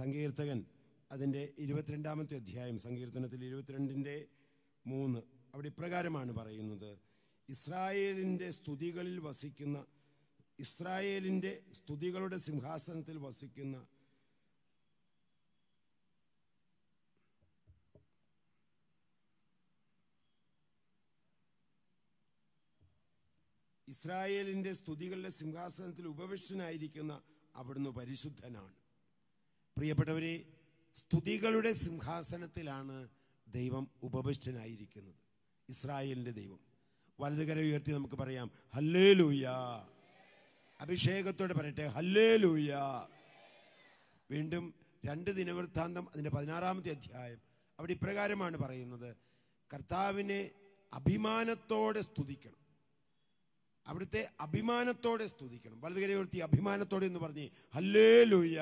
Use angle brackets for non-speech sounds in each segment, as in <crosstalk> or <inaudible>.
സങ്കീർത്തകൻ അതിൻ്റെ ഇരുപത്തിരണ്ടാമത്തെ അധ്യായം സങ്കീർത്തനത്തിൽ ഇരുപത്തിരണ്ടിൻ്റെ മൂന്ന് അവിടെ ഇപ്രകാരമാണ് പറയുന്നത് ഇസ്രായേലിൻ്റെ സ്തുതികളിൽ വസിക്കുന്ന ഇസ്രായേലിൻ്റെ സ്തുതികളുടെ സിംഹാസനത്തിൽ വസിക്കുന്ന ഇസ്രായേലിൻ്റെ സ്തുതികളുടെ സിംഹാസനത്തിൽ ഉപവിഷ്ടനായിരിക്കുന്ന അവിടുന്ന് പരിശുദ്ധനാണ് പ്രിയപ്പെട്ടവരെ സ്തുതികളുടെ സിംഹാസനത്തിലാണ് ദൈവം ഉപവിഷ്ടനായിരിക്കുന്നത് ഇസ്രായേലിൻ്റെ ദൈവം വലതുകര ഉയർത്തി നമുക്ക് പറയാം ഹല്ലേ ലൂയ അഭിഷേകത്തോടെ പറയട്ടെ ഹല്ലേ ലൂയ വീണ്ടും രണ്ട് ദിനവൃത്താന്തം അതിൻ്റെ പതിനാറാമത്തെ അധ്യായം അവിടെ ഇപ്രകാരമാണ് പറയുന്നത് കർത്താവിനെ അഭിമാനത്തോടെ സ്തുതിക്കണം അവിടുത്തെ അഭിമാനത്തോടെ സ്തുതിക്കണം വലതുകര ഉയർത്തി അഭിമാനത്തോടെ എന്ന് പറഞ്ഞ് ഹല്ലേ ലൂയ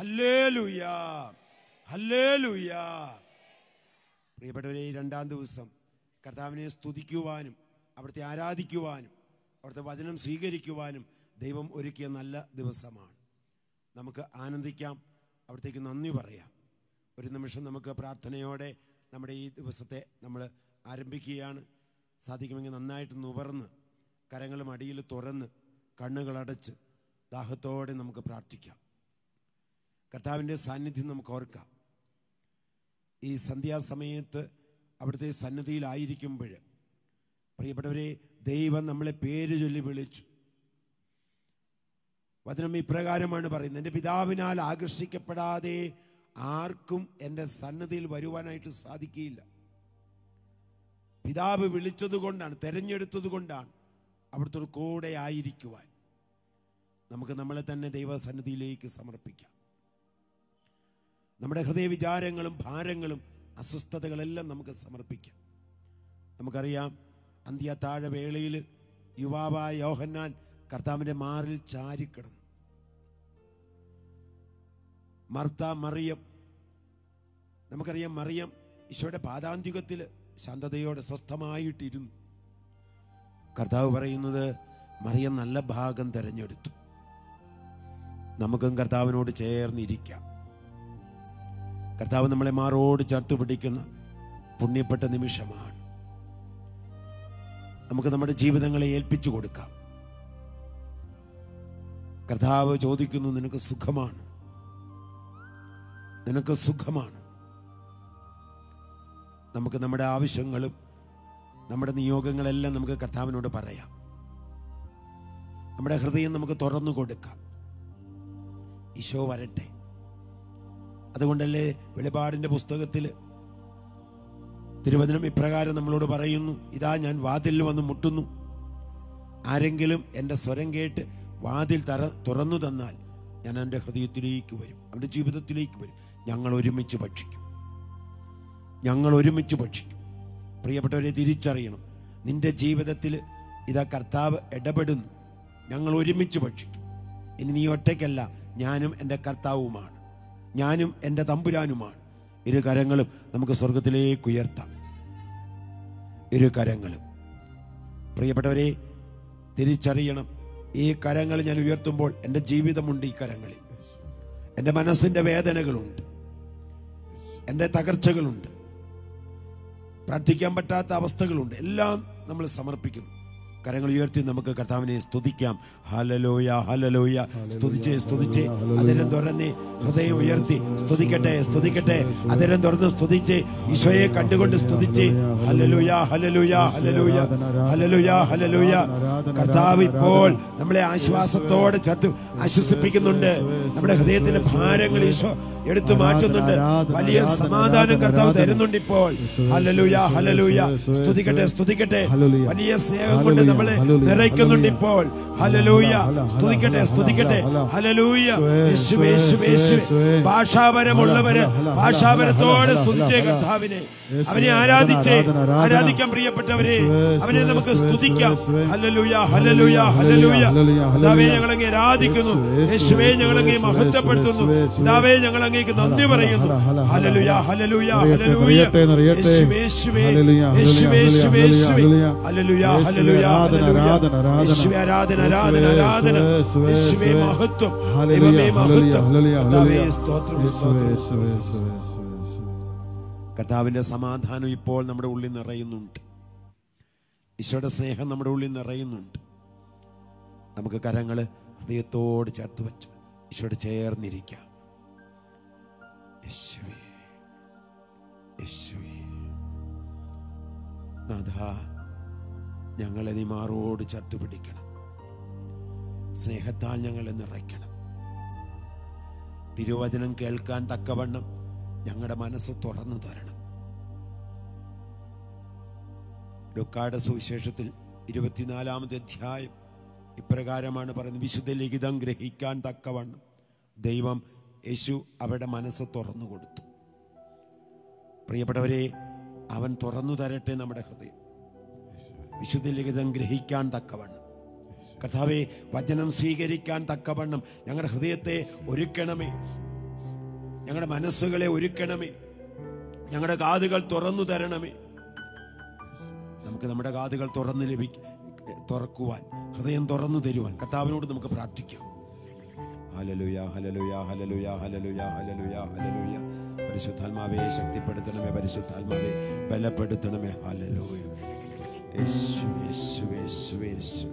പ്രിയപ്പെട്ടവരെ ഈ രണ്ടാം ദിവസം കർത്താവിനെ സ്തുതിക്കുവാനും അവിടുത്തെ ആരാധിക്കുവാനും അവിടുത്തെ വചനം സ്വീകരിക്കുവാനും ദൈവം ഒരുക്കിയ നല്ല ദിവസമാണ് നമുക്ക് ആനന്ദിക്കാം അവിടത്തേക്ക് നന്ദി പറയാം ഒരു നിമിഷം നമുക്ക് പ്രാർത്ഥനയോടെ നമ്മുടെ ഈ ദിവസത്തെ നമ്മൾ ആരംഭിക്കുകയാണ് സാധിക്കുമെങ്കിൽ നന്നായിട്ട് നുവർന്ന് കരങ്ങളും അടിയിൽ തുറന്ന് കണ്ണുകളടച്ച് ദാഹത്തോടെ നമുക്ക് പ്രാർത്ഥിക്കാം കർത്താവിൻ്റെ സാന്നിധ്യം നമുക്ക് ഓർക്കാം ഈ സന്ധ്യാസമയത്ത് അവിടുത്തെ സന്നിധിയിലായിരിക്കുമ്പോൾ പ്രിയപ്പെട്ടവരെ ദൈവം നമ്മളെ പേര് ചൊല്ലി വിളിച്ചു വചനം ഇപ്രകാരമാണ് പറയുന്നത് എൻ്റെ പിതാവിനാൽ ആകർഷിക്കപ്പെടാതെ ആർക്കും എൻ്റെ സന്നദ്ധിയിൽ വരുവാനായിട്ട് സാധിക്കുകയില്ല പിതാവ് വിളിച്ചത് കൊണ്ടാണ് തെരഞ്ഞെടുത്തത് കൊണ്ടാണ് അവിടുത്തെ കൂടെ ആയിരിക്കുവാൻ നമുക്ക് നമ്മളെ തന്നെ ദൈവസന്നിധിയിലേക്ക് സമർപ്പിക്കാം നമ്മുടെ ഹൃദയ വിചാരങ്ങളും ഭാരങ്ങളും അസ്വസ്ഥതകളെല്ലാം നമുക്ക് സമർപ്പിക്കാം നമുക്കറിയാം അന്ത്യ താഴവേളയിൽ യുവാവായ യോഹന്നാൻ കർത്താവിന്റെ മാറിൽ ചാരിക്കിടന്നു മർത്ത മറിയം നമുക്കറിയാം മറിയം ഈശോയുടെ പാദാന്തികത്തിൽ ശാന്തതയോടെ സ്വസ്ഥമായിട്ടിരുന്നു കർത്താവ് പറയുന്നത് മറിയം നല്ല ഭാഗം തിരഞ്ഞെടുത്തു നമുക്കും കർത്താവിനോട് ചേർന്നിരിക്കാം കർത്താവ് നമ്മളെ മാറോട് ചേർത്ത് പിടിക്കുന്ന പുണ്യപ്പെട്ട നിമിഷമാണ് നമുക്ക് നമ്മുടെ ജീവിതങ്ങളെ ഏൽപ്പിച്ചു കൊടുക്കാം കർത്താവ് ചോദിക്കുന്നു നിനക്ക് സുഖമാണ് നിനക്ക് സുഖമാണ് നമുക്ക് നമ്മുടെ ആവശ്യങ്ങളും നമ്മുടെ നിയോഗങ്ങളെല്ലാം നമുക്ക് കർത്താവിനോട് പറയാം നമ്മുടെ ഹൃദയം നമുക്ക് തുറന്നു കൊടുക്കാം ഈശോ വരട്ടെ അതുകൊണ്ടല്ലേ വെളിപാടിന്റെ പുസ്തകത്തിൽ തിരുവചനം ഇപ്രകാരം നമ്മളോട് പറയുന്നു ഇതാ ഞാൻ വാതിലിൽ വന്ന് മുട്ടുന്നു ആരെങ്കിലും എൻ്റെ സ്വരം കേട്ട് വാതിൽ തറ തുറന്നു തന്നാൽ ഞാൻ എൻ്റെ ഹൃദയത്തിലേക്ക് വരും അവൻ്റെ ജീവിതത്തിലേക്ക് വരും ഞങ്ങൾ ഒരുമിച്ച് ഭക്ഷിക്കും ഞങ്ങൾ ഒരുമിച്ച് ഭക്ഷിക്കും പ്രിയപ്പെട്ടവരെ തിരിച്ചറിയണം നിന്റെ ജീവിതത്തിൽ ഇതാ കർത്താവ് ഇടപെടുന്നു ഞങ്ങൾ ഒരുമിച്ച് ഭക്ഷിക്കും ഇനി നീ ഒറ്റയ്ക്കല്ല ഞാനും എൻ്റെ കർത്താവുമാണ് ഞാനും എൻ്റെ തമ്പുരാനുമാണ് ഇരു കരങ്ങളും നമുക്ക് സ്വർഗത്തിലേക്ക് ഉയർത്താം ഇരു കരങ്ങളും പ്രിയപ്പെട്ടവരെ തിരിച്ചറിയണം ഈ കരങ്ങൾ ഞാൻ ഉയർത്തുമ്പോൾ എൻ്റെ ജീവിതമുണ്ട് ഈ കരങ്ങളിൽ എൻ്റെ മനസ്സിൻ്റെ വേദനകളുണ്ട് എൻ്റെ തകർച്ചകളുണ്ട് പ്രാർത്ഥിക്കാൻ പറ്റാത്ത അവസ്ഥകളുണ്ട് എല്ലാം നമ്മൾ സമർപ്പിക്കുന്നു കരങ്ങൾ ഉയർത്തി നമുക്ക് കർത്താവിനെ സ്തുതിക്കാം ഹലലോയ ഹലലോയ സ്തുതിച്ച് സ്തുതിച്ച് അതിരം തുറന്ന് ഹൃദയം ഉയർത്തി സ്തുതിക്കട്ടെ സ്തുതിക്കട്ടെ അതിരം തുറന്ന് സ്തുതിച്ച് ഈശോയെ കണ്ടുകൊണ്ട് സ്തുതിച്ച് ഹലലുയ ഹലലുയ ഹലലുയ ഹലലുയ ഹലലുയ കർത്താവ് ഇപ്പോൾ നമ്മളെ ആശ്വാസത്തോടെ ചത്ത് ആശ്വസിപ്പിക്കുന്നുണ്ട് നമ്മുടെ ഹൃദയത്തിന്റെ ഭാരങ്ങൾ ഈശോ എടുത്തു മാറ്റുന്നുണ്ട് വലിയ സമാധാനം കർത്താവ് തരുന്നുണ്ട് ഇപ്പോൾ ഹലലുയ ഹലലുയ സ്തുതിക്കട്ടെ സ്തുതിക്കട്ടെ വലിയ സ്നേഹം കൊണ്ട് നമ്മളെ നിറയ്ക്കുന്നുണ്ട് ഇപ്പോൾ ഹലലൂയ സ്തുതിക്കട്ടെ സ്തുതിക്കട്ടെ ഹലലൂയ ഭാഷാപരമുള്ളവര് ഭാഷാപരത്തോടെ സ്തുതിച്ചേ കർത്താവിനെ അവനെ ആരാധിച്ചേ ആരാധിക്കാൻ പ്രിയപ്പെട്ടവരെ അവനെ നമുക്ക് സ്തുതിക്കാം ഹലലൂയ ഹലലൂയ ഹലലൂയ പിതാവേ ഞങ്ങൾ ആരാധിക്കുന്നു യേശുവേ ഞങ്ങൾ മഹത്വപ്പെടുത്തുന്നു പിതാവേ ഞങ്ങൾ അങ്ങേക്ക് നന്ദി പറയുന്നു ഹലലൂയ ഹലലൂയ ഹലലൂയ യേശുവേ യേശുവേ യേശുവേ യേശുവേ ഹലലൂയ ഹലലൂയ കഥാവിന്റെ യേശുവേ മഹത്വം ദൈവമേ കർത്താവിന്റെ സമാധാനം ഇപ്പോൾ നമ്മുടെ ഉള്ളിൽ നിറയുന്നുണ്ട് ഈശോയുടെ സ്നേഹം നമ്മുടെ ഉള്ളിൽ നിറയുന്നുണ്ട് നമുക്ക് കരങ്ങള് ഹൃദയത്തോട് ചേർത്ത് വെച്ചു ഈശോട് ചേർന്നിരിക്കാം യേശുവേ യേശുവേ നാഥാ ഞങ്ങളെ നീ മാറോട് ചത്തുപിടിക്കണം സ്നേഹത്താൽ ഞങ്ങളെ നിറയ്ക്കണം തിരുവചനം കേൾക്കാൻ തക്കവണ്ണം ഞങ്ങളുടെ മനസ്സ് തുറന്നു തരണം ലുക്കാട സുവിശേഷത്തിൽ ഇരുപത്തിനാലാമത് അധ്യായം ഇപ്രകാരമാണ് പറയുന്നത് വിശുദ്ധ ലിഖിതം ഗ്രഹിക്കാൻ തക്കവണ്ണം ദൈവം യേശു അവരുടെ മനസ്സ് തുറന്നു കൊടുത്തു പ്രിയപ്പെട്ടവരെ അവൻ തുറന്നു തരട്ടെ നമ്മുടെ ഹൃദയം വിശുദ്ധ ലിഖിതം ഗ്രഹിക്കാൻ തക്കവണ്ണം കർത്താവെ വചനം സ്വീകരിക്കാൻ തക്കവണ്ണം ഞങ്ങളുടെ ഹൃദയത്തെ ഒരുക്കണമേ ഞങ്ങളുടെ മനസ്സുകളെ ഒരുക്കണമേ ഞങ്ങളുടെ കാതുകൾ തുറന്നു തരണമേ നമുക്ക് നമ്മുടെ കാതുകൾ തുറന്ന് ലഭി തുറക്കുവാൻ ഹൃദയം തുറന്നു തരുവാൻ കർത്താവിനോട് നമുക്ക് പ്രാർത്ഥിക്കാം ഹലലുയ ശക്തിപ്പെടുത്തണമേ പരിശുദ്ധാത്മാവെ ബലപ്പെടുത്തണമേ ഹലലുയ Isso, isso, isso, isso.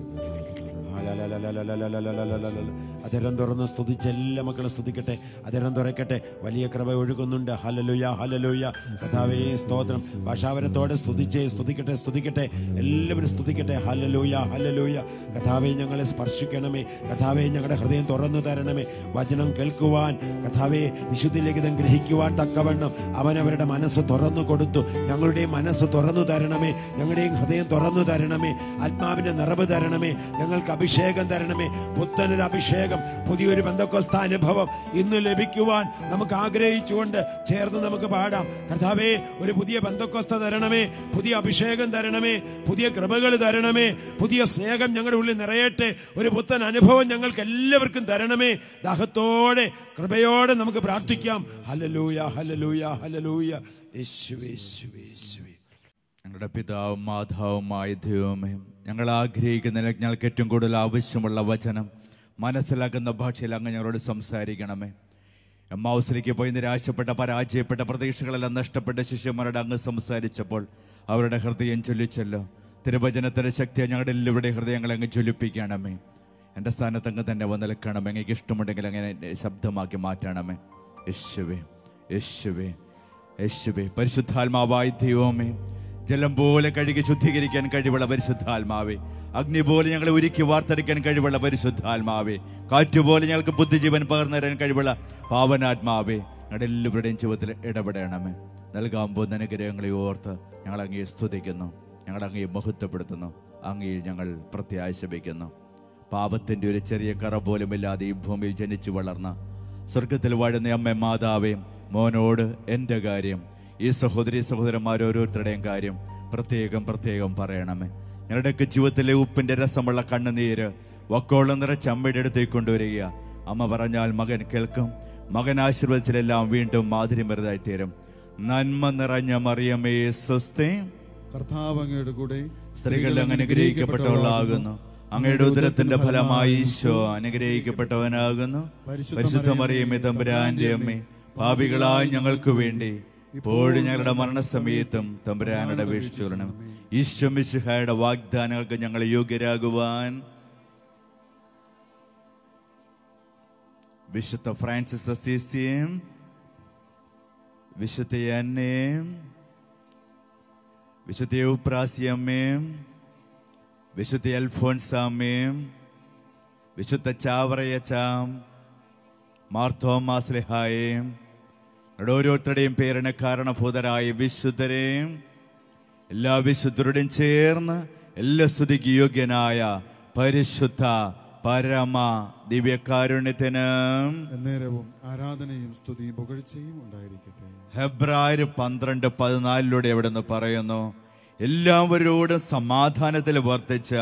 അതരം തുറന്ന് സ്തുതിച്ച് എല്ലാ മക്കളും സ്തുതിക്കട്ടെ അതരം തുറക്കട്ടെ വലിയ കൃപ ഒഴുകുന്നുണ്ട് ഹലലുയ ഹലലുയ കഥാവേ സ്തോത്രം ഭാഷാവരത്തോടെ സ്തുതിച്ചേ സ്തുതിക്കട്ടെ സ്തുതിക്കട്ടെ എല്ലാവരും സ്തുതിക്കട്ടെ ഹലലുയ ഹലലുയ കഥാവേ ഞങ്ങളെ സ്പർശിക്കണമേ കഥാവേ ഞങ്ങളുടെ ഹൃദയം തുറന്നു തരണമേ വചനം കേൾക്കുവാൻ കഥാവേ വിശുദ്ധ ലിഖിതം ഗ്രഹിക്കുവാൻ തക്കവണ്ണം അവനവരുടെ മനസ്സ് തുറന്നു കൊടുത്തു ഞങ്ങളുടെയും മനസ്സ് തുറന്നു തരണമേ ഞങ്ങളുടെയും ഹൃദയം തുറന്നു തരണമേ ആത്മാവിൻ്റെ നിറവ് തരണമേ ഞങ്ങൾക്ക് അഭിഷേകം തരണമേ പുത്തനൊരു അഭിഷേകം പുതിയൊരു ബന്ധക്കോസ്ത അനുഭവം ഇന്ന് ലഭിക്കുവാൻ നമുക്ക് ആഗ്രഹിച്ചുകൊണ്ട് ചേർന്ന് നമുക്ക് പാടാം കർത്താവേ ഒരു പുതിയ ബന്ധക്കോസ്ത തരണമേ പുതിയ അഭിഷേകം തരണമേ പുതിയ കൃപകൾ തരണമേ പുതിയ സ്നേഹം ഞങ്ങളുടെ ഉള്ളിൽ നിറയട്ടെ ഒരു പുത്തൻ അനുഭവം ഞങ്ങൾക്ക് എല്ലാവർക്കും തരണമേ ദാഹത്തോടെ കൃപയോടെ നമുക്ക് പ്രാർത്ഥിക്കാം ഹലലൂയ ഹലലൂയ ഹലലൂയ യേശുവേ യേശുവേ യേശുവേ ഞങ്ങളുടെ പിതാവും മാതാവുമായ ദൈവമേ ഞങ്ങൾ ആഗ്രഹിക്കുന്ന ഞങ്ങൾക്ക് ഏറ്റവും കൂടുതൽ ആവശ്യമുള്ള വചനം മനസ്സിലാക്കുന്ന ഭാഷയിൽ അങ്ങ് ഞങ്ങളോട് സംസാരിക്കണമേ എമ്മാവസിലേക്ക് പോയി നിരാശപ്പെട്ട പരാജയപ്പെട്ട പ്രതീക്ഷകളെല്ലാം നഷ്ടപ്പെട്ട ശിഷ്യന്മാരോട് അങ്ങ് സംസാരിച്ചപ്പോൾ അവരുടെ ഹൃദയം ചൊല്ലിച്ചല്ലോ തിരുവചനത്തിൻ്റെ ശക്തിയെ ഞങ്ങളുടെ എല്ലാവരുടെ ഹൃദയങ്ങളെ അങ്ങ് ജ്വലിപ്പിക്കണമേ എൻ്റെ സ്ഥാനത്ത് അങ്ങ് തന്നെ വന്ന് നിൽക്കണമേ എനിക്ക് ഇഷ്ടമുണ്ടെങ്കിൽ അങ്ങനെ ശബ്ദമാക്കി മാറ്റണമേ യേശുവേ യേശുവേ യേശുവേ പരിശുദ്ധാത്മാവായി ദൈവമേ ജലം പോലെ കഴുകി ശുദ്ധീകരിക്കാൻ കഴിവുള്ള പരിശുദ്ധാത്മാവേ അഗ്നി പോലെ ഞങ്ങളെ ഒരുക്കി വാർത്തെടുക്കാൻ കഴിവുള്ള പരിശുദ്ധാത്മാവേ കാറ്റുപോലെ ഞങ്ങൾക്ക് ബുദ്ധിജീവൻ പകർന്നു തരാൻ കഴിവുള്ള പാവനാത്മാവേ ഞങ്ങളുടെ എല്ലാവരുടെയും ജീവിതത്തിൽ ഇടപെടണമേ നൽകാൻ പോകുന്ന അനുഗ്രഹങ്ങളെ ഓർത്ത് ഞങ്ങൾ അങ്ങയെ സ്തുതിക്കുന്നു ഞങ്ങൾ അങ്ങയെ മഹത്വപ്പെടുത്തുന്നു അങ്ങയിൽ ഞങ്ങൾ പ്രത്യാശപിക്കുന്നു പാപത്തിൻ്റെ ഒരു ചെറിയ കറ പോലും ഇല്ലാതെ ഈ ഭൂമിയിൽ ജനിച്ചു വളർന്ന സ്വർഗത്തിൽ വാഴുന്ന അമ്മ മാതാവേയും മോനോട് എൻ്റെ കാര്യം ഈ സഹോദരി സഹോദരന്മാർ ഓരോരുത്തരുടെയും കാര്യം പ്രത്യേകം പ്രത്യേകം പറയണമേ ഞങ്ങളുടെയൊക്കെ ജീവിതത്തിലെ ഉപ്പിൻ്റെ രസമുള്ള കണ്ണുനീര് വക്കോളം നിറ ചമ്മയുടെ അടുത്തേക്ക് കൊണ്ടുവരിക അമ്മ പറഞ്ഞാൽ മകൻ കേൾക്കും മകൻ ആശീർവദിച്ചിലെല്ലാം വീണ്ടും മാധുര്യമരുതായി തീരും നന്മ നിറഞ്ഞ മറിയമേ സ്വസ്ഥേ കർത്താവ് കൂടെ സ്ത്രീകൾ അങ്ങനെ ഗ്രഹിക്കപ്പെട്ടവളാകുന്നു അങ്ങയുടെ ഉദരത്തിന്റെ ഫലമായി ഈശോ അനുഗ്രഹിക്കപ്പെട്ടവനാകുന്നു പരിശുദ്ധ മറിയമ്മേ തമ്പുരാന്റെ അമ്മേ ഭാവികളായി ഞങ്ങൾക്ക് വേണ്ടി ഇപ്പോഴും ഞങ്ങളുടെ മരണസമയത്തും തമ്പുരാനെ അപേക്ഷിച്ചു വരണം ഈശ്വമിശുഹായുടെ വാഗ്ദാനങ്ങൾക്ക് ഞങ്ങൾ യോഗ്യരാകുവാൻ വിശുദ്ധ ഫ്രാൻസിസ് അസീസിയും വിശുദ്ധ അന്നയും വിശുദ്ധ യുപ്രാസിയമ്മയും വിശുദ്ധ അൽഫോൻസാമ്മയും വിശുദ്ധ ചാവറയച്ചാം മാർത്തോമാസ്ലിഹായേയും ഇവിടെ ഓരോരുത്തരുടെയും പേരിന് കാരണഭൂതരായ വിശുദ്ധരെയും എല്ലാ വിശുദ്ധരുടെയും ചേർന്ന് എല്ലാ സ്തുതിക്ക് യോഗ്യനായ പരിശുദ്ധ പരമ ദിവ്യകാരുണ്യത്തിന് നേരവും ആരാധനയും സ്തുതിയും പുകഴ്ചയും ഉണ്ടായിരിക്കട്ടെ ഹെബ്രായർ പന്ത്രണ്ട് പതിനാലിലൂടെ എവിടെ നിന്ന് പറയുന്നു എല്ലാവരോടും സമാധാനത്തിൽ വർത്തിച്ച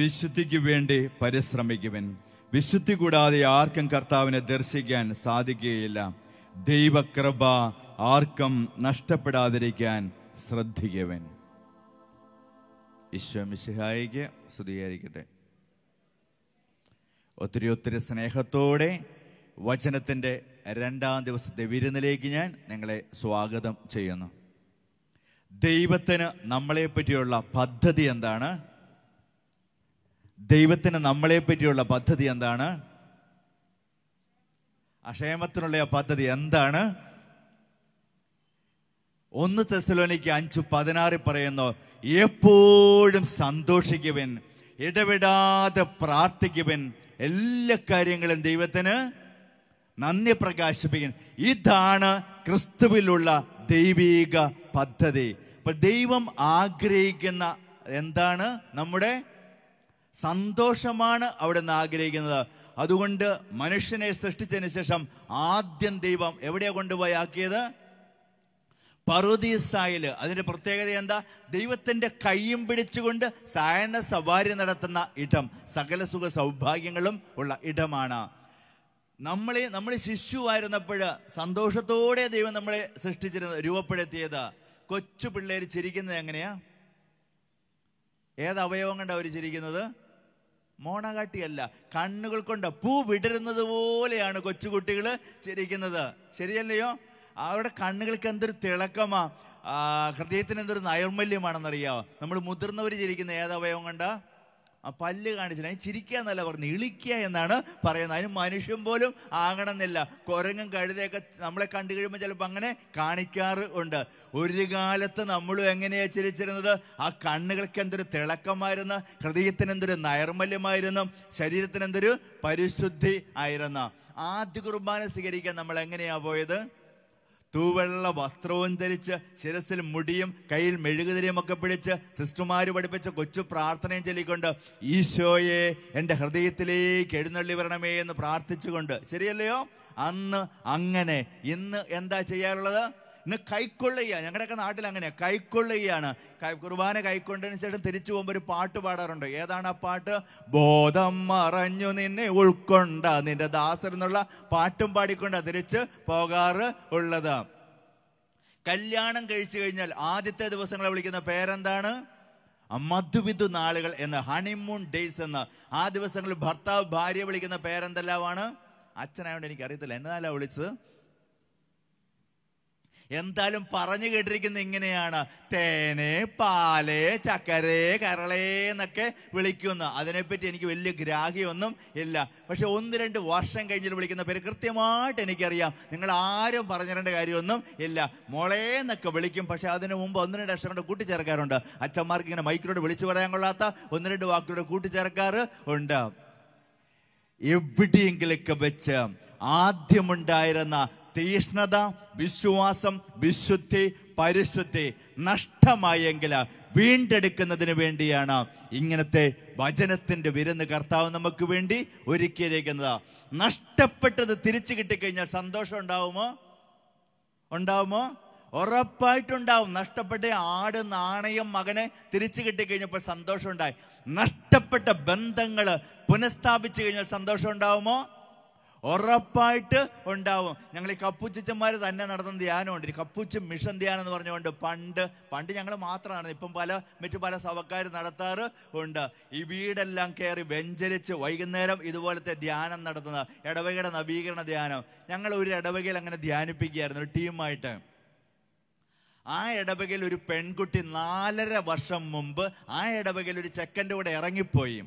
വിശുദ്ധിക്ക് വേണ്ടി പരിശ്രമിക്കുവൻ വിശുദ്ധി കൂടാതെ ആർക്കും കർത്താവിനെ ദർശിക്കാൻ സാധിക്കുകയില്ല ദൈവകൃപ ആർക്കും നഷ്ടപ്പെടാതിരിക്കാൻ ശ്രദ്ധിക്കവൻ ഈശ്വമിശിഹായിക്ക് സ്തുതിയായിരിക്കട്ടെ ഒത്തിരി ഒത്തിരി സ്നേഹത്തോടെ വചനത്തിൻ്റെ രണ്ടാം ദിവസത്തെ വിരുന്നിലേക്ക് ഞാൻ നിങ്ങളെ സ്വാഗതം ചെയ്യുന്നു ദൈവത്തിന് നമ്മളെ പറ്റിയുള്ള പദ്ധതി എന്താണ് ദൈവത്തിന് നമ്മളെ പറ്റിയുള്ള പദ്ധതി എന്താണ് ആ പദ്ധതി എന്താണ് ഒന്ന് തെസലോനിക്ക് അഞ്ചു പതിനാറ് പറയുന്നു എപ്പോഴും സന്തോഷിക്കുവൻ ഇടവിടാതെ പ്രാർത്ഥിക്കുവൻ എല്ലാ കാര്യങ്ങളും ദൈവത്തിന് നന്ദി പ്രകാശിപ്പിക്കും ഇതാണ് ക്രിസ്തുവിലുള്ള ദൈവീക പദ്ധതി അപ്പൊ ദൈവം ആഗ്രഹിക്കുന്ന എന്താണ് നമ്മുടെ സന്തോഷമാണ് നിന്ന് ആഗ്രഹിക്കുന്നത് അതുകൊണ്ട് മനുഷ്യനെ സൃഷ്ടിച്ചതിന് ശേഷം ആദ്യം ദൈവം എവിടെ കൊണ്ടുപോയി ആക്കിയത് പർവതീസായിൽ അതിന്റെ പ്രത്യേകത എന്താ ദൈവത്തിന്റെ കൈയും പിടിച്ചുകൊണ്ട് സായന സവാരി നടത്തുന്ന ഇടം സകല സുഖ സൗഭാഗ്യങ്ങളും ഉള്ള ഇടമാണ് നമ്മളെ നമ്മൾ ശിശുവായിരുന്നപ്പോൾ സന്തോഷത്തോടെ ദൈവം നമ്മളെ സൃഷ്ടിച്ചിരുന്ന രൂപപ്പെടുത്തിയത് കൊച്ചു പിള്ളേർ ചിരിക്കുന്നത് എങ്ങനെയാ ഏത് അവയവം കണ്ട അവർ ചിരിക്കുന്നത് മോണകാട്ടിയല്ല കണ്ണുകൾ കൊണ്ട് പൂ വിടരുന്നത് പോലെയാണ് കൊച്ചുകുട്ടികൾ ചിരിക്കുന്നത് ശരിയല്ലയോ അവരുടെ കണ്ണുകൾക്ക് എന്തൊരു തിളക്കമാ ഹൃദയത്തിന് എന്തൊരു നൈർമല്യമാണെന്നറിയാമോ നമ്മൾ മുതിർന്നവർ ചിരിക്കുന്ന ഏതവയവം കണ്ട ആ പല്ല് കാണിച്ചില്ല അതിന് ചിരിക്കുക എന്നല്ല പറഞ്ഞു ഇളിക്കുക എന്നാണ് പറയുന്നത് അതിന് മനുഷ്യൻ പോലും എന്നില്ല കുരങ്ങും കഴുതയൊക്കെ നമ്മളെ കണ്ടു കഴിയുമ്പോൾ ചിലപ്പോൾ അങ്ങനെ കാണിക്കാറ് ഉണ്ട് ഒരു കാലത്ത് നമ്മളും എങ്ങനെയാ ചിരിച്ചിരുന്നത് ആ കണ്ണുകൾക്ക് എന്തൊരു തിളക്കമായിരുന്നു ഹൃദയത്തിന് എന്തൊരു നൈർമല്യമായിരുന്നു ശരീരത്തിന് എന്തൊരു പരിശുദ്ധി ആയിരുന്നു ആദ്യ കുർബാന സ്വീകരിക്കാൻ നമ്മൾ എങ്ങനെയാ പോയത് തൂവെള്ള വസ്ത്രവും ധരിച്ച് ശിരസിൽ മുടിയും കയ്യിൽ മെഴുകുതിരിയും ഒക്കെ പിടിച്ച് സിസ്റ്റർമാർ പഠിപ്പിച്ച കൊച്ചു പ്രാർത്ഥനയും ചൊല്ലിക്കൊണ്ട് ഈശോയെ എൻ്റെ ഹൃദയത്തിലേക്ക് എഴുന്നള്ളി വരണമേ എന്ന് പ്രാർത്ഥിച്ചുകൊണ്ട് ശരിയല്ലയോ അന്ന് അങ്ങനെ ഇന്ന് എന്താ ചെയ്യാറുള്ളത് ഇന്ന് കൈക്കൊള്ളയ്യ ഞങ്ങളുടെയൊക്കെ നാട്ടിൽ അങ്ങനെയാണ് കൈക്കൊള്ളുകയാണ് കുർബാന കൈക്കൊണ്ടതിന് ശേഷം തിരിച്ചു പോകുമ്പോൾ ഒരു പാട്ട് പാടാറുണ്ട് ഏതാണ് ആ പാട്ട് ബോധം മറഞ്ഞു നിന്നെ ഉൾക്കൊണ്ട നിന്റെ ദാസർ എന്നുള്ള പാട്ടും പാടിക്കൊണ്ടാണ് തിരിച്ച് പോകാറ് ഉള്ളത് കല്യാണം കഴിച്ചു കഴിഞ്ഞാൽ ആദ്യത്തെ ദിവസങ്ങളെ വിളിക്കുന്ന പേരെന്താണ് മധുവിധു നാളുകൾ എന്ന് ഹണിമൂൺ ഡേയ്സ് എന്ന് ആ ദിവസങ്ങളിൽ ഭർത്താവ് ഭാര്യ വിളിക്കുന്ന പേരെന്തെല്ലാമാണ് അച്ഛനായതുകൊണ്ട് എനിക്കറിയത്തില്ല എന്നാലാ വിളിച്ചത് എന്തായാലും പറഞ്ഞു കേട്ടിരിക്കുന്ന ഇങ്ങനെയാണ് തേനെ പാല് ചക്കരെ കരളേ എന്നൊക്കെ വിളിക്കുന്നു അതിനെപ്പറ്റി എനിക്ക് വലിയ ഗ്രാഹ്യമൊന്നും ഇല്ല പക്ഷെ ഒന്ന് രണ്ട് വർഷം കഴിഞ്ഞിട്ട് വിളിക്കുന്ന പേര് കൃത്യമായിട്ട് എനിക്കറിയാം നിങ്ങൾ ആരും പറഞ്ഞു രണ്ട് കാര്യമൊന്നും ഇല്ല മോളേ എന്നൊക്കെ വിളിക്കും പക്ഷെ അതിന് മുമ്പ് ഒന്ന് രണ്ട് അക്ഷരം കൂട്ടിച്ചേർക്കാറുണ്ട് അച്ഛന്മാർക്ക് ഇങ്ങനെ മൈക്കിലൂടെ വിളിച്ചു പറയാൻ കൊള്ളാത്ത ഒന്ന് രണ്ട് വാക്കിലൂടെ കൂട്ടിച്ചേർക്കാറ് ഉണ്ട് എവിടെയെങ്കിലൊക്കെ വെച്ച് ആദ്യമുണ്ടായിരുന്ന തീഷ്ണത വിശ്വാസം വിശുദ്ധി പരിശുദ്ധി നഷ്ടമായെങ്കിൽ വീണ്ടെടുക്കുന്നതിന് വേണ്ടിയാണ് ഇങ്ങനത്തെ വചനത്തിന്റെ വിരുന്ന് കർത്താവ് നമുക്ക് വേണ്ടി ഒരുക്കിയിരിക്കുന്നത് നഷ്ടപ്പെട്ടത് തിരിച്ചു കിട്ടിക്കഴിഞ്ഞാൽ സന്തോഷം ഉണ്ടാവുമോ ഉണ്ടാവുമോ ഉറപ്പായിട്ടുണ്ടാവും നഷ്ടപ്പെട്ട ആട് നാണയം മകനെ തിരിച്ചു കിട്ടിക്കഴിഞ്ഞപ്പോൾ സന്തോഷം ഉണ്ടായി നഷ്ടപ്പെട്ട ബന്ധങ്ങൾ പുനഃസ്ഥാപിച്ചു കഴിഞ്ഞാൽ സന്തോഷം ഉണ്ടാവുമോ ഉറപ്പായിട്ട് ഉണ്ടാവും ഞങ്ങൾ ഈ കപ്പുച്ചിച്ചന്മാർ തന്നെ നടത്തുന്ന ധ്യാനമുണ്ട് ഈ കപ്പുച്ച മിഷൻ ധ്യാനം എന്ന് പറഞ്ഞുകൊണ്ട് പണ്ട് പണ്ട് ഞങ്ങൾ മാത്രമാണ് ഇപ്പം പല മറ്റു പല സഭക്കാർ നടത്താറ് ഉണ്ട് ഈ വീടെല്ലാം കയറി വെഞ്ചരിച്ച് വൈകുന്നേരം ഇതുപോലത്തെ ധ്യാനം നടത്തുന്ന ഇടവകയുടെ നവീകരണ ധ്യാനം ഞങ്ങൾ ഒരു ഇടവകയിൽ അങ്ങനെ ധ്യാനിപ്പിക്കുകയായിരുന്നു ഒരു ടീമായിട്ട് ആ ഇടവകയിൽ ഒരു പെൺകുട്ടി നാലര വർഷം മുമ്പ് ആ ഇടവകയിൽ ഒരു ചെക്കൻ്റെ കൂടെ ഇറങ്ങിപ്പോയി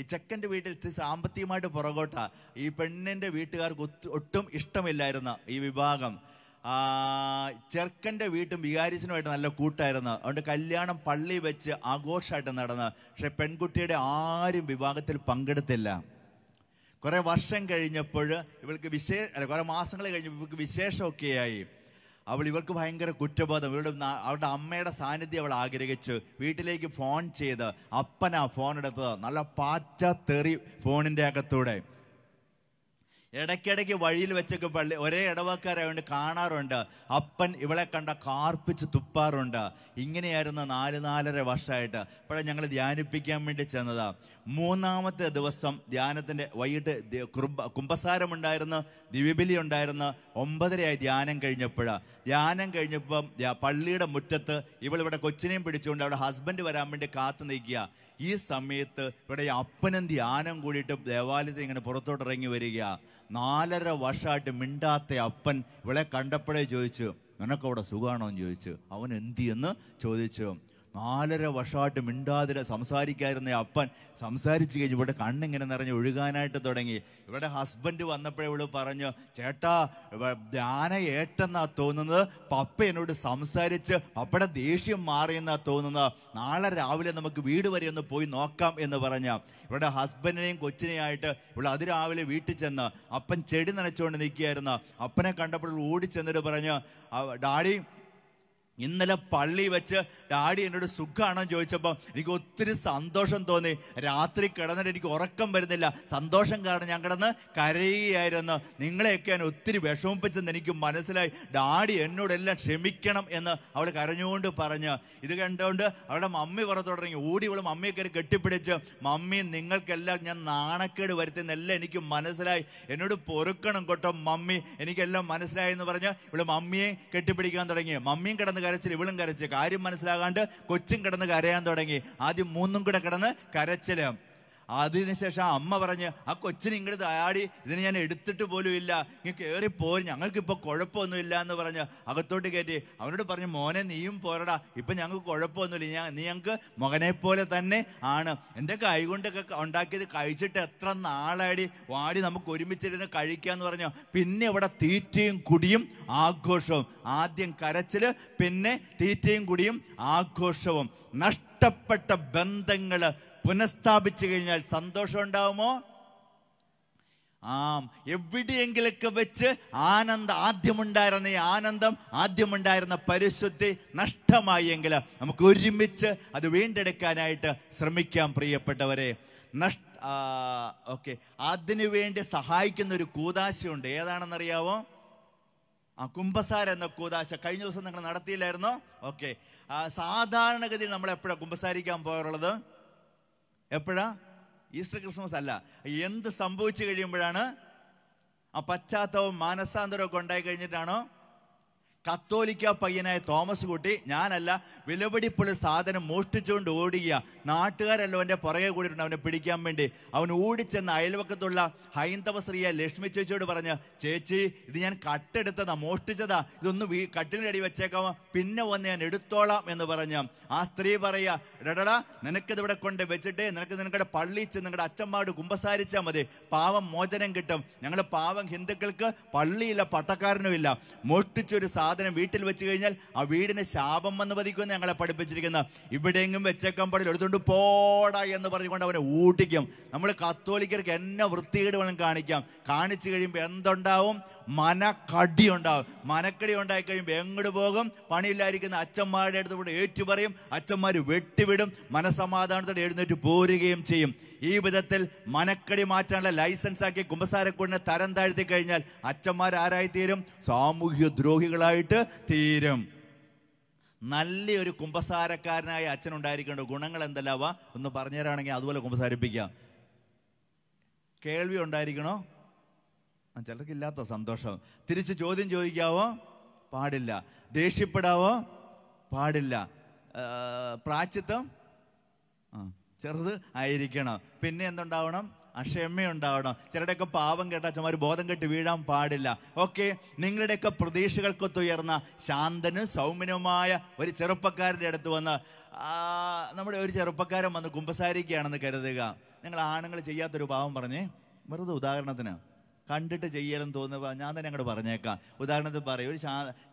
ഈ ചെക്കൻ്റെ വീട്ടിൽ സാമ്പത്തികമായിട്ട് പുറകോട്ട ഈ പെണ്ണിൻ്റെ വീട്ടുകാർക്ക് ഒട്ടും ഇഷ്ടമില്ലായിരുന്നു ഈ വിഭാഗം ചെറുക്കൻ്റെ വീട്ടും വികാരിച്ചനുമായിട്ട് നല്ല കൂട്ടായിരുന്നു അതുകൊണ്ട് കല്യാണം പള്ളി വെച്ച് ആഘോഷമായിട്ട് നടന്ന് പക്ഷെ പെൺകുട്ടിയുടെ ആരും വിവാഹത്തിൽ പങ്കെടുത്തില്ല കുറേ വർഷം കഴിഞ്ഞപ്പോൾ ഇവൾക്ക് വിശേഷ കുറേ മാസങ്ങൾ കഴിഞ്ഞപ്പോൾ ഇവൾക്ക് വിശേഷമൊക്കെയായി അവൾ ഇവർക്ക് ഭയങ്കര കുറ്റബോധം ഇവരുടെ അവളുടെ അമ്മയുടെ സാന്നിധ്യം അവൾ ആഗ്രഹിച്ച് വീട്ടിലേക്ക് ഫോൺ ചെയ്ത് അപ്പനാ ഫോൺ എടുത്തത് നല്ല പാച്ച തെറി ഫോണിൻ്റെ അകത്തൂടെ ഇടയ്ക്കിടയ്ക്ക് വഴിയിൽ വെച്ചൊക്കെ പള്ളി ഒരേ ഇടവക്കാരായതുകൊണ്ട് കാണാറുണ്ട് അപ്പൻ ഇവളെ കണ്ട കാർപ്പിച്ച് തുപ്പാറുണ്ട് ഇങ്ങനെയായിരുന്ന നാല് നാലര വർഷമായിട്ട് അപ്പോഴേ ഞങ്ങൾ ധ്യാനിപ്പിക്കാൻ വേണ്ടി ചെന്നതാ മൂന്നാമത്തെ ദിവസം ധ്യാനത്തിൻ്റെ വൈകിട്ട് കുംഭ കുംഭസാരമുണ്ടായിരുന്നു ദിവ്യബലി ഉണ്ടായിരുന്നു ഒമ്പതരയായി ധ്യാനം കഴിഞ്ഞപ്പോൾ ധ്യാനം കഴിഞ്ഞപ്പം പള്ളിയുടെ മുറ്റത്ത് ഇവളിവിടെ കൊച്ചിനെയും പിടിച്ചുകൊണ്ട് അവിടെ ഹസ്ബൻഡ് വരാൻ വേണ്ടി കാത്തു നിൽക്കുക ഈ സമയത്ത് ഇവിടെ അപ്പനും ധ്യാനം കൂടിയിട്ട് ദേവാലയത്തിൽ ഇങ്ങനെ പുറത്തോട്ടിറങ്ങി വരിക നാലര വർഷമായിട്ട് മിണ്ടാത്ത അപ്പൻ ഇവളെ കണ്ടപ്പോഴേ ചോദിച്ചു നിനക്കവിടെ സുഖമാണോ എന്ന് ചോദിച്ചു അവൻ എന്തിയെന്ന് ചോദിച്ചു നാലര വർഷമായിട്ട് മിണ്ടാതിര സംസാരിക്കാതിരുന്ന അപ്പൻ സംസാരിച്ചു കഴിഞ്ഞു ഇവിടെ കണ്ണിങ്ങനെ നിറഞ്ഞ് ഒഴുകാനായിട്ട് തുടങ്ങി ഇവിടെ ഹസ്ബൻഡ് വന്നപ്പോഴേ ഇവള് പറഞ്ഞു ചേട്ടാ ധ്യാന ഏട്ടെന്നാ തോന്നുന്നത് പപ്പ എന്നോട് സംസാരിച്ച് പപ്പയുടെ ദേഷ്യം മാറിയെന്നാ തോന്നുന്നത് നാളെ രാവിലെ നമുക്ക് വീട് വരെ ഒന്ന് പോയി നോക്കാം എന്ന് പറഞ്ഞ ഇവിടെ ഹസ്ബൻഡിനെയും കൊച്ചിനെയായിട്ട് ഇവിടെ അതിരാവിലെ വീട്ടിൽ ചെന്ന് അപ്പൻ ചെടി നനച്ചുകൊണ്ട് നിൽക്കുകയായിരുന്നു അപ്പനെ കണ്ടപ്പോൾ ഓടി ചെന്നിട്ട് പറഞ്ഞു ഡാഡി ഇന്നലെ പള്ളി വെച്ച് ഡാഡി എന്നോട് സുഖമാണോ ചോദിച്ചപ്പോൾ എനിക്ക് ഒത്തിരി സന്തോഷം തോന്നി രാത്രി കിടന്നിട്ട് എനിക്ക് ഉറക്കം വരുന്നില്ല സന്തോഷം കാരണം ഞാൻ കിടന്ന് കരയുകയായിരുന്നു നിങ്ങളെയൊക്കെ ഞാൻ ഒത്തിരി വിഷമിപ്പിച്ചെന്ന് എനിക്ക് മനസ്സിലായി ഡാഡി എന്നോടെല്ലാം ക്ഷമിക്കണം എന്ന് അവൾ കരഞ്ഞുകൊണ്ട് പറഞ്ഞു ഇത് കണ്ടുകൊണ്ട് അവളുടെ മമ്മി പുറത്തു തുടങ്ങി ഓടി ഇവളും മമ്മിയൊക്കെ കെട്ടിപ്പിടിച്ച് മമ്മി നിങ്ങൾക്കെല്ലാം ഞാൻ നാണക്കേട് വരുത്തുന്നെല്ലാം എനിക്ക് മനസ്സിലായി എന്നോട് പൊറുക്കണം കേട്ടോ മമ്മി എനിക്കെല്ലാം മനസ്സിലായി എന്ന് പറഞ്ഞ് ഇവള് മമ്മിയെ കെട്ടിപ്പിടിക്കാൻ തുടങ്ങി മമ്മിയും കിടന്ന് കരച്ചിൽ ഇവളും കരച്ചിൽ കാര്യം മനസ്സിലാകാണ്ട് കൊച്ചും കിടന്ന് കരയാൻ തുടങ്ങി ആദ്യം മൂന്നും കൂടെ കിടന്ന് കരച്ചിൽ അതിനുശേഷം ആ അമ്മ പറഞ്ഞ് ആ കൊച്ചിന് ഇങ്ങോട്ട് താടി ഇതിനെ ഞാൻ എടുത്തിട്ട് പോലും ഇല്ല ഇങ്ങനെ കയറി ഞങ്ങൾക്കിപ്പോൾ കുഴപ്പമൊന്നുമില്ല എന്ന് പറഞ്ഞ് അകത്തോട്ട് കയറ്റി അവനോട് പറഞ്ഞു മോനെ നീയും പോരടാ ഇപ്പം ഞങ്ങൾക്ക് കുഴപ്പമൊന്നുമില്ല ഞാൻ നീ ഞങ്ങൾക്ക് മകനെ പോലെ തന്നെ ആണ് എൻ്റെ കൈ കൊണ്ടൊക്കെ ഉണ്ടാക്കിയത് കഴിച്ചിട്ട് എത്ര നാളാടി വാടി നമുക്ക് ഒരുമിച്ചിരുന്ന് എന്ന് പറഞ്ഞു പിന്നെ ഇവിടെ തീറ്റയും കുടിയും ആഘോഷവും ആദ്യം കരച്ചിൽ പിന്നെ തീറ്റയും കുടിയും ആഘോഷവും നഷ്ടപ്പെട്ട ബന്ധങ്ങൾ പുനഃസ്ഥാപിച്ചു കഴിഞ്ഞാൽ സന്തോഷം ഉണ്ടാവുമോ ആ എവിടെയെങ്കിലൊക്കെ വെച്ച് ആനന്ദ ആദ്യമുണ്ടായിരുന്ന ഈ ആനന്ദം ആദ്യമുണ്ടായിരുന്ന പരിശുദ്ധി നഷ്ടമായെങ്കിൽ നമുക്ക് ഒരുമിച്ച് അത് വീണ്ടെടുക്കാനായിട്ട് ശ്രമിക്കാം പ്രിയപ്പെട്ടവരെ നഷ്ട ഓക്കെ അതിനു വേണ്ടി സഹായിക്കുന്ന ഒരു കൂതാശയുണ്ട് ഏതാണെന്നറിയാവോ ആ കുംഭസാര എന്ന കൂതാശ കഴിഞ്ഞ ദിവസം നിങ്ങൾ നടത്തിയില്ലായിരുന്നോ ഓക്കെ സാധാരണഗതിയിൽ നമ്മൾ എപ്പോഴാണ് കുംഭസാരിക്കാൻ പോകാറുള്ളത് എപ്പോഴാ ഈസ്റ്റർ ക്രിസ്മസ് അല്ല എന്ത് സംഭവിച്ചു കഴിയുമ്പോഴാണ് ആ പശ്ചാത്തവും ഒക്കെ ഉണ്ടായി കഴിഞ്ഞിട്ടാണോ കത്തോലിക്ക പയ്യനായ തോമസ് കുട്ടി ഞാനല്ല വിലപിടിപ്പുള്ള സാധനം മോഷ്ടിച്ചുകൊണ്ട് ഓടിക്കുക നാട്ടുകാരല്ലോ അവൻ്റെ പുറകെ കൂടിയിട്ടുണ്ട് അവനെ പിടിക്കാൻ വേണ്ടി അവൻ ഓടിച്ചെന്ന് അയൽവക്കത്തുള്ള ഹൈന്ദവ സ്ത്രീയെ ലക്ഷ്മി ചേച്ചിയോട് പറഞ്ഞ് ചേച്ചി ഇത് ഞാൻ കട്ടെടുത്തതാ മോഷ്ടിച്ചതാ ഇതൊന്ന് വീ കട്ടിലടി വെച്ചേക്കാം പിന്നെ വന്ന് ഞാൻ എടുത്തോളാം എന്ന് പറഞ്ഞ് ആ സ്ത്രീ പറയുക രടടാ നിനക്കിതിവിടെ കൊണ്ട് വെച്ചിട്ട് നിനക്ക് നിങ്ങളുടെ പള്ളിയിൽ ചെന്ന് നിങ്ങളുടെ അച്ഛന്മാരോട് കുമ്പസാരിച്ചാൽ മതി പാവം മോചനം കിട്ടും ഞങ്ങൾ പാവം ഹിന്ദുക്കൾക്ക് പള്ളിയില്ല പട്ടക്കാരനുമില്ല മോഷ്ടിച്ചൊരു സാധനം സാധനം വീട്ടിൽ വെച്ച് കഴിഞ്ഞാൽ ആ വീടിന് ശാപം വന്ന് പതിക്കുമെന്ന് ഞങ്ങളെ പഠിപ്പിച്ചിരിക്കുന്ന ഇവിടെയെങ്കിലും വെച്ചക്കമ്പടിൽ എടുത്തുകൊണ്ട് പോടാ എന്ന് പറഞ്ഞുകൊണ്ട് അവനെ ഊട്ടിക്കും നമ്മൾ കത്തോലിക്കർക്ക് എന്നെ വൃത്തികേട് വേണം കാണിക്കാം കാണിച്ചു കഴിയുമ്പോൾ എന്തുണ്ടാവും മനക്കടി ഉണ്ടാവും മനക്കടി ഉണ്ടായി കഴിയുമ്പോൾ എങ്ങോട്ട് പോകും പണിയില്ലായിരിക്കുന്ന അച്ഛന്മാരുടെ അടുത്ത് കൂടെ ഏറ്റുപറയും അച്ഛന്മാർ വെട്ടിവിടും മനസമാധാനത്തോടെ എഴുന്നേറ്റ് പോരുകയും ചെയ്യും ഈ വിധത്തിൽ മനക്കടി മാറ്റാനുള്ള ലൈസൻസ് ആക്കി കുമ്പസാരക്കൂടിനെ തരം താഴ്ത്തി കഴിഞ്ഞാൽ അച്ഛന്മാർ ആരായി തീരും സാമൂഹ്യ ദ്രോഹികളായിട്ട് തീരും നല്ലൊരു കുമ്പസാരക്കാരനായ അച്ഛൻ ഉണ്ടായിരിക്കേണ്ട ഗുണങ്ങൾ എന്തല്ലാവാ ഒന്ന് തരാണെങ്കിൽ അതുപോലെ കുമ്പസാരിപ്പിക്കാം കേൾവി ഉണ്ടായിരിക്കണോ ചിലർക്കില്ലാത്ത സന്തോഷം തിരിച്ച് ചോദ്യം ചോദിക്കാവോ പാടില്ല ദേഷ്യപ്പെടാവോ പാടില്ല പ്രാച്ചിത്വം ചെറുത് ആയിരിക്കണം പിന്നെ എന്തുണ്ടാവണം അക്ഷമ ഉണ്ടാവണം ചിലരുടെയൊക്കെ പാവം കേട്ടാൽ ചുമ്മാ ബോധം കെട്ട് വീഴാൻ പാടില്ല ഓക്കെ നിങ്ങളുടെയൊക്കെ പ്രതീക്ഷകൾക്കൊത്തുയർന്ന ശാന്തന് സൗമ്യനുമായ ഒരു ചെറുപ്പക്കാരൻ്റെ അടുത്ത് വന്ന് നമ്മുടെ ഒരു ചെറുപ്പക്കാരൻ വന്ന് കുമ്പസാരിക്കുകയാണെന്ന് കരുതുക നിങ്ങൾ ആണുങ്ങൾ ചെയ്യാത്തൊരു പാവം പറഞ്ഞേ വെറുതെ ഉദാഹരണത്തിന് കണ്ടിട്ട് ചെയ്യലെന്ന് തോന്നുക ഞാൻ തന്നെ അങ്ങോട്ട് പറഞ്ഞേക്കാം ഉദാഹരണത്തിന് പറയും ഒരു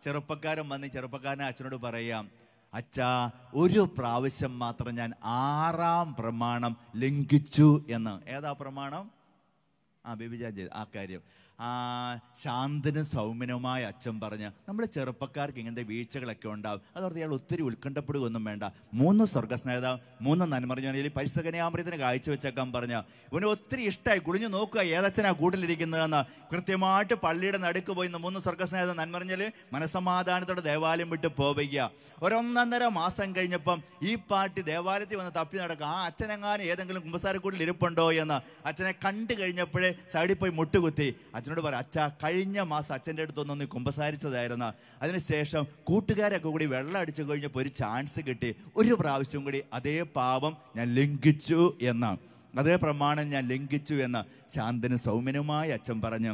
ചെറുപ്പക്കാരൻ വന്ന് ചെറുപ്പക്കാരനെ അച്ഛനോട് പറയാം അച്ഛാ ഒരു പ്രാവശ്യം മാത്രം ഞാൻ ആറാം പ്രമാണം ലംഘിച്ചു എന്ന് ഏതാ പ്രമാണം ആ ബേബിജാൻ ആ കാര്യം ശാന്തനും സൗമ്യനുമായ അച്ഛൻ പറഞ്ഞ് നമ്മൾ ചെറുപ്പക്കാർക്ക് ഇങ്ങനത്തെ വീഴ്ചകളൊക്കെ ഉണ്ടാവും അതോർത്ത് ഇയാൾ ഒത്തിരി ഉത്കണ്ഠപ്പെടുകയൊന്നും വേണ്ട മൂന്ന് സ്വർഗസ്നേഹിതാവ് മൂന്ന് നന്മറിഞ്ഞാണെങ്കിൽ കാഴ്ച വെച്ചേക്കാൻ പറഞ്ഞ് ഇവന് ഒത്തിരി ഇഷ്ടമായി കുളിഞ്ഞു നോക്കുക ഏതച്ഛനാ കൂട്ടിലിരിക്കുന്നതെന്ന് കൃത്യമായിട്ട് പള്ളിയുടെ നടുക്ക് പോയി മൂന്ന് സ്വർഗസ്നേഹിത നന്മറിഞ്ഞാൽ മനസമാധാനത്തോടെ ദേവാലയം വിട്ട് പോവുക ഒരൊന്നര മാസം കഴിഞ്ഞപ്പം ഈ പാട്ടി ദേവാലയത്തിൽ വന്ന് തപ്പി നടക്കുക ആ അച്ഛനെങ്ങാനും ഏതെങ്കിലും കുമ്പസാരക്കൂട്ടിൽ ഇരിപ്പുണ്ടോ എന്ന് അച്ഛനെ കണ്ടു കഴിഞ്ഞപ്പോഴേ സൈഡിൽ പോയി മുട്ടുകുത്തി അച്ഛൻ അച്ഛനോട് പറയാം അച്ഛ കഴിഞ്ഞ മാസം അച്ഛൻ്റെ അടുത്തൊന്നൊന്ന് കുമ്പസാരിച്ചതായിരുന്നു അതിനുശേഷം കൂട്ടുകാരൊക്കെ കൂടി വെള്ളം അടിച്ചു കഴിഞ്ഞപ്പോൾ ഒരു ചാൻസ് കിട്ടി ഒരു പ്രാവശ്യം കൂടി അതേ പാപം ഞാൻ ലംഘിച്ചു എന്ന് അതേ പ്രമാണം ഞാൻ ലംഘിച്ചു എന്ന് ശാന്തനും സൗമ്യനുമായി അച്ഛൻ പറഞ്ഞു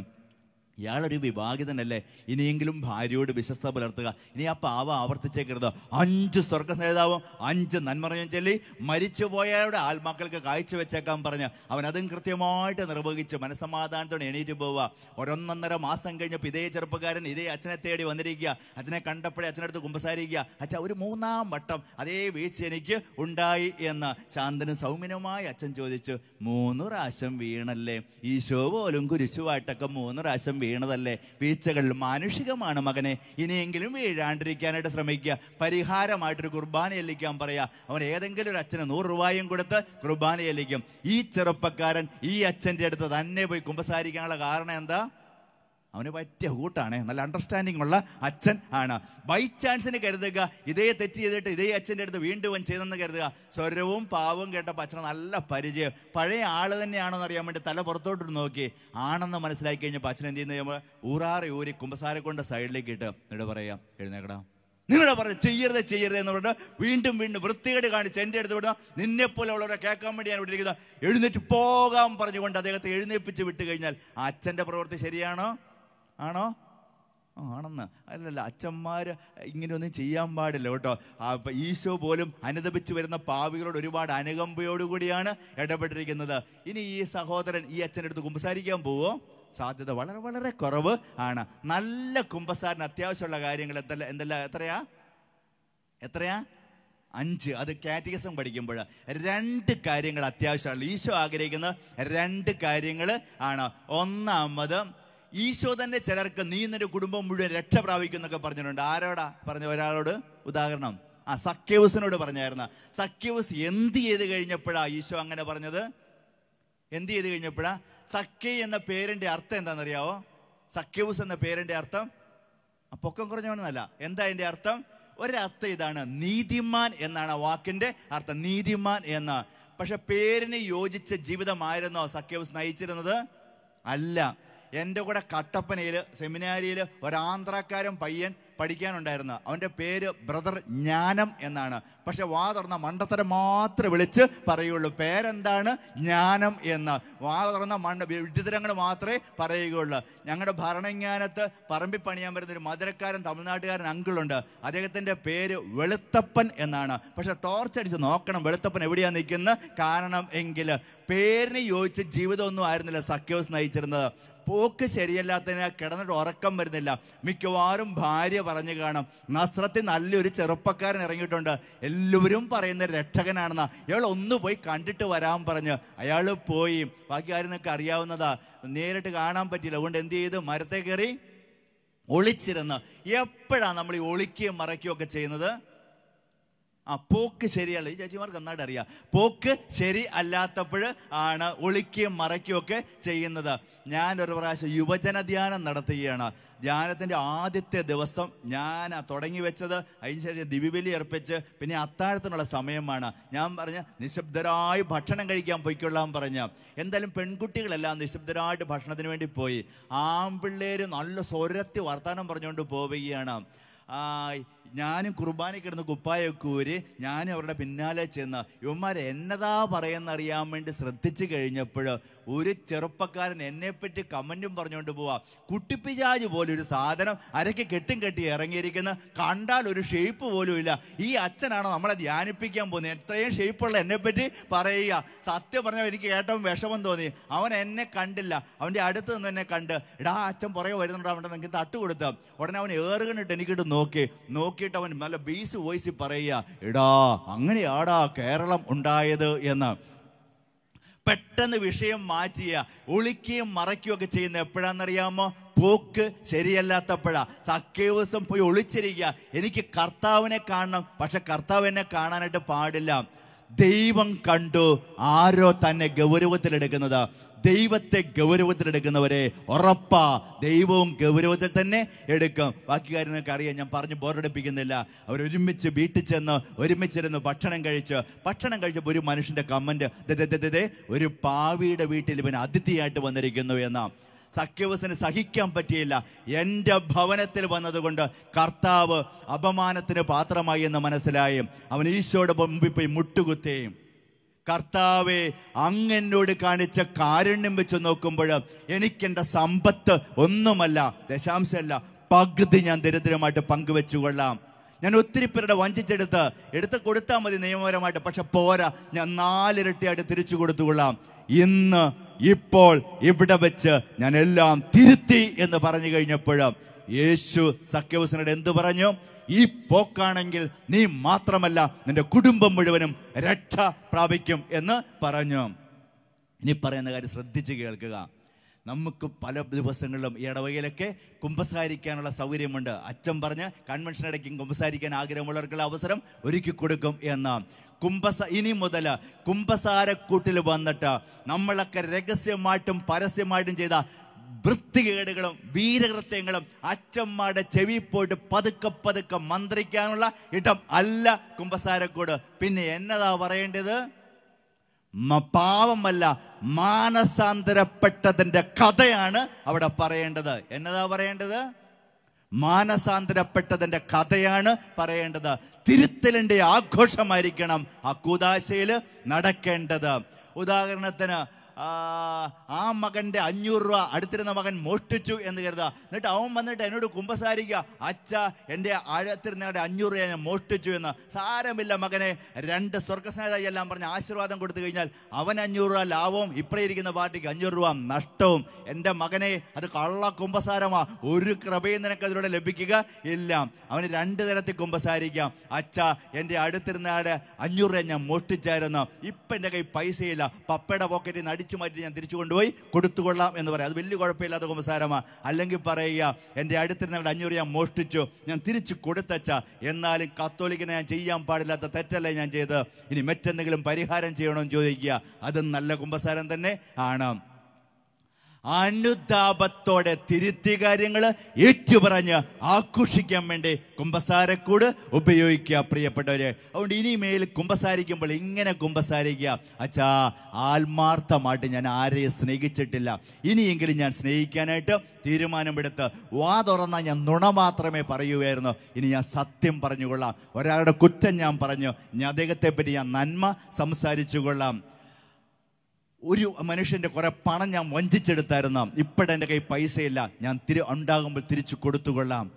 ഇയാളൊരു വിവാഹിതനല്ലേ ഇനിയെങ്കിലും ഭാര്യയോട് വിശ്വസ്ത പുലർത്തുക ഇനി ആ പാവ ആവർത്തിച്ചേക്കരുത് അഞ്ച് സ്വർഗ നേതാവും അഞ്ച് നന്മറയും ചൊല്ലി മരിച്ചുപോയവരുടെ ആത്മാക്കൾക്ക് വെച്ചേക്കാൻ പറഞ്ഞ് അവൻ കൃത്യമായിട്ട് നിർവഹിച്ച് മനസ്സമാധാനത്തോടെ എണീറ്റ് പോവുക ഒരൊന്നൊന്നര മാസം കഴിഞ്ഞപ്പോൾ ഇതേ ചെറുപ്പക്കാരൻ ഇതേ അച്ഛനെ തേടി വന്നിരിക്കുക അച്ഛനെ കണ്ടപ്പോഴേ അച്ഛനടുത്ത് കുമ്പസാരിക്കുക അച്ഛ ഒരു മൂന്നാം വട്ടം അതേ വീഴ്ച എനിക്ക് ഉണ്ടായി എന്ന് ശാന്തനും സൗമ്യനുമായി അച്ഛൻ ചോദിച്ചു മൂന്ന് പ്രാവശ്യം വീണല്ലേ ഈശോ പോലും കുരിശുവായിട്ടൊക്കെ മൂന്ന് പ്രാവശ്യം വീണ വീണതല്ലേ വീഴ്ചകൾ മാനുഷികമാണ് മകനെ ഇനിയെങ്കിലും വീഴാണ്ടിരിക്കാനായിട്ട് ശ്രമിക്കുക പരിഹാരമായിട്ടൊരു കുർബാന എല്ലിക്കാൻ പറയുക അവൻ ഏതെങ്കിലും ഒരു അച്ഛന് നൂറ് രൂപയും കൊടുത്ത് കുർബാന എല്ലിക്കും ഈ ചെറുപ്പക്കാരൻ ഈ അച്ഛൻ്റെ അടുത്ത് തന്നെ പോയി കുമ്പസാരിക്കാനുള്ള കാരണം എന്താ അവന് പറ്റിയ കൂട്ടാണ് നല്ല അണ്ടർസ്റ്റാൻഡിംഗ് ഉള്ള അച്ഛൻ ആണ് ബൈ ചാൻസിന് കരുതുക ഇതേ തെറ്റ് ചെയ്തിട്ട് ഇതേ അച്ഛൻ്റെ അടുത്ത് വീണ്ടും അവൻ ചെയ്തെന്ന് കരുതുക സ്വരവും പാവവും കേട്ടപ്പോൾ അച്ഛന് നല്ല പരിചയം പഴയ ആൾ തന്നെയാണെന്ന് അറിയാൻ വേണ്ടി തല പുറത്തോട്ട് നോക്കി ആണെന്ന് മനസ്സിലാക്കി കഴിഞ്ഞപ്പോൾ അച്ഛൻ എന്ത് ചെയ്യുന്നത് നമ്മൾ ഊറാറി ഊരി കുമ്പസാര കൊണ്ട് സൈഡിലേക്ക് ഇട്ട് എന്നിട്ട് പറയാം എഴുന്നേക്കടാ നിങ്ങളെ പറഞ്ഞു ചെയ്യരുത് ചെയ്യരുത് എന്ന് പറഞ്ഞു വീണ്ടും വീണ്ടും വൃത്തികേട് കാണിച്ച് എൻ്റെ അടുത്ത് വിടുന്ന നിന്നെ ഉള്ളവരെ കേൾക്കാൻ വേണ്ടി ഞാൻ വിട്ടിരിക്കുന്നത് എഴുന്നേറ്റ് പോകാൻ പറഞ്ഞുകൊണ്ട് അദ്ദേഹത്തെ എഴുന്നേൽപ്പിച്ച് വിട്ട് കഴിഞ്ഞാൽ അച്ഛൻ്റെ പ്രവൃത്തി ശരിയാണോ ആണോ ആണെന്ന് അല്ലല്ല അച്ഛന്മാർ ഇങ്ങനെയൊന്നും ചെയ്യാൻ പാടില്ല കേട്ടോ ഈശോ പോലും അനുദപിച്ചു വരുന്ന പാവികളോട് ഒരുപാട് അനുകമ്പയോടുകൂടിയാണ് ഇടപെട്ടിരിക്കുന്നത് ഇനി ഈ സഹോദരൻ ഈ അച്ഛൻ്റെ അടുത്ത് കുമ്പസാരിക്കാൻ പോവോ സാധ്യത വളരെ വളരെ കുറവ് ആണ് നല്ല കുമ്പസാരന് അത്യാവശ്യമുള്ള കാര്യങ്ങൾ എന്തല്ല എന്തല്ല എത്രയാ എത്രയാ അഞ്ച് അത് കാറ്റഗസം പഠിക്കുമ്പോൾ രണ്ട് കാര്യങ്ങൾ അത്യാവശ്യമാണ് ഈശോ ആഗ്രഹിക്കുന്ന രണ്ട് കാര്യങ്ങൾ ആണ് ഒന്നാമത് ഈശോ തന്നെ ചിലർക്ക് നീ എന്നൊരു കുടുംബം മുഴുവൻ രക്ഷ പ്രാപിക്കുന്നൊക്കെ പറഞ്ഞിട്ടുണ്ട് ആരോടാ പറഞ്ഞ ഒരാളോട് ഉദാഹരണം ആ സഖ്യവസിനോട് പറഞ്ഞായിരുന്നു സഖ്യവസ് എന്ത് ചെയ്ത് കഴിഞ്ഞപ്പോഴാ ഈശോ അങ്ങനെ പറഞ്ഞത് എന്ത് ചെയ്ത് കഴിഞ്ഞപ്പോഴാ സഖ്യ എന്ന പേരിന്റെ അർത്ഥം എന്താണെന്നറിയാവോ സഖ്യവസ് എന്ന പേരിന്റെ അർത്ഥം പൊക്കം കുറഞ്ഞവണെന്നല്ല എന്താ അതിന്റെ അർത്ഥം ഒരർത്ഥം ഇതാണ് നീതിമാൻ എന്നാണ് ആ വാക്കിന്റെ അർത്ഥം നീതിമാൻ എന്ന പക്ഷെ പേരിന് യോജിച്ച ജീവിതമായിരുന്നോ സഖ്യവസ് നയിച്ചിരുന്നത് അല്ല എൻ്റെ കൂടെ കട്ടപ്പനയിൽ സെമിനാരിയിൽ ഒരാന്ധ്രാക്കാരൻ പയ്യൻ പഠിക്കാനുണ്ടായിരുന്നു അവൻ്റെ പേര് ബ്രദർ ജ്ഞാനം എന്നാണ് പക്ഷെ വാ മണ്ടത്തരം മാത്രം വിളിച്ച് പറയുള്ളൂ പേരെന്താണ് ജ്ഞാനം എന്ന് വാ തുറന്ന മണ്ട വിഡിതരങ്ങൾ മാത്രമേ പറയുകയുള്ളൂ ഞങ്ങളുടെ ഭരണജ്ഞാനത്ത് പറമ്പി പണിയാൻ വരുന്ന ഒരു മധുരക്കാരൻ തമിഴ്നാട്ടുകാരൻ അങ്കിളുണ്ട് അദ്ദേഹത്തിൻ്റെ പേര് വെളുത്തപ്പൻ എന്നാണ് പക്ഷെ ടോർച്ച് അടിച്ച് നോക്കണം വെളുത്തപ്പൻ എവിടെയാണ് നിൽക്കുന്നത് കാരണം എങ്കിൽ പേരിന് യോജിച്ച് ജീവിതമൊന്നും ആയിരുന്നില്ല സഖ്യോസ് നയിച്ചിരുന്നത് പോക്ക് ശരിയല്ലാത്തതിനെ കിടന്നിട്ട് ഉറക്കം വരുന്നില്ല മിക്കവാറും ഭാര്യ പറഞ്ഞു കാണും നസ്ത്രത്തിൽ നല്ലൊരു ചെറുപ്പക്കാരൻ ഇറങ്ങിയിട്ടുണ്ട് എല്ലാവരും പറയുന്ന രക്ഷകനാണെന്ന ഇയാൾ ഒന്ന് പോയി കണ്ടിട്ട് വരാൻ പറഞ്ഞ് അയാൾ പോയി ബാക്കി കാര്യം നിങ്ങൾക്ക് അറിയാവുന്നതാ നേരിട്ട് കാണാൻ പറ്റില്ല അതുകൊണ്ട് എന്ത് ചെയ്ത് മരത്തെ കയറി ഒളിച്ചിരുന്ന് എപ്പോഴാണ് നമ്മൾ ഈ ഒളിക്കുകയും ഒക്കെ ചെയ്യുന്നത് ആ പോക്ക് ശരിയല്ല ഈ ചേച്ചിമാർക്ക് നന്നായിട്ട് അറിയാം പോക്ക് ശരി അല്ലാത്തപ്പോൾ ആണ് ഒളിക്കുകയും മറയ്ക്കുകയൊക്കെ ചെയ്യുന്നത് ഞാൻ ഒരു പ്രാവശ്യം യുവജന ധ്യാനം നടത്തുകയാണ് ധ്യാനത്തിൻ്റെ ആദ്യത്തെ ദിവസം ഞാൻ തുടങ്ങി വെച്ചത് അതിനുശേഷം ദിവിബലി അർപ്പിച്ച് പിന്നെ അത്താഴത്തിനുള്ള സമയമാണ് ഞാൻ പറഞ്ഞ നിശബ്ദരായി ഭക്ഷണം കഴിക്കാൻ പോയിക്കൊള്ളാൻ പറഞ്ഞ എന്തായാലും പെൺകുട്ടികളെല്ലാം നിശബ്ദരായിട്ട് ഭക്ഷണത്തിന് വേണ്ടി പോയി ആമ്പിള്ളേർ നല്ല സ്വരത്തി വർത്തമാനം പറഞ്ഞുകൊണ്ട് പോവുകയാണ് ഞാനും കുർബാനയ്ക്ക് കിടന്ന് കുപ്പായൊക്കെ ഊരി ഞാനും അവരുടെ പിന്നാലെ ചെന്ന് ഇവന്മാർ എന്നതാ പറയുന്നറിയാൻ വേണ്ടി ശ്രദ്ധിച്ചു കഴിഞ്ഞപ്പോൾ ഒരു ചെറുപ്പക്കാരൻ എന്നെപ്പറ്റി കമൻറ്റും പറഞ്ഞുകൊണ്ട് പോവാം കുട്ടിപ്പിജാജ് പോലെ ഒരു സാധനം അരയ്ക്ക് കെട്ടും കെട്ടി ഇറങ്ങിയിരിക്കുന്ന കണ്ടാൽ ഒരു ഷേപ്പ് പോലും ഇല്ല ഈ അച്ഛനാണ് നമ്മളെ ധ്യാനിപ്പിക്കാൻ പോകുന്നത് എത്രയും ഷേപ്പുള്ള എന്നെപ്പറ്റി പറയുക സത്യം പറഞ്ഞാൽ എനിക്ക് ഏറ്റവും വിഷമം തോന്നി അവൻ എന്നെ കണ്ടില്ല അവൻ്റെ അടുത്ത് നിന്ന് എന്നെ കണ്ട് ഇടാ അച്ഛൻ പുറകെ വരുന്നുണ്ടോ നിങ്ങൾക്ക് തട്ട് ഉടനെ അവൻ ഏറുകണിട്ട് എനിക്കിട്ട് നോക്കി നോക്കി നോക്കിയിട്ട് അവൻ നല്ല ബേസ് വോയിസിൽ പറയുക എടാ അങ്ങനെയാടാ കേരളം ഉണ്ടായത് എന്ന് പെട്ടെന്ന് വിഷയം മാറ്റിയ ഒളിക്കുകയും ഒക്കെ ചെയ്യുന്ന എപ്പോഴാണെന്നറിയാമോ പോക്ക് ശരിയല്ലാത്തപ്പോഴാ സക്കേവസം പോയി ഒളിച്ചിരിക്കുക എനിക്ക് കർത്താവിനെ കാണണം പക്ഷെ കർത്താവ് എന്നെ കാണാനായിട്ട് പാടില്ല ദൈവം കണ്ടു ആരോ തന്നെ ഗൗരവത്തിലെടുക്കുന്നത് ദൈവത്തെ ഗൗരവത്തിൽ എടുക്കുന്നവരെ ഉറപ്പാ ദൈവവും ഗൗരവത്തിൽ തന്നെ എടുക്കും ബാക്കി കാര്യങ്ങൾക്ക് അറിയാം ഞാൻ പറഞ്ഞ് ബോറടിപ്പിക്കുന്നില്ല അവരൊരുമിച്ച് വീട്ടിൽ ചെന്ന് ഒരുമിച്ചിരുന്ന് ഭക്ഷണം കഴിച്ച് ഭക്ഷണം കഴിച്ചപ്പോൾ ഒരു മനുഷ്യൻ്റെ ദേ ഒരു പാവിയുടെ വീട്ടിൽ ഇവൻ അതിഥിയായിട്ട് വന്നിരിക്കുന്നു എന്നാണ് സഖ്യവസന് സഹിക്കാൻ പറ്റിയില്ല എൻ്റെ ഭവനത്തിൽ വന്നതുകൊണ്ട് കർത്താവ് അപമാനത്തിന് പാത്രമായി എന്ന് മനസ്സിലായും അവൻ ഈശോയുടെ മുമ്പിൽ പോയി മുട്ടുകുത്തേയും കർത്താവെ അങ്ങനോട് കാണിച്ച കാരുണ്യം വെച്ച് നോക്കുമ്പോൾ എനിക്കെൻ്റെ സമ്പത്ത് ഒന്നുമല്ല ദശാംശമല്ല പകുതി ഞാൻ ദരിദ്രമായിട്ട് പങ്കുവെച്ചുകൊള്ളാം ഞാൻ ഒത്തിരി പേരുടെ വഞ്ചിച്ചെടുത്ത് എടുത്ത് കൊടുത്താൽ മതി നിയമപരമായിട്ട് പക്ഷെ പോരാ ഞാൻ നാലിരട്ടിയായിട്ട് തിരിച്ചു കൊടുത്തുകൊള്ളാം ഇന്ന് ഇപ്പോൾ ഇവിടെ വെച്ച് ഞാൻ എല്ലാം തിരുത്തി എന്ന് പറഞ്ഞു കഴിഞ്ഞപ്പോൾ യേശു സഖ്യവസനോട് എന്തു പറഞ്ഞു ഈ പോക്കാണെങ്കിൽ നീ മാത്രമല്ല നിന്റെ കുടുംബം മുഴുവനും രക്ഷ പ്രാപിക്കും എന്ന് പറഞ്ഞു ഇനി പറയുന്ന കാര്യം ശ്രദ്ധിച്ച് കേൾക്കുക നമുക്ക് പല ദിവസങ്ങളിലും ഈ ഇടവകയിലൊക്കെ കുമ്പസാരിക്കാനുള്ള സൗകര്യമുണ്ട് അച്ഛൻ പറഞ്ഞ് കൺവെൻഷൻ ഇടയ്ക്കും കുമ്പസാരിക്കാൻ ആഗ്രഹമുള്ളവർക്കുള്ള അവസരം ഒരുക്കി കൊടുക്കും എന്ന് കുംഭസ ഇനി മുതൽ കുംഭസാരക്കൂട്ടിൽ വന്നിട്ട് നമ്മളൊക്കെ രഹസ്യമായിട്ടും പരസ്യമായിട്ടും ചെയ്ത വൃത്തികേടുകളും വീരകൃത്യങ്ങളും അച്ഛന്മാരുടെ ചെവി പോയിട്ട് പതുക്കെ പതുക്കെ മന്ത്രിക്കാനുള്ള ഇടം അല്ല കുമ്പസാരക്കൂട് പിന്നെ എന്നതാ പറയേണ്ടത് പാവമല്ല മാനസാന്തരപ്പെട്ടതിന്റെ കഥയാണ് അവിടെ പറയേണ്ടത് എന്നതാ പറയേണ്ടത് മാനസാന്തരപ്പെട്ടതിന്റെ കഥയാണ് പറയേണ്ടത് തിരുത്തലിന്റെ ആഘോഷമായിരിക്കണം ആ കൂതാശയിൽ നടക്കേണ്ടത് ഉദാഹരണത്തിന് ആ മകൻ്റെ അഞ്ഞൂറ് രൂപ അടുത്തിരുന്ന മകൻ മോഷ്ടിച്ചു എന്ന് കരുതുക എന്നിട്ട് അവൻ വന്നിട്ട് എന്നോട് കുമ്പസാരിക്കുക അച്ഛ എൻ്റെ അടുത്തിരുന്നവരുടെ അഞ്ഞൂറ് രൂപ ഞാൻ മോഷ്ടിച്ചു എന്ന് സാരമില്ല മകനെ രണ്ട് സ്വർഗസ്നേഹതായി എല്ലാം പറഞ്ഞ് ആശീർവാദം കൊടുത്തു കഴിഞ്ഞാൽ അവൻ അഞ്ഞൂറ് രൂപ ലാഭവും ഇരിക്കുന്ന പാർട്ടിക്ക് അഞ്ഞൂറ് രൂപ നഷ്ടവും എൻ്റെ മകനെ അത് കള്ള കുമ്പസാരമാ ഒരു കൃപയും നിനക്ക് അതിലൂടെ ലഭിക്കുക ഇല്ല അവന് രണ്ട് തരത്തിൽ കുമ്പസാരിക്കാം അച്ഛ എൻ്റെ അടുത്തിരുന്നയാടെ അഞ്ഞൂറ് രൂപ ഞാൻ മോഷ്ടിച്ചായിരുന്നു ഇപ്പം എൻ്റെ കൈ പൈസയില്ല പപ്പയുടെ പോക്കറ്റിൽ നിന്ന് അടിച്ചു ഞാൻ തിരിച്ചു കൊണ്ടുപോയി കൊടുത്തുകൊള്ളാം എന്ന് പറയാം അത് വലിയ കുഴപ്പമില്ലാത്ത കുമ്പസാരമാണ് അല്ലെങ്കിൽ പറയുക എൻ്റെ അടുത്തിരുന്നവരുടെ അഞ്ഞൂറ് ഞാൻ മോഷ്ടിച്ചു ഞാൻ തിരിച്ചു കൊടുത്തച്ച എന്നാലും കത്തോലിക്കിനെ ഞാൻ ചെയ്യാൻ പാടില്ലാത്ത തെറ്റല്ലേ ഞാൻ ചെയ്ത് ഇനി മറ്റെന്തെങ്കിലും പരിഹാരം ചെയ്യണമെന്ന് ചോദിക്കുക അതും നല്ല കുമ്പസാരം തന്നെ ആണ് അനുതാപത്തോടെ തിരുത്തി കാര്യങ്ങൾ ഏറ്റുപറഞ്ഞ് ആഘോഷിക്കാൻ വേണ്ടി കുമ്പസാരക്കൂട് ഉപയോഗിക്കുക പ്രിയപ്പെട്ടവര് അതുകൊണ്ട് ഇനിമേൽ കുമ്പസാരിക്കുമ്പോൾ ഇങ്ങനെ കുമ്പസാരിക്കുക അച്ഛാ ആത്മാർത്ഥമായിട്ട് ഞാൻ ആരെയും സ്നേഹിച്ചിട്ടില്ല ഇനിയെങ്കിലും ഞാൻ സ്നേഹിക്കാനായിട്ട് തീരുമാനമെടുത്ത് വാ തുറന്ന ഞാൻ നുണ മാത്രമേ പറയുകയായിരുന്നു ഇനി ഞാൻ സത്യം പറഞ്ഞുകൊള്ളാം ഒരാളുടെ കുറ്റം ഞാൻ പറഞ്ഞു ഞാൻ അദ്ദേഹത്തെപ്പറ്റി ഞാൻ നന്മ സംസാരിച്ചു കൊള്ളാം ഒരു മനുഷ്യൻ്റെ കുറേ പണം ഞാൻ വഞ്ചിച്ചെടുത്തായിരുന്ന ഇപ്പോഴും എൻ്റെ കയ്യിൽ പൈസയില്ല ഞാൻ തിരി ഉണ്ടാകുമ്പോൾ തിരിച്ചു കൊടുത്തുകൊള്ളാം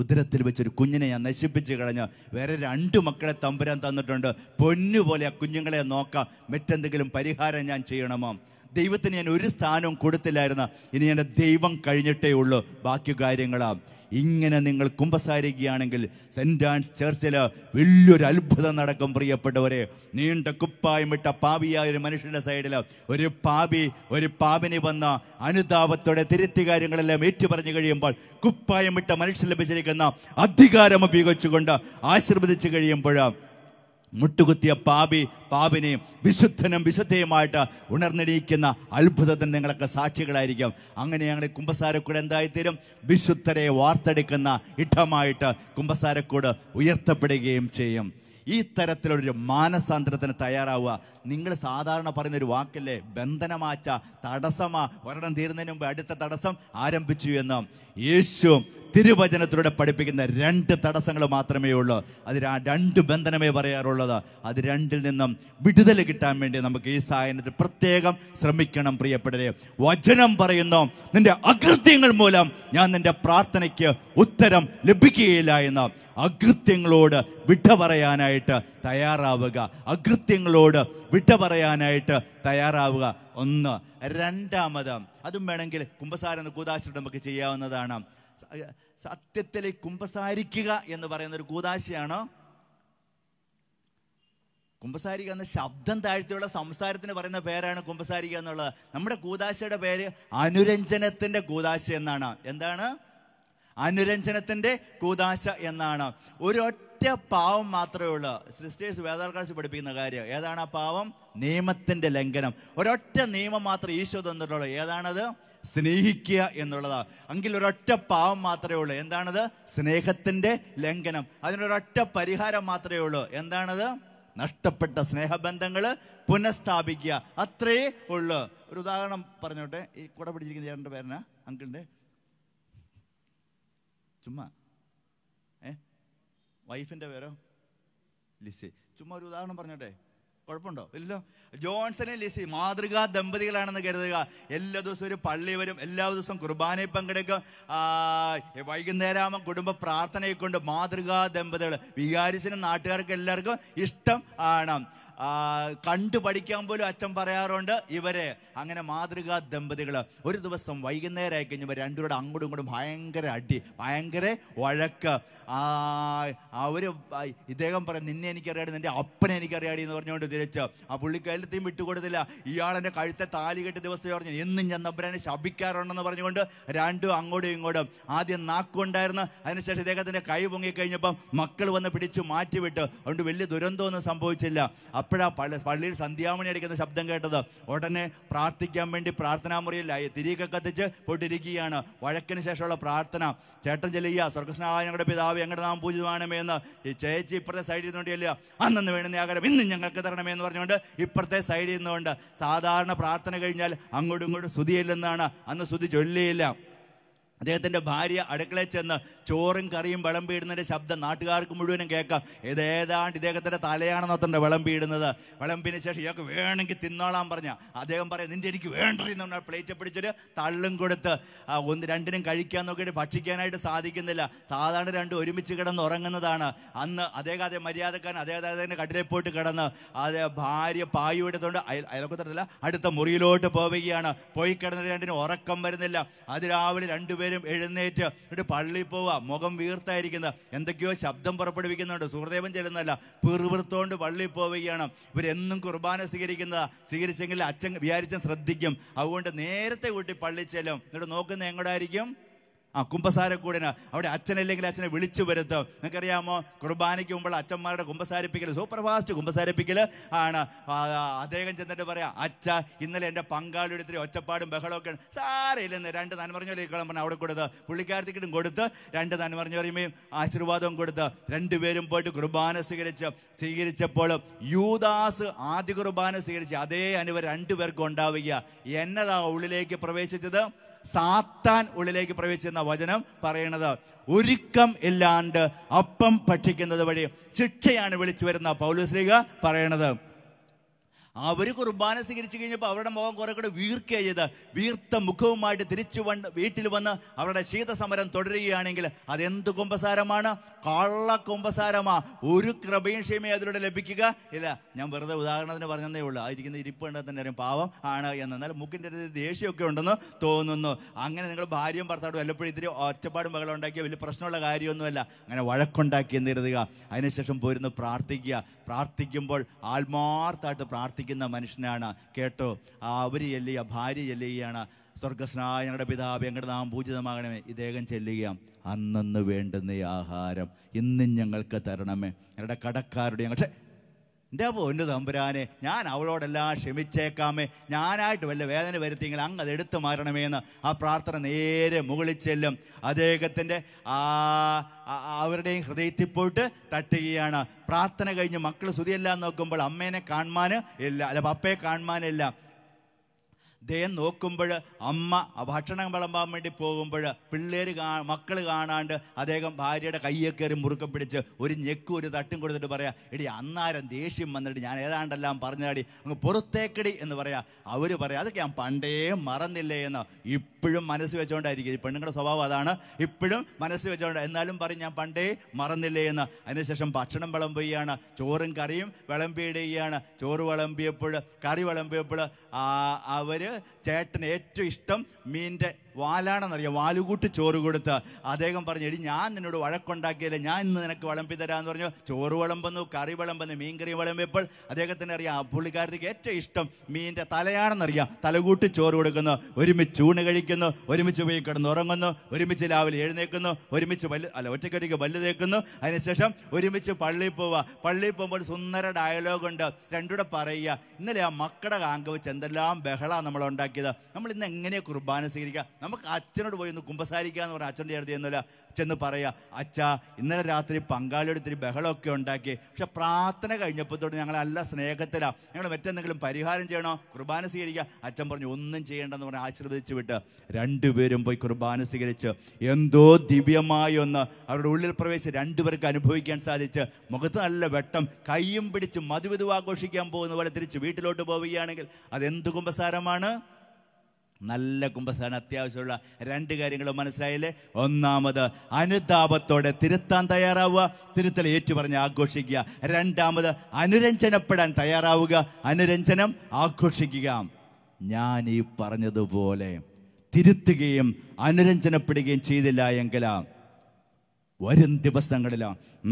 ഉദരത്തിൽ വെച്ചൊരു കുഞ്ഞിനെ ഞാൻ നശിപ്പിച്ച് കളഞ്ഞ് വേറെ രണ്ട് മക്കളെ തമ്പുരാൻ തന്നിട്ടുണ്ട് പൊന്നുപോലെ ആ കുഞ്ഞുങ്ങളെ നോക്കാം മറ്റെന്തെങ്കിലും പരിഹാരം ഞാൻ ചെയ്യണമോ ദൈവത്തിന് ഞാൻ ഒരു സ്ഥാനവും കൊടുത്തില്ലായിരുന്നു ഇനി എൻ്റെ ദൈവം കഴിഞ്ഞിട്ടേ ഉള്ളൂ ബാക്കി കാര്യങ്ങളാണ് ഇങ്ങനെ നിങ്ങൾ കുമ്പസാരിക്കുകയാണെങ്കിൽ സെൻറ് ആൻഡ്സ് ചർച്ചിൽ വലിയൊരു അത്ഭുതം നടക്കും പ്രിയപ്പെട്ടവരെ നീണ്ട കുപ്പായമിട്ട പാവിയായ ഒരു മനുഷ്യൻ്റെ സൈഡിൽ ഒരു പാപി ഒരു പാപിന് വന്ന അനുതാപത്തോടെ തിരുത്തി കാര്യങ്ങളെല്ലാം ഏറ്റുപറഞ്ഞു കഴിയുമ്പോൾ കുപ്പായമിട്ട മനുഷ്യൻ ലഭിച്ചിരിക്കുന്ന അധികാരം ഉപയോഗിച്ചുകൊണ്ട് ആശീർവദിച്ചു കഴിയുമ്പോൾ മുട്ടുകുത്തിയ പാപി പാപിനെ വിശുദ്ധനും വിശുദ്ധയുമായിട്ട് ഉണർന്നിരിക്കുന്ന അത്ഭുതത്തിന് നിങ്ങളൊക്കെ സാക്ഷികളായിരിക്കും അങ്ങനെ ഞങ്ങളുടെ എന്തായി എന്തായിത്തീരും വിശുദ്ധരെ വാർത്തെടുക്കുന്ന ഇഷ്ടമായിട്ട് കുംഭസാരക്കൂട് ഉയർത്തപ്പെടുകയും ചെയ്യും ഈ തരത്തിലൊരു മാനസാന്തരത്തിന് തയ്യാറാവുക നിങ്ങൾ സാധാരണ പറയുന്ന ഒരു വാക്കല്ലേ ബന്ധനമാച്ച തടസ്സമാ ഒരെണ്ണം തീരുന്നതിന് മുമ്പ് അടുത്ത തടസ്സം ആരംഭിച്ചു എന്ന് യേശു തിരുവചനത്തിലൂടെ പഠിപ്പിക്കുന്ന രണ്ട് തടസ്സങ്ങൾ മാത്രമേ ഉള്ളൂ അത് രണ്ട് ബന്ധനമേ പറയാറുള്ളത് അത് രണ്ടിൽ നിന്നും വിടുതൽ കിട്ടാൻ വേണ്ടി നമുക്ക് ഈ സായനത്തിൽ പ്രത്യേകം ശ്രമിക്കണം പ്രിയപ്പെട്ടവരെ വചനം പറയുന്നു നിന്റെ അകൃത്യങ്ങൾ മൂലം ഞാൻ നിന്റെ പ്രാർത്ഥനയ്ക്ക് ഉത്തരം ലഭിക്കുകയില്ല എന്ന് അകൃത്യങ്ങളോട് വിട്ട പറയാനായിട്ട് തയ്യാറാവുക അകൃത്യങ്ങളോട് വിട്ട പറയാനായിട്ട് തയ്യാറാവുക ഒന്ന് രണ്ടാമത് അതും വേണമെങ്കിൽ കുമ്പസാരെന്ന് കൂതാശിയുടെ നമുക്ക് ചെയ്യാവുന്നതാണ് സത്യത്തിലെ കുമ്പസാരിക്കുക എന്ന് പറയുന്ന ഒരു കൂതാശയാണ് കുമ്പസാരിക എന്ന ശബ്ദം താഴ്ത്തിയുള്ള സംസാരത്തിന് പറയുന്ന പേരാണ് കുമ്പസാരിക എന്നുള്ളത് നമ്മുടെ കൂതാശയുടെ പേര് അനുരഞ്ജനത്തിന്റെ കൂതാശ എന്നാണ് എന്താണ് അനുരഞ്ജനത്തിന്റെ കൂതാശ എന്നാണ് ഒരൊറ്റ പാവം മാത്രമേ ഉള്ളൂ സിസ്റ്റേഴ്സ് വേദാർക്കാഴ്ച പഠിപ്പിക്കുന്ന കാര്യം ഏതാണ് ആ പാവം നിയമത്തിന്റെ ലംഘനം ഒരൊറ്റ നിയമം മാത്രം ഈശോ തന്നിട്ടുള്ളൂ ഏതാണത് സ്നേഹിക്കുക എന്നുള്ളതാണ് അങ്കിൽ ഒരൊറ്റ പാവം മാത്രമേ ഉള്ളൂ എന്താണത് സ്നേഹത്തിന്റെ ലംഘനം അതിനൊരൊറ്റ പരിഹാരം മാത്രമേ ഉള്ളൂ എന്താണത് നഷ്ടപ്പെട്ട സ്നേഹബന്ധങ്ങൾ പുനഃസ്ഥാപിക്കുക അത്രയേ ഉള്ളൂ ഒരു ഉദാഹരണം പറഞ്ഞോട്ടെ ഈ കൂടെ പിടിച്ചിരിക്കുന്ന ചേട്ടൻ്റെ പേരനാ അങ്കിളിൻ്റെ ചുമ്മാ ഏ വൈഫിൻ്റെ പേരോ ലിസി ചുമ്മാ ഒരു ഉദാഹരണം പറഞ്ഞോട്ടെ കുഴപ്പമുണ്ടോ ഇല്ലല്ലോ ജോൺസനെ ലിസി മാതൃകാ ദമ്പതികളാണെന്ന് കരുതുക എല്ലാ ദിവസവും ഒരു പള്ളി വരും എല്ലാ ദിവസവും കുർബാനയിൽ പങ്കെടുക്കും വൈകുന്നേരമാകുമ്പോൾ കുടുംബ പ്രാർത്ഥനയെ കൊണ്ട് മാതൃകാ ദമ്പതികൾ വികാരിച്ചനും നാട്ടുകാർക്ക് എല്ലാവർക്കും ഇഷ്ടം ആണ് കണ്ടു പഠിക്കാൻ പോലും അച്ഛൻ പറയാറുണ്ട് ഇവരെ അങ്ങനെ മാതൃകാ ദമ്പതികൾ ഒരു ദിവസം ആയി കഴിഞ്ഞപ്പോൾ രണ്ടുപേരുടെ അങ്ങോട്ടും ഇങ്ങോട്ടും ഭയങ്കര അടി ഭയങ്കര വഴക്ക് അവർ ഇദ്ദേഹം പറയും നിന്നെ എനിക്കറിയാടി നിന്റെ അപ്പനെ എനിക്കറിയാടി എന്ന് പറഞ്ഞുകൊണ്ട് തിരിച്ച് ആ പുള്ളി കയ്യിലത്തെയും വിട്ടുകൊടുത്തില്ല ഇയാളെൻ്റെ കഴുത്തെ താലി കെട്ടി ദിവസത്തെ പറഞ്ഞു എന്നും ഞാൻ നമ്പരനെ ശപിക്കാറുണ്ടെന്ന് പറഞ്ഞുകൊണ്ട് രണ്ടും അങ്ങോട്ടും ഇങ്ങോട്ടും ആദ്യം നാക്കുണ്ടായിരുന്നു അതിനുശേഷം ഇദ്ദേഹത്തിൻ്റെ കൈ പൊങ്ങി കഴിഞ്ഞപ്പം മക്കൾ വന്ന് പിടിച്ചു മാറ്റിവിട്ട് അതുകൊണ്ട് വലിയ ദുരന്തമൊന്നും സംഭവിച്ചില്ല അപ്പോഴാ പള്ളിയിൽ സന്ധ്യാമണി അടിക്കുന്ന ശബ്ദം കേട്ടത് ഉടനെ പ്രാ പ്രാർത്ഥിക്കാൻ വേണ്ടി പ്രാർത്ഥനാ മുറിയിലായി തിരികെ കത്തിച്ച് പോയിട്ടിരിക്കുകയാണ് വഴക്കിന് ശേഷമുള്ള പ്രാർത്ഥന ചേട്ടൻ ചെല്ലുക സ്വർഗസ്നാഥ ഞങ്ങളുടെ പിതാവ് ഞങ്ങളുടെ നാം പൂജിതമാണമേ എന്ന് ഈ ചേച്ചി ഇപ്പുറത്തെ സൈഡിൽ നിന്നുകൊണ്ടില്ല അന്നു വേണ്ടുന്ന ആഗ്രഹം ഇന്നും ഞങ്ങൾക്ക് തരണമേ എന്ന് പറഞ്ഞുകൊണ്ട് ഇപ്പുറത്തെ സൈഡിൽ നിന്നുകൊണ്ട് സാധാരണ പ്രാർത്ഥന കഴിഞ്ഞാൽ അങ്ങോട്ടും ഇങ്ങോട്ടും സ്തുതിയില്ലെന്നാണ് അന്ന് സ്തുതി ചൊല്ലിയില്ല അദ്ദേഹത്തിൻ്റെ ഭാര്യ അടുക്കളയിൽ ചെന്ന് ചോറും കറിയും വെള്ളം പീടുന്നതിൻ്റെ ശബ്ദം നാട്ടുകാർക്ക് മുഴുവനും കേൾക്കാം ഇത് ഏതാണ്ട് ഇദ്ദേഹത്തിൻ്റെ തലയാണെന്നത്തൻ്റെ വെള്ളം പീടുന്നത് വെള്ളം പീന ശേഷം ഇയാൾക്ക് വേണമെങ്കിൽ തിന്നോളാൻ പറഞ്ഞ അദ്ദേഹം പറയാം നിൻ്റെ എനിക്ക് വേണ്ടെന്ന് പറഞ്ഞാൽ പ്ലേറ്റ് പിടിച്ചിട്ട് തള്ളും കൊടുത്ത് ഒന്ന് രണ്ടിനും കഴിക്കാൻ നോക്കിയിട്ട് ഭക്ഷിക്കാനായിട്ട് സാധിക്കുന്നില്ല സാധാരണ രണ്ടും ഒരുമിച്ച് കിടന്ന് ഉറങ്ങുന്നതാണ് അന്ന് അദ്ദേഹം അതേ മര്യാദക്കാരൻ അദ്ദേഹം അദ്ദേഹത്തിൻ്റെ കട്ടിലിൽ പോയിട്ട് കിടന്ന് അതേ ഭാര്യ പായു എടുത്തുകൊണ്ട് അയൽക്കത്തല്ല അടുത്ത മുറിയിലോട്ട് പോവുകയാണ് പോയി കിടന്നിട്ട് രണ്ടിനും ഉറക്കം വരുന്നില്ല അതിരാവിലെ രണ്ടുപേരും പേരും എഴുന്നേറ്റ് എന്നിട്ട് പള്ളിയിൽ പോവുക മുഖം വീർത്തായിരിക്കുന്ന എന്തൊക്കെയോ ശബ്ദം പുറപ്പെടുവിക്കുന്നുണ്ട് സുഹൃദേവൻ ചെല്ലുന്നല്ല പിറുവിറുത്തോണ്ട് പള്ളിയിൽ പോവുകയാണ് ഇവരെന്നും കുർബാന സ്വീകരിക്കുന്നതാ സ്വീകരിച്ചെങ്കിൽ അച്ഛൻ വിചാരിച്ച ശ്രദ്ധിക്കും അതുകൊണ്ട് നേരത്തെ കൂട്ടി പള്ളി ചെല്ലും എന്നിട്ട് നോക്കുന്ന എങ്ങോട്ടായിരിക്കും ആ കുമ്പസാരക്കൂടിന് അവിടെ അച്ഛനല്ലെങ്കിൽ അച്ഛനെ വിളിച്ചു വരുത്തും നിങ്ങൾക്കറിയാമോ കുർബാനയ്ക്ക് മുമ്പ് അച്ഛന്മാരുടെ കുമ്പസാരിപ്പിക്കൽ സൂപ്പർ ഫാസ്റ്റ് കുമ്പസാരിപ്പിക്കൽ ആണ് അദ്ദേഹം ചെന്നിട്ട് പറയാം അച്ഛ ഇന്നലെ എൻ്റെ പങ്കാളിയുടെ ഇത്തിരി ഒച്ചപ്പാടും ബഹളമൊക്കെ സാരയില്ലെന്ന് രണ്ട് നന്മറിഞ്ഞോലിക്കളം പറഞ്ഞാൽ അവിടെ കൊടുത്ത് പുള്ളിക്കാരത്തിക്കിട്ടും കൊടുത്ത് രണ്ട് നന്മറിഞ്ഞോറിയുമേയും ആശീർവാദവും കൊടുത്ത് രണ്ടുപേരും പോയിട്ട് കുർബാന സ്വീകരിച്ച് സ്വീകരിച്ചപ്പോൾ യൂദാസ് ആദ്യ കുർബാന സ്വീകരിച്ച് അതേ അനുവ രണ്ടുപേർക്കും ഉണ്ടാവുക എന്നതാ ഉള്ളിലേക്ക് പ്രവേശിച്ചത് സാത്താൻ ഉള്ളിലേക്ക് പ്രവേശിച്ചെന്ന വചനം പറയണത് ഒരുക്കം ഇല്ലാണ്ട് അപ്പം ഭക്ഷിക്കുന്നത് വഴി ശിക്ഷയാണ് വിളിച്ചു വരുന്ന പൗലശ്രീക പറയണത് അവർ കുർബാന സ്വീകരിച്ചു കഴിഞ്ഞപ്പോൾ അവരുടെ മുഖം കുറെ കൂടെ വീർക്കുക ചെയ്ത് വീർത്ത മുഖവുമായിട്ട് തിരിച്ചു വന്ന് വീട്ടിൽ വന്ന് അവരുടെ ശീതസമരം തുടരുകയാണെങ്കിൽ അതെന്ത് കുംഭസാരമാണ് കള്ള കുംഭസാരമാ ഒരു കൃപയും ക്ഷമയും അതിലൂടെ ലഭിക്കുക ഇല്ല ഞാൻ വെറുതെ ഉദാഹരണത്തിന് പറഞ്ഞതേ ഉള്ളൂ ആയിരിക്കുന്ന ഇരിപ്പുണ്ടെന്ന് തന്നെ അറിയാം പാവം ആണ് എന്നാൽ മുക്കിൻ്റെ ദേഷ്യമൊക്കെ ഉണ്ടെന്ന് തോന്നുന്നു അങ്ങനെ നിങ്ങൾ ഭാര്യയും ഭർത്താവും വല്ലപ്പോഴും ഇത്തിരി ഒറ്റപ്പാടും മകളും ഉണ്ടാക്കിയ വലിയ പ്രശ്നമുള്ള കാര്യമൊന്നുമല്ല അങ്ങനെ വഴക്കുണ്ടാക്കി കരുതുക അതിനുശേഷം പോരുന്ന് പ്രാർത്ഥിക്കുക പ്രാർത്ഥിക്കുമ്പോൾ ആത്മാർത്ഥമായിട്ട് പ്രാർത്ഥിക്കുക പ്രാർത്ഥിക്കുന്ന മനുഷ്യനാണ് കേട്ടോ ആ അവര് ചെല്ലുക ഭാര്യ ചെല്ലുകയാണ് സ്വർഗസ്നായ ഞങ്ങളുടെ പിതാവ് ഞങ്ങളുടെ നാം പൂജിതമാകണമേ ഇദ്ദേഹം ചെല്ലുക അന്നന്ന് വേണ്ടുന്ന ആഹാരം ഇന്നും ഞങ്ങൾക്ക് തരണമേ ഞങ്ങളുടെ കടക്കാരുടെ ഞങ്ങൾ എൻ്റെ പൊന്നു തമ്പുരാനെ ഞാൻ അവളോടെല്ലാം ക്ഷമിച്ചേക്കാമേ ഞാനായിട്ട് വല്ല വേദന വരുത്തിയെങ്കിൽ അങ്ങ് അത് എടുത്തു മാറണമേ എന്ന് ആ പ്രാർത്ഥന നേരെ മുകളിൽ ചെല്ലും അദ്ദേഹത്തിൻ്റെ ആ അവരുടെയും ഹൃദയത്തിൽ പോയിട്ട് തട്ടുകയാണ് പ്രാർത്ഥന കഴിഞ്ഞ് മക്കൾ സ്തുതിയെല്ലാം നോക്കുമ്പോൾ അമ്മേനെ കാണുവാൻ ഇല്ല അല്ല പപ്പയെ കാണുമാനില്ല ദേ നോക്കുമ്പോൾ അമ്മ ഭക്ഷണം വിളമ്പാൻ വേണ്ടി പോകുമ്പോൾ പിള്ളേർ കാ മക്കൾ കാണാണ്ട് അദ്ദേഹം ഭാര്യയുടെ കയ്യെ കയറി മുറുക്കം പിടിച്ച് ഒരു ഞെക്കും ഒരു തട്ടും കൊടുത്തിട്ട് പറയാ എടി അന്നാരം ദേഷ്യം വന്നിട്ട് ഞാൻ ഏതാണ്ടെല്ലാം പറഞ്ഞാടി അങ്ങ് പുറത്തേക്കടി എന്ന് പറയാ അവർ പറയാം അതൊക്കെ ഞാൻ പണ്ടേ മറന്നില്ലേ എന്ന് ഇപ്പോഴും മനസ്സ് വെച്ചുകൊണ്ടായിരിക്കും ഈ പെണ്ണുങ്ങളുടെ സ്വഭാവം അതാണ് ഇപ്പോഴും മനസ്സ് വെച്ചുകൊണ്ട് എന്നാലും പറയും ഞാൻ പണ്ടേ മറന്നില്ലേ എന്ന് അതിനുശേഷം ഭക്ഷണം വിളമ്പുകയാണ് ചോറും കറിയും വിളമ്പിയിടുകയാണ് ചോറ് വിളമ്പിയപ്പോൾ കറി വിളമ്പിയപ്പോൾ അവർ ചേട്ടന് ഏറ്റവും ഇഷ്ടം മീൻ്റെ വാലാണെന്നറിയാം വാലുകൂട്ട് ചോറ് കൊടുത്ത് അദ്ദേഹം പറഞ്ഞു എടി ഞാൻ നിന്നോട് വഴക്കുണ്ടാക്കിയില്ല ഞാൻ ഇന്ന് നിനക്ക് വിളമ്പി തരാമെന്ന് പറഞ്ഞു ചോറ് വിളമ്പുന്നു കറി വിളമ്പുന്നു മീൻകറി വിളമ്പിയപ്പോൾ അദ്ദേഹത്തിന് അറിയാം പുള്ളിക്കാരത്തേക്ക് ഏറ്റവും ഇഷ്ടം മീൻ്റെ തലയാണെന്നറിയാം തലകൂട്ട് ചോറ് കൊടുക്കുന്നു ഒരുമിച്ച് ചൂണ് കഴിക്കുന്നു ഒരുമിച്ച് പോയി കിടന്ന് ഉറങ്ങുന്നു ഒരുമിച്ച് രാവിലെ എഴുന്നേക്കുന്നു ഒരുമിച്ച് വല്ല് അല്ല ഒറ്റയ്ക്കൊറ്റയ്ക്ക് വല്ല് തേക്കുന്നു അതിനുശേഷം ഒരുമിച്ച് പള്ളിയിൽ പോവുക പള്ളിയിൽ പോകുമ്പോൾ സുന്ദര ഡയലോഗ് ഉണ്ട് രണ്ടൂടെ പറയുക ഇന്നലെ ആ മക്കളുടെ വെച്ച് എന്തെല്ലാം ബഹള നമ്മൾ ഉണ്ടാക്കി മനസ്സിലാക്കിയത് നമ്മൾ ഇന്ന് എങ്ങനെ കുർബാന സ്വീകരിക്കുക നമുക്ക് അച്ഛനോട് പോയി ഒന്ന് കുമ്പസാരിക്കുക എന്ന് പറഞ്ഞാൽ അച്ഛൻ്റെ അടുത്ത് ചെന്നില്ല ചെന്ന് പറയുക അച്ഛാ ഇന്നലെ രാത്രി പങ്കാളിയുടെ ഇത്തിരി ബഹളമൊക്കെ ഉണ്ടാക്കി പക്ഷെ പ്രാർത്ഥന കഴിഞ്ഞപ്പോഴത്തോട് ഞങ്ങൾ നല്ല സ്നേഹത്തിലാണ് ഞങ്ങൾ മറ്റെന്തെങ്കിലും പരിഹാരം ചെയ്യണോ കുർബാന സ്വീകരിക്കുക അച്ഛൻ പറഞ്ഞു ഒന്നും ചെയ്യേണ്ടെന്ന് പറഞ്ഞ് ആശീർവദിച്ച് വിട്ട് രണ്ടുപേരും പോയി കുർബാന സ്വീകരിച്ച് എന്തോ ദിവ്യമായി ഒന്ന് അവരുടെ ഉള്ളിൽ പ്രവേശിച്ച് രണ്ടുപേർക്ക് അനുഭവിക്കാൻ സാധിച്ച് മുഖത്ത് നല്ല വെട്ടം കൈയും പിടിച്ച് മധുവിധു ആഘോഷിക്കാൻ പോകുന്ന പോലെ തിരിച്ച് വീട്ടിലോട്ട് പോവുകയാണെങ്കിൽ അതെന്ത് കുമ്പസാരമാണ് നല്ല കുംഭസാരം അത്യാവശ്യമുള്ള രണ്ട് കാര്യങ്ങൾ മനസ്സിലായില്ലേ ഒന്നാമത് അനുതാപത്തോടെ തിരുത്താൻ തയ്യാറാവുക തിരുത്തൽ ഏറ്റുപറഞ്ഞ് ആഘോഷിക്കുക രണ്ടാമത് അനുരഞ്ജനപ്പെടാൻ തയ്യാറാവുക അനുരഞ്ജനം ആഘോഷിക്കുക ഞാൻ ഈ പറഞ്ഞതുപോലെ തിരുത്തുകയും അനുരഞ്ജനപ്പെടുകയും ചെയ്തില്ല എങ്കിൽ വരും ദിവസങ്ങളിൽ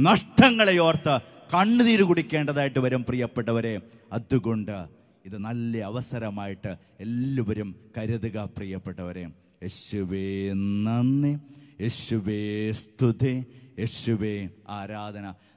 നഷ്ടങ്ങളെ ഓർത്ത് കണ്ണുനീര് കുടിക്കേണ്ടതായിട്ട് വരും പ്രിയപ്പെട്ടവരെ അതുകൊണ്ട് ഇത് നല്ല അവസരമായിട്ട് എല്ലാവരും കരുതുക പ്രിയപ്പെട്ടവരെ യശുവേ നന്ദി യശുവേ സ്തുതി യശുവേ ആരാധന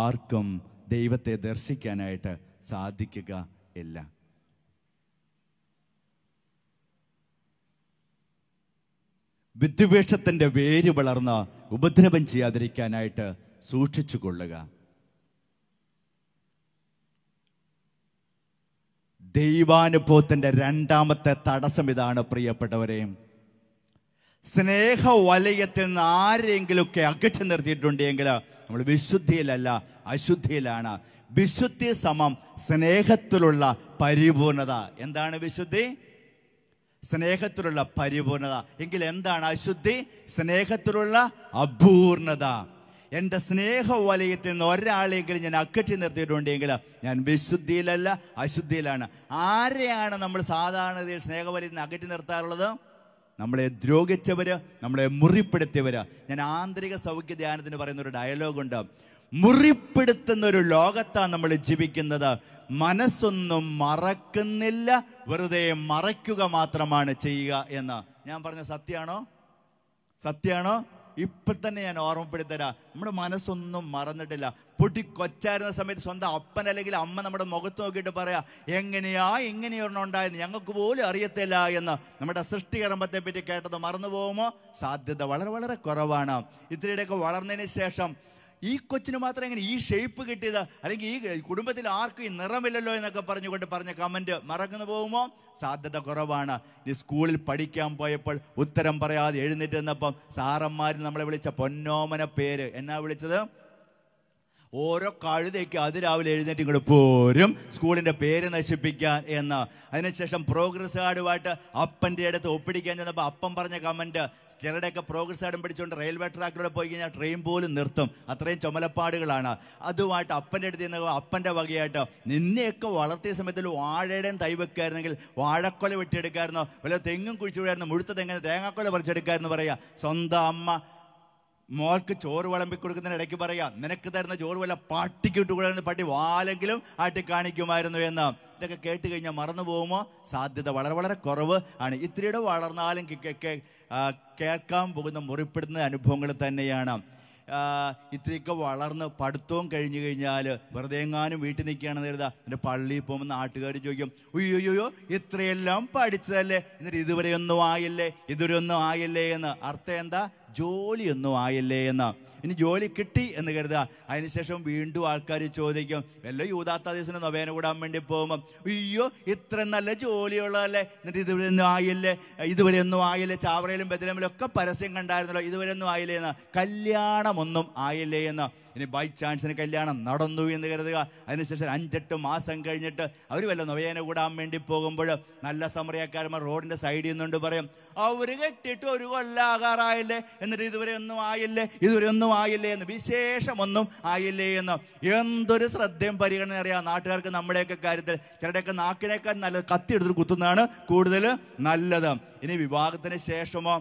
ആർക്കും ദൈവത്തെ ദർശിക്കാനായിട്ട് സാധിക്കുക ഇല്ല വിദ്വേഷത്തിൻ്റെ വേര് വളർന്ന് ഉപദ്രവം ചെയ്യാതിരിക്കാനായിട്ട് സൂക്ഷിച്ചു കൊള്ളുക ദൈവാനുഭവത്തിൻ്റെ രണ്ടാമത്തെ തടസ്സം ഇതാണ് പ്രിയപ്പെട്ടവരെയും സ്നേഹ വലയത്തിൽ നിന്ന് ആരെങ്കിലുമൊക്കെ അകറ്റി നിർത്തിയിട്ടുണ്ടെങ്കിൽ നമ്മൾ വിശുദ്ധിയിലല്ല അശുദ്ധിയിലാണ് വിശുദ്ധി സമം സ്നേഹത്തിലുള്ള പരിപൂർണത എന്താണ് വിശുദ്ധി സ്നേഹത്തിലുള്ള പരിപൂർണത എങ്കിൽ എന്താണ് അശുദ്ധി സ്നേഹത്തിലുള്ള അപൂർണത എൻ്റെ സ്നേഹ വലയത്തിൽ നിന്ന് ഒരാളെങ്കിലും ഞാൻ അക്കറ്റി നിർത്തിയിട്ടുണ്ടെങ്കിൽ ഞാൻ വിശുദ്ധിയിലല്ല അശുദ്ധിയിലാണ് ആരെയാണ് നമ്മൾ സാധാരണ സ്നേഹവലയത്തിൽ നിന്ന് അകറ്റി നിർത്താറുള്ളത് നമ്മളെ ദ്രോഹിച്ചവര് നമ്മളെ മുറിപ്പെടുത്തിയവര് ഞാൻ ആന്തരിക സൗഖ്യ ധ്യാനത്തിന് പറയുന്ന ഒരു ഡയലോഗുണ്ട് മുറിപ്പെടുത്തുന്ന ഒരു ലോകത്താണ് നമ്മൾ ജീവിക്കുന്നത് മനസ്സൊന്നും മറക്കുന്നില്ല വെറുതെ മറയ്ക്കുക മാത്രമാണ് ചെയ്യുക എന്ന് ഞാൻ പറഞ്ഞ സത്യമാണോ സത്യമാണോ ഇപ്പം തന്നെ ഞാൻ ഓർമ്മപ്പെടുത്തരാ നമ്മുടെ മനസ്സൊന്നും മറന്നിട്ടില്ല പൊട്ടി കൊച്ചായിരുന്ന സമയത്ത് സ്വന്തം അപ്പൻ അല്ലെങ്കിൽ അമ്മ നമ്മുടെ മുഖത്ത് നോക്കിയിട്ട് പറയാ എങ്ങനെയാ ഇങ്ങനെയൊരെണ്ണം ഉണ്ടായെന്ന് ഞങ്ങൾക്ക് പോലും അറിയത്തില്ല എന്ന് നമ്മുടെ സൃഷ്ടികർമ്മത്തെ പറ്റി കേട്ടത് മറന്നു പോകുമോ സാധ്യത വളരെ വളരെ കുറവാണ് ഇത്രയുടെയൊക്കെ വളർന്നതിന് ശേഷം ഈ കൊച്ചിന് മാത്രം എങ്ങനെ ഈ ഷേപ്പ് കിട്ടിയത് അല്ലെങ്കിൽ ഈ കുടുംബത്തിൽ ആർക്കും ഈ നിറമില്ലല്ലോ എന്നൊക്കെ പറഞ്ഞുകൊണ്ട് പറഞ്ഞ കമൻറ്റ് മറക്കുന്നു പോകുമോ സാധ്യത കുറവാണ് ഈ സ്കൂളിൽ പഠിക്കാൻ പോയപ്പോൾ ഉത്തരം പറയാതെ എഴുന്നേറ്റ് നിന്നപ്പം സാറന്മാർ നമ്മളെ വിളിച്ച പൊന്നോമന പേര് എന്നാ വിളിച്ചത് ഓരോ കഴുതയ്ക്ക് അതിരാവിലെ എഴുന്നേറ്റ് ഇങ്ങോട്ട് പോരും സ്കൂളിൻ്റെ പേര് നശിപ്പിക്കാൻ എന്ന് അതിനുശേഷം പ്രോഗ്രസ് കാർഡുമായിട്ട് അപ്പൻ്റെ അടുത്ത് ഒപ്പിടിക്കാൻ ചെന്നപ്പോൾ അപ്പം പറഞ്ഞ കമൻറ്റ് ചിലരുടെയൊക്കെ പ്രോഗ്രസ് കാർഡും പിടിച്ചുകൊണ്ട് റെയിൽവേ ട്രാക്കിലൂടെ പോയി കഴിഞ്ഞാൽ ട്രെയിൻ പോലും നിർത്തും അത്രയും ചുമലപ്പാടുകളാണ് അതുമായിട്ട് അപ്പൻ്റെ അടുത്ത് നിന്ന് അപ്പൻ്റെ വകയായിട്ട് നിന്നെയൊക്കെ വളർത്തിയ സമയത്തിൽ വാഴയുടെയും തൈ വെക്കായിരുന്നെങ്കിൽ വാഴക്കൊല വെട്ടിയെടുക്കാമായിരുന്നു വല്ല തെങ്ങും കുഴിച്ചു വിടായിരുന്നു മുഴുത്ത തെങ്ങിന് തേങ്ങാക്കൊല പറിച്ചെടുക്കാമായിരുന്നു പറയുക സ്വന്തം അമ്മ മോൾക്ക് ചോറ് വിളമ്പി കൊടുക്കുന്നതിന് ഇടയ്ക്ക് പറയാ നിനക്ക് തരുന്ന ചോറ് വല്ല പട്ടിക്ക് ഇട്ടുകൂടാന്ന് പട്ടി വാലെങ്കിലും ആട്ടി കാണിക്കുമായിരുന്നു എന്ന് ഇതൊക്കെ കേട്ട് കഴിഞ്ഞാൽ മറന്നു പോകുമോ സാധ്യത വളരെ വളരെ കുറവ് ആണ് ഇത്തിരിയുടെ വളർന്നാലും കേൾക്കാൻ പോകുന്ന മുറിപ്പെടുന്ന അനുഭവങ്ങൾ തന്നെയാണ് ഇത്രയൊക്കെ വളർന്ന് പഠിത്തവും കഴിഞ്ഞു കഴിഞ്ഞാൽ വെറുതെ എങ്ങാനും വീട്ടിൽ നിൽക്കുകയാണെന്ന് കരുതാ എൻ്റെ പള്ളിയിൽ പോകുമ്പോൾ നാട്ടുകാർ ചോദിക്കും ഉയ്യോയ്യോ ഇത്രയെല്ലാം പഠിച്ചതല്ലേ എന്നിട്ട് ഇതുവരെയൊന്നും ഒന്നും ആയില്ലേ ഇതുവരെ ഒന്നും ആയില്ലേ എന്ന് അർത്ഥം എന്താ ജോലിയൊന്നും ആയില്ലേ എന്ന് ഇനി ജോലി കിട്ടി എന്ന് കരുതുക അതിനുശേഷം വീണ്ടും ആൾക്കാർ ചോദിക്കും വല്ല യൂതാത്താദീസിന് നൊവേന കൂടാൻ വേണ്ടി പോകുമ്പോൾ അയ്യോ ഇത്ര നല്ല ജോലിയുള്ളതല്ലേ എന്നിട്ട് ഇതുവരെ ഒന്നും ആയില്ലേ ഇതുവരെ ഒന്നും ആയില്ലേ ചാവറയിലും ബദലമിലും ഒക്കെ പരസ്യം കണ്ടായിരുന്നല്ലോ ഇതുവരെ ഒന്നും ആയില്ലേ എന്ന് കല്യാണമൊന്നും ആയില്ലേ എന്ന് ഇനി ബൈ ചാൻസിന് കല്യാണം നടന്നു എന്ന് കരുതുക അതിനുശേഷം അഞ്ചെട്ട് മാസം കഴിഞ്ഞിട്ട് അവർ വല്ല നൊവേന കൂടാൻ വേണ്ടി പോകുമ്പോൾ നല്ല സമറിയക്കാരന്മാർ റോഡിൻ്റെ സൈഡിൽ നിന്നുകൊണ്ട് പറയും അവർ കെട്ടിയിട്ട് ഒരു കൊല്ലാകാറായില്ലേ എന്നിട്ട് ഇതുവരെ ഒന്നും ആയില്ലേ ഇതുവരെ ഒന്നും ആയില്ലേ എന്ന് വിശേഷമൊന്നും ആയില്ലേ എന്ന് എന്തൊരു ശ്രദ്ധയും പരിഗണന അറിയാം നാട്ടുകാർക്ക് നമ്മുടെയൊക്കെ കാര്യത്തിൽ ചിലരുടെയൊക്കെ നാക്കിനേക്കാൾ നല്ല കത്തി എടുത്തിട്ട് കുത്തുന്നതാണ് കൂടുതൽ നല്ലത് ഇനി വിവാഹത്തിന് ശേഷമോ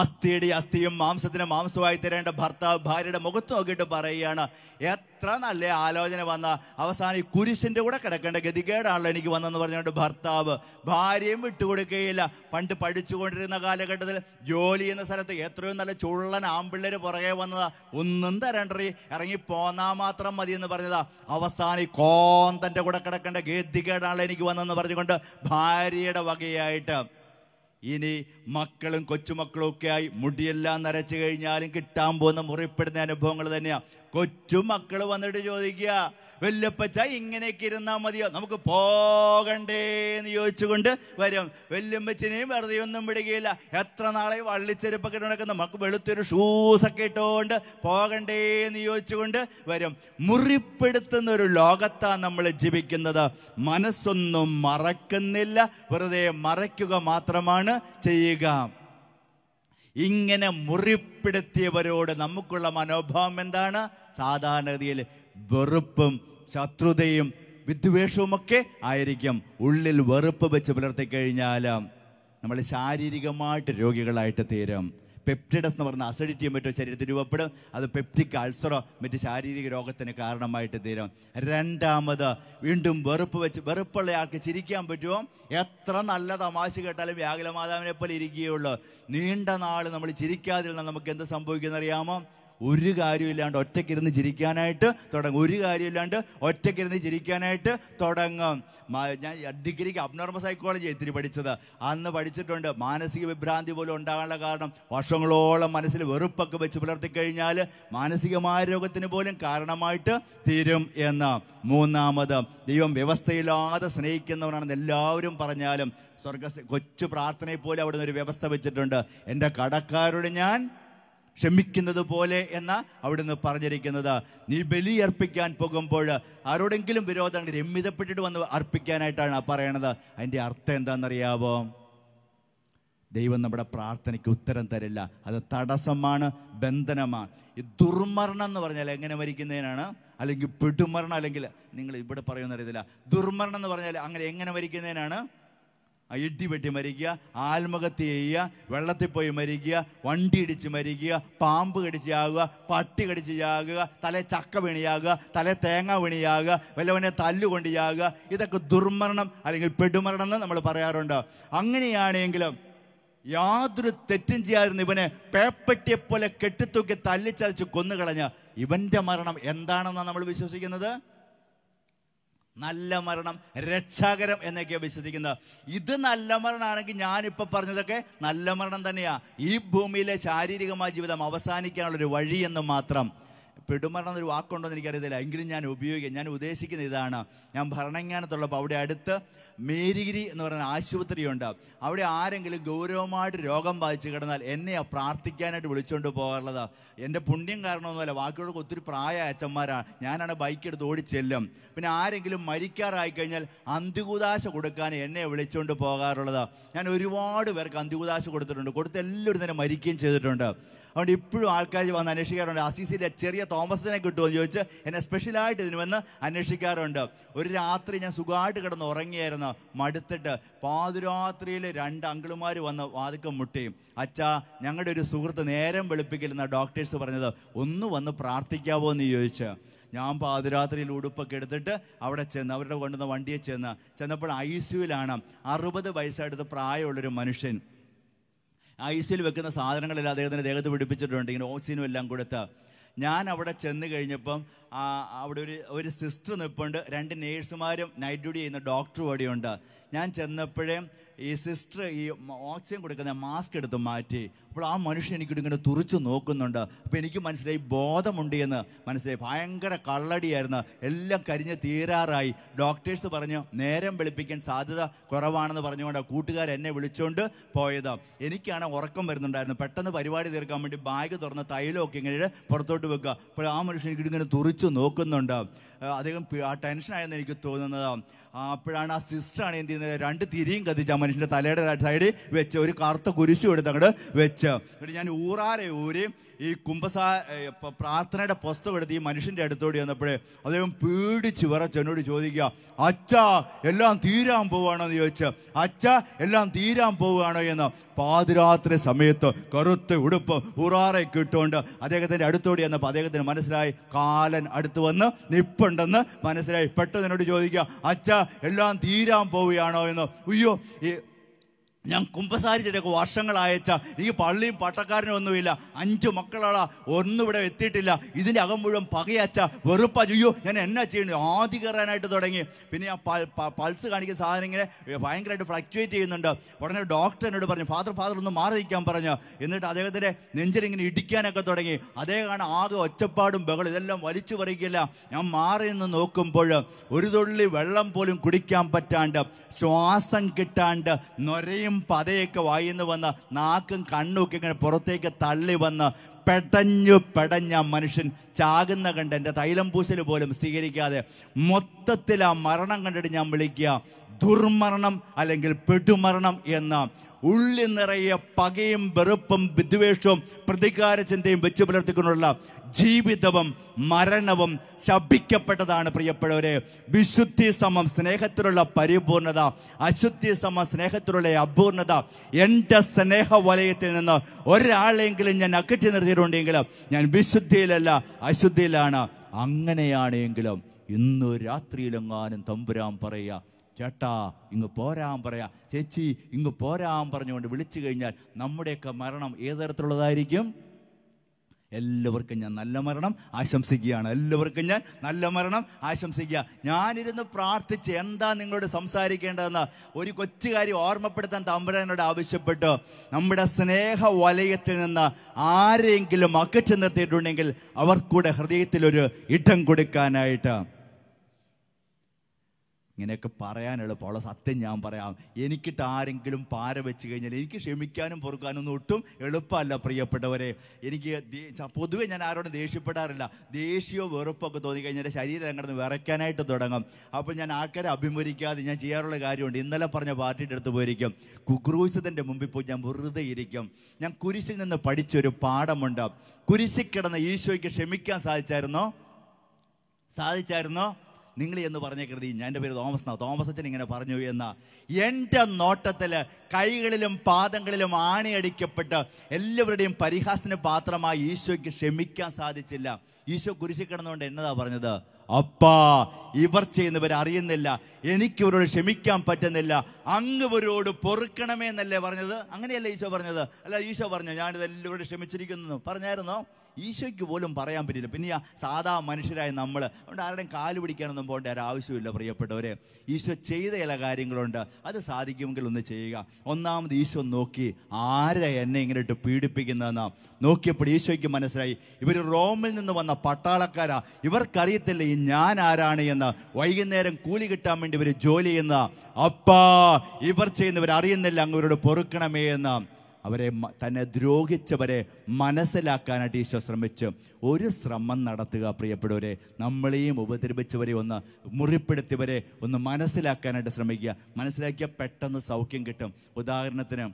അസ്ഥിയുടെ അസ്ഥിയും മാംസത്തിന് മാംസമായി തരേണ്ട ഭർത്താവ് ഭാര്യയുടെ മുഖത്ത് നോക്കിയിട്ട് പറയുകയാണ് എത്ര നല്ല ആലോചന വന്ന അവസാനം ഈ കുരിശിൻ്റെ കൂടെ കിടക്കേണ്ട ഗതികേടാണല്ലോ എനിക്ക് വന്നെന്ന് പറഞ്ഞുകൊണ്ട് ഭർത്താവ് ഭാര്യയും വിട്ടുകൊടുക്കുകയില്ല പണ്ട് പഠിച്ചുകൊണ്ടിരുന്ന കാലഘട്ടത്തിൽ ജോലി ചെയ്യുന്ന സ്ഥലത്ത് എത്രയും നല്ല ചുള്ളൻ ആമ്പിള്ളേർ പുറകെ വന്നതാ ഒന്നും തരണ്ടറി ഇറങ്ങി പോന്നാ മാത്രം മതി എന്ന് പറഞ്ഞതാ അവസാനം ഈ കോന്തൻ്റെ കൂടെ കിടക്കേണ്ട ഗതികേടാണല്ലോ എനിക്ക് വന്നെന്ന് പറഞ്ഞുകൊണ്ട് ഭാര്യയുടെ വകയായിട്ട് ഇനി മക്കളും കൊച്ചുമക്കളും ഒക്കെ ആയി മുടിയെല്ലാം നരച്ചു കഴിഞ്ഞാലും കിട്ടാൻ പോകുന്ന മുറിപ്പെടുന്ന അനുഭവങ്ങൾ തന്നെയാണ് കൊച്ചുമക്കൾ വന്നിട്ട് ചോദിക്കുക വല്യപ്പച്ച ഇങ്ങനെയൊക്കെ ഇരുന്നാൽ മതിയോ നമുക്ക് പോകണ്ടേ എന്ന് ചോദിച്ചുകൊണ്ട് വരും വല്യമ്മച്ചിനെയും വെറുതെ ഒന്നും വിടുകയില്ല എത്ര നാളെ വള്ളിച്ചെരുപ്പൊക്കെ നടക്കുന്ന നമുക്ക് വെളുത്തൊരു ഷൂസൊക്കെ ഇട്ടുകൊണ്ട് പോകണ്ടേ എന്ന് ചോദിച്ചുകൊണ്ട് വരും മുറിപ്പെടുത്തുന്ന ഒരു ലോകത്താണ് നമ്മൾ ജീവിക്കുന്നത് മനസ്സൊന്നും മറക്കുന്നില്ല വെറുതെ മറയ്ക്കുക മാത്രമാണ് ചെയ്യുക ഇങ്ങനെ മുറിപ്പെടുത്തിയവരോട് നമുക്കുള്ള മനോഭാവം എന്താണ് സാധാരണഗതിയിൽ വെറുപ്പും ശത്രുതയും വിദ്വേഷവുമൊക്കെ ആയിരിക്കും ഉള്ളിൽ വെറുപ്പ് വെച്ച് പുലർത്തി കഴിഞ്ഞാൽ നമ്മൾ ശാരീരികമായിട്ട് രോഗികളായിട്ട് തീരും പെപ്റ്റിഡസ് എന്ന് പറഞ്ഞ അസിഡിറ്റിയും മറ്റും ശരീരത്തിൽ രൂപപ്പെടും അത് പെപ്റ്റിക് അൾസറോ മറ്റ് ശാരീരിക രോഗത്തിന് കാരണമായിട്ട് തീരും രണ്ടാമത് വീണ്ടും വെറുപ്പ് വെച്ച് വെറുപ്പുള്ള ആൾക്ക് ചിരിക്കാൻ പറ്റുമോ എത്ര നല്ല തമാശ കേട്ടാലും വ്യാകുലമാതാവിനെ പോലെ ഇരിക്കുകയുള്ളു നീണ്ട നാൾ നമ്മൾ ചിരിക്കാതിരുന്ന നമുക്ക് എന്ത് സംഭവിക്കുന്നറിയാമോ ഒരു കാര്യമില്ലാണ്ട് ഒറ്റക്കിരുന്ന് ചിരിക്കാനായിട്ട് തുടങ്ങും ഒരു കാര്യമില്ലാണ്ട് ഒറ്റക്കിരുന്ന് ചിരിക്കാനായിട്ട് തുടങ്ങും ഞാൻ ഡിഗ്രിക്ക് അബ്നോർമൽ സൈക്കോളജി ഇത്തിരി പഠിച്ചത് അന്ന് പഠിച്ചിട്ടുണ്ട് മാനസിക വിഭ്രാന്തി പോലും ഉണ്ടാകാനുള്ള കാരണം വർഷങ്ങളോളം മനസ്സിൽ വെറുപ്പൊക്കെ വെച്ച് പുലർത്തിക്കഴിഞ്ഞാൽ മാനസികമായ രോഗത്തിന് പോലും കാരണമായിട്ട് തീരും എന്ന് മൂന്നാമത് ദൈവം വ്യവസ്ഥയില്ലാതെ സ്നേഹിക്കുന്നവനാണെന്ന് എല്ലാവരും പറഞ്ഞാലും സ്വർഗ കൊച്ചു പ്രാർത്ഥനയെ പോലും ഒരു വ്യവസ്ഥ വെച്ചിട്ടുണ്ട് എൻ്റെ കടക്കാരോട് ഞാൻ ക്ഷമിക്കുന്നത് പോലെ എന്ന അവിടുന്ന് പറഞ്ഞിരിക്കുന്നത് നീ ബലി അർപ്പിക്കാൻ പോകുമ്പോൾ ആരോടെങ്കിലും വിരോധം രമ്യതപ്പെട്ടിട്ട് വന്ന് അർപ്പിക്കാനായിട്ടാണ് പറയണത് അതിൻ്റെ അർത്ഥം എന്താണെന്നറിയാവോ ദൈവം നമ്മുടെ പ്രാർത്ഥനയ്ക്ക് ഉത്തരം തരില്ല അത് തടസ്സമാണ് ബന്ധനമാണ് ഈ ദുർമരണം എന്ന് പറഞ്ഞാൽ എങ്ങനെ മരിക്കുന്നതിനാണ് അല്ലെങ്കിൽ പെടുമരണം അല്ലെങ്കിൽ നിങ്ങൾ ഇവിടെ പറയുമെന്നറിയത്തില്ല ദുർമരണം എന്ന് പറഞ്ഞാൽ അങ്ങനെ എങ്ങനെ മരിക്കുന്നതിനാണ് വെട്ടി മരിക്കുക ആത്മഹത്യ ചെയ്യുക വെള്ളത്തിൽ പോയി മരിക്കുക വണ്ടി ഇടിച്ച് മരിക്കുക പാമ്പ് കടിച്ച് ചാകുക പട്ടി കടിച്ച് ചാകുക തല ചക്ക വിണിയാകുക തല തേങ്ങ വിണിയാകുക വല്ലവനെ തല്ലുകൊണ്ട് ചാകുക ഇതൊക്കെ ദുർമരണം അല്ലെങ്കിൽ പെടുമരണം എന്ന് നമ്മൾ പറയാറുണ്ട് അങ്ങനെയാണെങ്കിലും യാതൊരു തെറ്റും ചെയ്യാതിരുന്ന ഇവനെ പേപ്പറ്റിയെ പോലെ കെട്ടിത്തൂക്കി തല്ലിച്ചതച്ച് കൊന്നുകളഞ്ഞ ഇവന്റെ മരണം എന്താണെന്നാണ് നമ്മൾ വിശ്വസിക്കുന്നത് നല്ല മരണം രക്ഷാകരം എന്നൊക്കെയാണ് വിശ്വസിക്കുന്നത് ഇത് നല്ല മരണമാണെങ്കിൽ ഞാനിപ്പോൾ പറഞ്ഞതൊക്കെ നല്ല മരണം തന്നെയാണ് ഈ ഭൂമിയിലെ ശാരീരികമായ ജീവിതം അവസാനിക്കാനുള്ളൊരു വഴിയെന്ന് മാത്രം പെടുമരണം എന്നൊരു വാക്കുണ്ടോ എന്ന് എനിക്കറിയത്തില്ല എങ്കിലും ഞാൻ ഉപയോഗിക്കുക ഞാൻ ഉദ്ദേശിക്കുന്ന ഇതാണ് ഞാൻ ഭരണങ്ങാനത്തുള്ളപ്പോൾ അവിടെ അടുത്ത് മേരിഗിരി എന്ന് പറയുന്ന ആശുപത്രിയുണ്ട് അവിടെ ആരെങ്കിലും ഗൗരവമായിട്ട് രോഗം ബാധിച്ച് കിടന്നാൽ എന്നെ പ്രാർത്ഥിക്കാനായിട്ട് വിളിച്ചുകൊണ്ട് പോകാറുള്ളത് എൻ്റെ പുണ്യം കാരണമൊന്നുമല്ല ബാക്കിയുള്ളവർക്ക് ഒത്തിരി പ്രായ അച്ഛന്മാരാണ് ഞാനാണ് ബൈക്ക് എടുത്ത് ചെല്ലും പിന്നെ ആരെങ്കിലും മരിക്കാറായി കഴിഞ്ഞാൽ അന്തികുദാശ കൊടുക്കാൻ എന്നെ വിളിച്ചുകൊണ്ട് പോകാറുള്ളത് ഞാൻ ഒരുപാട് പേർക്ക് അന്തികുദാശ കൊടുത്തിട്ടുണ്ട് കൊടുത്ത് എല്ലാവരും തന്നെ മരിക്കുകയും ചെയ്തിട്ടുണ്ട് അതുകൊണ്ട് ഇപ്പോഴും ആൾക്കാർ വന്ന് അന്വേഷിക്കാറുണ്ട് അസീസിൻ്റെ ചെറിയ തോമസിനെ കിട്ടുമെന്ന് ചോദിച്ച് എന്നെ സ്പെഷ്യലായിട്ട് ഇതിന് വന്ന് അന്വേഷിക്കാറുണ്ട് ഒരു രാത്രി ഞാൻ സുഖമായിട്ട് കിടന്ന് ഉറങ്ങിയായിരുന്നു മടുത്തിട്ട് പാതിരാത്രിയിൽ രണ്ട് അങ്കിളുമാർ വന്ന് വാതിക്കം മുട്ടിയും അച്ഛാ ഞങ്ങളുടെ ഒരു സുഹൃത്ത് നേരം വെളുപ്പിക്കില്ലെന്ന ഡോക്ടേഴ്സ് പറഞ്ഞത് ഒന്ന് വന്ന് പ്രാർത്ഥിക്കാവോ എന്ന് ചോദിച്ച് ഞാൻ പാതിരാത്രിയിൽ ഉടുപ്പൊക്കെ എടുത്തിട്ട് അവിടെ ചെന്ന് അവരുടെ കൊണ്ടുവന്ന വണ്ടിയെ ചെന്ന് ചെന്നപ്പോൾ ഐ സിയുലാണ് അറുപത് വയസ്സെടുത്ത് പ്രായമുള്ളൊരു മനുഷ്യൻ സിയിൽ വെക്കുന്ന സാധനങ്ങളെല്ലാം അദ്ദേഹത്തിൻ്റെ ദേഹത്ത് പിടിപ്പിച്ചിട്ടുണ്ട് ഇങ്ങനെ ഓക്സിജനും എല്ലാം കൊടുത്ത് ഞാൻ അവിടെ ചെന്ന് കഴിഞ്ഞപ്പം അവിടെ ഒരു ഒരു സിസ്റ്റർ നിൽപ്പുണ്ട് രണ്ട് നേഴ്സുമാരും നൈറ്റ് ഡ്യൂട്ടി ചെയ്യുന്ന ഡോക്ടറും അവിടെയുണ്ട് ഞാൻ ചെന്നപ്പോഴേ ഈ സിസ്റ്റർ ഈ ഓക്സിജൻ കൊടുക്കുന്ന മാസ്ക് എടുത്ത് മാറ്റി അപ്പോൾ ആ മനുഷ്യൻ എനിക്കിട്ട് ഇങ്ങനെ തുറച്ചു നോക്കുന്നുണ്ട് അപ്പോൾ എനിക്ക് മനസ്സിലായി ബോധമുണ്ട് എന്ന് മനസ്സിലായി ഭയങ്കര കള്ളടിയായിരുന്നു എല്ലാം കരിഞ്ഞ് തീരാറായി ഡോക്ടേഴ്സ് പറഞ്ഞു നേരം വെളുപ്പിക്കാൻ സാധ്യത കുറവാണെന്ന് പറഞ്ഞുകൊണ്ട് കൂട്ടുകാർ എന്നെ വിളിച്ചുകൊണ്ട് പോയത് എനിക്കാണ് ഉറക്കം വരുന്നുണ്ടായിരുന്നു പെട്ടെന്ന് പരിപാടി തീർക്കാൻ വേണ്ടി ബാഗ് തുറന്ന് തൈലമൊക്കെ ഇങ്ങനെ പുറത്തോട്ട് വെക്കുക അപ്പോൾ ആ മനുഷ്യൻ എനിക്കിട്ട് ഇങ്ങനെ തുറച്ചു നോക്കുന്നുണ്ട് അദ്ദേഹം ആ ടെൻഷനായെന്ന് എനിക്ക് തോന്നുന്നത് അപ്പോഴാണ് ആ സിസ്റ്ററാണ് എന്ത് ചെയ്യുന്നത് രണ്ട് തിരിയും കത്തിച്ച് ആ മനുഷ്യൻ്റെ തലയുടെ സൈഡിൽ വെച്ച് ഒരു കറുത്ത കുരിശു എടുത്ത് അങ്ങോട്ട് വെച്ച് വിളിച്ച് എന്നിട്ട് ഞാൻ ഊറാരെ ഊരി ഈ കുംഭസാ പ്രാർത്ഥനയുടെ പുസ്തകം എടുത്ത് ഈ മനുഷ്യൻ്റെ അടുത്തോടി വന്നപ്പോഴേ അദ്ദേഹം പേടിച്ച് വിറച്ച് എന്നോട് ചോദിക്കുക അച്ച എല്ലാം തീരാൻ പോവുകയാണോ എന്ന് ചോദിച്ചു അച്ഛ എല്ലാം തീരാൻ പോവുകയാണോ എന്ന് പാതിരാത്രി സമയത്ത് കറുത്ത് ഉടുപ്പ് ഉറാറെ കിട്ടുകൊണ്ട് അദ്ദേഹത്തിൻ്റെ അടുത്തോടി വന്നപ്പോൾ അദ്ദേഹത്തിന് മനസ്സിലായി കാലൻ അടുത്ത് വന്ന് നിപ്പുണ്ടെന്ന് മനസ്സിലായി പെട്ടെന്ന് എന്നോട് ചോദിക്കുക അച്ഛ എല്ലാം തീരാൻ പോവുകയാണോ എന്ന് അയ്യോ ഈ ഞാൻ കുമ്പസാരിച്ചിട്ടൊക്കെ വർഷങ്ങളയച്ച എനിക്ക് പള്ളിയും പട്ടക്കാരനും ഒന്നുമില്ല അഞ്ച് മക്കളാളാ ഒന്നും ഇവിടെ എത്തിയിട്ടില്ല ഇതിൻ്റെ അകം മുഴുവൻ പകയച്ച വെറുപ്പ അയ്യോ ഞാൻ എന്നാ ചെയ്യണു ആദ്യം കയറാനായിട്ട് തുടങ്ങി പിന്നെ ഞാൻ പൾസ് കാണിക്കുന്ന സാധനം ഇങ്ങനെ ഭയങ്കരമായിട്ട് ഫ്ലക്ച്വേറ്റ് ചെയ്യുന്നുണ്ട് ഉടനെ ഡോക്ടർ എന്നോട് പറഞ്ഞു ഫാദർ ഫാദർ ഒന്ന് മാറി നിൽക്കാൻ പറഞ്ഞു എന്നിട്ട് അദ്ദേഹത്തിൻ്റെ നെഞ്ചിലിങ്ങനെ ഇടിക്കാനൊക്കെ തുടങ്ങി അദ്ദേഹമാണ് ആകെ ഒച്ചപ്പാടും ബഹളും ഇതെല്ലാം വലിച്ചു പറയുകയില്ല ഞാൻ മാറി നിന്ന് നോക്കുമ്പോൾ ഒരു തുള്ളി വെള്ളം പോലും കുടിക്കാൻ പറ്റാണ്ട് ശ്വാസം കിട്ടാണ്ട് നൊരയും നെഞ്ചും പതയൊക്കെ വായിന്ന് വന്ന് നാക്കും കണ്ണുമൊക്കെ ഇങ്ങനെ പുറത്തേക്ക് തള്ളി വന്ന് പെടഞ്ഞു പെടഞ്ഞ മനുഷ്യൻ ചാകുന്ന കണ്ട് എൻ്റെ തൈലം പൂശൽ പോലും സ്വീകരിക്കാതെ മൊത്തത്തിൽ ആ മരണം കണ്ടിട്ട് ഞാൻ വിളിക്കുക ദുർമരണം അല്ലെങ്കിൽ പെടുമരണം എന്ന ഉള്ളി നിറയ പകയും വെറുപ്പും വിദ്വേഷവും പ്രതികാര ചിന്തയും വെച്ച് പുലർത്തിക്കൊണ്ടുള്ള ജീവിതവും മരണവും ശപിക്കപ്പെട്ടതാണ് പ്രിയപ്പെട്ടവരെ വിശുദ്ധി സമം സ്നേഹത്തിലുള്ള പരിപൂർണത അശുദ്ധി സമം സ്നേഹത്തിലുള്ള അപൂർണത എൻ്റെ സ്നേഹ വലയത്തിൽ നിന്ന് ഒരാളെങ്കിലും ഞാൻ അകറ്റി നിർത്തിയിട്ടുണ്ടെങ്കിൽ ഞാൻ വിശുദ്ധിയിലല്ല അശുദ്ധിയിലാണ് അങ്ങനെയാണെങ്കിലും ഇന്ന് രാത്രിയിലെങ്ങാനും തമ്പുരാൻ പറയുക ചേട്ടാ ഇങ്ങ് പോരാൻ പറയാം ചേച്ചി ഇങ്ങ് പോരാൻ പറഞ്ഞുകൊണ്ട് വിളിച്ചു കഴിഞ്ഞാൽ നമ്മുടെയൊക്കെ മരണം ഏത് തരത്തിലുള്ളതായിരിക്കും എല്ലാവർക്കും ഞാൻ നല്ല മരണം ആശംസിക്കുകയാണ് എല്ലാവർക്കും ഞാൻ നല്ല മരണം ആശംസിക്കുക ഞാനിരുന്ന് പ്രാർത്ഥിച്ച് എന്താ നിങ്ങളോട് സംസാരിക്കേണ്ടതെന്ന് ഒരു കൊച്ചുകാരി ഓർമ്മപ്പെടുത്താൻ തമ്പുരാനോട് ആവശ്യപ്പെട്ടു നമ്മുടെ സ്നേഹ വലയത്തിൽ നിന്ന് ആരെങ്കിലും അകറ്റി നിർത്തിയിട്ടുണ്ടെങ്കിൽ അവർക്കൂടെ ഹൃദയത്തിൽ ഒരു ഇടം കൊടുക്കാനായിട്ട് ഇങ്ങനെയൊക്കെ പറയാൻ എളുപ്പമുള്ള സത്യം ഞാൻ പറയാം എനിക്കിട്ട് ആരെങ്കിലും പാര വെച്ച് കഴിഞ്ഞാൽ എനിക്ക് ക്ഷമിക്കാനും പൊറുക്കാനൊന്നും ഒട്ടും എളുപ്പമല്ല പ്രിയപ്പെട്ടവരെ എനിക്ക് പൊതുവെ ഞാൻ ആരോടും ദേഷ്യപ്പെടാറില്ല ദേഷ്യമോ വെറുപ്പൊക്കെ തോന്നിക്കഴിഞ്ഞാൽ ശരീരം കിടന്ന് വിറയ്ക്കാനായിട്ട് തുടങ്ങും അപ്പോൾ ഞാൻ ആൾക്കാരെ അഭിമുഖിക്കാതെ ഞാൻ ചെയ്യാറുള്ള കാര്യമുണ്ട് ഇന്നലെ പറഞ്ഞ പാർട്ടിയുടെ അടുത്ത് പോയിരിക്കും കുക്രൂശത്തിൻ്റെ മുമ്പിൽ പോയി ഞാൻ വെറുതെ ഇരിക്കും ഞാൻ കുരിശിൽ നിന്ന് പഠിച്ചൊരു പാഠമുണ്ട് കുരിശിൽ കിടന്ന ഈശോയ്ക്ക് ക്ഷമിക്കാൻ സാധിച്ചായിരുന്നോ സാധിച്ചായിരുന്നോ നിങ്ങൾ എന്ന് പറഞ്ഞേക്കരുത് ഞാൻ എൻ്റെ പേര് തോമസ് എന്നാ തോമസ് അച്ഛൻ ഇങ്ങനെ പറഞ്ഞു എന്ന എൻ്റെ നോട്ടത്തിൽ കൈകളിലും പാദങ്ങളിലും ആണിയടിക്കപ്പെട്ട് എല്ലാവരുടെയും പരിഹാസത്തിന് പാത്രമായി ഈശോയ്ക്ക് ക്ഷമിക്കാൻ സാധിച്ചില്ല ഈശോ കുരിശി കിടന്നുകൊണ്ട് എന്നതാ പറഞ്ഞത് അപ്പാ ഇവർ ചെയ്യുന്നവർ അറിയുന്നില്ല എനിക്ക് ഇവരോട് ക്ഷമിക്കാൻ പറ്റുന്നില്ല അങ്ങ് ഇവരോട് പൊറുക്കണമേ എന്നല്ലേ പറഞ്ഞത് അങ്ങനെയല്ലേ ഈശോ പറഞ്ഞത് അല്ല ഈശോ പറഞ്ഞു ഞാനിത് എല്ലാവരോടും ക്ഷമിച്ചിരിക്കുന്നു പറഞ്ഞായിരുന്നോ ഈശോയ്ക്ക് പോലും പറയാൻ പറ്റില്ല പിന്നെ ആ സാധാ മനുഷ്യരായ നമ്മൾ അതുകൊണ്ട് ആരുടെയും കാല് പിടിക്കാനൊന്നും പോകേണ്ട ഒരു ആവശ്യമില്ല പ്രിയപ്പെട്ടവരെ ഈശോ ചെയ്ത ചില കാര്യങ്ങളുണ്ട് അത് സാധിക്കുമെങ്കിൽ ഒന്ന് ചെയ്യുക ഒന്നാമത് ഈശോ നോക്കി ആരാ എന്നെ ഇട്ട് പീഡിപ്പിക്കുന്നതെന്ന് നോക്കിയപ്പോൾ ഈശോയ്ക്ക് മനസ്സിലായി ഇവർ റോമിൽ നിന്ന് വന്ന പട്ടാളക്കാരാ ഇവർക്കറിയത്തില്ല ഈ ഞാൻ ആരാണ് എന്ന് വൈകുന്നേരം കൂലി കിട്ടാൻ വേണ്ടി ഇവർ ജോലി ചെയ്യുന്ന അപ്പാ ഇവർ ചെയ്യുന്നവർ അറിയുന്നില്ല അങ്ങ് ഇവരോട് പൊറുക്കണമേ എന്ന് അവരെ തന്നെ ദ്രോഹിച്ചവരെ മനസ്സിലാക്കാനായിട്ട് ഈശോ ശ്രമിച്ച് ഒരു ശ്രമം നടത്തുക പ്രിയപ്പെട്ടവരെ നമ്മളെയും ഉപദ്രവിച്ചവരെ ഒന്ന് മുറിപ്പെടുത്തിയവരെ ഒന്ന് മനസ്സിലാക്കാനായിട്ട് ശ്രമിക്കുക മനസ്സിലാക്കിയാൽ പെട്ടെന്ന് സൗഖ്യം കിട്ടും ഉദാഹരണത്തിന്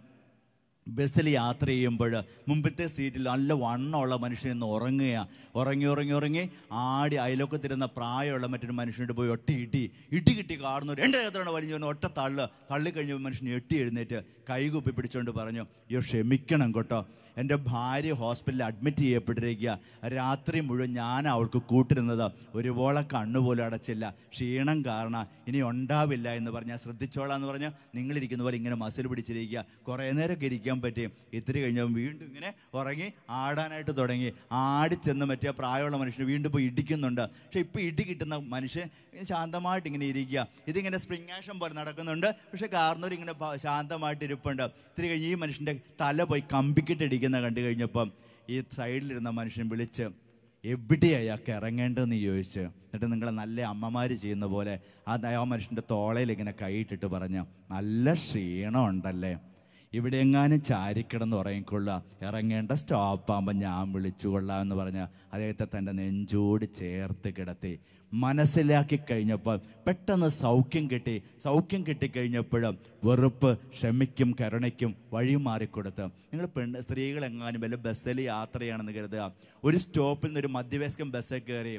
ബസ്സിൽ യാത്ര ചെയ്യുമ്പോൾ മുമ്പത്തെ സീറ്റിൽ നല്ല വണ്ണമുള്ള മനുഷ്യൻ ഇന്ന് ഉറങ്ങുക ഉറങ്ങി ഉറങ്ങി ഉറങ്ങി ആടി അയലൊക്കത്തിരുന്ന പ്രായമുള്ള മറ്റൊരു മനുഷ്യനോട് പോയി ഒട്ടി ഇട്ടി ഇട്ടി കിട്ടി കാണുന്നു രണ്ട് ചേർത്താണ് വലിഞ്ഞു വന്ന് ഒറ്റ തള്ള് തള്ളിക്കഴിഞ്ഞ മനുഷ്യൻ എട്ടി എഴുന്നേറ്റ് കൈകുപ്പി പിടിച്ചുകൊണ്ട് പറഞ്ഞു യോ ക്ഷമിക്കണം കേട്ടോ എൻ്റെ ഭാര്യ ഹോസ്പിറ്റലിൽ അഡ്മിറ്റ് ചെയ്യപ്പെട്ടിരിക്കുക രാത്രി മുഴുവൻ ഞാൻ അവൾക്ക് കൂട്ടിരുന്നത് ഒരുപോലെ കണ്ണുപോലും അടച്ചില്ല ക്ഷീണം കാരണം ഇനി ഉണ്ടാവില്ല എന്ന് പറഞ്ഞാൽ ശ്രദ്ധിച്ചോളാം എന്ന് പറഞ്ഞാൽ നിങ്ങളിരിക്കുന്ന പോലെ ഇങ്ങനെ മസിൽ പിടിച്ചിരിക്കുക കുറേ നേരമൊക്കെ ഇരിക്കാൻ പറ്റിയും ഇത്തിരി കഴിഞ്ഞപ്പോൾ വീണ്ടും ഇങ്ങനെ ഉറങ്ങി ആടാനായിട്ട് തുടങ്ങി ചെന്ന് പറ്റിയ പ്രായമുള്ള മനുഷ്യന് വീണ്ടും പോയി ഇടിക്കുന്നുണ്ട് പക്ഷേ ഇപ്പോൾ ഇടി കിട്ടുന്ന മനുഷ്യൻ ശാന്തമായിട്ട് ഇങ്ങനെ ഇരിക്കുക ഇതിങ്ങനെ സ്പ്രിങ്ങാഷം പോലെ നടക്കുന്നുണ്ട് പക്ഷേ കാർന്നൂർ ഇങ്ങനെ ശാന്തമായിട്ട് ഇരിപ്പുണ്ട് ഇത്തിരി കഴിഞ്ഞ് ഈ മനുഷ്യൻ്റെ തല പോയി കമ്പിക്കിട്ടിടിക്കുന്നു ഇരിക്കുന്ന കണ്ടു കഴിഞ്ഞപ്പം ഈ സൈഡിലിരുന്ന മനുഷ്യൻ വിളിച്ച് എവിടെയായി അയാൾക്ക് ഇറങ്ങേണ്ടതെന്ന് ചോദിച്ച് എന്നിട്ട് നിങ്ങൾ നല്ല അമ്മമാർ ചെയ്യുന്ന പോലെ ആ ആ മനുഷ്യൻ്റെ തോളയിൽ ഇങ്ങനെ കൈയിട്ടിട്ട് പറഞ്ഞു നല്ല ക്ഷീണമുണ്ടല്ലേ ഉണ്ടല്ലേ ഇവിടെ എങ്ങാനും ചാരിക്കിടന്ന് ഉറങ്ങിക്കൊള്ളുക ഇറങ്ങേണ്ട സ്റ്റോപ്പാകുമ്പോൾ ഞാൻ വിളിച്ചുകൊള്ളാം എന്ന് പറഞ്ഞ് അദ്ദേഹത്തെ തൻ്റെ നെഞ്ചോട് ചേർത്ത് കിടത്തി മനസ്സിലാക്കി കഴിഞ്ഞപ്പോൾ പെട്ടെന്ന് സൗഖ്യം കിട്ടി സൗഖ്യം കിട്ടിക്കഴിഞ്ഞപ്പോൾ വെറുപ്പ് ക്ഷമിക്കും കരുണയ്ക്കും മാറിക്കൊടുത്ത് നിങ്ങൾ പെണ്ണ് സ്ത്രീകൾ എങ്ങാനും വല്ല ബസ്സിൽ യാത്രയാണെന്ന് കരുതുക ഒരു സ്റ്റോപ്പിൽ നിന്ന് ഒരു മധ്യവയസ്കൻ ബസ്സിൽ കയറി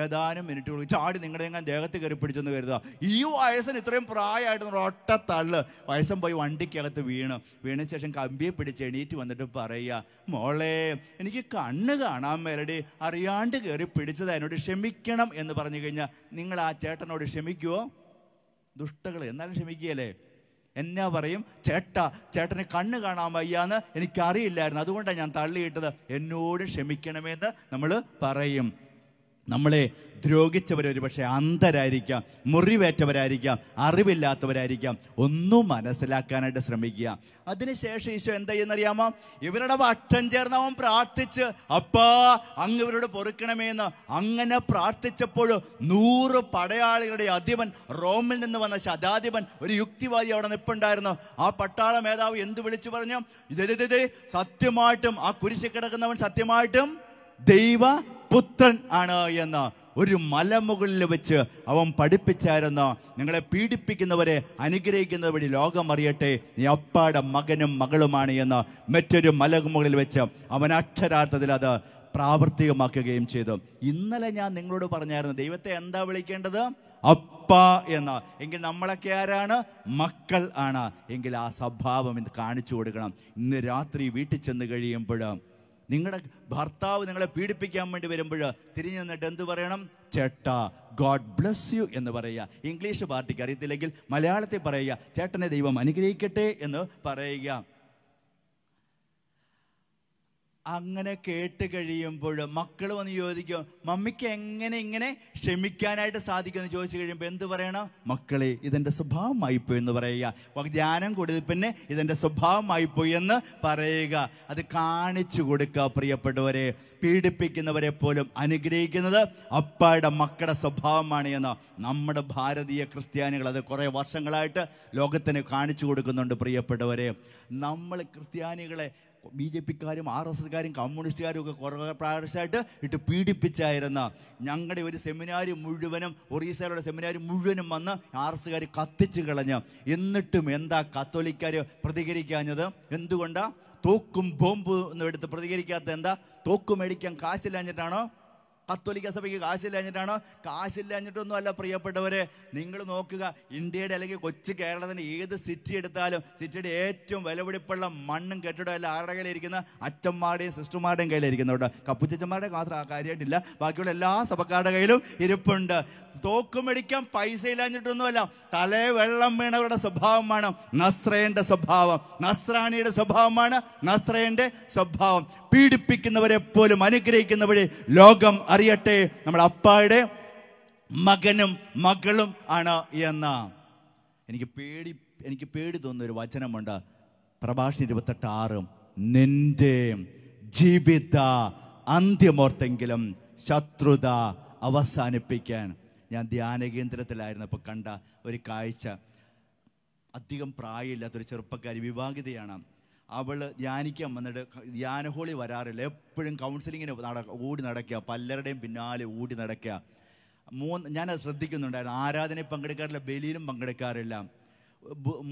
ഏതാനും മിനിറ്റുകൾ ചാടി നിങ്ങളുടെ എങ്ങനെ ദേഹത്ത് കയറി പിടിച്ചെന്ന് കരുതുക ഈ വയസ്സന് ഇത്രയും പ്രായമായിട്ട് ഒട്ട തള്ള് വയസ്സം പോയി വണ്ടിക്കകത്ത് വീണ് വീണ ശേഷം കമ്പിയെ പിടിച്ച് എണീറ്റ് വന്നിട്ട് പറയുക മോളെ എനിക്ക് കണ്ണ് കാണാൻ മേലടി അറിയാണ്ട് കയറി പിടിച്ചത് എന്നോട് ക്ഷമിക്കണം എന്ന് പറഞ്ഞു കഴിഞ്ഞാൽ നിങ്ങൾ ആ ചേട്ടനോട് ക്ഷമിക്കുമോ ദുഷ്ടകൾ എന്നാലും ക്ഷമിക്കുകയല്ലേ എന്നാ പറയും ചേട്ട ചേട്ടന് കണ്ണ് കാണാൻ വയ്യാന്ന് എനിക്കറിയില്ലായിരുന്നു അതുകൊണ്ടാണ് ഞാൻ തള്ളിയിട്ടത് എന്നോട് ക്ഷമിക്കണമെന്ന് നമ്മൾ പറയും നമ്മളെ ദ്രോഹിച്ചവരൊരു പക്ഷേ അന്ധരായിരിക്കാം മുറിവേറ്റവരായിരിക്കാം അറിവില്ലാത്തവരായിരിക്കാം ഒന്നും മനസ്സിലാക്കാനായിട്ട് ശ്രമിക്കുക അതിനുശേഷം ഈശോ എന്താ ചെയ്യുന്നറിയാമോ ഇവരുടെ വട്ടം ചേർന്ന് അവൻ പ്രാർത്ഥിച്ച് അപ്പാ അങ്ങ് ഇവരോട് എന്ന് അങ്ങനെ പ്രാർത്ഥിച്ചപ്പോൾ നൂറ് പടയാളികളുടെ അധിപൻ റോമിൽ നിന്ന് വന്ന ശതാധിപൻ ഒരു യുക്തിവാദി അവിടെ നിപ്പുണ്ടായിരുന്നു ആ പട്ടാള മേധാവ് എന്ത് വിളിച്ചു പറഞ്ഞു ഇതേ സത്യമായിട്ടും ആ കുരിശി കിടക്കുന്നവൻ സത്യമായിട്ടും ദൈവ പുത്രൻ ആണ് എന്ന് ഒരു മലമുകളിൽ വെച്ച് അവൻ പഠിപ്പിച്ചായിരുന്ന നിങ്ങളെ പീഡിപ്പിക്കുന്നവരെ അനുഗ്രഹിക്കുന്നത് വഴി ലോകം അറിയട്ടെ നീ അപ്പാടെ മകനും മകളുമാണ് എന്ന് മറ്റൊരു മലമുകളിൽ വെച്ച് അവൻ അക്ഷരാർത്ഥത്തിൽ അത് പ്രാവർത്തികമാക്കുകയും ചെയ്തു ഇന്നലെ ഞാൻ നിങ്ങളോട് പറഞ്ഞായിരുന്നു ദൈവത്തെ എന്താ വിളിക്കേണ്ടത് അപ്പ എന്ന് എങ്കിൽ നമ്മളൊക്കെ ആരാണ് മക്കൾ ആണ് എങ്കിൽ ആ സ്വഭാവം കാണിച്ചു കൊടുക്കണം ഇന്ന് രാത്രി വീട്ടിൽ ചെന്ന് കഴിയുമ്പോൾ നിങ്ങളുടെ ഭർത്താവ് നിങ്ങളെ പീഡിപ്പിക്കാൻ വേണ്ടി വരുമ്പോൾ തിരിഞ്ഞു നിന്നിട്ട് എന്ത് പറയണം ചേട്ട ഗോഡ് ബ്ലസ് യു എന്ന് പറയുക ഇംഗ്ലീഷ് പാർട്ടിക്ക് അറിയത്തില്ലെങ്കിൽ മലയാളത്തിൽ പറയുക ചേട്ടനെ ദൈവം അനുഗ്രഹിക്കട്ടെ എന്ന് പറയുക അങ്ങനെ കേട്ട് കഴിയുമ്പോൾ മക്കൾ വന്ന് ചോദിക്കും മമ്മിക്ക് എങ്ങനെ ഇങ്ങനെ ക്ഷമിക്കാനായിട്ട് സാധിക്കുമെന്ന് ചോദിച്ചു കഴിയുമ്പോൾ എന്ത് പറയണം മക്കളെ ഇതെൻ്റെ സ്വഭാവമായിപ്പോയി എന്ന് പറയുക ധ്യാനം കൂടിയത് പിന്നെ ഇതെൻ്റെ സ്വഭാവമായിപ്പോയി എന്ന് പറയുക അത് കാണിച്ചു കൊടുക്കുക പ്രിയപ്പെട്ടവരെ പീഡിപ്പിക്കുന്നവരെ പോലും അനുഗ്രഹിക്കുന്നത് അപ്പയുടെ മക്കളുടെ സ്വഭാവമാണ് എന്ന് നമ്മുടെ ഭാരതീയ ക്രിസ്ത്യാനികൾ അത് കുറേ വർഷങ്ങളായിട്ട് ലോകത്തിന് കാണിച്ചു കൊടുക്കുന്നുണ്ട് പ്രിയപ്പെട്ടവരെ നമ്മൾ ക്രിസ്ത്യാനികളെ ബി ജെ പിക്കാരും ആർ എസ് എസ്കാരും കമ്മ്യൂണിസ്റ്റുകാരും ഒക്കെ കുറേ പ്രാവശ്യമായിട്ട് ഇട്ട് പീഡിപ്പിച്ചായിരുന്ന ഞങ്ങളുടെ ഒരു സെമിനാർ മുഴുവനും ഒറീസയിലുള്ള സെമിനാർ മുഴുവനും വന്ന് ആർ എസ്കാർ കത്തിച്ചു കളഞ്ഞ് എന്നിട്ടും എന്താ കത്തോലിക്കാർ പ്രതികരിക്കാഞ്ഞത് എന്തുകൊണ്ടാണ് തോക്കും ബോംബ് എന്നും എടുത്ത് പ്രതികരിക്കാത്ത എന്താ തോക്കും മേടിക്കാൻ കാശില്ലാഞ്ഞിട്ടാണോ കത്തോലിക്ക സഭയ്ക്ക് കാശില്ലാഞ്ഞിട്ടാണോ കാശില്ലാഞ്ഞിട്ടൊന്നും അല്ല പ്രിയപ്പെട്ടവരെ നിങ്ങൾ നോക്കുക ഇന്ത്യയുടെ അല്ലെങ്കിൽ കൊച്ചു കേരളത്തിൻ്റെ ഏത് സിറ്റി എടുത്താലും സിറ്റിയുടെ ഏറ്റവും വിലപിടിപ്പുള്ള മണ്ണും കെട്ടിടവും എല്ലാം ആരുടെ കയ്യിലിരിക്കുന്ന അച്ഛന്മാരുടെയും സിസ്റ്റർമാരുടെയും കയ്യിലിരിക്കുന്ന കേട്ടോ കപ്പുച്ചന്മാരുടെ മാത്രം കാര്യമായിട്ടില്ല ബാക്കിയുള്ള എല്ലാ സഭക്കാരുടെ കയ്യിലും ഇരിപ്പുണ്ട് തോക്കുമടിക്കാൻ പൈസ ഇല്ലാഞ്ഞിട്ടൊന്നുമല്ല തലേ വെള്ളം വീണവരുടെ സ്വഭാവമാണ് നസ്ത്രയന്റെ സ്വഭാവം നസ്രാണിയുടെ സ്വഭാവമാണ് നസ്ത്രയന്റെ സ്വഭാവം പീഡിപ്പിക്കുന്നവരെ പോലും അനുഗ്രഹിക്കുന്നവരെ ലോകം അറിയട്ടെ നമ്മുടെ അപ്പായുടെ മകനും മകളും ആണ് എന്ന് എനിക്ക് പേടി എനിക്ക് പേടി തോന്നുന്ന ഒരു വചനമുണ്ട് പ്രഭാഷ ഇരുപത്തെട്ട് ആറും നിന്റെ ജീവിത അന്ത്യമോർത്തെങ്കിലും ശത്രുത അവസാനിപ്പിക്കാൻ ഞാൻ ധ്യാന കേന്ദ്രത്തിലായിരുന്നപ്പോൾ കണ്ട ഒരു കാഴ്ച അധികം പ്രായമില്ലാത്തൊരു ചെറുപ്പക്കാരി വിവാഹിതയാണ് അവൾ ധ്യാനിക്കാൻ വന്നിട്ട് ധ്യാനഹോളി വരാറില്ല എപ്പോഴും കൗൺസിലിങ്ങിന് നട ഓടി നടക്കുക പലരുടെയും പിന്നാലെ ഓടി നടക്കുക മൂന്ന് ഞാൻ അത് ശ്രദ്ധിക്കുന്നുണ്ടായിരുന്നു ആരാധനയിൽ പങ്കെടുക്കാറില്ല ബലിയിലും പങ്കെടുക്കാറില്ല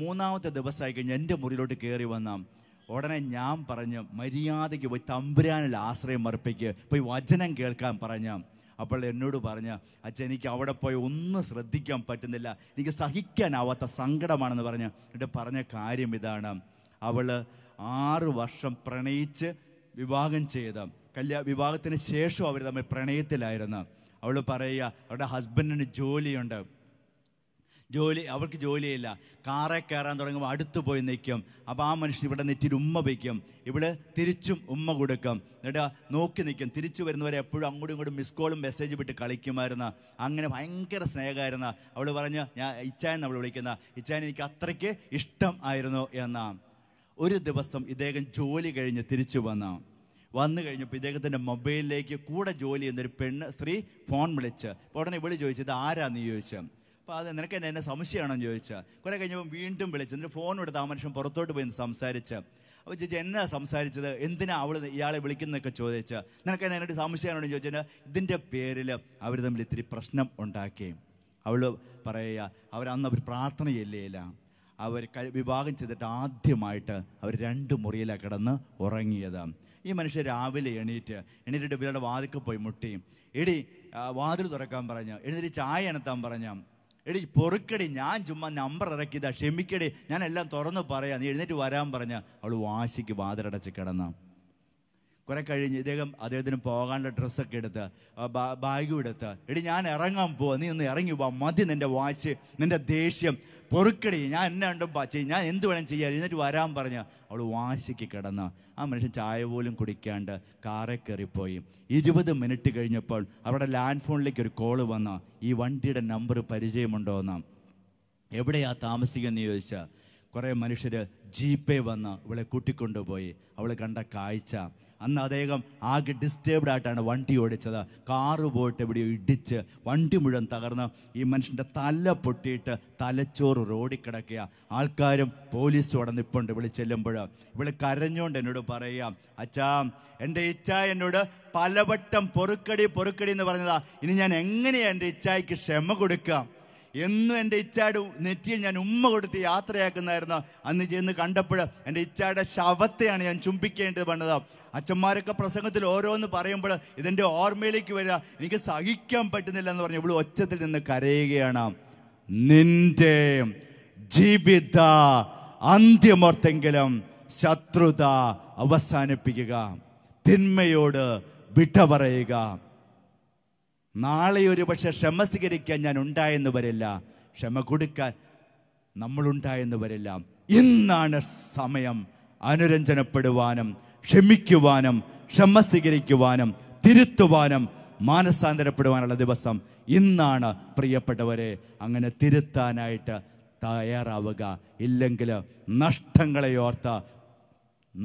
മൂന്നാമത്തെ ദിവസമായി കഴിഞ്ഞ് എൻ്റെ മുറിയിലോട്ട് കയറി വന്ന ഉടനെ ഞാൻ പറഞ്ഞ് മര്യാദയ്ക്ക് പോയി തമ്പുരാനിൽ ആശ്രയം അർപ്പിക്കുക പോയി വചനം കേൾക്കാൻ പറഞ്ഞ അപ്പോൾ എന്നോട് പറഞ്ഞ് അച്ഛൻ എനിക്ക് അവിടെ പോയി ഒന്നും ശ്രദ്ധിക്കാൻ പറ്റുന്നില്ല എനിക്ക് സഹിക്കാനാവാത്ത സങ്കടമാണെന്ന് പറഞ്ഞ് എന്നിട്ട് പറഞ്ഞ കാര്യം ഇതാണ് അവൾ ആറ് വർഷം പ്രണയിച്ച് വിവാഹം ചെയ്ത കല്യാ വിവാഹത്തിന് ശേഷം അവർ തമ്മിൽ പ്രണയത്തിലായിരുന്നു അവൾ പറയുക അവരുടെ ഹസ്ബൻഡിന് ജോലിയുണ്ട് ജോലി അവൾക്ക് ജോലിയില്ല കാറെ കയറാൻ തുടങ്ങുമ്പോൾ അടുത്ത് പോയി നിൽക്കും അപ്പോൾ ആ മനുഷ്യൻ ഇവിടെ നെറ്റിയിൽ ഉമ്മ വയ്ക്കും ഇവിടെ തിരിച്ചും ഉമ്മ കൊടുക്കും എന്നിട്ട് നോക്കി നിൽക്കും തിരിച്ചു വരുന്നവരെ എപ്പോഴും അങ്ങോട്ടും ഇങ്ങോട്ടും മിസ് കോളും മെസ്സേജ് വിട്ട് കളിക്കുമായിരുന്നു അങ്ങനെ ഭയങ്കര സ്നേഹമായിരുന്നു അവൾ പറഞ്ഞ് ഞാൻ ഇച്ചായൻ അവൾ വിളിക്കുന്ന ഇച്ചായൻ എനിക്ക് അത്രയ്ക്ക് ഇഷ്ടം ആയിരുന്നു എന്നാണ് ഒരു ദിവസം ഇദ്ദേഹം ജോലി കഴിഞ്ഞ് തിരിച്ചു വന്ന വന്നു കഴിഞ്ഞപ്പോൾ ഇദ്ദേഹത്തിൻ്റെ മൊബൈലിലേക്ക് കൂടെ ജോലി ഒരു പെണ്ണ് സ്ത്രീ ഫോൺ വിളിച്ച് അപ്പോൾ ഉടനെ വിളി ചോദിച്ചത് ആരാന്ന് ചോദിച്ചത് അപ്പോൾ അത് നിനക്ക് എന്നെ എന്നെ സംശയമാണെന്ന് ചോദിച്ചത് കുറേ കഴിഞ്ഞപ്പോൾ വീണ്ടും വിളിച്ചു എന്നിട്ട് ഫോൺ എടുത്ത് ആ മനുഷ്യൻ പുറത്തോട്ട് പോയി സംസാരിച്ച് അപ്പോൾ ചേച്ചി എന്നാ സംസാരിച്ചത് എന്തിനാ അവൾ ഇയാളെ വിളിക്കുന്നതൊക്കെ ചോദിച്ച് നിനക്ക് എന്നെ എന്നോട് സംശയമാണെന്ന് ചോദിച്ചാൽ ഇതിൻ്റെ പേരിൽ അവർ തമ്മിൽ ഇത്തിരി പ്രശ്നം ഉണ്ടാക്കി അവൾ പറയുക അവരന്ന് അവർ പ്രാർത്ഥനയില്ലേലാം അവർ വിവാഹം ചെയ്തിട്ട് ആദ്യമായിട്ട് അവർ രണ്ട് മുറിയിലാണ് കിടന്ന് ഉറങ്ങിയത് ഈ മനുഷ്യൻ രാവിലെ എണീറ്റ് എണീറ്റിട്ട് ഇവരുടെ വാതിക്ക് പോയി മുട്ടി എടി വാതിൽ തുറക്കാൻ പറഞ്ഞു എഴുന്നേറ്റ് ചായ അനത്താൻ പറഞ്ഞു എടി പൊറുക്കടി ഞാൻ ചുമ്മാ നമ്പർ ഇറക്കിയതാ ക്ഷമിക്കടി ഞാൻ എല്ലാം തുറന്ന് പറയാം നീ എഴുന്നേറ്റ് വരാൻ പറഞ്ഞ അവൾ വാശിക്ക് വാതിലടച്ച് കിടന്നു കുറെ കഴിഞ്ഞ് ഇദ്ദേഹം അദ്ദേഹത്തിന് പോകാനുള്ള ഡ്രസ്സൊക്കെ എടുത്ത് ബാഗും എടുത്ത് എടി ഞാൻ ഇറങ്ങാൻ പോവാ നീ ഒന്ന് ഇറങ്ങി പോവാ മതി നിന്റെ വാശ് നിന്റെ ദേഷ്യം പൊറുക്കടി ഞാൻ എന്നെ ഉണ്ടും ചെയ്യും ഞാൻ എന്ത് വേണം ചെയ്യാൻ എന്നിട്ട് വരാൻ പറഞ്ഞ അവൾ വാശിക്ക് കിടന്ന ആ മനുഷ്യൻ ചായ പോലും കുടിക്കാണ്ട് കാറെ കയറിപ്പോയി ഇരുപത് മിനിറ്റ് കഴിഞ്ഞപ്പോൾ അവിടെ ലാൻഡ് ഫോണിലേക്ക് ഒരു കോൾ വന്ന ഈ വണ്ടിയുടെ നമ്പർ പരിചയമുണ്ടോ എന്ന എവിടെയാ താമസിക്കുന്ന ചോദിച്ചാൽ കുറേ മനുഷ്യർ ജീപ്പേ വന്ന് ഇവളെ കൂട്ടിക്കൊണ്ടുപോയി അവൾ കണ്ട കാഴ്ച അന്ന് അദ്ദേഹം ആകെ ഡിസ്റ്റേബ്ഡ് ആയിട്ടാണ് വണ്ടി ഓടിച്ചത് കാറ് പോയിട്ട് എവിടെയോ ഇടിച്ച് വണ്ടി മുഴുവൻ തകർന്ന് ഈ മനുഷ്യൻ്റെ തല പൊട്ടിയിട്ട് തലച്ചോറ് റോഡിൽ കിടക്കുക ആൾക്കാരും പോലീസും അവിടെ നിൽപ്പുണ്ട് വിളിച്ചെല്ലുമ്പോൾ ഇവിടെ കരഞ്ഞുകൊണ്ട് എന്നോട് പറയുക അച്ഛാ എൻ്റെ ഇച്ഛ എന്നോട് പലവട്ടം പൊറുക്കടി പൊറുക്കടി എന്ന് പറഞ്ഞതാ ഇനി ഞാൻ എങ്ങനെയാണ് എൻ്റെ ഇച്ഛായിക്ക് ക്ഷമ കൊടുക്കുക എന്നും എൻ്റെ ഇച്ചാട് നെറ്റിയിൽ ഞാൻ ഉമ്മ കൊടുത്ത് യാത്രയാക്കുന്നതായിരുന്നു അന്ന് ചെന്ന് കണ്ടപ്പോൾ എൻ്റെ ഇച്ചാടെ ശവത്തെയാണ് ഞാൻ ചുംബിക്കേണ്ടത് പണിത് അച്ഛന്മാരൊക്കെ പ്രസംഗത്തിൽ ഓരോന്ന് പറയുമ്പോൾ ഇതെൻ്റെ ഓർമ്മയിലേക്ക് വരിക എനിക്ക് സഹിക്കാൻ പറ്റുന്നില്ല എന്ന് പറഞ്ഞു ഇവിടെ ഒച്ചത്തിൽ നിന്ന് കരയുകയാണ് നിന്റെ ജീവിത അന്ത്യമോർത്തെങ്കിലും ശത്രുത അവസാനിപ്പിക്കുക തിന്മയോട് വിട്ട പറയുക നാളെ ഒരു പക്ഷെ ക്ഷമ സ്വീകരിക്കാൻ ഞാൻ ഉണ്ടായെന്ന് വരില്ല ക്ഷമ കൊടുക്കാൻ നമ്മളുണ്ടായെന്ന് വരില്ല ഇന്നാണ് സമയം അനുരഞ്ജനപ്പെടുവാനും ക്ഷമിക്കുവാനും ക്ഷമ സ്വീകരിക്കുവാനും തിരുത്തുവാനും മാനസാന്തരപ്പെടുവാനുള്ള ദിവസം ഇന്നാണ് പ്രിയപ്പെട്ടവരെ അങ്ങനെ തിരുത്താനായിട്ട് തയ്യാറാവുക ഇല്ലെങ്കിൽ നഷ്ടങ്ങളെ ഓർത്ത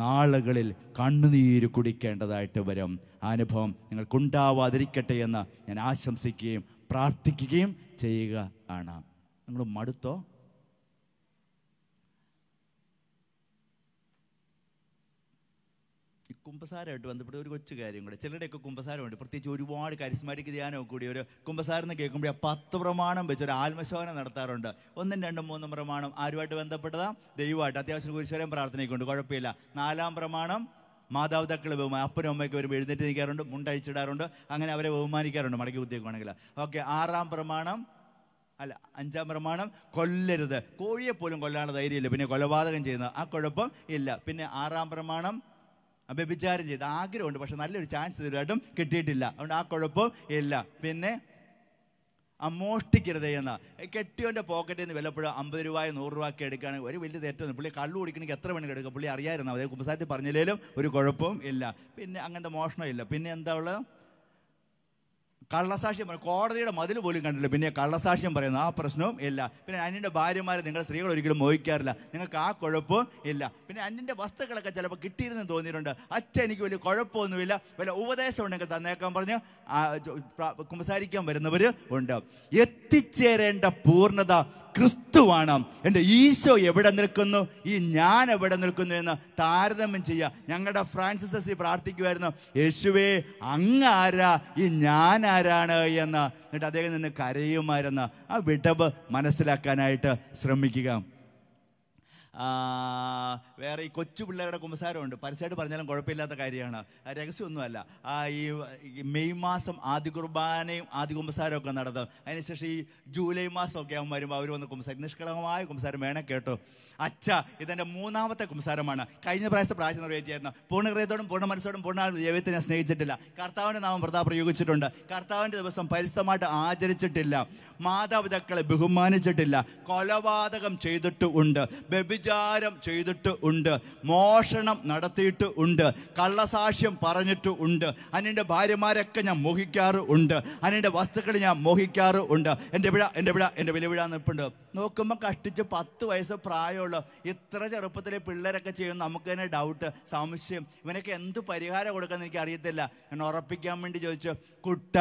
നാളുകളിൽ കണ്ണുനീര് കുടിക്കേണ്ടതായിട്ട് വരും അനുഭവം നിങ്ങൾക്കുണ്ടാവാതിരിക്കട്ടെ എന്ന് ഞാൻ ആശംസിക്കുകയും പ്രാർത്ഥിക്കുകയും ചെയ്യുക ആണ് നിങ്ങൾ മടുത്തോ കുമ്പസാരമായിട്ട് ബന്ധപ്പെട്ട് ഒരു കൊച്ചു കാര്യം കൂടെ ചിലരുടെയൊക്കെ കുമ്പസാരമുണ്ട് പ്രത്യേകിച്ച് ഒരുപാട് കരിസ്മാരിക്ക് ധ്യാനമൊക്കെ കൂടി ഒരു കുമ്പസാരം എന്ന് കേൾക്കുമ്പോൾ പത്ത് പ്രമാണം വെച്ച് ഒരു ആത്മശോധന നടത്താറുണ്ട് ഒന്നും രണ്ടും മൂന്നും പ്രമാണം ആരുമായിട്ട് ബന്ധപ്പെട്ടതാ ദൈവമായിട്ട് അത്യാവശ്യം കുരിശോരം പ്രാർത്ഥനയ്ക്കുണ്ട് കുഴപ്പമില്ല നാലാം പ്രമാണം മാതാപിതാക്കളെ ബഹുമാനം അപ്പനും അമ്മയ്ക്ക് വരുമ്പോൾ എഴുന്നേറ്റ് നിൽക്കാറുണ്ട് മുണ്ടഴിച്ചിടാറുണ്ട് അങ്ങനെ അവരെ ബഹുമാനിക്കാറുണ്ട് മടക്കി കുത്തിയേക്കുവാണെങ്കിൽ ഓക്കെ ആറാം പ്രമാണം അല്ല അഞ്ചാം പ്രമാണം കൊല്ലരുത് കോഴിയെ പോലും കൊല്ലാനുള്ള ധൈര്യമില്ല പിന്നെ കൊലപാതകം ചെയ്യുന്നത് ആ കുഴപ്പം ഇല്ല പിന്നെ ആറാം പ്രമാണം വ്യഭിചാരം ചെയ്ത് ആഗ്രഹമുണ്ട് പക്ഷെ നല്ലൊരു ചാൻസ് തീർച്ചയായിട്ടും കിട്ടിയിട്ടില്ല അതുകൊണ്ട് ആ കുഴപ്പം ഇല്ല പിന്നെ മോഷ്ടിക്കരുത് എന്ന് കെട്ടിയോൻ്റെ പോക്കറ്റിൽ നിന്ന് വല്ലപ്പോഴും അമ്പത് രൂപയോ നൂറ് രൂപയൊക്കെ എടുക്കുകയാണെങ്കിൽ ഒരു വലിയ തെറ്റൊന്നും പുള്ളി കള്ളു കുടിക്കണമെങ്കിൽ എത്ര വേണമെങ്കിൽ എടുക്കുക പുള്ളി അറിയാമായിരുന്നു അതേ കുമ്പസാരത്തിൽ പറഞ്ഞില്ലേലും ഒരു കുഴപ്പവും ഇല്ല പിന്നെ അങ്ങനത്തെ മോഷണം ഇല്ല പിന്നെ എന്താ ഉള്ളത് കള്ളസാക്ഷ്യം പറയും കോടതിയുടെ മതിൽ പോലും കണ്ടില്ല പിന്നെ കള്ളസാക്ഷ്യം പറയുന്നു ആ പ്രശ്നവും ഇല്ല പിന്നെ അന്യൻ്റെ ഭാര്യമാരെ നിങ്ങൾ സ്ത്രീകൾ ഒരിക്കലും മോഹിക്കാറില്ല നിങ്ങൾക്ക് ആ കുഴപ്പവും ഇല്ല പിന്നെ അന്യൻ്റെ വസ്തുക്കളൊക്കെ ചിലപ്പോൾ കിട്ടിയിരുന്നു തോന്നിയിട്ടുണ്ട് അച്ഛൻ എനിക്ക് വലിയ കുഴപ്പമൊന്നുമില്ല വല്ല ഉപദേശം ഉണ്ടെങ്കിൽ തന്നേക്കാൻ പറഞ്ഞ് കുമ്പസാരിക്കാൻ വരുന്നവർ ഉണ്ട് എത്തിച്ചേരേണ്ട പൂർണ്ണത ക്രിസ്തുവാണ് എൻ്റെ ഈശോ എവിടെ നിൽക്കുന്നു ഈ ഞാൻ എവിടെ നിൽക്കുന്നു എന്ന് താരതമ്യം ചെയ്യുക ഞങ്ങളുടെ ഫ്രാൻസിസ് എസ് പ്രാർത്ഥിക്കുമായിരുന്നു യേശുവേ അങ്ങ് ആരാ ഈ ഞാൻ ആരാണ് എന്ന് എന്നിട്ട് അദ്ദേഹം നിന്ന് കരയുമായിരുന്ന ആ വിടവ് മനസ്സിലാക്കാനായിട്ട് ശ്രമിക്കുക വേറെ ഈ കൊച്ചു പിള്ളേരുടെ കുമ്പസാരമുണ്ട് പരസ്യമായിട്ട് പറഞ്ഞാലും കുഴപ്പമില്ലാത്ത കാര്യമാണ് രഹസ്യമൊന്നുമല്ല ആ ഈ മെയ് മാസം ആദ്യ കുർബാനയും ആദ്യ കുമ്പസാരമൊക്കെ നടത്തും അതിനുശേഷം ഈ ജൂലൈ മാസമൊക്കെ ആകുമ്പോൾ വരുമ്പോൾ അവർ വന്ന് കുമ്പസാരം നിഷ്കളങ്കമായ കുമ്പസാരം വേണേ കേട്ടോ അച്ഛ ഇതെൻ്റെ മൂന്നാമത്തെ കുമ്പസാരമാണ് കഴിഞ്ഞ പ്രാവശ്യത്തെ പ്രാവശ്യം നിറവേറ്റിയായിരുന്നു പൂർണ്ണ ഹൃദയത്തോടും പൂർണ്ണ മനസ്സോടും പൂർണ്ണ ദൈവത്തെ ഞാൻ സ്നേഹിച്ചിട്ടില്ല കർത്താവിൻ്റെ നാമം പ്രതാ പ്രയോഗിച്ചിട്ടുണ്ട് കർത്താവിൻ്റെ ദിവസം പരിസ്ഥമായിട്ട് ആചരിച്ചിട്ടില്ല മാതാപിതാക്കളെ ബഹുമാനിച്ചിട്ടില്ല കൊലപാതകം ചെയ്തിട്ടുണ്ട് ഉണ്ട് വ്യഭിചാരം ചെയ്തിട്ട് ഉണ്ട് മോഷണം നടത്തിയിട്ട് ഉണ്ട് കള്ളസാക്ഷ്യം പറഞ്ഞിട്ട് ഉണ്ട് അനിൻ്റെ ഭാര്യമാരൊക്കെ ഞാൻ മോഹിക്കാറ് ഉണ്ട് അനിൻ്റെ വസ്തുക്കൾ ഞാൻ മോഹിക്കാറ് ഉണ്ട് എൻ്റെ വിഴ എൻ്റെ വിഴ എൻ്റെ വിലവിഴ നിൽപ്പുണ്ട് നോക്കുമ്പോൾ കഷ്ടിച്ച് പത്ത് വയസ്സ് പ്രായമുള്ള ഇത്ര ചെറുപ്പത്തിലെ പിള്ളേരൊക്കെ ചെയ്യും നമുക്ക് തന്നെ ഡൗട്ട് സംശയം ഇവനൊക്കെ എന്ത് പരിഹാരം കൊടുക്കാൻ എനിക്ക് അറിയത്തില്ല ഞാൻ ഉറപ്പിക്കാൻ വേണ്ടി ചോദിച്ചു കുട്ട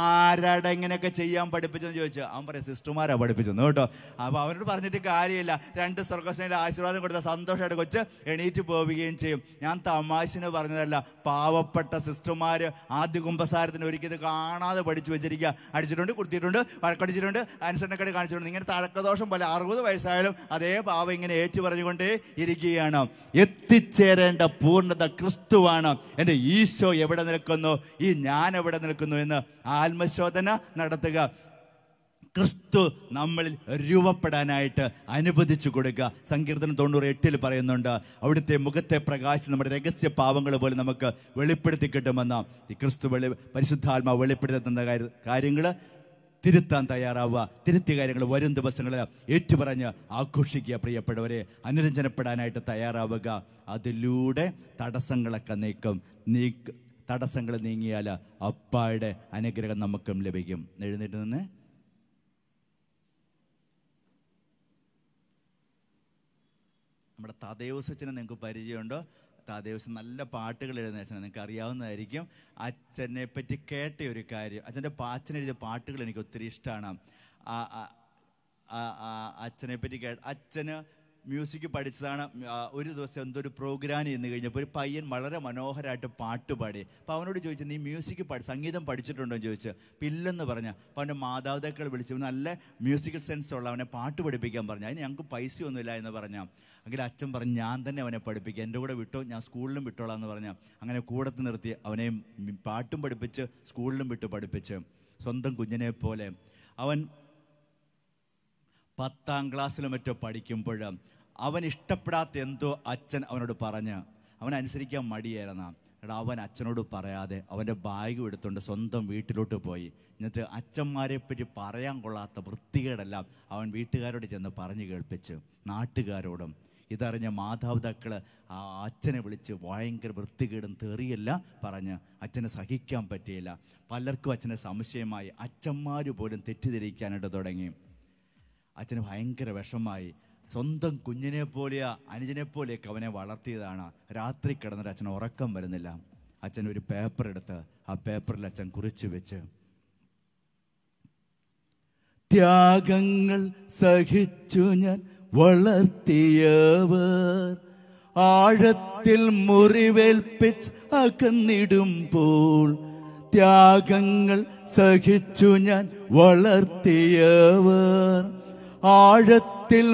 ആരാടെ ഇങ്ങനെയൊക്കെ ചെയ്യാൻ പഠിപ്പിച്ചെന്ന് ചോദിച്ചു അവൻ പറയാം സിസ്റ്റർമാരാണ് പഠിപ്പിച്ചെന്ന് കേട്ടോ അപ്പോൾ അവരോട് പറഞ്ഞിട്ട് കാര്യമില്ല രണ്ട് സ്വർഗസ്നയിൽ ആശീർവാദം കൊടുത്ത സന്തോഷമായിട്ട് കൊച്ച് എണീറ്റ് പോവുകയും ചെയ്യും ഞാൻ തമാശിന് പറഞ്ഞതല്ല പാവപ്പെട്ട സിസ്റ്റർമാർ ആദ്യ കുംഭസാരത്തിന് ഒരിക്കലും കാണാതെ പഠിച്ചു വെച്ചിരിക്കുക അടിച്ചിട്ടുണ്ട് കുത്തിയിട്ടുണ്ട് വഴക്കടിച്ചിട്ടുണ്ട് അനുസരണക്കേട് കാണിച്ചിട്ടുണ്ട് ഇങ്ങനെ തഴക്കതോ സന്തോഷം പോലെ അറുപത് വയസ്സായാലും അതേ ഭാവം ഇങ്ങനെ ഏറ്റു പറഞ്ഞുകൊണ്ട് ഇരിക്കുകയാണ് എത്തിച്ചേരേണ്ട പൂർണ്ണത ക്രിസ്തുവാണ് എൻ്റെ ഈശോ എവിടെ നിൽക്കുന്നു ഈ ഞാൻ എവിടെ നിൽക്കുന്നു എന്ന് ആത്മശോധന നടത്തുക ക്രിസ്തു നമ്മളിൽ രൂപപ്പെടാനായിട്ട് അനുവദിച്ചു കൊടുക്കുക സങ്കീർത്തനം തൊണ്ണൂറ് എട്ടിൽ പറയുന്നുണ്ട് അവിടുത്തെ മുഖത്തെ പ്രകാശം നമ്മുടെ രഹസ്യ പാവങ്ങൾ പോലും നമുക്ക് വെളിപ്പെടുത്തി കിട്ടുമെന്ന് ഈ ക്രിസ്തു വെളി പരിശുദ്ധാത്മാവ് വെളിപ്പെടുത്തുന്ന കാര്യങ്ങൾ തിരുത്താൻ തയ്യാറാവുക തിരുത്തിയ കാര്യങ്ങൾ വരും ദിവസങ്ങളിൽ ഏറ്റുപറഞ്ഞ് ആഘോഷിക്കുക പ്രിയപ്പെട്ടവരെ അനുരഞ്ജനപ്പെടാനായിട്ട് തയ്യാറാവുക അതിലൂടെ തടസ്സങ്ങളൊക്കെ നീക്കും നീ തടസ്സങ്ങൾ നീങ്ങിയാൽ അപ്പായുടെ അനുഗ്രഹം നമുക്കും ലഭിക്കും എഴുന്നേറ്റ് നിന്ന് നമ്മുടെ തതയോസച്ചനെ നിങ്ങൾക്ക് പരിചയമുണ്ടോ താദേവസ് നല്ല പാട്ടുകൾ എഴുതുന്ന അച്ഛനാണ് നിങ്ങൾക്ക് അറിയാവുന്നതായിരിക്കും അച്ഛനെ പറ്റി കേട്ട ഒരു കാര്യം അച്ഛൻ്റെ അച്ഛൻ എഴുതിയ പാട്ടുകൾ എനിക്ക് ഒത്തിരി ഇഷ്ടമാണ് അച്ഛനെ പറ്റി കേ അച്ഛന് മ്യൂസിക് പഠിച്ചതാണ് ഒരു ദിവസം എന്തൊരു പ്രോഗ്രാം എന്ന് കഴിഞ്ഞപ്പോൾ ഒരു പയ്യൻ വളരെ മനോഹരമായിട്ട് പാട്ട് പാടി അപ്പോൾ അവനോട് ചോദിച്ചു നീ മ്യൂസിക് പഠി സംഗീതം പഠിച്ചിട്ടുണ്ടോ എന്ന് ചോദിച്ചു പില്ലെന്ന് പറഞ്ഞ അപ്പോൾ അവൻ്റെ മാതാപിതാക്കൾ വിളിച്ചു നല്ല മ്യൂസിക്കൽ സെൻസ് ഉള്ള അവനെ പാട്ട് പഠിപ്പിക്കാൻ പറഞ്ഞു അതിന് ഞങ്ങൾക്ക് പൈസയൊന്നുമില്ല എന്ന് പറഞ്ഞാൽ അങ്ങനെ അച്ഛൻ പറഞ്ഞു ഞാൻ തന്നെ അവനെ പഠിപ്പിക്കുക എൻ്റെ കൂടെ വിട്ടോ ഞാൻ സ്കൂളിലും വിട്ടോളാം എന്ന് പറഞ്ഞാൽ അങ്ങനെ കൂടത്ത് നിർത്തി അവനെ പാട്ടും പഠിപ്പിച്ച് സ്കൂളിലും വിട്ട് പഠിപ്പിച്ച് സ്വന്തം കുഞ്ഞിനെ പോലെ അവൻ പത്താം ക്ലാസ്സിലും മറ്റോ പഠിക്കുമ്പോൾ അവൻ ഇഷ്ടപ്പെടാത്ത എന്തോ അച്ഛൻ അവനോട് പറഞ്ഞ് അവൻ അനുസരിക്കാൻ എടാ അവൻ അച്ഛനോട് പറയാതെ അവൻ്റെ ബാഗ് എടുത്തുകൊണ്ട് സ്വന്തം വീട്ടിലോട്ട് പോയി എന്നിട്ട് അച്ഛന്മാരെ പറ്റി പറയാൻ കൊള്ളാത്ത വൃത്തികേടെല്ലാം അവൻ വീട്ടുകാരോട് ചെന്ന് പറഞ്ഞു കേൾപ്പിച്ച് നാട്ടുകാരോടും ഇതറിഞ്ഞ മാതാപിതാക്കൾ ആ അച്ഛനെ വിളിച്ച് ഭയങ്കര വൃത്തികേടും തെറിയല്ല പറഞ്ഞ് അച്ഛനെ സഹിക്കാൻ പറ്റിയില്ല പലർക്കും അച്ഛനെ സംശയമായി അച്ഛന്മാർ പോലും തെറ്റിദ്ധരിക്കാനായിട്ട് തുടങ്ങി അച്ഛന് ഭയങ്കര വിഷമായി സ്വന്തം കുഞ്ഞിനെ പോലെയാ അനുജനെ പോലെയൊക്കെ അവനെ വളർത്തിയതാണ് രാത്രി കിടന്നിട്ട് അച്ഛൻ ഉറക്കം വരുന്നില്ല അച്ഛൻ ഒരു പേപ്പർ എടുത്ത് ആ പേപ്പറിൽ അച്ഛൻ കുറിച്ചു വെച്ച് ത്യാഗങ്ങൾ സഹിച്ചു ഞാൻ വളർത്തിയവർ ആഴത്തിൽ മുറിവേൽപ്പിച്ച് അകന്നിടുമ്പോൾ ത്യാഗങ്ങൾ സഹിച്ചു ഞാൻ വളർത്തിയവർ ആഴത്തിൽ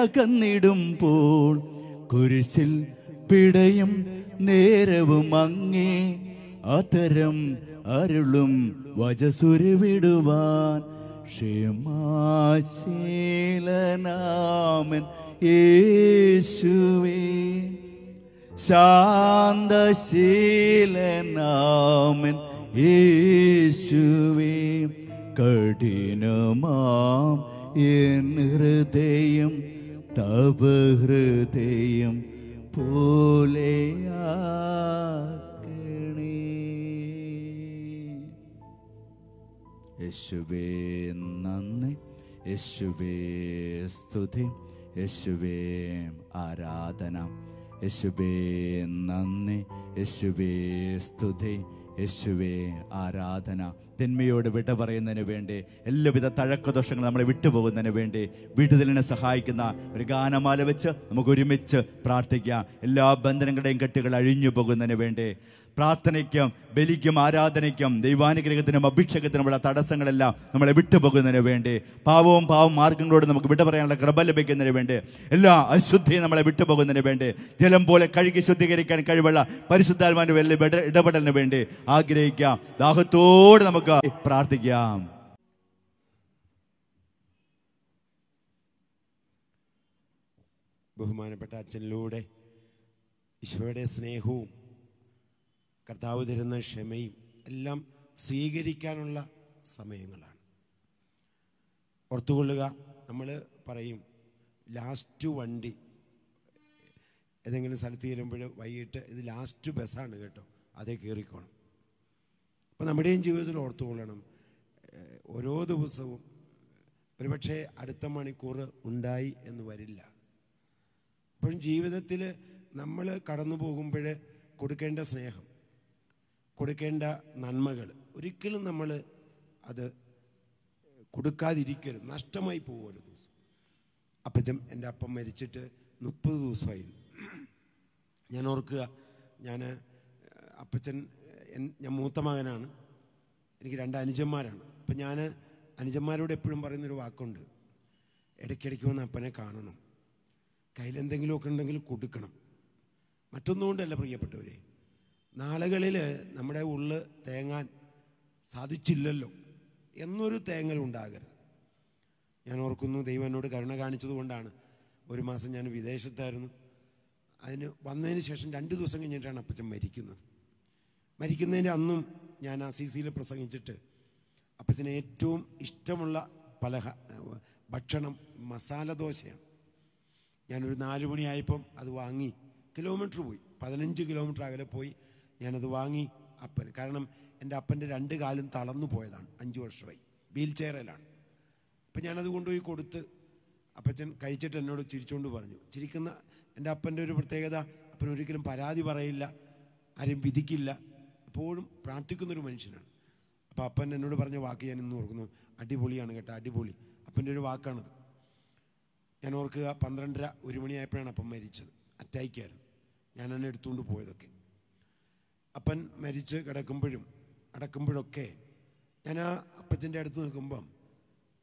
അകന്നിടുമ്പോൾ കുരിശിൽ പിടയും നേരവും അങ്ങേ അതരം അരുളും വജസുരുവിടുവാൻ ക്ഷമാശീലനാമൻ യേശുവേ ശാന്തശീലനാമൻ യേശുവേ കഠിനമാം എൻ ഹൃദയം തപഹൃദയം പോലെയാ യേശുവേ നന്ദി യേശുവേ സ്തുതി യേശുവേ ആരാധന യേശുവേ നന്ദി യേശുവേ സ്തുതി യേശുവേ ആരാധന തിന്മയോട് വിട പറയുന്നതിന് വേണ്ടി എല്ലാവിധ ദോഷങ്ങൾ നമ്മളെ വിട്ടുപോകുന്നതിന് വേണ്ടി വിടുതലിനെ സഹായിക്കുന്ന ഒരു ഗാനമാല വെച്ച് നമുക്ക് ഒരുമിച്ച് പ്രാർത്ഥിക്കാം എല്ലാ ബന്ധനങ്ങളുടെയും കെട്ടുകൾ അഴിഞ്ഞു പോകുന്നതിന് വേണ്ടി പ്രാർത്ഥനയ്ക്കും ബലിക്കും ആരാധനയ്ക്കും ദൈവാനുഗ്രഹത്തിനും അഭിഷേകത്തിനുമുള്ള തടസ്സങ്ങളെല്ലാം നമ്മളെ വിട്ടുപോകുന്നതിന് വേണ്ടി പാവവും പാവം മാർഗങ്ങളോട് നമുക്ക് വിട്ട പറയാനുള്ള കൃപ ലഭിക്കുന്നതിന് വേണ്ടി എല്ലാ അശുദ്ധിയും നമ്മളെ വിട്ടുപോകുന്നതിന് വേണ്ടി ജലം പോലെ കഴുകി ശുദ്ധീകരിക്കാൻ കഴിവുള്ള പരിശുദ്ധാത്മാൻ്റെ വലിയ ഇടപെടലിന് വേണ്ടി ആഗ്രഹിക്കാം ദാഹത്തോട് നമുക്ക് പ്രാർത്ഥിക്കാം ബഹുമാനപ്പെട്ട അച്ഛനിലൂടെ ഈശോയുടെ സ്നേഹവും കർത്താവ് തരുന്ന ക്ഷമയും എല്ലാം സ്വീകരിക്കാനുള്ള സമയങ്ങളാണ് ഓർത്തുകൊള്ളുക നമ്മൾ പറയും ലാസ്റ്റ് വണ്ടി ഏതെങ്കിലും സ്ഥലത്ത് ചേരുമ്പോൾ വൈകിട്ട് ഇത് ലാസ്റ്റ് ബസ്സാണ് കേട്ടോ അതേ കയറിക്കോണം അപ്പോൾ നമ്മുടെയും ജീവിതത്തിൽ ഓർത്തുകൊള്ളണം ഓരോ ദിവസവും ഒരുപക്ഷെ അടുത്ത മണിക്കൂർ ഉണ്ടായി എന്ന് വരില്ല അപ്പോഴും ജീവിതത്തിൽ നമ്മൾ കടന്നു പോകുമ്പോൾ കൊടുക്കേണ്ട സ്നേഹം കൊടുക്കേണ്ട നന്മകൾ ഒരിക്കലും നമ്മൾ അത് കൊടുക്കാതിരിക്കരുത് നഷ്ടമായി പോകും ഒരു ദിവസം അപ്പച്ചൻ എൻ്റെ അപ്പം മരിച്ചിട്ട് മുപ്പത് ദിവസമായി ഞാൻ ഓർക്കുക ഞാൻ അപ്പച്ചൻ ഞാൻ മൂത്ത മകനാണ് എനിക്ക് രണ്ട് അനുജന്മാരാണ് അപ്പം ഞാൻ അനുജന്മാരോട് എപ്പോഴും പറയുന്നൊരു വാക്കുണ്ട് ഇടയ്ക്കിടയ്ക്ക് വന്ന് അപ്പനെ കാണണം കയ്യിലെന്തെങ്കിലുമൊക്കെ ഉണ്ടെങ്കിൽ കൊടുക്കണം മറ്റൊന്നുകൊണ്ടല്ല പ്രിയപ്പെട്ടവരെ നാളുകളിൽ നമ്മുടെ ഉള്ള് തേങ്ങാൻ സാധിച്ചില്ലല്ലോ എന്നൊരു തേങ്ങൽ ഉണ്ടാകരുത് ഞാൻ ഓർക്കുന്നു ദൈവം എന്നോട് കരുണ കാണിച്ചതുകൊണ്ടാണ് ഒരു മാസം ഞാൻ വിദേശത്തായിരുന്നു അതിന് വന്നതിന് ശേഷം രണ്ട് ദിവസം കഴിഞ്ഞിട്ടാണ് അപ്പച്ചൻ മരിക്കുന്നത് മരിക്കുന്നതിൻ്റെ അന്നും ഞാൻ ആ സി സിയിൽ പ്രസംഗിച്ചിട്ട് അപ്പച്ചന് ഏറ്റവും ഇഷ്ടമുള്ള പലഹ ഭക്ഷണം മസാല ദോശയാണ് ഞാനൊരു നാല് മണിയായപ്പം അത് വാങ്ങി കിലോമീറ്റർ പോയി പതിനഞ്ച് കിലോമീറ്റർ അകലെ പോയി ഞാനത് വാങ്ങി അപ്പന് കാരണം എൻ്റെ അപ്പൻ്റെ രണ്ട് കാലും തളർന്നു പോയതാണ് അഞ്ച് വർഷമായി വീൽ ചെയറിലാണ് അപ്പം ഞാനത് കൊണ്ടുപോയി കൊടുത്ത് അപ്പച്ചൻ കഴിച്ചിട്ട് എന്നോട് ചിരിച്ചുകൊണ്ട് പറഞ്ഞു ചിരിക്കുന്ന എൻ്റെ അപ്പൻ്റെ ഒരു പ്രത്യേകത അപ്പൻ ഒരിക്കലും പരാതി പറയില്ല ആരും വിധിക്കില്ല എപ്പോഴും പ്രാർത്ഥിക്കുന്നൊരു മനുഷ്യനാണ് അപ്പം അപ്പൻ എന്നോട് പറഞ്ഞ വാക്ക് ഞാൻ ഇന്ന് ഓർക്കുന്നു അടിപൊളിയാണ് കേട്ടോ അടിപൊളി അപ്പൻ്റെ ഒരു വാക്കാണത് ഞാൻ ഓർക്കുക പന്ത്രണ്ടര ഒരു മണിയായപ്പോഴാണ് അപ്പം മരിച്ചത് അറ്റാക്കായിരുന്നു ഞാനാണ് എടുത്തുകൊണ്ട് പോയതൊക്കെ അപ്പൻ മരിച്ച് കിടക്കുമ്പോഴും അടക്കുമ്പോഴൊക്കെ ഞാൻ ആ അപ്പച്ചൻ്റെ അടുത്ത് നിൽക്കുമ്പം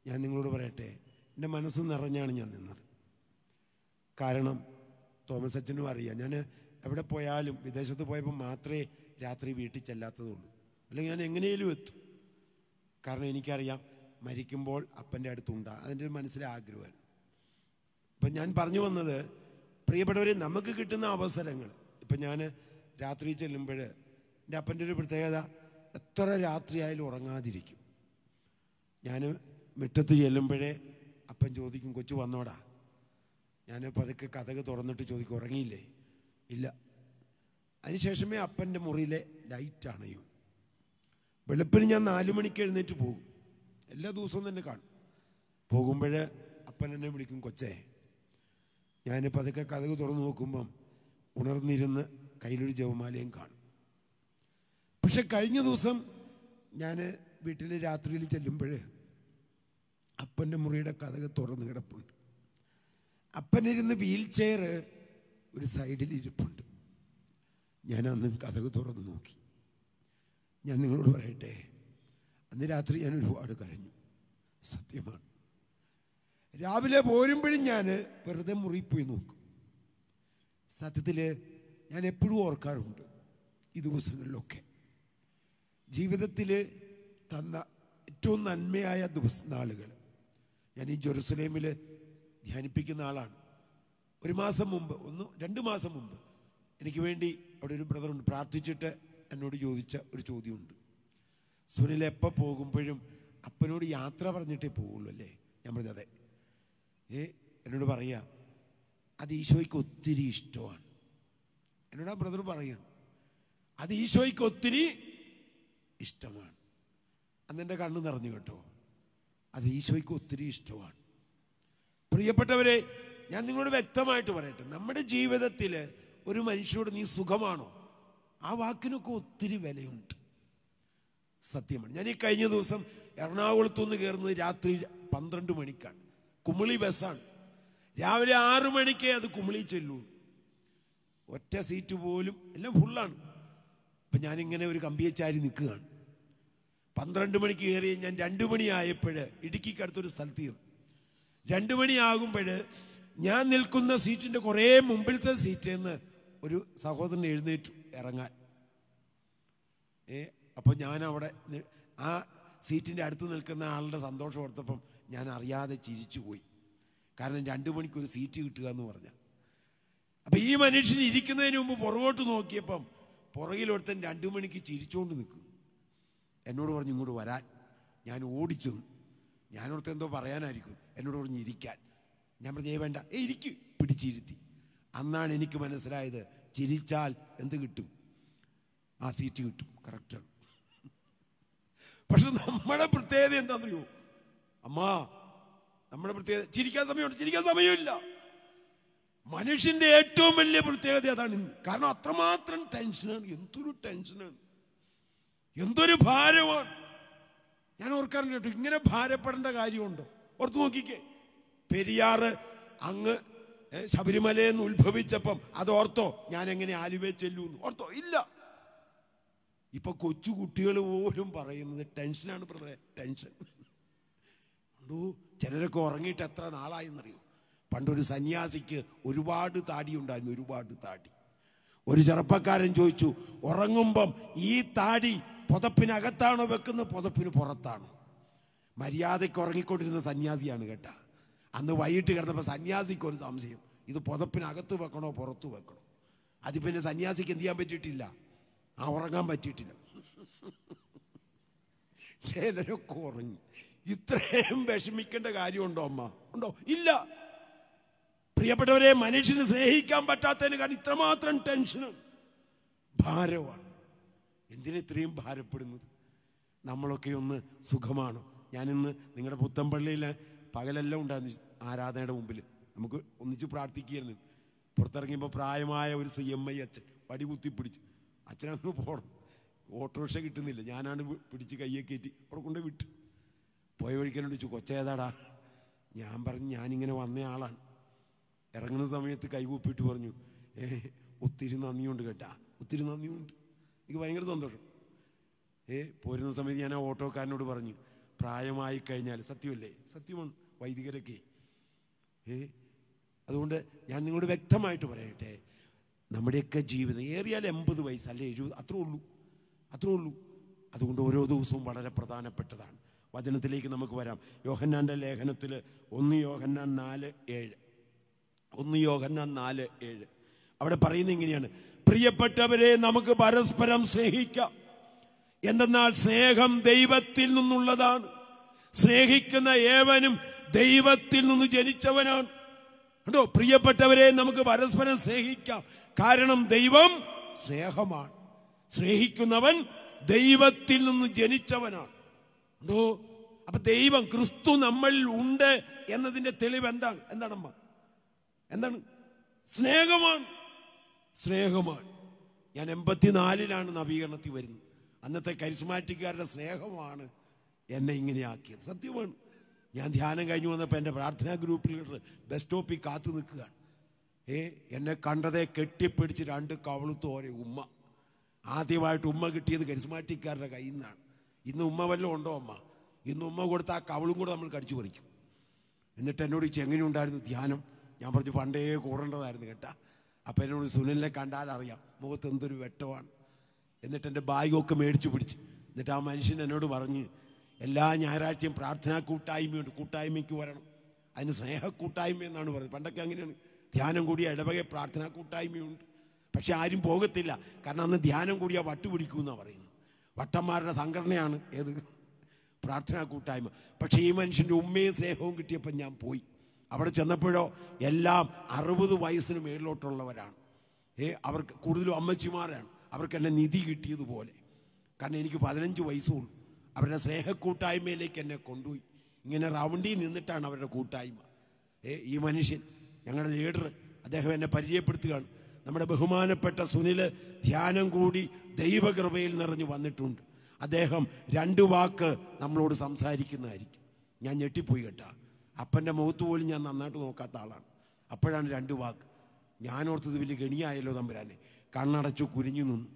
ഞാൻ നിങ്ങളോട് പറയട്ടെ എൻ്റെ മനസ്സ് നിറഞ്ഞാണ് ഞാൻ നിന്നത് കാരണം തോമസ് അച്ഛനും അറിയാം ഞാൻ എവിടെ പോയാലും വിദേശത്ത് പോയപ്പോൾ മാത്രമേ രാത്രി വീട്ടിൽ ചെല്ലാത്തതുള്ളൂ അല്ലെങ്കിൽ ഞാൻ എങ്ങനെയും എത്തും കാരണം എനിക്കറിയാം മരിക്കുമ്പോൾ അപ്പൻ്റെ അടുത്തുണ്ടാകും അതിൻ്റെ മനസ്സിലെ ആഗ്രഹമായിരുന്നു അപ്പം ഞാൻ പറഞ്ഞു വന്നത് പ്രിയപ്പെട്ടവരെ നമുക്ക് കിട്ടുന്ന അവസരങ്ങൾ ഇപ്പം ഞാൻ രാത്രി ചെല്ലുമ്പോൾ എൻ്റെ അപ്പൻ്റെ ഒരു പ്രത്യേകത എത്ര രാത്രിയായാലും ഉറങ്ങാതിരിക്കും ഞാൻ മുറ്റത്ത് ചെല്ലുമ്പോഴേ അപ്പൻ ചോദിക്കും കൊച്ചു വന്നോടാ ഞാൻ പതുക്കെ കഥക് തുറന്നിട്ട് ചോദിക്കും ഉറങ്ങിയില്ലേ ഇല്ല അതിനുശേഷമേ അപ്പൻ്റെ മുറിയിലെ ലൈറ്റ് അണയും വെളുപ്പിന് ഞാൻ നാലു മണിക്ക് എഴുന്നേറ്റ് പോകും എല്ലാ ദിവസവും തന്നെ കാണും പോകുമ്പോൾ അപ്പൻ എന്നെ വിളിക്കും കൊച്ചേ ഞാൻ പതുക്കെ കഥക് തുറന്നു നോക്കുമ്പം ഉണർന്നിരുന്ന് കയ്യിലൊരു ജവമാലയും കാണും പക്ഷെ കഴിഞ്ഞ ദിവസം ഞാൻ വീട്ടിൽ രാത്രിയിൽ ചെല്ലുമ്പോൾ അപ്പൻ്റെ മുറിയുടെ കഥകൾ തുറന്ന് കിടപ്പുണ്ട് അപ്പനിരുന്ന് വീൽ ചെയർ ഒരു സൈഡിൽ ഇരിപ്പുണ്ട് ഞാൻ അന്ന് കഥകൾ തുറന്ന് നോക്കി ഞാൻ നിങ്ങളോട് പറയട്ടെ അന്ന് രാത്രി ഞാൻ ഒരുപാട് കരഞ്ഞു സത്യമാണ് രാവിലെ പോരുമ്പോഴും ഞാൻ വെറുതെ മുറി പോയി നോക്കും സത്യത്തിൽ ഞാൻ എപ്പോഴും ഓർക്കാറുണ്ട് ഈ ദിവസങ്ങളിലൊക്കെ ജീവിതത്തിൽ തന്ന ഏറ്റവും നന്മയായ ദിവസ നാളുകൾ ഞാൻ ഈ ജെറുസലേമിൽ ധ്യാനിപ്പിക്കുന്ന ആളാണ് ഒരു മാസം മുമ്പ് ഒന്ന് രണ്ട് മാസം മുമ്പ് എനിക്ക് വേണ്ടി അവിടെ ഒരു ബ്രദറുണ്ട് പ്രാർത്ഥിച്ചിട്ട് എന്നോട് ചോദിച്ച ഒരു ചോദ്യമുണ്ട് സുനിൽ എപ്പോൾ പോകുമ്പോഴും അപ്പനോട് യാത്ര പറഞ്ഞിട്ടേ പോവുള്ളൂ അല്ലേ ഞാൻ പറഞ്ഞത് അതെ ഏ എന്നോട് പറയാ അത് ഈശോയ്ക്ക് ഒത്തിരി ഇഷ്ടമാണ് എന്നോട് ആ ബ്രദർ പറയണം അത് ഈശോയ്ക്ക് ഒത്തിരി ഇഷ്ടമാണ് അന്നെൻ്റെ കണ്ണ് നിറഞ്ഞു കേട്ടോ അത് ഈശോയ്ക്ക് ഒത്തിരി ഇഷ്ടമാണ് പ്രിയപ്പെട്ടവരെ ഞാൻ നിങ്ങളോട് വ്യക്തമായിട്ട് പറയട്ടെ നമ്മുടെ ജീവിതത്തിൽ ഒരു മനുഷ്യനോട് നീ സുഖമാണോ ആ വാക്കിനൊക്കെ ഒത്തിരി വിലയുണ്ട് സത്യമാണ് ഞാൻ ഈ കഴിഞ്ഞ ദിവസം എറണാകുളത്തു നിന്ന് കയറുന്നത് രാത്രി പന്ത്രണ്ട് മണിക്കാണ് കുമിളി ബസ്സാണ് രാവിലെ ആറു മണിക്കേ അത് കുമിളി ചെല്ലൂ ഒറ്റ സീറ്റ് പോലും എല്ലാം ഫുള്ളാണ് അപ്പം ഞാനിങ്ങനെ ഒരു കമ്പിയെ ചാരി നിൽക്കുകയാണ് പന്ത്രണ്ട് മണിക്ക് കയറി ഞാൻ രണ്ടു ഇടുക്കിക്ക് ഇടുക്കിക്കടുത്തൊരു സ്ഥലത്ത് ചെന്നു രണ്ടു മണിയാകുമ്പോൾ ഞാൻ നിൽക്കുന്ന സീറ്റിൻ്റെ കുറേ മുമ്പിലത്തെ സീറ്റിൽ നിന്ന് ഒരു സഹോദരൻ എഴുന്നേറ്റു ഇറങ്ങാൻ ഏ അപ്പോൾ ഞാൻ അവിടെ ആ സീറ്റിൻ്റെ അടുത്ത് നിൽക്കുന്ന ആളുടെ സന്തോഷം ഓർത്തപ്പം ഞാൻ അറിയാതെ ചിരിച്ചു പോയി കാരണം രണ്ടു ഒരു സീറ്റ് കിട്ടുക എന്ന് പറഞ്ഞ അപ്പം ഈ മനുഷ്യൻ ഇരിക്കുന്നതിന് മുമ്പ് പുറകോട്ട് നോക്കിയപ്പം പുറകിലൊരുത്തൻ രണ്ടു മണിക്ക് ചിരിച്ചുകൊണ്ട് നിൽക്കും എന്നോട് പറഞ്ഞു ഇങ്ങോട്ട് വരാൻ ഞാൻ ഓടിച്ചു ഞാനോർത്ത് എന്തോ പറയാനായിരിക്കും എന്നോട് പറഞ്ഞു ഇരിക്കാൻ ഞാൻ പറഞ്ഞു വേണ്ട ഏ ഇരിക്കും പിടിച്ചിരുത്തി അന്നാണ് എനിക്ക് മനസ്സിലായത് ചിരിച്ചാൽ എന്ത് കിട്ടും ആ സീറ്റ് കിട്ടും കറക്റ്റാണ് പക്ഷെ നമ്മുടെ പ്രത്യേകത അറിയോ അമ്മ നമ്മുടെ പ്രത്യേകത ചിരിക്കാൻ സമയമുണ്ട് ചിരിക്കാൻ സമയമില്ല മനുഷ്യന്റെ ഏറ്റവും വലിയ പ്രത്യേകത അതാണ് കാരണം അത്രമാത്രം ടെൻഷനാണ് എന്തൊരു ടെൻഷനാണ് എന്തൊരു ഭാരമാണ് ഞാൻ ഓർക്കാറുണ്ട് കേട്ടോ ഇങ്ങനെ ഭാരപ്പെടേണ്ട കാര്യമുണ്ടോ ഓർത്ത് നോക്കിക്കേ പെരിയാറ് അങ്ങ് ശബരിമലയിൽ നിന്ന് ഉത്ഭവിച്ചപ്പം അത് ഓർത്തോ ഞാൻ എങ്ങനെ ആലുവേ ചെല്ലൂന്ന് ഓർത്തോ ഇല്ല ഇപ്പൊ കൊച്ചു കുട്ടികൾ പോലും പറയുന്നത് ടെൻഷനാണ് പ്രതേ ടെൻഷൻ ചിലരൊക്കെ ഉറങ്ങിയിട്ട് എത്ര നാളായി എന്നറിയോ പണ്ടൊരു സന്യാസിക്ക് ഒരുപാട് താടി ഉണ്ടായിരുന്നു ഒരുപാട് താടി ഒരു ചെറുപ്പക്കാരൻ ചോദിച്ചു ഉറങ്ങുമ്പം ഈ താടി പുതപ്പിനകത്താണോ വെക്കുന്നത് പുതപ്പിന് പുറത്താണോ മര്യാദയ്ക്ക് ഉറങ്ങിക്കൊണ്ടിരുന്ന സന്യാസിയാണ് കേട്ടാ അന്ന് വൈകിട്ട് കിടന്നപ്പോൾ സന്യാസിക്ക് ഒരു സംശയം ഇത് പുതപ്പിനകത്ത് വെക്കണോ പുറത്തു വെക്കണോ അത് പിന്നെ സന്യാസിക്ക് എന്ത് ചെയ്യാൻ പറ്റിയിട്ടില്ല ആ ഉറങ്ങാൻ പറ്റിയിട്ടില്ല ചിലരൊക്കെ ഉറങ്ങി ഇത്രയും വിഷമിക്കേണ്ട കാര്യമുണ്ടോ അമ്മ ഉണ്ടോ ഇല്ല പ്രിയപ്പെട്ടവരെ മനുഷ്യന് സ്നേഹിക്കാൻ പറ്റാത്തതിന് കാരണം ഇത്രമാത്രം ടെൻഷനും ഭാരമാണ് എന്തിനെ ഇത്രയും ഭാരപ്പെടുന്നത് നമ്മളൊക്കെ ഒന്ന് സുഖമാണ് ഞാനിന്ന് നിങ്ങളുടെ പുത്തമ്പള്ളിയിൽ പകലെല്ലാം ഉണ്ടായിരുന്നു ആരാധനയുടെ മുമ്പിൽ നമുക്ക് ഒന്നിച്ച് പ്രാർത്ഥിക്കുകയായിരുന്നു പുറത്തിറങ്ങിയപ്പോൾ പ്രായമായ ഒരു സി എം ഐ അച്ഛൻ വടി കുത്തി പിടിച്ച് അച്ഛനങ്ങ് പോകണം ഓട്ടോറിക്ഷ കിട്ടുന്നില്ല ഞാനാണ് പിടിച്ച് കയ്യെ കയറ്റി അവിടെ കൊണ്ട് വിട്ട് പോയ വഴിക്കാനോട് ചോദിച്ചു കൊച്ചേതാടാ ഞാൻ പറഞ്ഞ് ഞാനിങ്ങനെ വന്ന ആളാണ് ഇറങ്ങുന്ന സമയത്ത് കൈകൂപ്പിട്ട് പറഞ്ഞു ഏ ഒത്തിരി നന്ദിയുണ്ട് കേട്ടാ ഒത്തിരി നന്ദിയുണ്ട് എനിക്ക് ഭയങ്കര സന്തോഷം ഏ പോരുന്ന സമയത്ത് ഞാൻ ആ ഓട്ടോക്കാരനോട് പറഞ്ഞു പ്രായമായി കഴിഞ്ഞാൽ സത്യമല്ലേ സത്യമാണ് വൈദികരൊക്കെ ഏ അതുകൊണ്ട് ഞാൻ നിങ്ങളോട് വ്യക്തമായിട്ട് പറയട്ടെ നമ്മുടെയൊക്കെ ജീവിതം ഏറിയാൽ എൺപത് വയസ്സ് അല്ലെ എഴുപത് അത്രേ ഉള്ളൂ അത്രേ ഉള്ളൂ അതുകൊണ്ട് ഓരോ ദിവസവും വളരെ പ്രധാനപ്പെട്ടതാണ് വചനത്തിലേക്ക് നമുക്ക് വരാം യോഹന്നാന്റെ ലേഖനത്തിൽ ഒന്ന് യോഹന്നാൻ നാല് ഏഴ് ഒന്ന് യോഗന്ന നാല് ഏഴ് അവിടെ പറയുന്നത് ഇങ്ങനെയാണ് പ്രിയപ്പെട്ടവരെ നമുക്ക് പരസ്പരം സ്നേഹിക്കാം എന്തെന്നാൽ സ്നേഹം ദൈവത്തിൽ നിന്നുള്ളതാണ് സ്നേഹിക്കുന്ന ഏവനും ദൈവത്തിൽ നിന്ന് ജനിച്ചവനാണ് കേട്ടോ പ്രിയപ്പെട്ടവരെ നമുക്ക് പരസ്പരം സ്നേഹിക്കാം കാരണം ദൈവം സ്നേഹമാണ് സ്നേഹിക്കുന്നവൻ ദൈവത്തിൽ നിന്ന് ജനിച്ചവനാണ് ഉണ്ടോ അപ്പൊ ദൈവം ക്രിസ്തു നമ്മളിൽ ഉണ്ട് എന്നതിന്റെ തെളിവ് എന്താണ് എന്താണമ്മ എന്താണ് സ്നേഹമാണ് സ്നേഹമാണ് ഞാൻ എൺപത്തിനാലിലാണ് നവീകരണത്തിൽ വരുന്നത് അന്നത്തെ കരിസ്മാറ്റിക്കാരുടെ സ്നേഹമാണ് എന്നെ ഇങ്ങനെയാക്കിയത് സത്യമാണ് ഞാൻ ധ്യാനം കഴിഞ്ഞു വന്നപ്പോൾ എൻ്റെ പ്രാർത്ഥനാ ഗ്രൂപ്പിൽ ബസ് സ്റ്റോപ്പിൽ കാത്തു നിൽക്കുകയാണ് ഏ എന്നെ കണ്ടതേ കെട്ടിപ്പിടിച്ച് രണ്ട് കവളത്തോരെ ഉമ്മ ആദ്യമായിട്ട് ഉമ്മ കിട്ടിയത് കരിസ്മാറ്റിക്കാരുടെ കയ്യിൽ നിന്നാണ് ഇന്ന് ഉമ്മ വല്ലതും ഉണ്ടോ അമ്മ ഇന്ന് ഉമ്മ കൊടുത്ത ആ കവളും കൂടെ നമ്മൾ കടിച്ചു പറിക്കും എന്നിട്ട് എന്നോട് എങ്ങനെയുണ്ടായിരുന്നു ധ്യാനം ഞാൻ പറഞ്ഞു പണ്ടേ കൂടേണ്ടതായിരുന്നു കേട്ടാ അപ്പം എന്നോട് സുനിലിനെ കണ്ടാൽ അറിയാം മുഖത്ത് എന്തൊരു വെട്ടമാണ് എന്നിട്ട് എൻ്റെ ബാഗൊക്കെ മേടിച്ചു പിടിച്ച് എന്നിട്ട് ആ മനുഷ്യൻ എന്നോട് പറഞ്ഞ് എല്ലാ ഞായറാഴ്ചയും പ്രാർത്ഥനാ കൂട്ടായ്മയുണ്ട് കൂട്ടായ്മയ്ക്ക് വരണം അതിന് സ്നേഹ കൂട്ടായ്മ എന്നാണ് പറയുന്നത് പണ്ടൊക്കെ അങ്ങനെയാണ് ധ്യാനം കൂടിയ ഇടവകെ പ്രാർത്ഥനാ കൂട്ടായ്മയുണ്ട് പക്ഷെ ആരും പോകത്തില്ല കാരണം അന്ന് ധ്യാനം കൂടിയ വട്ടു പിടിക്കുമെന്നാണ് പറയുന്നത് വട്ടന്മാരുടെ സംഘടനയാണ് ഏത് പ്രാർത്ഥനാ കൂട്ടായ്മ പക്ഷേ ഈ മനുഷ്യൻ്റെ ഉമ്മയും സ്നേഹവും കിട്ടിയപ്പോൾ ഞാൻ പോയി അവിടെ ചെന്നപ്പോഴോ എല്ലാം അറുപത് വയസ്സിന് മേളിലോട്ടുള്ളവരാണ് ഏ അവർക്ക് കൂടുതലും അമ്മച്ചിമാരാണ് അവർക്ക് എന്നെ നിധി കിട്ടിയതുപോലെ കാരണം എനിക്ക് പതിനഞ്ച് വയസ്സുള്ളൂ അവരുടെ സ്നേഹക്കൂട്ടായ്മയിലേക്ക് എന്നെ കൊണ്ടുപോയി ഇങ്ങനെ റൗണ്ടിൽ നിന്നിട്ടാണ് അവരുടെ കൂട്ടായ്മ ഏ ഈ മനുഷ്യൻ ഞങ്ങളുടെ ലീഡർ അദ്ദേഹം എന്നെ പരിചയപ്പെടുത്തുകയാണ് നമ്മുടെ ബഹുമാനപ്പെട്ട സുനിൽ ധ്യാനം കൂടി ദൈവകൃപയിൽ നിറഞ്ഞു വന്നിട്ടുണ്ട് അദ്ദേഹം രണ്ട് വാക്ക് നമ്മളോട് സംസാരിക്കുന്നതായിരിക്കും ഞാൻ ഞെട്ടിപ്പോയി കേട്ടാ അപ്പൻ്റെ മുഖത്ത് പോലും ഞാൻ നന്നായിട്ട് നോക്കാത്ത ആളാണ് അപ്പോഴാണ് രണ്ട് വാക്ക് ഞാനോർത്തത് വലിയ ഗണിയായല്ലോ തമ്പുരാനെ കണ്ണടച്ചു കുരിഞ്ഞു നിന്നു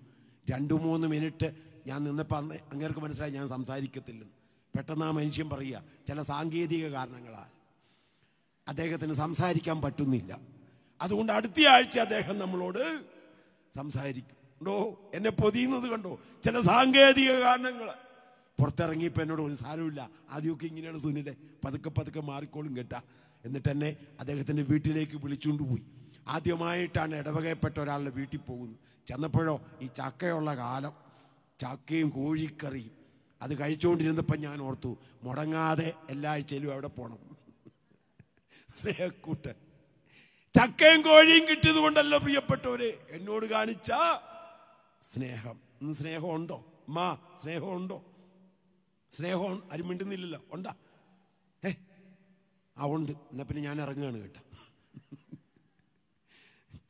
രണ്ട് മൂന്ന് മിനിറ്റ് ഞാൻ നിന്നപ്പോൾ അന്ന് അങ്ങേർക്ക് മനസ്സിലായി ഞാൻ സംസാരിക്കത്തില്ലെന്ന് പെട്ടെന്ന് ആ മനുഷ്യൻ പറയുക ചില സാങ്കേതിക കാരണങ്ങളാൽ അദ്ദേഹത്തിന് സംസാരിക്കാൻ പറ്റുന്നില്ല അതുകൊണ്ട് അടുത്ത ആഴ്ച അദ്ദേഹം നമ്മളോട് സംസാരിക്കും കണ്ടോ എന്നെ പൊതിയുന്നത് കണ്ടോ ചില സാങ്കേതിക കാരണങ്ങളാൽ പുറത്തിറങ്ങിയപ്പോൾ എന്നോട് ഒരു സാരമില്ല ആദ്യമൊക്കെ ഇങ്ങനെയാണ് സുനിലെ പതുക്കെ പതുക്കെ മാറിക്കോളും കേട്ടാ എന്നിട്ട് തന്നെ അദ്ദേഹത്തിൻ്റെ വീട്ടിലേക്ക് വിളിച്ചുകൊണ്ടുപോയി ആദ്യമായിട്ടാണ് ഇടവകയപ്പെട്ട ഒരാളുടെ വീട്ടിൽ പോകുന്നത് ചെന്നപ്പോഴോ ഈ ചക്കയുള്ള കാലം ചക്കയും കോഴിക്കറിയും അത് കഴിച്ചുകൊണ്ടിരുന്നപ്പം ഞാൻ ഓർത്തു മുടങ്ങാതെ എല്ലാ ആഴ്ചയിലും അവിടെ പോകണം സ്നേഹക്കൂട്ട് ചക്കയും കോഴിയും കിട്ടിയത് കൊണ്ടല്ലോ പ്രിയപ്പെട്ടവരെ എന്നോട് കാണിച്ച സ്നേഹം സ്നേഹമുണ്ടോ മാ സ്നേഹമുണ്ടോ സ്നേഹം ആരും മിണ്ടുന്നില്ലല്ലോ ഉണ്ടാ ഏ ആ ഉണ്ട് എന്നാ പിന്നെ ഞാൻ ഇറങ്ങുകയാണ് കേട്ടോ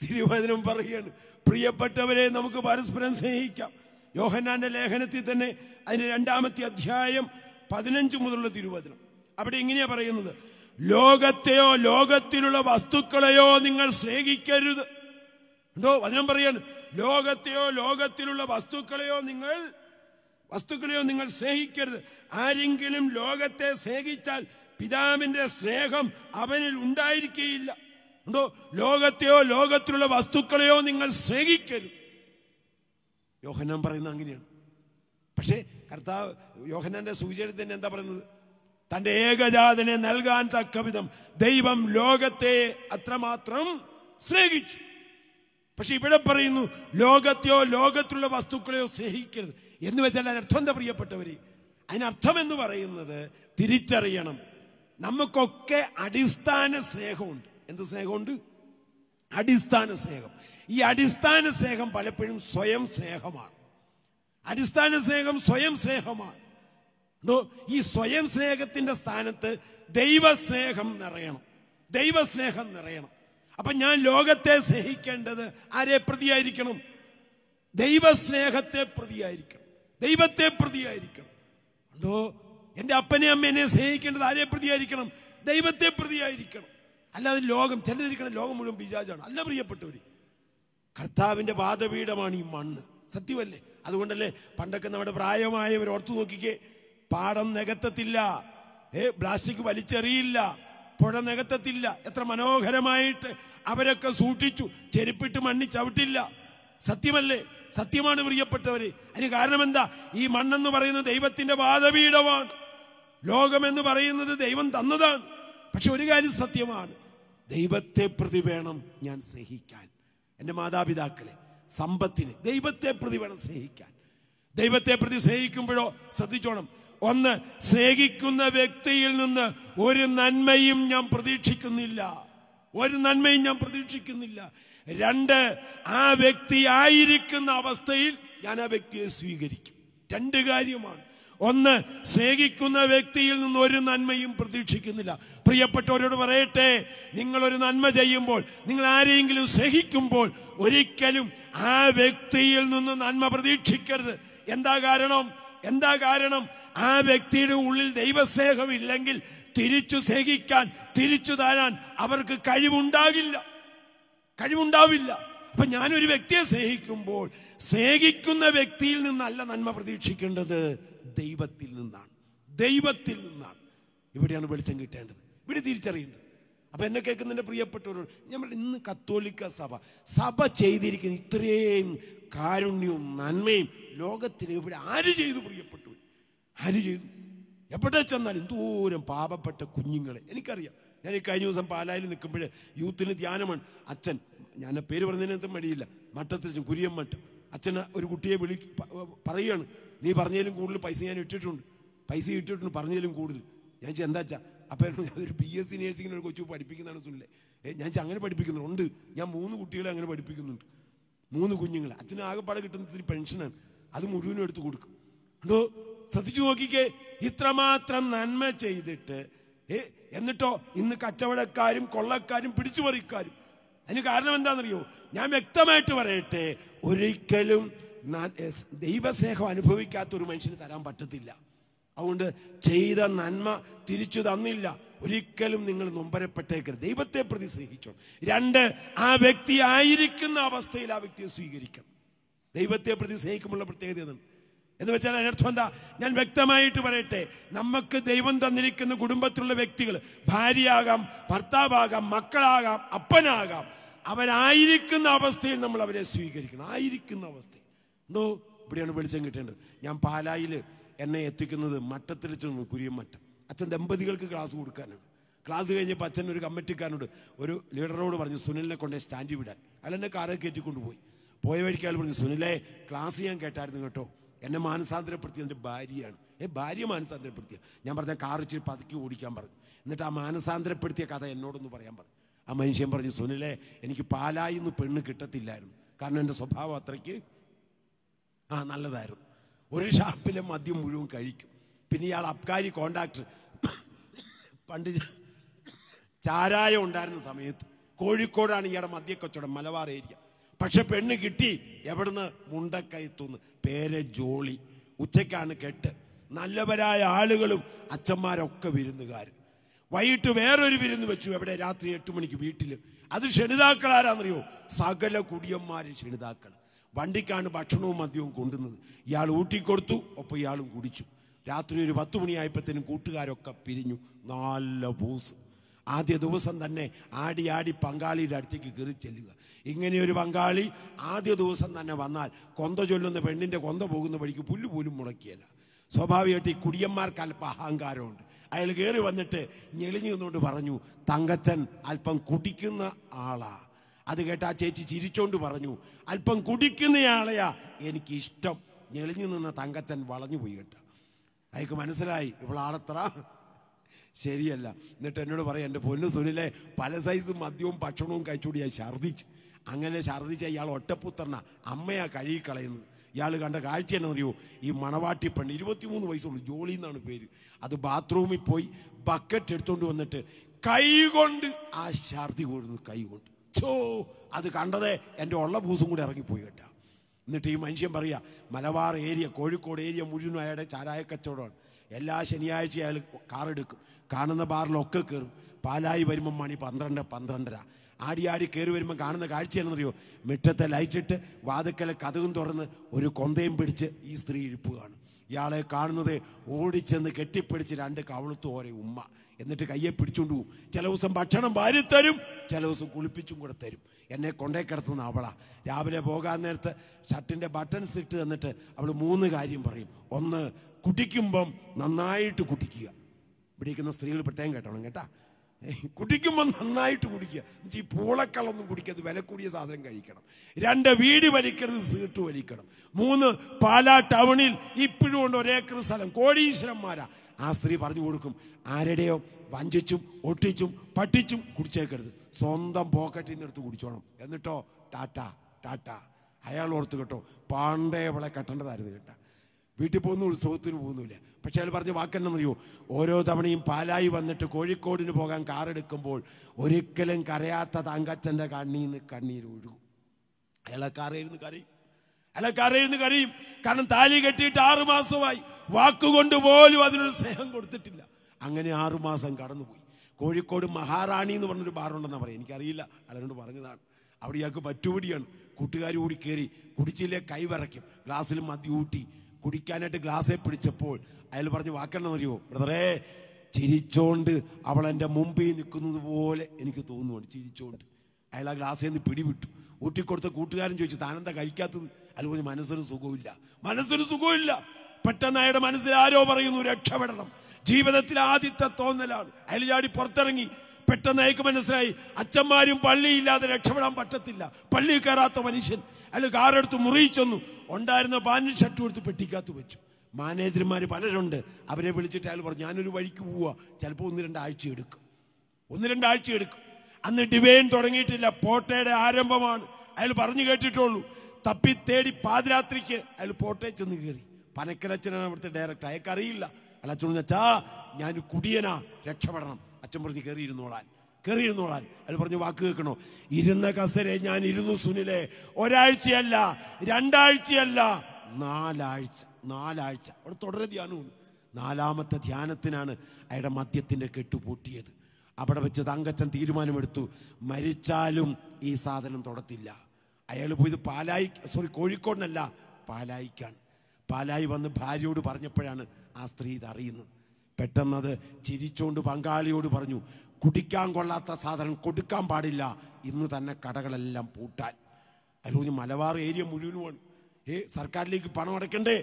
തിരുവചനം പറയുകയാണ് പ്രിയപ്പെട്ടവരെ നമുക്ക് പരസ്പരം സ്നേഹിക്കാം യോഹന്നാന്റെ ലേഖനത്തിൽ തന്നെ അതിന് രണ്ടാമത്തെ അധ്യായം പതിനഞ്ച് മുതലുള്ള തിരുവചനം അവിടെ എങ്ങനെയാ പറയുന്നത് ലോകത്തെയോ ലോകത്തിലുള്ള വസ്തുക്കളെയോ നിങ്ങൾ സ്നേഹിക്കരുത് ഉണ്ടോ വചനം പറയാണ് ലോകത്തെയോ ലോകത്തിലുള്ള വസ്തുക്കളെയോ നിങ്ങൾ വസ്തുക്കളെയോ നിങ്ങൾ സ്നേഹിക്കരുത് ആരെങ്കിലും ലോകത്തെ സ്നേഹിച്ചാൽ പിതാവിന്റെ സ്നേഹം അവനിൽ ഉണ്ടായിരിക്കുകയില്ല ഉണ്ടോ ലോകത്തെയോ ലോകത്തിലുള്ള വസ്തുക്കളെയോ നിങ്ങൾ സ്നേഹിക്കരുത് യോഹന്നാൻ പറയുന്നത് അങ്ങനെയാണ് പക്ഷേ കർത്താവ് യോഹന്നാന്റെ സൂചനയിൽ തന്നെ എന്താ പറയുന്നത് തന്റെ ഏകജാതനെ നൽകാൻ തക്ക വിധം ദൈവം ലോകത്തെ അത്രമാത്രം സ്നേഹിച്ചു പക്ഷെ ഇവിടെ പറയുന്നു ലോകത്തെയോ ലോകത്തിലുള്ള വസ്തുക്കളെയോ സ്നേഹിക്കരുത് എന്ന് വെച്ചാൽ അതിനർത്ഥം എന്താ പ്രിയപ്പെട്ടവർ അതിനർത്ഥം എന്ന് പറയുന്നത് തിരിച്ചറിയണം നമുക്കൊക്കെ അടിസ്ഥാന സ്നേഹമുണ്ട് എന്ത് സ്നേഹമുണ്ട് അടിസ്ഥാന സ്നേഹം ഈ അടിസ്ഥാന സ്നേഹം പലപ്പോഴും സ്വയം സ്നേഹമാണ് അടിസ്ഥാന സ്നേഹം സ്വയം സ്നേഹമാണ് ഈ സ്വയം സ്നേഹത്തിന്റെ സ്ഥാനത്ത് ദൈവസ്നേഹം നിറയണം ദൈവസ്നേഹം നിറയണം അപ്പൊ ഞാൻ ലോകത്തെ സ്നേഹിക്കേണ്ടത് ആരെ പ്രതിയായിരിക്കണം ദൈവസ്നേഹത്തെ പ്രതിയായിരിക്കണം ദൈവത്തെ പ്രതിയായിരിക്കണം ഉണ്ടോ എൻ്റെ അപ്പനെ അമ്മേനെ സ്നേഹിക്കേണ്ടത് ആരെ പ്രതിയായിരിക്കണം ദൈവത്തെ പ്രതിയായിരിക്കണം അല്ലാതെ ലോകം ചെല്ലതിരിക്കണം ലോകം മുഴുവൻ ബിജാജാണ് അല്ല പ്രിയപ്പെട്ടവർ കർത്താവിൻ്റെ പാതപീഠമാണ് ഈ മണ്ണ് സത്യമല്ലേ അതുകൊണ്ടല്ലേ പണ്ടൊക്കെ നമ്മുടെ പ്രായമായവർ ഓർത്തു നോക്കിക്കേ പാടം നികത്തത്തില്ല ഏ പ്ലാസ്റ്റിക് വലിച്ചെറിയില്ല പുഴ നികത്തത്തില്ല എത്ര മനോഹരമായിട്ട് അവരൊക്കെ സൂക്ഷിച്ചു ചെരുപ്പിട്ട് മണ്ണി ചവിട്ടില്ല സത്യമല്ലേ സത്യമാണ് പ്രിയപ്പെട്ടവര് അതിന് കാരണം എന്താ ഈ മണ്ണെന്ന് പറയുന്നത് ദൈവത്തിന്റെ വാദപീഠമാണ് ലോകമെന്ന് പറയുന്നത് ദൈവം തന്നതാണ് പക്ഷെ ഒരു കാര്യം സത്യമാണ് ദൈവത്തെ പ്രതി വേണം ഞാൻ സ്നേഹിക്കാൻ എൻ്റെ മാതാപിതാക്കളെ സമ്പത്തിന് ദൈവത്തെ പ്രതി വേണം സ്നേഹിക്കാൻ ദൈവത്തെ പ്രതി സ്നേഹിക്കുമ്പോഴോ ശ്രദ്ധിച്ചോണം ഒന്ന് സ്നേഹിക്കുന്ന വ്യക്തിയിൽ നിന്ന് ഒരു നന്മയും ഞാൻ പ്രതീക്ഷിക്കുന്നില്ല ഒരു നന്മയും ഞാൻ പ്രതീക്ഷിക്കുന്നില്ല രണ്ട് ആ വ്യക്തി ആയിരിക്കുന്ന അവസ്ഥയിൽ ഞാൻ ആ വ്യക്തിയെ സ്വീകരിക്കും രണ്ട് കാര്യമാണ് ഒന്ന് സ്നേഹിക്കുന്ന വ്യക്തിയിൽ നിന്ന് ഒരു നന്മയും പ്രതീക്ഷിക്കുന്നില്ല പ്രിയപ്പെട്ടവരോട് പറയട്ടെ നിങ്ങളൊരു നന്മ ചെയ്യുമ്പോൾ നിങ്ങൾ ആരെയെങ്കിലും സ്നേഹിക്കുമ്പോൾ ഒരിക്കലും ആ വ്യക്തിയിൽ നിന്ന് നന്മ പ്രതീക്ഷിക്കരുത് എന്താ കാരണം എന്താ കാരണം ആ വ്യക്തിയുടെ ഉള്ളിൽ ഇല്ലെങ്കിൽ തിരിച്ചു സ്നേഹിക്കാൻ തിരിച്ചു തരാൻ അവർക്ക് കഴിവുണ്ടാകില്ല കഴിവുണ്ടാവില്ല അപ്പൊ ഞാനൊരു വ്യക്തിയെ സ്നേഹിക്കുമ്പോൾ സ്നേഹിക്കുന്ന വ്യക്തിയിൽ നിന്നല്ല നന്മ പ്രതീക്ഷിക്കേണ്ടത് ദൈവത്തിൽ നിന്നാണ് ദൈവത്തിൽ നിന്നാണ് ഇവിടെയാണ് വെളിച്ചം കിട്ടേണ്ടത് ഇവിടെ തിരിച്ചറിയേണ്ടത് അപ്പൊ എന്നെ കേൾക്കുന്നതിന്റെ പ്രിയപ്പെട്ടവരോട് നമ്മൾ ഇന്ന് കത്തോലിക്ക സഭ സഭ ചെയ്തിരിക്കുന്ന ഇത്രയും കാരുണ്യവും നന്മയും ലോകത്തിൽ ഇവിടെ ആര് ചെയ്തു പ്രിയപ്പെട്ടു ആര് ചെയ്തു എവിടെ ചെന്നാൽ എന്തോരം പാപപ്പെട്ട കുഞ്ഞുങ്ങളെ എനിക്കറിയാം ഞാൻ ഈ കഴിഞ്ഞ ദിവസം പാലായിൽ നിൽക്കുമ്പോൾ യൂത്തിന് ധ്യാനമാണ് അച്ഛൻ ഞാൻ പേര് പറഞ്ഞതിനകത്തും മടിയില്ല മട്ടത്തിൽ കുരിയം മട്ടം അച്ഛൻ ഒരു കുട്ടിയെ വിളി പറയുകയാണ് നീ പറഞ്ഞാലും കൂടുതൽ പൈസ ഞാൻ ഇട്ടിട്ടുണ്ട് പൈസ ഇട്ടിട്ടുണ്ട് പറഞ്ഞാലും കൂടുതൽ ഞാൻ ചോദിച്ചാൽ എന്താ അച്ഛാ അപ്പം ഒരു ബി എസ് സി നേഴ്സിങ്ങിന് ഒരു കൊച്ചു പഠിപ്പിക്കുന്നതാണ് ഏ ഞാൻ അങ്ങനെ പഠിപ്പിക്കുന്നുണ്ട് ഞാൻ മൂന്ന് കുട്ടികളെ അങ്ങനെ പഠിപ്പിക്കുന്നുണ്ട് മൂന്ന് കുഞ്ഞുങ്ങൾ അച്ഛന് ആകെപ്പാടെ കിട്ടുന്ന ഇത്തിരി പെൻഷനാണ് അത് മുഴുവനും എടുത്തു കൊടുക്കും ഉണ്ടോ ശ്രദ്ധിച്ചു നോക്കിക്കേ ഇത്രമാത്രം നന്മ ചെയ്തിട്ട് ഏഹ് എന്നിട്ടോ ഇന്ന് കച്ചവടക്കാരും കൊള്ളക്കാരും പിടിച്ചുപറിക്കാരും അതിന് കാരണം എന്താണെന്നറിയോ ഞാൻ വ്യക്തമായിട്ട് പറയട്ടെ ഒരിക്കലും ദൈവസ്നേഹം അനുഭവിക്കാത്ത ഒരു മനുഷ്യന് തരാൻ പറ്റത്തില്ല അതുകൊണ്ട് ചെയ്ത നന്മ തിരിച്ചു തന്നില്ല ഒരിക്കലും നിങ്ങൾ നൊമ്പരപ്പെട്ടേക്കരുത് ദൈവത്തെ പ്രതി സ്നേഹിച്ചോ രണ്ട് ആ വ്യക്തി ആയിരിക്കുന്ന അവസ്ഥയിൽ ആ വ്യക്തിയെ സ്വീകരിക്കണം ദൈവത്തെ പ്രതി സ്നേഹിക്കുമ്പോൾ പ്രത്യേകത എന്ന് വെച്ചാൽ അതിനർത്ഥം എന്താ ഞാൻ വ്യക്തമായിട്ട് പറയട്ടെ നമുക്ക് ദൈവം തന്നിരിക്കുന്ന കുടുംബത്തിലുള്ള വ്യക്തികൾ ഭാര്യയാകാം ഭർത്താവാകാം മക്കളാകാം അപ്പനാകാം അവരായിരിക്കുന്ന അവസ്ഥയിൽ നമ്മൾ അവരെ സ്വീകരിക്കണം ആയിരിക്കുന്ന അവസ്ഥയിൽ എന്തോ ഇവിടെയാണ് വെളിച്ചം കിട്ടേണ്ടത് ഞാൻ പാലായിൽ എന്നെ എത്തിക്കുന്നത് മട്ടത്തിൽ ചെന്നു കുരിയമട്ടം അച്ഛൻ ദമ്പതികൾക്ക് ക്ലാസ് കൊടുക്കാനാണ് ക്ലാസ് കഴിഞ്ഞപ്പോൾ അച്ഛൻ ഒരു കമ്മിറ്റിക്കാരനോട് ഒരു ലീഡറോട് പറഞ്ഞു സുനിലിനെ കൊണ്ടേ സ്റ്റാൻഡ് വിടാൻ അല്ലെന്നെ കാറൊക്കെ കാറെ കയറ്റിക്കൊണ്ട് പോയി പോയ വഴിക്ക് പറഞ്ഞു സുനിലെ ക്ലാസ് ചെയ്യാൻ കേട്ടായിരുന്നു കേട്ടോ എന്നെ മാനസാന്തരപ്പെടുത്തി എൻ്റെ ഭാര്യയാണ് ഏ ഭാര്യ മാനസാന്തരപ്പെടുത്തിയ ഞാൻ പറഞ്ഞ കാർ ഇച്ചിരി പതുക്കി ഓടിക്കാൻ പറഞ്ഞു എന്നിട്ട് ആ മാനസാന്തരപ്പെടുത്തിയ കഥ എന്നോടൊന്ന് പറയാൻ പറഞ്ഞു ആ മനുഷ്യൻ പറഞ്ഞു സുനിലെ എനിക്ക് പാലായി നിന്ന് പെണ്ണ് കിട്ടത്തില്ലായിരുന്നു കാരണം എൻ്റെ സ്വഭാവം അത്രയ്ക്ക് ആ നല്ലതായിരുന്നു ഒരു ഷാപ്പിലെ മദ്യം മുഴുവൻ കഴിക്കും പിന്നെ ഇയാൾ അബ്കാരി കോണ്ടാക്ടർ പണ്ട് ചാരായം ഉണ്ടായിരുന്ന സമയത്ത് കോഴിക്കോടാണ് ഇയാളുടെ മദ്യക്കച്ചവടം മലബാർ ഏരിയ പക്ഷെ പെണ്ണ് കിട്ടി എവിടുന്ന് മുണ്ടക്കയത്തുനിന്ന് പേര് ജോളി ഉച്ചയ്ക്കാണ് കെട്ട് നല്ലവരായ ആളുകളും അച്ഛന്മാരൊക്കെ വിരുന്നുകാർ വൈകിട്ട് വേറൊരു വിരുന്ന് വെച്ചു എവിടെ രാത്രി എട്ട് മണിക്ക് വീട്ടിൽ അത് ക്ഷണിതാക്കൾ ആരാന്നറിയോ സകല കുടിയന്മാർ ക്ഷണിതാക്കൾ വണ്ടിക്കാണ് ഭക്ഷണവും മദ്യവും കൊണ്ടുവന്നത് ഇയാൾ ഊട്ടിക്കൊടുത്തു ഒപ്പം ഇയാളും കുടിച്ചു രാത്രി ഒരു പത്ത് മണിയായപ്പോഴത്തേനും കൂട്ടുകാരൊക്കെ പിരിഞ്ഞു നല്ല പൂസ് ആദ്യ ദിവസം തന്നെ ആടി ആടി പങ്കാളിയുടെ അടുത്തേക്ക് കയറി ചെല്ലുക ഇങ്ങനെയൊരു പങ്കാളി ആദ്യ ദിവസം തന്നെ വന്നാൽ കൊന്ത ചൊല്ലുന്ന പെണ്ണിൻ്റെ കൊന്ത പോകുന്ന വഴിക്ക് പുല്ല് പോലും മുളക്കിയല്ല സ്വാഭാവികമായിട്ട് ഈ കുടിയന്മാർക്ക് അല്പ അഹങ്കാരമുണ്ട് അയാൾ കയറി വന്നിട്ട് ഞെളിഞ്ഞു നിന്നുകൊണ്ട് പറഞ്ഞു തങ്കച്ചൻ അല്പം കുടിക്കുന്ന ആളാ അത് കേട്ട ആ ചേച്ചി ചിരിച്ചോണ്ട് പറഞ്ഞു അല്പം കുടിക്കുന്നയാളെയാ എനിക്കിഷ്ടം ഞെളിഞ്ഞു നിന്ന തങ്കച്ചൻ വളഞ്ഞു പോയി കേട്ട അയാൾക്ക് മനസ്സിലായി ഇവളാളത്ര ശരിയല്ല എന്നിട്ട് എന്നോട് പറയാം എൻ്റെ പൊന്നു സുനിലെ പല സൈസ് മദ്യവും ഭക്ഷണവും കഴിച്ചുകൂടി ഞാൻ ഛർദ്ദിച്ചു അങ്ങനെ ഛർദ്ദിച്ച ഇയാൾ ഒറ്റപ്പുത്രനാ അമ്മയാ കഴുകി കളയുന്നത് ഇയാൾ കണ്ട കാഴ്ച തന്നെ അറിയോ ഈ മണവാട്ടി പെണ്ണ് ഇരുപത്തിമൂന്ന് വയസ്സുള്ളൂ ജോളി എന്നാണ് പേര് അത് ബാത്റൂമിൽ പോയി ബക്കറ്റ് എടുത്തുകൊണ്ട് വന്നിട്ട് കൈ കൊണ്ട് ആ ഛർദി കൂടുന്നു കൈ കൊണ്ട് ചോ അത് കണ്ടതേ എൻ്റെ ഉള്ള പൂസും കൂടി ഇറങ്ങിപ്പോയി കേട്ടാ എന്നിട്ട് ഈ മനുഷ്യൻ പറയുക മലബാർ ഏരിയ കോഴിക്കോട് ഏരിയ മുഴുവനും അയാളുടെ ചാരായ കച്ചവടമാണ് എല്ലാ ശനിയാഴ്ച അയാൾ കാറെടുക്കും കാണുന്ന ബാറിലൊക്കെ കയറും പാലായി വരുമ്പം മണി പന്ത്രണ്ട് പന്ത്രണ്ടര ആടി ആടി കയറി വരുമ്പോൾ കാണുന്ന കാഴ്ചയാണെന്നറിയോ മുറ്റത്തെ ലൈറ്റിട്ട് വാതുക്കലെ കഥകും തുറന്ന് ഒരു കൊന്തയും പിടിച്ച് ഈ സ്ത്രീ ഇരിപ്പ് ഇയാളെ കാണുന്നത് ഓടിച്ചെന്ന് കെട്ടിപ്പിടിച്ച് രണ്ട് കവളത്തോരെ ഉമ്മ എന്നിട്ട് കയ്യെ പിടിച്ചുകൊണ്ട് പോകും ചില ദിവസം ഭക്ഷണം വാരി തരും ചില ദിവസം കുളിപ്പിച്ചും കൂടെ തരും എന്നെ കൊണ്ടേ കിടത്തുന്ന അവളാ രാവിലെ പോകാൻ നേരത്ത് ഷർട്ടിൻ്റെ ബട്ടൺസ് ഇട്ട് തന്നിട്ട് അവൾ മൂന്ന് കാര്യം പറയും ഒന്ന് കുടിക്കുമ്പം നന്നായിട്ട് കുടിക്കുക ഇവിടെ സ്ത്രീകൾ പ്രത്യേകം കേട്ടോണം കേട്ടാ കുടിക്കുമ്പോൾ നന്നായിട്ട് കുടിക്കുക ഈ പൂളക്കളൊന്നും കുടിക്കരുത് വില കൂടിയ സാധനം കഴിക്കണം രണ്ട് വീട് വലിക്കരുത് സീട്ട് വലിക്കണം മൂന്ന് പാലാ ടൗണിൽ ഇപ്പോഴും ഉണ്ട് ഒരേക്കർ സ്ഥലം കോടീശ്വരന്മാരാ ആ സ്ത്രീ പറഞ്ഞു കൊടുക്കും ആരുടെയോ വഞ്ചിച്ചും ഒട്ടിച്ചും പട്ടിച്ചും കുടിച്ചേക്കരുത് സ്വന്തം പോക്കറ്റിൽ നിന്ന് എടുത്ത് കുടിച്ചോണം എന്നിട്ടോ ടാറ്റ ടാറ്റ അയാൾ ഓർത്ത് കേട്ടോ പാണ്ടേ വിളെ കെട്ടേണ്ടതായിരുന്നു കേട്ട വീട്ടിൽ പോകുന്ന ഉത്സവത്തിന് പോകുന്നില്ല പക്ഷേ അയാൾ പറഞ്ഞ അറിയോ ഓരോ തവണയും പാലായി വന്നിട്ട് കോഴിക്കോടിന് പോകാൻ കാറെടുക്കുമ്പോൾ ഒരിക്കലും കരയാത്ത താങ്കച്ചൻ്റെ കണ്ണീന്ന് നിന്ന് ഒഴുകും അയാളെ കാറയിരുന്ന് കരയും അയാളെ കാറയിരുന്ന് കരയും കാരണം താലി കെട്ടിയിട്ട് ആറുമാസമായി വാക്കുകൊണ്ട് പോലും അതിനൊരു സ്നേഹം കൊടുത്തിട്ടില്ല അങ്ങനെ ആറുമാസം കടന്നുപോയി കോഴിക്കോട് മഹാറാണി എന്ന് പറഞ്ഞൊരു ബാറുണ്ടെന്നാണ് പറയുക എനിക്കറിയില്ല അയാളോട് പറഞ്ഞതാണ് അവിടെ ഇയാൾക്ക് പറ്റുപിടിയാണ് കൂട്ടുകാരി കൂടി കയറി കുടിച്ചിലെ കൈവിറയ്ക്കും ഗ്ലാസ്സിൽ മതി ഊട്ടി കുടിക്കാനായിട്ട് ഗ്ലാസ്സിൽ പിടിച്ചപ്പോൾ അയാൾ പറഞ്ഞു വാക്കണമെന്നറിയോ ബ്രദറേ ചിരിച്ചോണ്ട് അവൾ എൻ്റെ മുമ്പിൽ നിൽക്കുന്നത് പോലെ എനിക്ക് തോന്നുവാണ് ചിരിച്ചോണ്ട് അയാൾ ആ ഗ്ലാസ്സിൽ നിന്ന് പിടിവിട്ടു ഊട്ടിക്കൊടുത്ത കൂട്ടുകാരൻ ചോദിച്ചു താനെന്താ കഴിക്കാത്തത് അയാൾ പറഞ്ഞു മനസ്സിന് സുഖമില്ല മനസ്സിന് സുഖമില്ല പെട്ടെന്ന് അയാളുടെ മനസ്സിൽ ആരോ പറയുന്നു രക്ഷപ്പെടണം ജീവിതത്തിൽ ആദ്യത്തെ തോന്നലാണ് അയാൾ ചാടി പുറത്തിറങ്ങി പെട്ടെന്ന് അയാൾക്ക് മനസ്സിലായി അച്ഛന്മാരും പള്ളിയില്ലാതെ രക്ഷപ്പെടാൻ പറ്റത്തില്ല പള്ളിയിൽ കയറാത്ത മനുഷ്യൻ അയാൾ കാറെടുത്ത് മുറിയിച്ചൊന്നു ഉണ്ടായിരുന്ന പാനിൽ ഷർട്ട് എടുത്ത് പെട്ടിക്കകത്ത് വെച്ചു മാനേജർമാർ പലരുണ്ട് അവരെ വിളിച്ചിട്ട് അയാൾ പറഞ്ഞു ഞാനൊരു വഴിക്ക് പോവുക ചിലപ്പോൾ ഒന്ന് രണ്ടാഴ്ച എടുക്കും ഒന്ന് രണ്ടാഴ്ച എടുക്കും അന്ന് ഡിവൈൻ തുടങ്ങിയിട്ടില്ല പോട്ടയുടെ ആരംഭമാണ് അയാൾ പറഞ്ഞു കേട്ടിട്ടുള്ളൂ തപ്പി തേടി പാതിരാത്രിക്ക് അയാൾ പോട്ടയിൽ ചെന്ന് കയറി പനക്കരച്ചനാണ് അവിടുത്തെ ഡയറക്ടർ അയാൾക്ക് അറിയില്ല അയാൾ അച്ഛൻ ഞാൻ കുടിയനാ രക്ഷപ്പെടണം അച്ഛൻ പറഞ്ഞ് കയറിയിരുന്നോളാൻ കയറിയിരുന്നോളാൻ അയാൾ പറഞ്ഞ വാക്ക് കേൾക്കണോ ഇരുന്ന കസരെ ഞാൻ ഇരുന്നു സുനിലെ ഒരാഴ്ചയല്ല രണ്ടാഴ്ചയല്ല നാലാഴ്ച നാലാഴ്ച അവിടെ തുടരെ ധ്യാനമുണ്ട് നാലാമത്തെ ധ്യാനത്തിനാണ് അയാളുടെ മദ്യത്തിൻ്റെ കെട്ടുപൂട്ടിയത് അവിടെ വെച്ച് തങ്കച്ചൻ തീരുമാനമെടുത്തു മരിച്ചാലും ഈ സാധനം തുടത്തില്ല അയാൾ പോയത് പാലായി സോറി കോഴിക്കോടിനല്ല പാലായിക്കാണ് പാലായി വന്ന് ഭാര്യയോട് പറഞ്ഞപ്പോഴാണ് ആ സ്ത്രീ ഇത് അറിയുന്നത് പെട്ടെന്നത് ചിരിച്ചുകൊണ്ട് പങ്കാളിയോട് പറഞ്ഞു കുടിക്കാൻ കൊള്ളാത്ത സാധനം കൊടുക്കാൻ പാടില്ല ഇന്ന് തന്നെ കടകളെല്ലാം പൂട്ടാൻ അതിലൊരു മലബാർ ഏരിയ മുഴുവനുമാണ് ഏ സർക്കാരിലേക്ക് പണം അടയ്ക്കണ്ടേ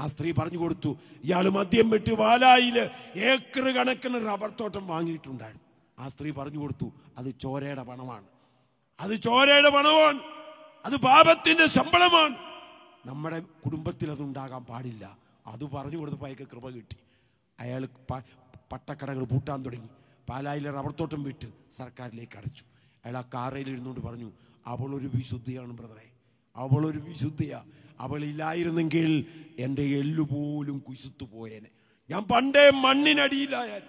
ആ സ്ത്രീ പറഞ്ഞു കൊടുത്തു ഇയാൾ മദ്യം വെട്ടി വാലായില് ഏക്കർ കണക്കിന് റബ്ബർ തോട്ടം വാങ്ങിയിട്ടുണ്ടായിരുന്നു ആ സ്ത്രീ പറഞ്ഞു കൊടുത്തു അത് ചോരയുടെ പണമാണ് അത് ചോരയുടെ പണമാണ് അത് പാപത്തിന്റെ ശമ്പളമാണ് നമ്മുടെ കുടുംബത്തിൽ അതുണ്ടാകാൻ പാടില്ല അത് പറഞ്ഞു കൊടുത്തപ്പോൾ അയാൾക്ക് കൃപ കിട്ടി അയാൾ പട്ടക്കടകൾ പൂട്ടാൻ തുടങ്ങി പാലായിലെ റബ്ബർ തോട്ടം വിട്ട് സർക്കാരിലേക്ക് അടച്ചു അയാൾ ആ കാറയിൽ ഇരുന്നുകൊണ്ട് പറഞ്ഞു അവളൊരു വിശുദ്ധിയാണ് ബ്രദറെ അവളൊരു വിശുദ്ധിയാ അവളില്ലായിരുന്നെങ്കിൽ എൻ്റെ എല്ലുപോലും കുശുത്തു പോയേനെ ഞാൻ പണ്ടേ മണ്ണിനടിയിലായാൽ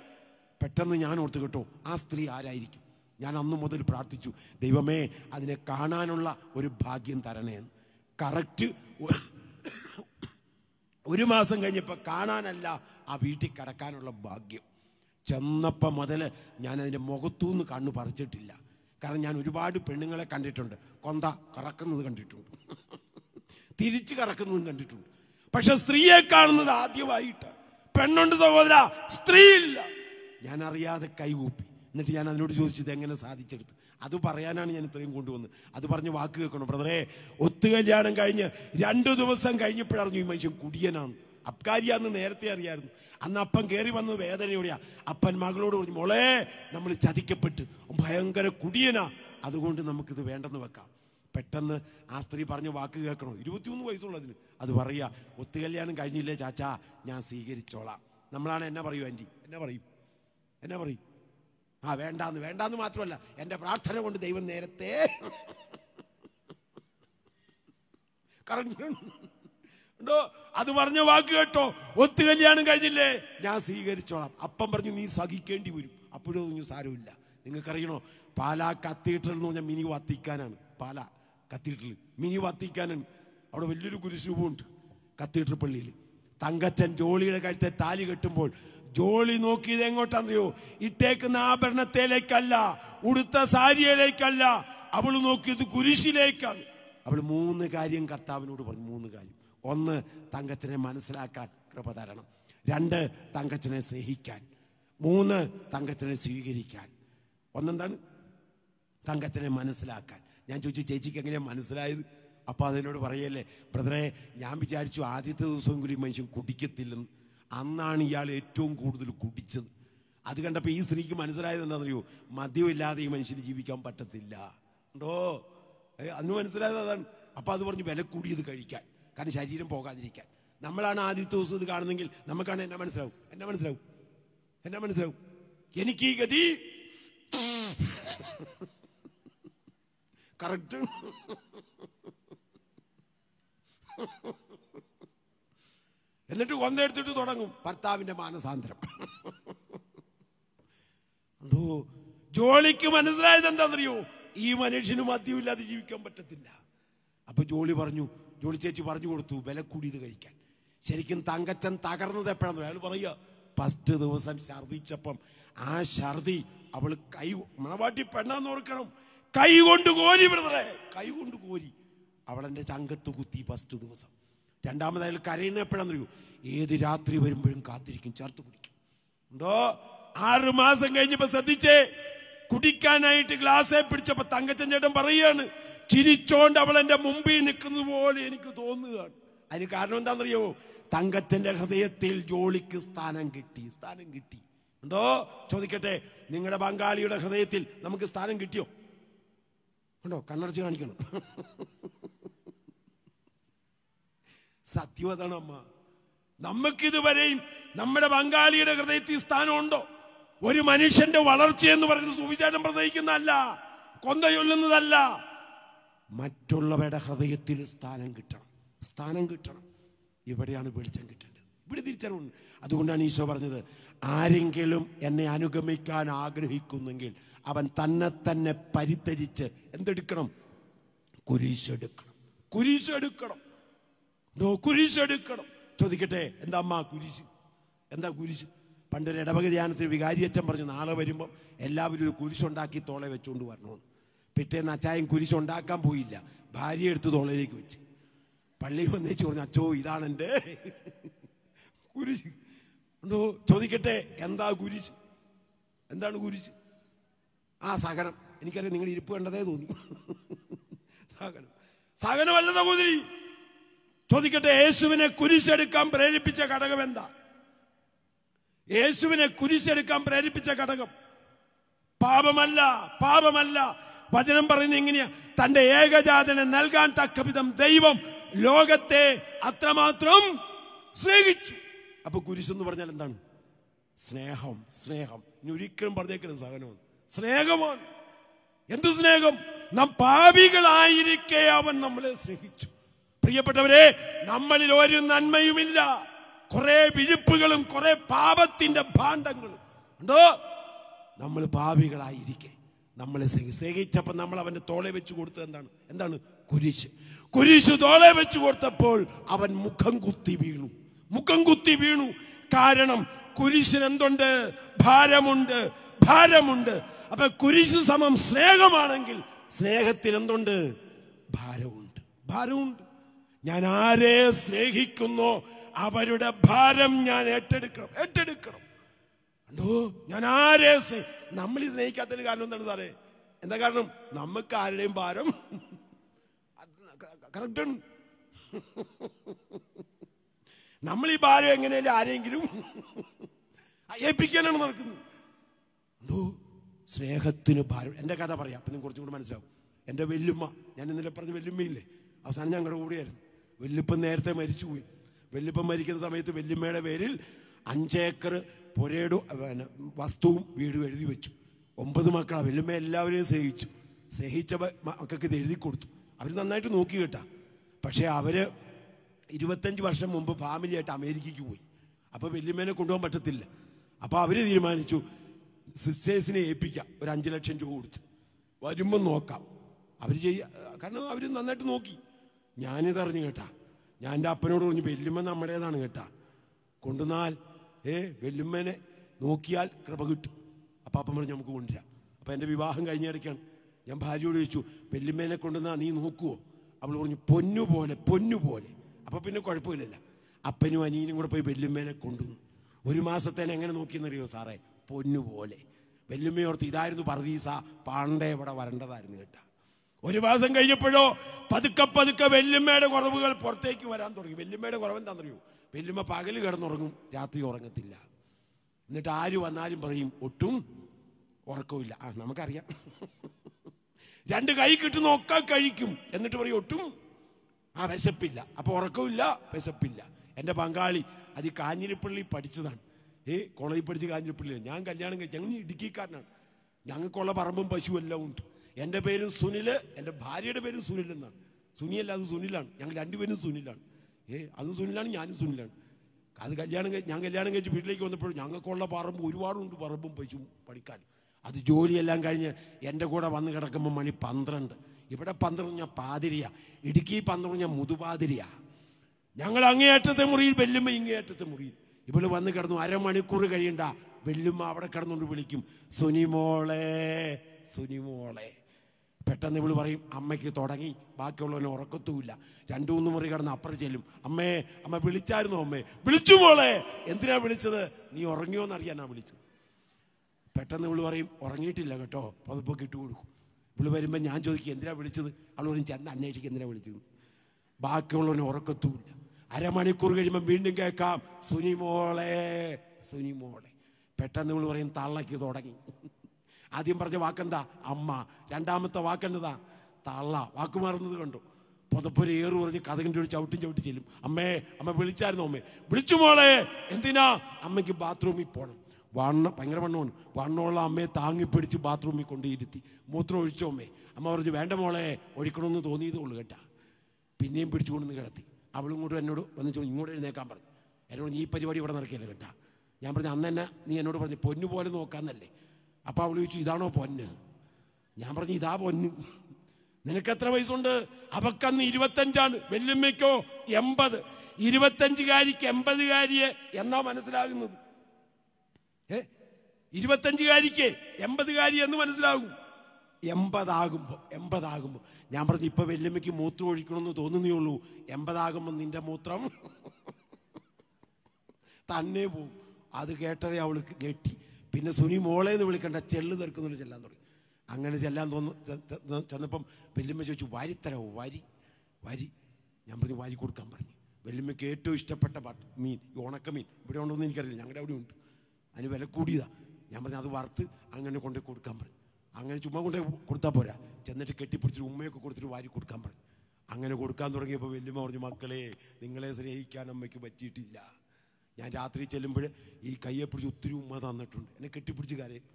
പെട്ടെന്ന് ഞാൻ ഓർത്ത് കേട്ടോ ആ സ്ത്രീ ആരായിരിക്കും ഞാൻ അന്നു മുതൽ പ്രാർത്ഥിച്ചു ദൈവമേ അതിനെ കാണാനുള്ള ഒരു ഭാഗ്യം തരണേന്ന് കറക്റ്റ് ഒരു മാസം കഴിഞ്ഞപ്പോൾ കാണാനല്ല ആ വീട്ടിൽ കിടക്കാനുള്ള ഭാഗ്യം ചെന്നപ്പം മുതൽ ഞാനതിൻ്റെ മുഖത്തുനിന്ന് കണ്ണു പറിച്ചിട്ടില്ല കാരണം ഞാൻ ഒരുപാട് പെണ്ണുങ്ങളെ കണ്ടിട്ടുണ്ട് കൊന്ത കറക്കുന്നത് കണ്ടിട്ടുണ്ട് <laughs> തിരിച്ചു കറക്കുന്നതും കണ്ടിട്ടുണ്ട് പക്ഷെ സ്ത്രീയെ കാണുന്നത് ആദ്യമായിട്ട് പെണ്ണുണ്ട് സഹോദര സ്ത്രീ ഇല്ല ഞാൻ അറിയാതെ കൈകൂപ്പി എന്നിട്ട് ഞാൻ അതിനോട് ചോദിച്ചത് എങ്ങനെ സാധിച്ചെടുത്ത് അത് പറയാനാണ് ഞാൻ ഇത്രയും കൊണ്ടുവന്നത് അത് പറഞ്ഞ് വാക്ക് കേൾക്കണം ബ്രദറെ ഒത്തു കല്യാണം കഴിഞ്ഞ് രണ്ടു ദിവസം കഴിഞ്ഞപ്പോഴറിഞ്ഞു ഈ മനുഷ്യൻ കുടിയനാണ് അബ്കാരിയാന്ന് നേരത്തെ അറിയായിരുന്നു അന്ന് അപ്പൻ കയറി വന്നത് വേദനയോടെയാ അപ്പൻ മകളോട് പറഞ്ഞു മോളെ നമ്മൾ ചതിക്കപ്പെട്ട് ഭയങ്കര കുടിയനാ അതുകൊണ്ട് നമുക്കിത് വേണ്ടെന്ന് വെക്കാം പെട്ടെന്ന് ആ സ്ത്രീ പറഞ്ഞ വാക്ക് കേൾക്കണോ ഇരുപത്തിമൂന്ന് വയസ്സുള്ളതിന് അത് പറയുക ഒത്തു കല്യാണം കഴിഞ്ഞില്ലേ ചാച്ചാ ഞാൻ സ്വീകരിച്ചോളാം നമ്മളാണ് എന്നെ പറയൂ ആൻറ്റി എന്നെ പറയും എന്നെ പറയും ആ വേണ്ടാന്ന് വേണ്ടാന്ന് മാത്രമല്ല എൻ്റെ പ്രാർത്ഥന കൊണ്ട് ദൈവം നേരത്തെ കറഞ്ഞു ഉണ്ടോ അത് പറഞ്ഞ വാക്ക് കേട്ടോ ഒത്തു കല്യാണം കഴിഞ്ഞില്ലേ ഞാൻ സ്വീകരിച്ചോളാം അപ്പം പറഞ്ഞു നീ സഹിക്കേണ്ടി വരും അപ്പോഴും പറഞ്ഞു സാരമില്ല നിങ്ങൾക്കറിയണോ പാലാ കത്തീഡ്രൽ എന്ന് പറഞ്ഞാൽ മിനി വത്തിക്കാനാണ് പാലാ കത്തീഡ്രൽ മിനി വത്തിക്കാനാണ് അവിടെ വലിയൊരു കുരിശുപുണ്ട് കത്തീഡ്രൽ പള്ളിയിൽ തങ്കച്ചൻ ജോളിയുടെ കഴുത്തെ താലി കെട്ടുമ്പോൾ ജോളി നോക്കിയത് എങ്ങോട്ടാണെന്നറിയോ ഇട്ടേക്കുന്ന ആഭരണത്തിലേക്കല്ല ഉടുത്ത സാരിയിലേക്കല്ല അവൾ നോക്കിയത് കുരിശിലേക്കാണ് അവൾ മൂന്ന് കാര്യം കർത്താവിനോട് പറഞ്ഞു മൂന്ന് കാര്യം ഒന്ന് തങ്കച്ചനെ മനസ്സിലാക്കാൻ കൃപ തരണം രണ്ട് തങ്കച്ചനെ സ്നേഹിക്കാൻ മൂന്ന് തങ്കച്ചനെ സ്വീകരിക്കാൻ ഒന്നെന്താണ് തങ്കച്ചനെ മനസ്സിലാക്കാൻ ഞാൻ ചോദിച്ചു ചേച്ചിക്ക് എങ്ങനെയാണ് മനസ്സിലായത് അപ്പോൾ അതിനോട് പറയല്ലേ ബ്രദറെ ഞാൻ വിചാരിച്ചു ആദ്യത്തെ കൂടി മനുഷ്യൻ കുടിക്കത്തില്ലെന്ന് അന്നാണ് ഇയാൾ ഏറ്റവും കൂടുതൽ കുടിച്ചത് അത് കണ്ടപ്പോൾ ഈ സ്ത്രീക്ക് മനസ്സിലായത് എന്താണെന്നറിയോ മദ്യമില്ലാതെ ഈ മനുഷ്യന് ജീവിക്കാൻ പറ്റത്തില്ല ഉണ്ടോ അന്ന് മനസ്സിലായത് അതാണ് അപ്പം അത് പറഞ്ഞു വില കൂടിയത് കഴിക്കാൻ കാരണം ശരീരം പോകാതിരിക്കാൻ നമ്മളാണ് ആദ്യത്തെ ദിവസം ഇത് കാണുന്നെങ്കിൽ നമുക്കാണ് എന്നെ മനസ്സിലാവും എന്നെ മനസ്സിലാവും എന്നെ മനസ്സിലാവും എനിക്ക് ഈ ഗതി കറക്റ്റ് എന്നിട്ട് കൊന്നെടുത്തിട്ട് തുടങ്ങും ഭർത്താവിന്റെ മാനസാന്തരം ജോളിക്ക് മനസ്സിലായത് എന്താണെന്നറിയോ ഈ മനുഷ്യന് മദ്യമില്ലാതെ ജീവിക്കാൻ പറ്റത്തില്ല അപ്പൊ ജോളി പറഞ്ഞു ജോളി ചേച്ചി പറഞ്ഞു കൊടുത്തു വില കൂടിയത് കഴിക്കാൻ ശരിക്കും തങ്കച്ചൻ തകർന്നത് എപ്പോഴാന്ന് അയാൾ പറയുക ഫസ്റ്റ് ദിവസം ഛർദിച്ചപ്പം ആ ഛർദി അവൾ കൈ മണവാട്ടി പെണ്ണാന്ന് ഓർക്കണം കൈ കൊണ്ട് കോരി ബ്രദറെ കൈ കൊണ്ട് കോരി അവളെൻ്റെ ചങ്കത്ത് കുത്തി ഫസ്റ്റ് ദിവസം രണ്ടാമത് അയാൾ കരയുന്ന എപ്പോഴാന്ന് അറിയൂ ഏത് രാത്രി വരുമ്പോഴും കാത്തിരിക്കും ചേർത്ത് കുടിക്കും ഉണ്ടോ ആറ് മാസം കഴിഞ്ഞപ്പോ ശ്രദ്ധിച്ചേ കുടിക്കാനായിട്ട് ഗ്ലാസ്സെ പിടിച്ചപ്പോ തങ്കച്ചൻ ചേട്ടൻ പറയാണ് ചിരിച്ചോണ്ട് അവൾ എന്റെ മുമ്പിൽ നിൽക്കുന്നത് പോലെ എനിക്ക് തോന്നുകയാണ് അതിന് കാരണം എന്താണെന്നറിയോ തങ്കത്തിന്റെ ഹൃദയത്തിൽ ജോളിക്ക് സ്ഥാനം കിട്ടി സ്ഥാനം കിട്ടി ഉണ്ടോ ചോദിക്കട്ടെ നിങ്ങളുടെ ബംഗാളിയുടെ ഹൃദയത്തിൽ നമുക്ക് സ്ഥാനം കിട്ടിയോ ഉണ്ടോ കണ്ണടച്ച് കാണിക്കണം സത്യം അതാണ് അമ്മ നമുക്കിതുവരെയും നമ്മുടെ ബംഗാളിയുടെ ഹൃദയത്തിൽ സ്ഥാനമുണ്ടോ ഒരു മനുഷ്യന്റെ വളർച്ച എന്ന് പറയുന്നത് സുവിശേഷം പ്രസംഗിക്കുന്നതല്ല കൊന്തയൊല്ലുന്നതല്ല മറ്റുള്ളവരുടെ ഹൃദയത്തിൽ സ്ഥാനം കിട്ടണം സ്ഥാനം കിട്ടണം ഇവിടെയാണ് വെളിച്ചം കിട്ടേണ്ടത് ഇവിടെ തിരിച്ചറിവുണ്ട് അതുകൊണ്ടാണ് ഈശോ പറഞ്ഞത് ആരെങ്കിലും എന്നെ അനുഗമിക്കാൻ ആഗ്രഹിക്കുന്നെങ്കിൽ അവൻ തന്നെ തന്നെ പരിത്യജിച്ച് എന്തെടുക്കണം കുരിശെടുക്കണം കുരിശെടുക്കണം ഡോ കുരിശെടുക്കണം ചോദിക്കട്ടെ എന്താ അമ്മ കുരിശ് എന്താ കുരിശ് പണ്ടൊരു ഇടവക ധ്യാനത്തിൽ വികാരിയച്ചൻ പറഞ്ഞു നാളെ വരുമ്പോൾ എല്ലാവരും ഒരു കുരിശുണ്ടാക്കി തോളെ വെച്ചുകൊണ്ട് വരണമെന്ന് പിറ്റേന്ന് അച്ചായൻ ഉണ്ടാക്കാൻ പോയില്ല ഭാര്യ എടുത്ത് തോളിലേക്ക് വെച്ച് പള്ളി വന്നേച്ച് പറഞ്ഞു അച്ചോ ഇതാണ് എൻ്റെ കുരിശ് ഉണ്ടോ ചോദിക്കട്ടെ എന്താ കുരിശ് എന്താണ് കുരിശ് ആ സഹനം എനിക്കറിയാം നിങ്ങൾ ഇരിപ്പ് കണ്ടതേ തോന്നി സഹനം സഹനമല്ല സഹോദരി ചോദിക്കട്ടെ യേശുവിനെ കുരിശെടുക്കാൻ പ്രേരിപ്പിച്ച ഘടകം എന്താ യേശുവിനെ കുരിശെടുക്കാൻ പ്രേരിപ്പിച്ച ഘടകം പാപമല്ല പാപമല്ല വചനം പറയുന്നത് എങ്ങനെയാ തന്റെ ഏകജാതനെ നൽകാൻ വിധം ദൈവം ലോകത്തെ അത്രമാത്രം സ്നേഹിച്ചു അപ്പൊ കുരിശ് എന്ന് പറഞ്ഞാൽ എന്താണ് സ്നേഹം സ്നേഹം ഇനി ഒരിക്കലും പറഞ്ഞേക്കരുത് സഹനവും സ്നേഹമാണ് എന്ത് സ്നേഹം നാം പാപികളായിരിക്കെ അവൻ നമ്മളെ സ്നേഹിച്ചു പ്രിയപ്പെട്ടവരെ നമ്മളിൽ ഒരു നന്മയുമില്ല കുറെ വിഴുപ്പുകളും കുറെ പാപത്തിന്റെ ഭാണ്ഡങ്ങളും ഉണ്ടോ നമ്മൾ പാപികളായിരിക്കെ നമ്മളെ സ്നേഹി സ്നേഹിച്ചപ്പോൾ നമ്മൾ അവൻ്റെ തോളെ വെച്ച് കൊടുത്തത് എന്താണ് എന്താണ് കുരിശ് കുരിശ് തോളെ വെച്ച് കൊടുത്തപ്പോൾ അവൻ മുഖം കുത്തി വീണു മുഖം കുത്തി വീണു കാരണം കുരിശിന് എന്തുണ്ട് ഭാരമുണ്ട് ഭാരമുണ്ട് അപ്പൊ കുരിശ് സമം സ്നേഹമാണെങ്കിൽ സ്നേഹത്തിൽ എന്തുണ്ട് ഭാരമുണ്ട് ഭാരമുണ്ട് ഞാൻ ആരെ സ്നേഹിക്കുന്നോ അവരുടെ ഭാരം ഞാൻ ഏറ്റെടുക്കണം ഏറ്റെടുക്കണം എന്തോ ഞാൻ ആരെ നമ്മൾ ഈ സ്നേഹിക്കാത്തതിന് കാരണം എന്താണ് സാറേ എന്താ കാരണം നമുക്ക് ആരുടെയും ഭാരം കറക്റ്റ് നമ്മൾ ഈ ഭാരം എങ്ങനെയല്ലേ ആരെങ്കിലും ഏൽപ്പിക്കാനാണ് നടക്കുന്നത് സ്നേഹത്തിന് ഭാരം എന്റെ കഥ പറയാം അപ്പൊ നിങ്ങൾ കുറച്ചും കൂടി മനസ്സിലാവും എന്റെ വെല്ലുമ്മ ഞാൻ ഇന്നലെ പറഞ്ഞ വെല്ലുമ്മയില്ലേ അവസാനം ഞങ്ങളുടെ കൂടെയായിരുന്നു വെല്ലുപ്പം നേരത്തെ മരിച്ചുപോയി വെല്ലുപ്പം മരിക്കുന്ന സമയത്ത് വെല്ലുമ്മയുടെ പേരിൽ അഞ്ചേക്കർ പുരയുടെ പിന്നെ വസ്തുവും വീടും എഴുതി വെച്ചു ഒമ്പത് മക്കളാണ് വല്ലുമ്മ എല്ലാവരെയും സ്നേഹിച്ചു സ്നേഹിച്ച മക്കൾക്ക് ഇത് എഴുതി കൊടുത്തു അവർ നന്നായിട്ട് നോക്കി കേട്ടാ പക്ഷേ അവര് ഇരുപത്തഞ്ച് വർഷം മുമ്പ് ഫാമിലിയായിട്ട് അമേരിക്കയ്ക്ക് പോയി അപ്പോൾ വല്യമ്മേനെ കൊണ്ടുപോകാൻ പറ്റത്തില്ല അപ്പോൾ അവര് തീരുമാനിച്ചു സിസ്റ്റേഴ്സിനെ ഏൽപ്പിക്കാം ഒരു അഞ്ചു ലക്ഷം രൂപ കൊടുത്ത് വരുമ്പോൾ നോക്കാം അവർ ചെയ്യ കാരണം അവർ നന്നായിട്ട് നോക്കി അറിഞ്ഞു കേട്ടാ ഞാൻ എൻ്റെ അപ്പനോട് പറഞ്ഞു വല്യമ്മ നമ്മുടേതാണ് കേട്ടാ കൊണ്ടുവന്നാൽ ഏ വെല്ലുമ്മനെ നോക്കിയാൽ കൃപ കിട്ടും അപ്പാപ്പൻ പറഞ്ഞു നമുക്ക് കൊണ്ടുവരാം അപ്പം എൻ്റെ വിവാഹം കഴിഞ്ഞ ഇടയ്ക്കാണ് ഞാൻ ഭാര്യയോട് ചോദിച്ചു വെല്ലുമ്മേനെ കൊണ്ടുവന്നാൽ നീ നോക്കുവോ അവൾ പറഞ്ഞു പൊന്നു പോലെ പൊന്നു പോലെ അപ്പം പിന്നെ കുഴപ്പമില്ലല്ല അപ്പനും അനിയനും കൂടെ പോയി വെല്ലുമ്മേനെ കൊണ്ടുവന്നു ഒരു മാസത്തേനെ എങ്ങനെ നോക്കിയെന്നറിയോ സാറേ പൊന്നു പോലെ വെല്ലുമ്മയോർത്ത് ഇതായിരുന്നു പറദീസ പാണ്ടേ ഇവിടെ വരേണ്ടതായിരുന്നു കേട്ടാ ഒരു മാസം കഴിഞ്ഞപ്പോഴോ പതുക്കെ പതുക്കെ വെല്ലുമ്മയുടെ കുറവുകൾ പുറത്തേക്ക് വരാൻ തുടങ്ങി വെല്ലുമ്മയുടെ കുറവ് എന്താണെന്നറിയോ വെല്ലുമ്മ പകൽ കിടന്നുറങ്ങും രാത്രി ഉറങ്ങത്തില്ല എന്നിട്ട് ആര് വന്നാലും പറയും ഒട്ടും ഉറക്കവുമില്ല ആ നമുക്കറിയാം രണ്ട് കൈ കിട്ടുന്ന ഒക്കെ കഴിക്കും എന്നിട്ട് പറയും ഒട്ടും ആ വിശപ്പില്ല അപ്പോൾ ഉറക്കവുമില്ല വിശപ്പില്ല എന്റെ പങ്കാളി അത് കാഞ്ഞിരപ്പള്ളി പഠിച്ചതാണ് ഏ കോളേജിൽ പഠിച്ച് കാഞ്ഞിരപ്പള്ളി ഞാൻ കല്യാണം കഴിച്ചു ഞങ്ങൾ ഇടുക്കിക്കാരനാണ് ഞങ്ങൾക്കുള്ള പറമ്പും പശു എല്ലാം ഉണ്ട് എന്റെ പേരും സുനിൽ എന്റെ ഭാര്യയുടെ പേരും സുനിൽ എന്നാണ് സുനിയല്ല അത് സുനിലാണ് ഞങ്ങൾ രണ്ടുപേരും സുനിലാണ് ഏ അതും സുനിലാണ് ഞാനും സുനിലാണ് അത് കല്യാണം ഞാൻ കല്യാണം കഴിച്ച് വീട്ടിലേക്ക് വന്നപ്പോൾ ഞങ്ങൾക്കുള്ള പറമ്പ് ഒരുപാടുണ്ട് പറമ്പും പൈസ പഠിക്കാൻ അത് ജോലിയെല്ലാം കഴിഞ്ഞ് എൻ്റെ കൂടെ വന്ന് കിടക്കുമ്പോൾ മണി പന്ത്രണ്ട് ഇവിടെ പന്ത്രണ്ട് ഞാൻ പാതിരിയാ ഇടുക്കി പന്ത്രണ്ട് ഞാൻ മുതുപാതിരിയാ ഞങ്ങൾ അങ്ങേയറ്റത്തെ മുറിയിൽ വെല്ലുമ്മ ഇങ്ങേയറ്റത്തെ മുറിയിൽ ഇവള് വന്ന് കിടന്നു അരമണിക്കൂർ കഴിയണ്ട വെല്ലുമ്മ അവിടെ കിടന്നുകൊണ്ട് വിളിക്കും സുനിമോളെ സുനിമോളെ പെട്ടെന്ന് ഇവള് പറയും അമ്മയ്ക്ക് തുടങ്ങി ബാക്കിയുള്ളവനെ ഉറക്കത്തുമില്ല രണ്ടു മൂന്ന് മുറി കടന്ന് അപ്പുറം ചെല്ലും അമ്മേ അമ്മ വിളിച്ചായിരുന്നു അമ്മേ വിളിച്ചു പോളെ എന്തിനാ വിളിച്ചത് നീ ഉറങ്ങിയോ എന്നറിയാനാ വിളിച്ചത് പെട്ടെന്ന് ഇവള് പറയും ഉറങ്ങിയിട്ടില്ല കേട്ടോ പതുപ്പൊക്കെ കിട്ടുകൊടുക്കും കൊടുക്കും ഇവള് വരുമ്പോൾ ഞാൻ ചോദിക്കും എന്തിനാ വിളിച്ചത് അവൾ പറയും ചെന്ന് അന്വേഷിക്കും എന്തിനാ വിളിച്ചത് ബാക്കിയുള്ളവനെ ഉറക്കത്തുമില്ല അരമണിക്കൂർ കഴിയുമ്പോൾ വീണ്ടും കേൾക്കാം സുനിമോളെ സുനിമോളെ പെട്ടെന്ന് ഇവള് പറയും തള്ളയ്ക്ക് തുടങ്ങി ആദ്യം പറഞ്ഞ വാക്കെന്താ അമ്മ രണ്ടാമത്തെ വാക്കെന്നതാ തള്ള വാക്ക് മാറുന്നത് കണ്ടു പുതപ്പൊരു ഏറു പറഞ്ഞ് കഥകിൻ്റെ ഒരു ചവിട്ടും ചവിട്ടി ചെല്ലും അമ്മേ അമ്മ വിളിച്ചായിരുന്നു അമ്മേ വിളിച്ചു മോളെ എന്തിനാ അമ്മയ്ക്ക് ബാത്റൂമിൽ പോകണം വണ്ണ ഭയങ്കര വണ്ണമാണ് വണ്ണമുള്ള അമ്മയെ താങ്ങിപ്പിടിച്ച് ബാത്റൂമിൽ കൊണ്ടിരുത്തി മൂത്രം ഒഴിച്ചോ അമ്മേ അമ്മ പറഞ്ഞു വേണ്ട മോളെ ഒഴിക്കണമെന്ന് തോന്നിയതേ കേട്ടാ പിന്നെയും പിടിച്ചുകൊണ്ടെന്ന് കിടത്തി അവളും കൂടെ എന്നോട് വന്ന് ചോദിച്ചു ഇങ്ങോട്ട് എഴുന്നേക്കാൻ പറഞ്ഞു എന്നോട് ഈ പരിപാടി ഇവിടെ നടക്കില്ല കേട്ടാ ഞാൻ പറഞ്ഞു അന്ന് തന്നെ നീ എന്നോട് പറഞ്ഞു പൊന്നു പോലെ നോക്കാന്നല്ലേ അപ്പം അവൾ ചോദിച്ചു ഇതാണോ പൊന്ന് ഞാൻ പറഞ്ഞു ഇതാ പൊന്ന് എത്ര വയസ്സുണ്ട് അവക്കന്ന് ഇരുപത്തഞ്ചാണ് വെല്ലുമ്മയ്ക്കോ എൺപത് ഇരുപത്തഞ്ചുകാരിക്ക് എൺപതുകാരിയെ എന്നാ മനസ്സിലാകുന്നത് ഏ ഇരുപത്തഞ്ചുകാരിക്ക് എൺപതുകാരി എന്ന് മനസ്സിലാകും എൺപതാകുമ്പോ എൺപതാകുമ്പോ ഞാൻ പറഞ്ഞു ഇപ്പൊ വെല്ലുമ്മയ്ക്ക് മൂത്രം ഒഴിക്കണമെന്ന് തോന്നുന്നേ ഉള്ളൂ എൺപതാകുമ്പോ നിന്റെ മൂത്രം <laughs> തന്നെ പോവും അത് കേട്ടതേ അവൾക്ക് ഞെട്ടി പിന്നെ സുനി മോളെ എന്ന് വിളിക്കണ്ട ചെള്ളു തീർക്കുന്നൊരു ചെല്ലാൻ തുടങ്ങി അങ്ങനെ ചെല്ലാൻ തോന്നു ചെന്നപ്പം വെല്ലുമ്മ ചോദിച്ചു വാരിത്തരവോ വാരി വാരി ഞാൻ പറഞ്ഞു വാരി കൊടുക്കാൻ പറഞ്ഞു വെല്ലുമ്മയ്ക്ക് ഏറ്റവും ഇഷ്ടപ്പെട്ട മീൻ ഈ ഉണക്കമീൻ ഇവിടെ ഉണ്ടോ എന്ന് എനിക്കറിയില്ല ഞങ്ങളുടെ അവിടെ ഉണ്ട് അതിന് വില കൂടിയതാണ് ഞാൻ പറഞ്ഞു അത് വറുത്ത് അങ്ങനെ കൊണ്ടു കൊടുക്കാൻ പറഞ്ഞു അങ്ങനെ ചുമ്മാ കൊണ്ടേ കൊടുത്താൽ പോരാ ചെന്നിട്ട് കെട്ടിപ്പിടിച്ചിട്ട് ഉമ്മയൊക്കെ കൊടുത്തിട്ട് വാരി കൊടുക്കാൻ പറഞ്ഞു അങ്ങനെ കൊടുക്കാൻ തുടങ്ങിയപ്പോൾ വെല്ലുമ്മ പറഞ്ഞു മക്കളെ നിങ്ങളെ സ്നേഹിക്കാൻ അമ്മയ്ക്ക് പറ്റിയിട്ടില്ല ഞാൻ രാത്രി ചെല്ലുമ്പോൾ ഈ കയ്യെ പിടിച്ച് ഒത്തിരി ഉമ്മ തന്നിട്ടുണ്ട് എന്നെ കെട്ടിപ്പിടിച്ച് കാര്യം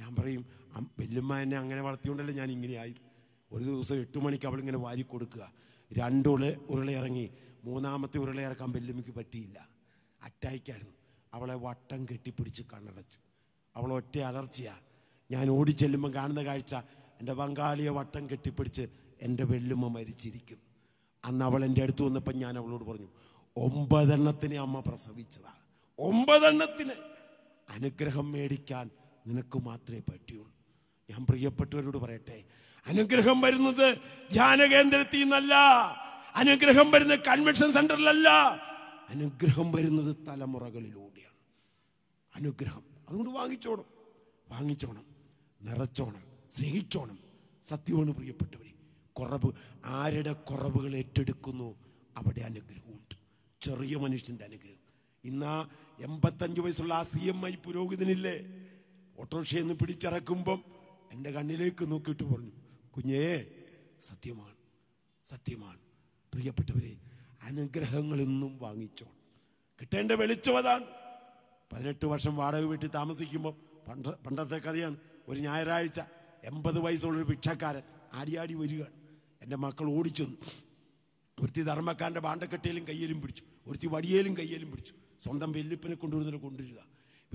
ഞാൻ പറയും വല്യമ്മ എന്നെ അങ്ങനെ വളർത്തിയോണ്ടല്ലേ ഞാൻ ഇങ്ങനെയായി ഒരു ദിവസം എട്ട് മണിക്ക് അവളിങ്ങനെ വാരി കൊടുക്കുക രണ്ട് ഉരുള ഉരുളയിറങ്ങി മൂന്നാമത്തെ ഉരുളയിറക്കാൻ വല്യമ്മയ്ക്ക് പറ്റിയില്ല അറ്റായിക്കായിരുന്നു അവളെ വട്ടം കെട്ടിപ്പിടിച്ച് കണ്ണടച്ച് അവൾ ഒറ്റ അലർച്ചയാണ് ഞാൻ ഓടി ചെല്ലുമ്പോൾ കാണുന്ന കാഴ്ച എൻ്റെ പങ്കാളിയെ വട്ടം കെട്ടിപ്പിടിച്ച് എൻ്റെ വെല്ലുമ്മ മരിച്ചിരിക്കുന്നു അന്ന് അവൾ എൻ്റെ അടുത്ത് വന്നപ്പോൾ ഞാൻ അവളോട് പറഞ്ഞു ഒമ്പതെണ്ണത്തിനെ അമ്മ പ്രസവിച്ചതാണ് ഒമ്പതെണ്ണത്തിന് അനുഗ്രഹം മേടിക്കാൻ നിനക്ക് മാത്രമേ പറ്റുള്ളൂ ഞാൻ പ്രിയപ്പെട്ടവരോട് പറയട്ടെ അനുഗ്രഹം വരുന്നത് ധ്യാന കേന്ദ്രത്തിൽ നിന്നല്ല അനുഗ്രഹം വരുന്നത് കൺവെൻഷൻ സെന്ററിലല്ല അനുഗ്രഹം വരുന്നത് തലമുറകളിലൂടെയാണ് അനുഗ്രഹം അതുകൊണ്ട് വാങ്ങിച്ചോണം വാങ്ങിച്ചോണം നിറച്ചോണം സ്നേഹിച്ചോണം സത്യമാണ് പ്രിയപ്പെട്ടവർ കുറവ് ആരുടെ കുറവുകൾ ഏറ്റെടുക്കുന്നു അവിടെ അനുഗ്രഹവും ചെറിയ മനുഷ്യന്റെ അനുഗ്രഹം ഇന്ന് എൺപത്തഞ്ചു വയസ്സുള്ള ആ സി എം ഐ പുരോഹിതനില്ലേ ഓട്ടോറിക്ഷയിൽ നിന്ന് പിടിച്ചിറക്കുമ്പം എൻ്റെ കണ്ണിലേക്ക് നോക്കിയിട്ട് പറഞ്ഞു കുഞ്ഞേ സത്യമാണ് സത്യമാണ് പ്രിയപ്പെട്ടവരെ അനുഗ്രഹങ്ങൾ ഇന്നും വാങ്ങിച്ചോ കിട്ടേണ്ട വെളിച്ചം അതാണ് പതിനെട്ട് വർഷം വാടക വീട്ടിൽ താമസിക്കുമ്പോൾ പണ്ട പണ്ടത്തെ കഥയാണ് ഒരു ഞായറാഴ്ച എൺപത് വയസ്സുള്ളൊരു ഭിക്ഷക്കാരൻ ആടിയാടി വരികയാണ് എൻ്റെ മക്കൾ ഓടിച്ചു വൃത്തി ധർമ്മക്കാരൻ്റെ പാണ്ടക്കെട്ടയിലും കയ്യിലും പിടിച്ചു ഒരുത്തി വടിയേലും കയ്യേലും പിടിച്ചു സ്വന്തം വെല്ലുപ്പിനെ കൊണ്ടുവരുന്നതിൽ കൊണ്ടുവരിക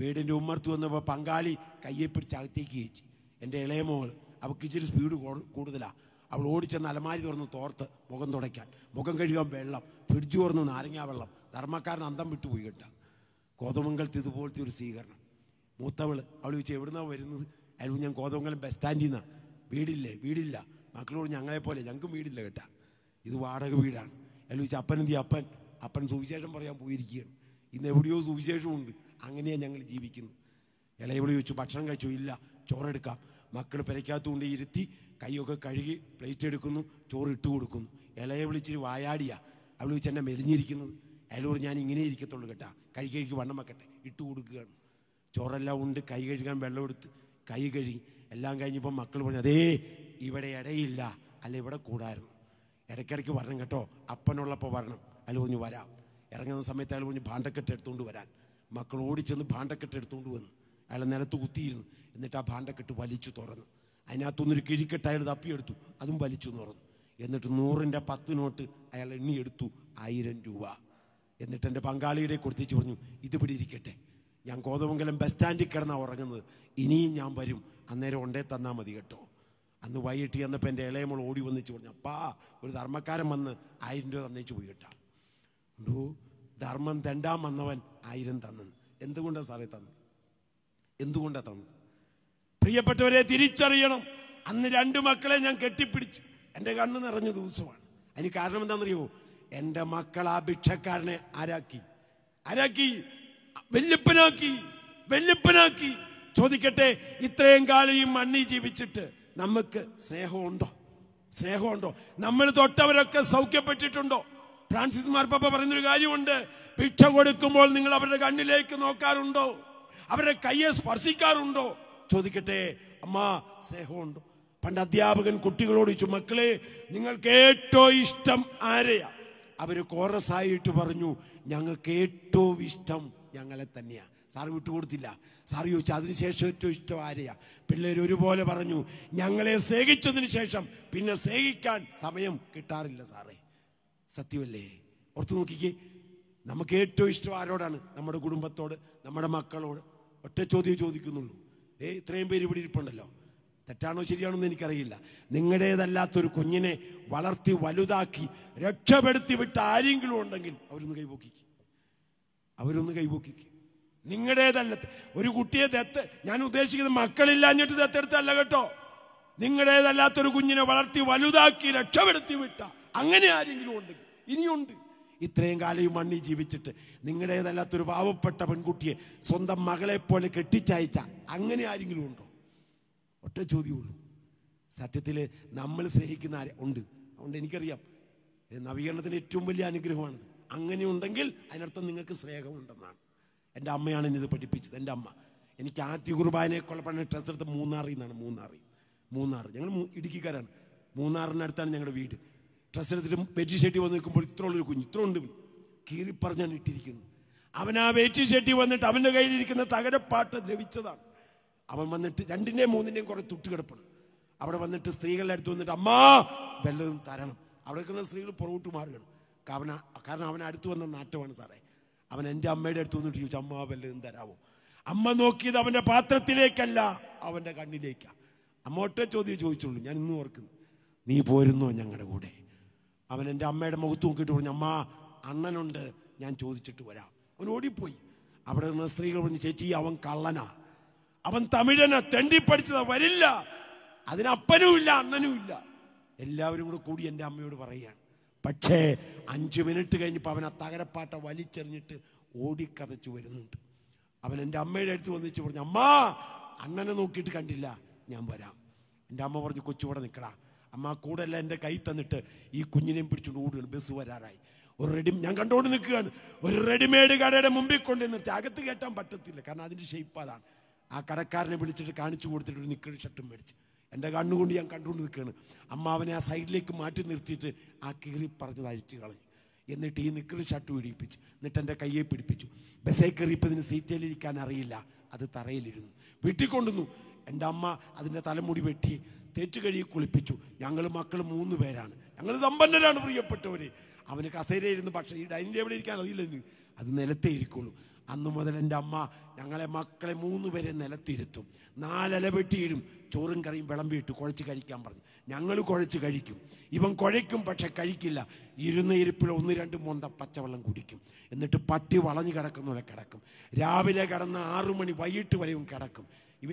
വീടിൻ്റെ ഉമ്മർത്ത് വന്നപ്പോൾ പങ്കാളി കയ്യെ പിടിച്ച് അകത്തേക്ക് കയറ്റി എൻ്റെ ഇളയ മോൾ അവൾക്ക് ഇച്ചിരി സ്പീഡ് കൂടുതലാണ് അവൾ ഓടിച്ചെന്ന് അലമാരി തുറന്ന് തോർത്ത് മുഖം തുടയ്ക്കാൻ മുഖം കഴുകാൻ വെള്ളം ഫ്രിഡ്ജ് തുറന്ന് നാരങ്ങാ വെള്ളം ധർമ്മക്കാരൻ അന്തം പോയി കേട്ട കോതമംഗലത്ത് ഇതുപോലത്തെ ഒരു സ്വീകരണം മൂത്തവൾ അവൾ ചോദിച്ചു എവിടുന്നാണ് വരുന്നത് അയാൾ ഞാൻ കോതമംഗലം ബസ് സ്റ്റാൻഡിൽ നിന്നാണ് വീടില്ലേ വീടില്ല മക്കളോട് ഞങ്ങളെപ്പോലെ ഞങ്ങൾക്കും വീടില്ല കേട്ടാ ഇത് വാടക വീടാണ് അയാൾ ചോദിച്ചു അപ്പൻ എന്തി അപ്പൻ അപ്പൻ സുവിശേഷം പറയാൻ പോയിരിക്കുകയാണ് ഇന്ന് എവിടെയോ സുവിശേഷമുണ്ട് അങ്ങനെയാണ് ഞങ്ങൾ ജീവിക്കുന്നത് എവിടെ ചോദിച്ചു ഭക്ഷണം കഴിച്ചു ഇല്ല ചോറെടുക്കാം മക്കൾ പെരയ്ക്കകത്തുകൊണ്ട് ഇരുത്തി കൈയൊക്കെ കഴുകി പ്ലേറ്റ് എടുക്കുന്നു ചോറ് ഇട്ട് കൊടുക്കുന്നു ഇലയെ വിളിച്ചിട്ട് വായാടിയാ അവൾ വിളിച്ച് എന്നെ മെലിഞ്ഞിരിക്കുന്നത് അയാളോട് ഞാൻ ഇങ്ങനെ ഇരിക്കത്തുള്ളൂ കേട്ടാ കഴുകി കഴുകി വണ്ണം വെക്കട്ടെ ഇട്ട് കൊടുക്കുകയാണ് ചോറെല്ലാം ഉണ്ട് കൈ കഴുകാൻ വെള്ളം എടുത്ത് കൈ കഴുകി എല്ലാം കഴിഞ്ഞപ്പോൾ മക്കൾ പറഞ്ഞു അതേ ഇവിടെ ഇടയില്ല അല്ല ഇവിടെ കൂടായിരുന്നു ഇടയ്ക്കിടയ്ക്ക് വരണം കേട്ടോ അപ്പനുള്ളപ്പോൾ വരണം അയാൾ പറഞ്ഞു വരാം ഇറങ്ങുന്ന സമയത്ത് അയാൾ പറഞ്ഞു ഭാണ്ഡക്കെട്ട് എടുത്തുകൊണ്ട് വരാൻ മക്കൾ ഓടിച്ചെന്ന് ഭാണ്ഡക്കെട്ട് എടുത്തുകൊണ്ട് വന്നു അയാൾ നിലത്ത് കുത്തിയിരുന്നു എന്നിട്ട് ആ ഭാണ്ഡക്കെട്ട് വലിച്ചു തുറന്നു അതിനകത്തുനിന്നൊരു കിഴിക്കെട്ട് അയാൾ തപ്പിയെടുത്തു അതും വലിച്ചു തുറന്നു എന്നിട്ട് നൂറിൻ്റെ പത്ത് നോട്ട് അയാൾ എണ്ണിയെടുത്തു ആയിരം രൂപ എന്നിട്ട് എൻ്റെ പങ്കാളിയുടെ കൊടുത്തിച്ച് പറഞ്ഞു ഇതിവിടെ ഇരിക്കട്ടെ ഞാൻ കോതമംഗലം ബസ് സ്റ്റാൻഡിൽ കിടന്നാ ഉറങ്ങുന്നത് ഇനിയും ഞാൻ വരും അന്നേരം ഉണ്ടേ തന്നാൽ മതി കേട്ടോ അന്ന് വൈകിട്ട് ചെന്നപ്പോൾ എൻ്റെ ഇളയമോൾ ഓടി വന്നിച്ച് പറഞ്ഞു അപ്പാ ഒരു ധർമ്മക്കാരൻ വന്ന് ആയിരം രൂപ തന്നേച്ച് പോയി കേട്ടോ ഡൂ ധർമ്മം തെണ്ടാൻ വന്നവൻ ആയിരം തന്നു എന്തുകൊണ്ടാണ് സാറേ തന്നു എന്തുകൊണ്ടാണ് തന്നു പ്രിയപ്പെട്ടവരെ തിരിച്ചറിയണം അന്ന് രണ്ട് മക്കളെ ഞാൻ കെട്ടിപ്പിടിച്ച് എൻ്റെ കണ്ണ് നിറഞ്ഞ ദിവസമാണ് അതിന് കാരണം എന്താണെന്നറിയോ എൻ്റെ മക്കൾ ആ ഭിക്ഷക്കാരനെ ആരാക്കി ആരാക്കി വെല്ലുപ്പനാക്കി വെല്ലുപ്പനാക്കി ചോദിക്കട്ടെ ഇത്രയും കാലം ഈ മണ്ണി ജീവിച്ചിട്ട് നമുക്ക് സ്നേഹമുണ്ടോ സ്നേഹമുണ്ടോ നമ്മൾ തൊട്ടവരൊക്കെ സൗഖ്യപ്പെട്ടിട്ടുണ്ടോ ഫ്രാൻസിസ് മാർപ്പാപ്പ പറയുന്നൊരു കാര്യമുണ്ട് ഭിക്ഷ കൊടുക്കുമ്പോൾ നിങ്ങൾ അവരുടെ കണ്ണിലേക്ക് നോക്കാറുണ്ടോ അവരുടെ കയ്യെ സ്പർശിക്കാറുണ്ടോ ചോദിക്കട്ടെ അമ്മ സ്നേഹമുണ്ടോ പണ്ട് അധ്യാപകൻ കുട്ടികളോട് ചോദിച്ചു മക്കളെ നിങ്ങൾക്ക് ഏറ്റവും ഇഷ്ടം ആരെയാ അവര് കോറസായിട്ട് പറഞ്ഞു ഞങ്ങൾക്ക് ഏറ്റവും ഇഷ്ടം ഞങ്ങളെ തന്നെയാ സാർ വിട്ടുകൊടുത്തില്ല സാർ ചോദിച്ചു അതിനുശേഷം ഏറ്റവും ഇഷ്ടം ആരെയാ പിള്ളേർ ഒരുപോലെ പറഞ്ഞു ഞങ്ങളെ സ്നേഹിച്ചതിന് ശേഷം പിന്നെ സ്നേഹിക്കാൻ സമയം കിട്ടാറില്ല സാറേ സത്യമല്ലേ ഓർത്തു നോക്കിക്കേ നമുക്ക് ഏറ്റവും ഇഷ്ടം ആരോടാണ് നമ്മുടെ കുടുംബത്തോട് നമ്മുടെ മക്കളോട് ഒറ്റ ചോദ്യം ചോദിക്കുന്നുള്ളൂ ഏ ഇത്രയും പേര് ഇവിടെ ഇരിപ്പുണ്ടല്ലോ തെറ്റാണോ ശരിയാണോ എന്ന് എനിക്കറിയില്ല നിങ്ങളുടേതല്ലാത്തൊരു കുഞ്ഞിനെ വളർത്തി വലുതാക്കി രക്ഷപ്പെടുത്തി വിട്ട ആരെങ്കിലും ഉണ്ടെങ്കിൽ അവരൊന്ന് കൈപോക്കിക്ക് അവരൊന്ന് കൈപോക്കിക്ക് നിങ്ങളുടേതല്ല ഒരു കുട്ടിയെ തെത്ത് ഞാൻ ഉദ്ദേശിക്കുന്നത് എന്നിട്ട് തെത്തെടുത്തല്ല കേട്ടോ നിങ്ങളുടേതല്ലാത്തൊരു കുഞ്ഞിനെ വളർത്തി വലുതാക്കി രക്ഷപ്പെടുത്തി വിട്ട അങ്ങനെ ആരെങ്കിലും ഉണ്ടെങ്കിൽ ഇനിയുണ്ട് ഇത്രയും കാലം ഈ മണ്ണി ജീവിച്ചിട്ട് നിങ്ങളുടേതല്ലാത്തൊരു പാവപ്പെട്ട പെൺകുട്ടിയെ സ്വന്തം മകളെ പോലെ കെട്ടിച്ചയച്ച അങ്ങനെ ആരെങ്കിലും ഉണ്ടോ ഒറ്റ ചോദ്യമുള്ളൂ സത്യത്തിൽ നമ്മൾ സ്നേഹിക്കുന്ന ആരെ ഉണ്ട് അതുകൊണ്ട് എനിക്കറിയാം നവീകരണത്തിന് ഏറ്റവും വലിയ അനുഗ്രഹമാണിത് അങ്ങനെ ഉണ്ടെങ്കിൽ അതിനർത്ഥം നിങ്ങൾക്ക് സ്നേഹമുണ്ടെന്നാണ് എൻ്റെ അമ്മയാണ് എന്നെ ഇത് പഠിപ്പിച്ചത് എൻ്റെ അമ്മ എനിക്ക് ആദ്യ കുർബാനെ കൊള്ളപ്പെടുന്ന ഡ്രസ്സ് എടുത്ത് മൂന്നാറിൽ നിന്നാണ് മൂന്നാറിൽ മൂന്നാറ് ഞങ്ങൾ ഇടുക്കിക്കാരാണ് മൂന്നാറിനടുത്താണ് ഞങ്ങളുടെ വീട് ഡ്രസ്സ് വെറ്റി ഷർട്ടി വന്ന് നിൽക്കുമ്പോൾ ഇത്ര ഉള്ളൊരു കുഞ്ഞ് ഇത്ര ഉണ്ട് കീറി പറഞ്ഞാണ് ഇട്ടിരിക്കുന്നത് അവൻ ആ വെറ്റി ഷെട്ടി വന്നിട്ട് അവൻ്റെ കയ്യിലിരിക്കുന്ന തകരപ്പാട്ട് ദ്രവിച്ചതാണ് അവൻ വന്നിട്ട് രണ്ടിൻ്റെയും മൂന്നിൻ്റെയും കുറെ തുട്ടുകിടപ്പുണ്ട് അവിടെ വന്നിട്ട് സ്ത്രീകളുടെ അടുത്ത് വന്നിട്ട് അമ്മാ വല്ലതും തരണം അവിടെ നിൽക്കുന്ന സ്ത്രീകൾ പുറകോട്ട് മാറുകയാണ് കാരണം കാരണം അവൻ അടുത്ത് വന്ന നാറ്റമാണ് സാറേ അവൻ എൻ്റെ അമ്മയുടെ അടുത്ത് വന്നിട്ട് ചോദിച്ചു അമ്മ വല്ലതും തരാമോ അമ്മ നോക്കിയത് അവൻ്റെ പാത്രത്തിലേക്കല്ല അവൻ്റെ കണ്ണിലേക്കാണ് അമ്മോട്ടേ ചോദ്യം ചോദിച്ചുള്ളൂ ഞാൻ ഇന്നും ഓർക്കുന്നു നീ പോരുന്നോ ഞങ്ങളുടെ കൂടെ അവൻ എൻ്റെ അമ്മയുടെ മുഖത്ത് നോക്കിയിട്ട് പറഞ്ഞു അമ്മ അണ്ണനുണ്ട് ഞാൻ ചോദിച്ചിട്ട് വരാം അവൻ ഓടിപ്പോയി അവിടെ നിന്ന് സ്ത്രീകൾ പറഞ്ഞു ചേച്ചി അവൻ കള്ളനാ അവൻ തമിഴന തെണ്ടി പഠിച്ചത വരില്ല അതിനപ്പനും ഇല്ല അണ്ണനും ഇല്ല എല്ലാവരും കൂടെ കൂടി എൻ്റെ അമ്മയോട് പറയുകയാണ് പക്ഷേ അഞ്ച് മിനിറ്റ് കഴിഞ്ഞപ്പോൾ അവൻ ആ തകരപ്പാട്ട വലിച്ചെറിഞ്ഞിട്ട് ഓടിക്കതച്ചു വരുന്നുണ്ട് അവൻ എൻ്റെ അമ്മയുടെ അടുത്ത് വന്നിച്ച് പറഞ്ഞു അമ്മ അണ്ണനെ നോക്കിയിട്ട് കണ്ടില്ല ഞാൻ വരാം എൻ്റെ അമ്മ പറഞ്ഞു കൊച്ചുകൂടെ നിൽക്കടാ അമ്മ കൂടെല്ലാം എൻ്റെ കൈ തന്നിട്ട് ഈ കുഞ്ഞിനെയും പിടിച്ചുകൊണ്ട് ഓടുകയാണ് ബസ് വരാറായി ഒരു റെഡി ഞാൻ കണ്ടുകൊണ്ട് നിൽക്കുകയാണ് ഒരു റെഡിമെയ്ഡ് കടയുടെ മുമ്പിൽ കൊണ്ടു നിർത്തി അകത്ത് കയറ്റാൻ പറ്റത്തില്ല കാരണം അതിൻ്റെ ഷേപ്പ് അതാണ് ആ കടക്കാരനെ വിളിച്ചിട്ട് കാണിച്ചു കൊടുത്തിട്ട് ഒരു നിക്കൽ ഷർട്ടും മേടിച്ച് എൻ്റെ കണ്ണുകൊണ്ട് ഞാൻ കണ്ടുകൊണ്ട് നിൽക്കുകയാണ് അവനെ ആ സൈഡിലേക്ക് മാറ്റി നിർത്തിയിട്ട് ആ കീറി പറഞ്ഞത് അഴിച്ചു കളഞ്ഞു എന്നിട്ട് ഈ നിക്കറി ഷർട്ട് പിടിപ്പിച്ച് എന്നിട്ട് എൻ്റെ കയ്യെ പിടിപ്പിച്ചു ബസ്സേ കയറിയപ്പോൾ സീറ്റിലിരിക്കാൻ അറിയില്ല അത് തറയിലിരുന്നു കൊണ്ടുവന്നു എൻ്റെ അമ്മ അതിൻ്റെ തലമുടി വെട്ടി തേച്ചു കഴുകി കുളിപ്പിച്ചു ഞങ്ങൾ മക്കൾ മൂന്ന് പേരാണ് ഞങ്ങൾ സമ്പന്നരാണ് പ്രിയപ്പെട്ടവർ അവന് കസേരയിരുന്ന് പക്ഷേ ഈ ഡൈനിങ് ടേബിളിൽ ഇരിക്കാൻ അറിയില്ലെന്ന് അത് നിലത്തേ ഇരിക്കുള്ളൂ അന്ന് മുതൽ എൻ്റെ അമ്മ ഞങ്ങളെ മക്കളെ മൂന്ന് പേരെ നിലത്തിരുത്തും നാലല വെട്ടിയിടും ചോറും കറിയും വിളമ്പിയിട്ട് കുഴച്ച് കഴിക്കാൻ പറഞ്ഞു ഞങ്ങൾ കുഴച്ച് കഴിക്കും ഇവൻ കുഴയ്ക്കും പക്ഷെ കഴിക്കില്ല ഇരുന്ന് ഇരിപ്പിൽ ഒന്ന് രണ്ട് മൂന്ന പച്ചവെള്ളം കുടിക്കും എന്നിട്ട് പട്ടി വളഞ്ഞു കിടക്കുന്ന പോലെ കിടക്കും രാവിലെ കിടന്ന് ആറു മണി വൈകിട്ട് വരെയും കിടക്കും ഇവ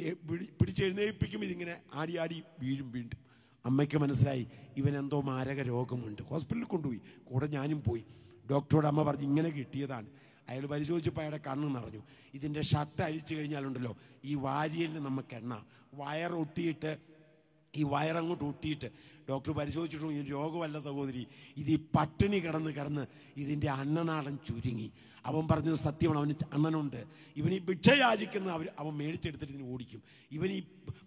പിടിച്ചെഴുന്നേൽപ്പിക്കും ഇതിങ്ങനെ ആടി ആടി വീഴും വീണ്ടും അമ്മയ്ക്ക് മനസ്സിലായി ഇവൻ എന്തോ മാരക രോഗമുണ്ട് ഹോസ്പിറ്റലിൽ കൊണ്ടുപോയി കൂടെ ഞാനും പോയി ഡോക്ടറോട് അമ്മ പറഞ്ഞു ഇങ്ങനെ കിട്ടിയതാണ് അയാൾ പരിശോധിച്ചപ്പോൾ അയാളുടെ കണ്ണ് നിറഞ്ഞു ഇതിൻ്റെ ഷർട്ട് അഴിച്ചു കഴിഞ്ഞാലുണ്ടല്ലോ ഈ വാരിയലിന് നമുക്ക് എണ്ണ വയർ ഒട്ടിയിട്ട് ഈ വയറങ്ങോട്ട് ഒട്ടിയിട്ട് ഡോക്ടർ പരിശോധിച്ചിട്ടും ഈ രോഗമല്ല സഹോദരി ഇത് ഈ പട്ടിണി കിടന്ന് കിടന്ന് ഇതിൻ്റെ അന്നനാടൻ ചുരുങ്ങി അവൻ പറഞ്ഞത് സത്യമാണ് അവന് അണ്ണനുണ്ട് ഇവൻ ഈ ഭിക്ഷ യാചിക്കുന്ന അവർ അവൻ മേടിച്ചെടുത്തിട്ട് ഓടിക്കും ഇവൻ ഈ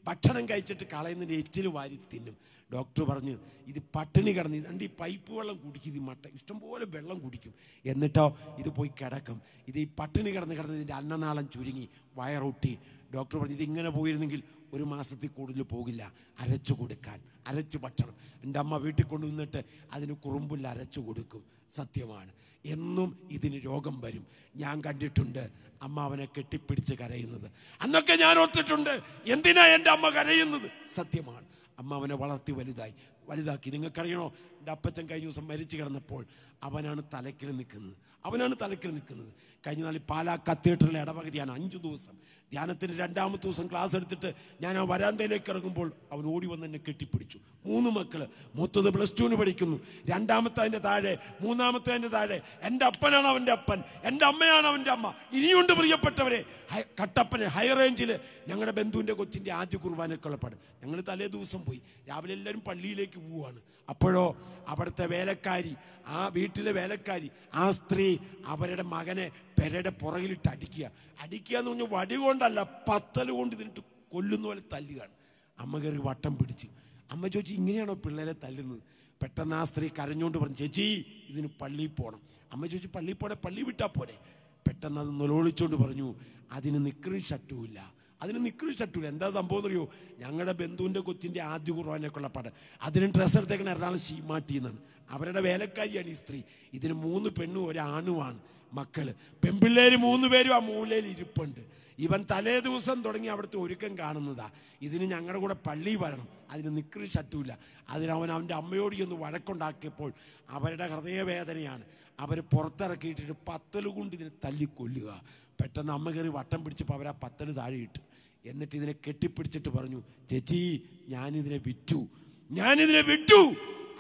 ഭക്ഷണം കഴിച്ചിട്ട് കളയുന്നതിൻ്റെ എച്ചിൽ വാരി തിന്നും ഡോക്ടർ പറഞ്ഞു ഇത് പട്ടിണി കിടന്ന് രണ്ട് ഈ പൈപ്പ് വെള്ളം കുടിക്കും ഈ മട്ട ഇഷ്ടംപോലെ വെള്ളം കുടിക്കും എന്നിട്ടോ ഇത് പോയി കിടക്കും ഇത് ഈ പട്ടിണി കിടന്ന് കിടന്ന് ഇതിൻ്റെ അന്നനാളം ചുരുങ്ങി വയറൊട്ടി ഡോക്ടർ പറഞ്ഞു ഇതിങ്ങനെ പോയിരുന്നെങ്കിൽ ഒരു മാസത്തിൽ കൂടുതൽ പോകില്ല അരച്ചു കൊടുക്കാൻ അരച്ചു ഭക്ഷണം എൻ്റെ അമ്മ വീട്ടിൽ കൊണ്ടുവന്നിട്ട് അതിന് കുറുമ്പിൽ അരച്ചു കൊടുക്കും സത്യമാണ് എന്നും ഇതിന് രോഗം വരും ഞാൻ കണ്ടിട്ടുണ്ട് അമ്മ അവനെ കെട്ടിപ്പിടിച്ച് കരയുന്നത് അന്നൊക്കെ ഞാൻ ഓർത്തിട്ടുണ്ട് എന്തിനാ എൻ്റെ അമ്മ കരയുന്നത് സത്യമാണ് അമ്മ അവനെ വളർത്തി വലുതായി വലുതാക്കി നിങ്ങൾക്കറിയണോ എൻ്റെ അപ്പച്ചൻ കഴിഞ്ഞ ദിവസം മരിച്ചു കിടന്നപ്പോൾ അവനാണ് തലക്കിൽ നിൽക്കുന്നത് അവനാണ് തലക്കിൽ നിൽക്കുന്നത് കഴിഞ്ഞ നാളിൽ പാലാ കത്തീഡ്രലിലെ ഇടവകതിയാണ് അഞ്ചു ദിവസം ധ്യാനത്തിൻ്റെ രണ്ടാമത്തെ ദിവസം ക്ലാസ് എടുത്തിട്ട് ഞാൻ ആ വരാന്തയിലേക്ക് ഇറങ്ങുമ്പോൾ അവൻ ഓടി വന്ന് എന്നെ കെട്ടിപ്പിടിച്ചു മൂന്ന് മക്കൾ മൂത്തത് പ്ലസ് ടുവിന് പഠിക്കുന്നു രണ്ടാമത്തെ അതിൻ്റെ താഴെ മൂന്നാമത്തെ അതിൻ്റെ താഴെ എൻ്റെ അപ്പനാണ് അവൻ്റെ അപ്പൻ എൻ്റെ അമ്മയാണ് അവൻ്റെ അമ്മ ഇനിയുണ്ട് പ്രിയപ്പെട്ടവരെ കട്ടപ്പന ഹൈ റേഞ്ചിൽ ഞങ്ങളുടെ ബന്ധുവിൻ്റെ കൊച്ചിൻ്റെ ആദ്യ കുർബാനക്കുള്ളപ്പാട് ഞങ്ങൾ തലേ ദിവസം പോയി രാവിലെ എല്ലാവരും പള്ളിയിലേക്ക് പോവുകയാണ് അപ്പോഴോ അവിടുത്തെ വേലക്കാരി ആ വീട്ടിലെ വേലക്കാരി ആ സ്ത്രീ അവരുടെ മകനെ പെരയുടെ പുറകിലിട്ട് അടിക്കുക അടിക്കുക എന്ന് പറഞ്ഞാൽ വടി കൊണ്ടല്ല പത്തൽ കൊണ്ട് ഇതിനിട്ട് കൊല്ലുന്ന പോലെ തല്ലുകയാണ് അമ്മ കയറി വട്ടം പിടിച്ച് അമ്മ ചോദിച്ചു ഇങ്ങനെയാണോ പിള്ളേരെ തല്ലുന്നത് പെട്ടെന്ന് ആ സ്ത്രീ കരഞ്ഞുകൊണ്ട് പറഞ്ഞു ചേച്ചി ഇതിന് പള്ളിയിൽ പോകണം അമ്മ ചോദിച്ചു പള്ളിയിൽ പോടെ പള്ളി വിട്ടാൽ പോലെ പെട്ടെന്ന് അത് നിലവിളിച്ചുകൊണ്ട് പറഞ്ഞു അതിന് ഷട്ടുമില്ല അതിന് ഷട്ടുമില്ല എന്താ സംഭവം അറിയോ ഞങ്ങളുടെ ബന്ധുവിൻ്റെ കൊച്ചിൻ്റെ ആദ്യ കുറവാനൊക്കെയുള്ള പാട്ട് അതിന് ഡ്രസ്സ് എടുത്തേക്കണ എറണാകുളം ശീമാട്ടി എന്നാണ് അവരുടെ വേലക്കാരിയാണ് ഈ സ്ത്രീ ഇതിന് മൂന്ന് പെണ്ണും ഒരാണുമാണ് മക്കള് പെമ്പിള്ളേര് മൂന്ന് പേരും ആ മൂലയിൽ ഇരിപ്പുണ്ട് ഇവൻ തലേ ദിവസം തുടങ്ങി അവിടുത്തെ ഒരുക്കം കാണുന്നതാ ഇതിന് ഞങ്ങളുടെ കൂടെ പള്ളി വരണം അതിന് നിക്രി ഷട്ടുമില്ല അതിന് അവൻ അവൻ്റെ അമ്മയോട് ഒന്ന് വഴക്കുണ്ടാക്കിയപ്പോൾ അവരുടെ ഹൃദയവേദനയാണ് അവർ പുറത്തിറക്കിയിട്ടിട്ട് പത്തലുകൊണ്ട് കൊണ്ട് ഇതിനെ തല്ലിക്കൊല്ലുക പെട്ടെന്ന് അമ്മ കയറി വട്ടം പിടിച്ചപ്പോൾ അവർ ആ പത്തല് താഴെയിട്ട് എന്നിട്ട് ഇതിനെ കെട്ടിപ്പിടിച്ചിട്ട് പറഞ്ഞു ചേച്ചി ഞാനിതിനെ വിറ്റു ഞാനിതിനെ വിറ്റു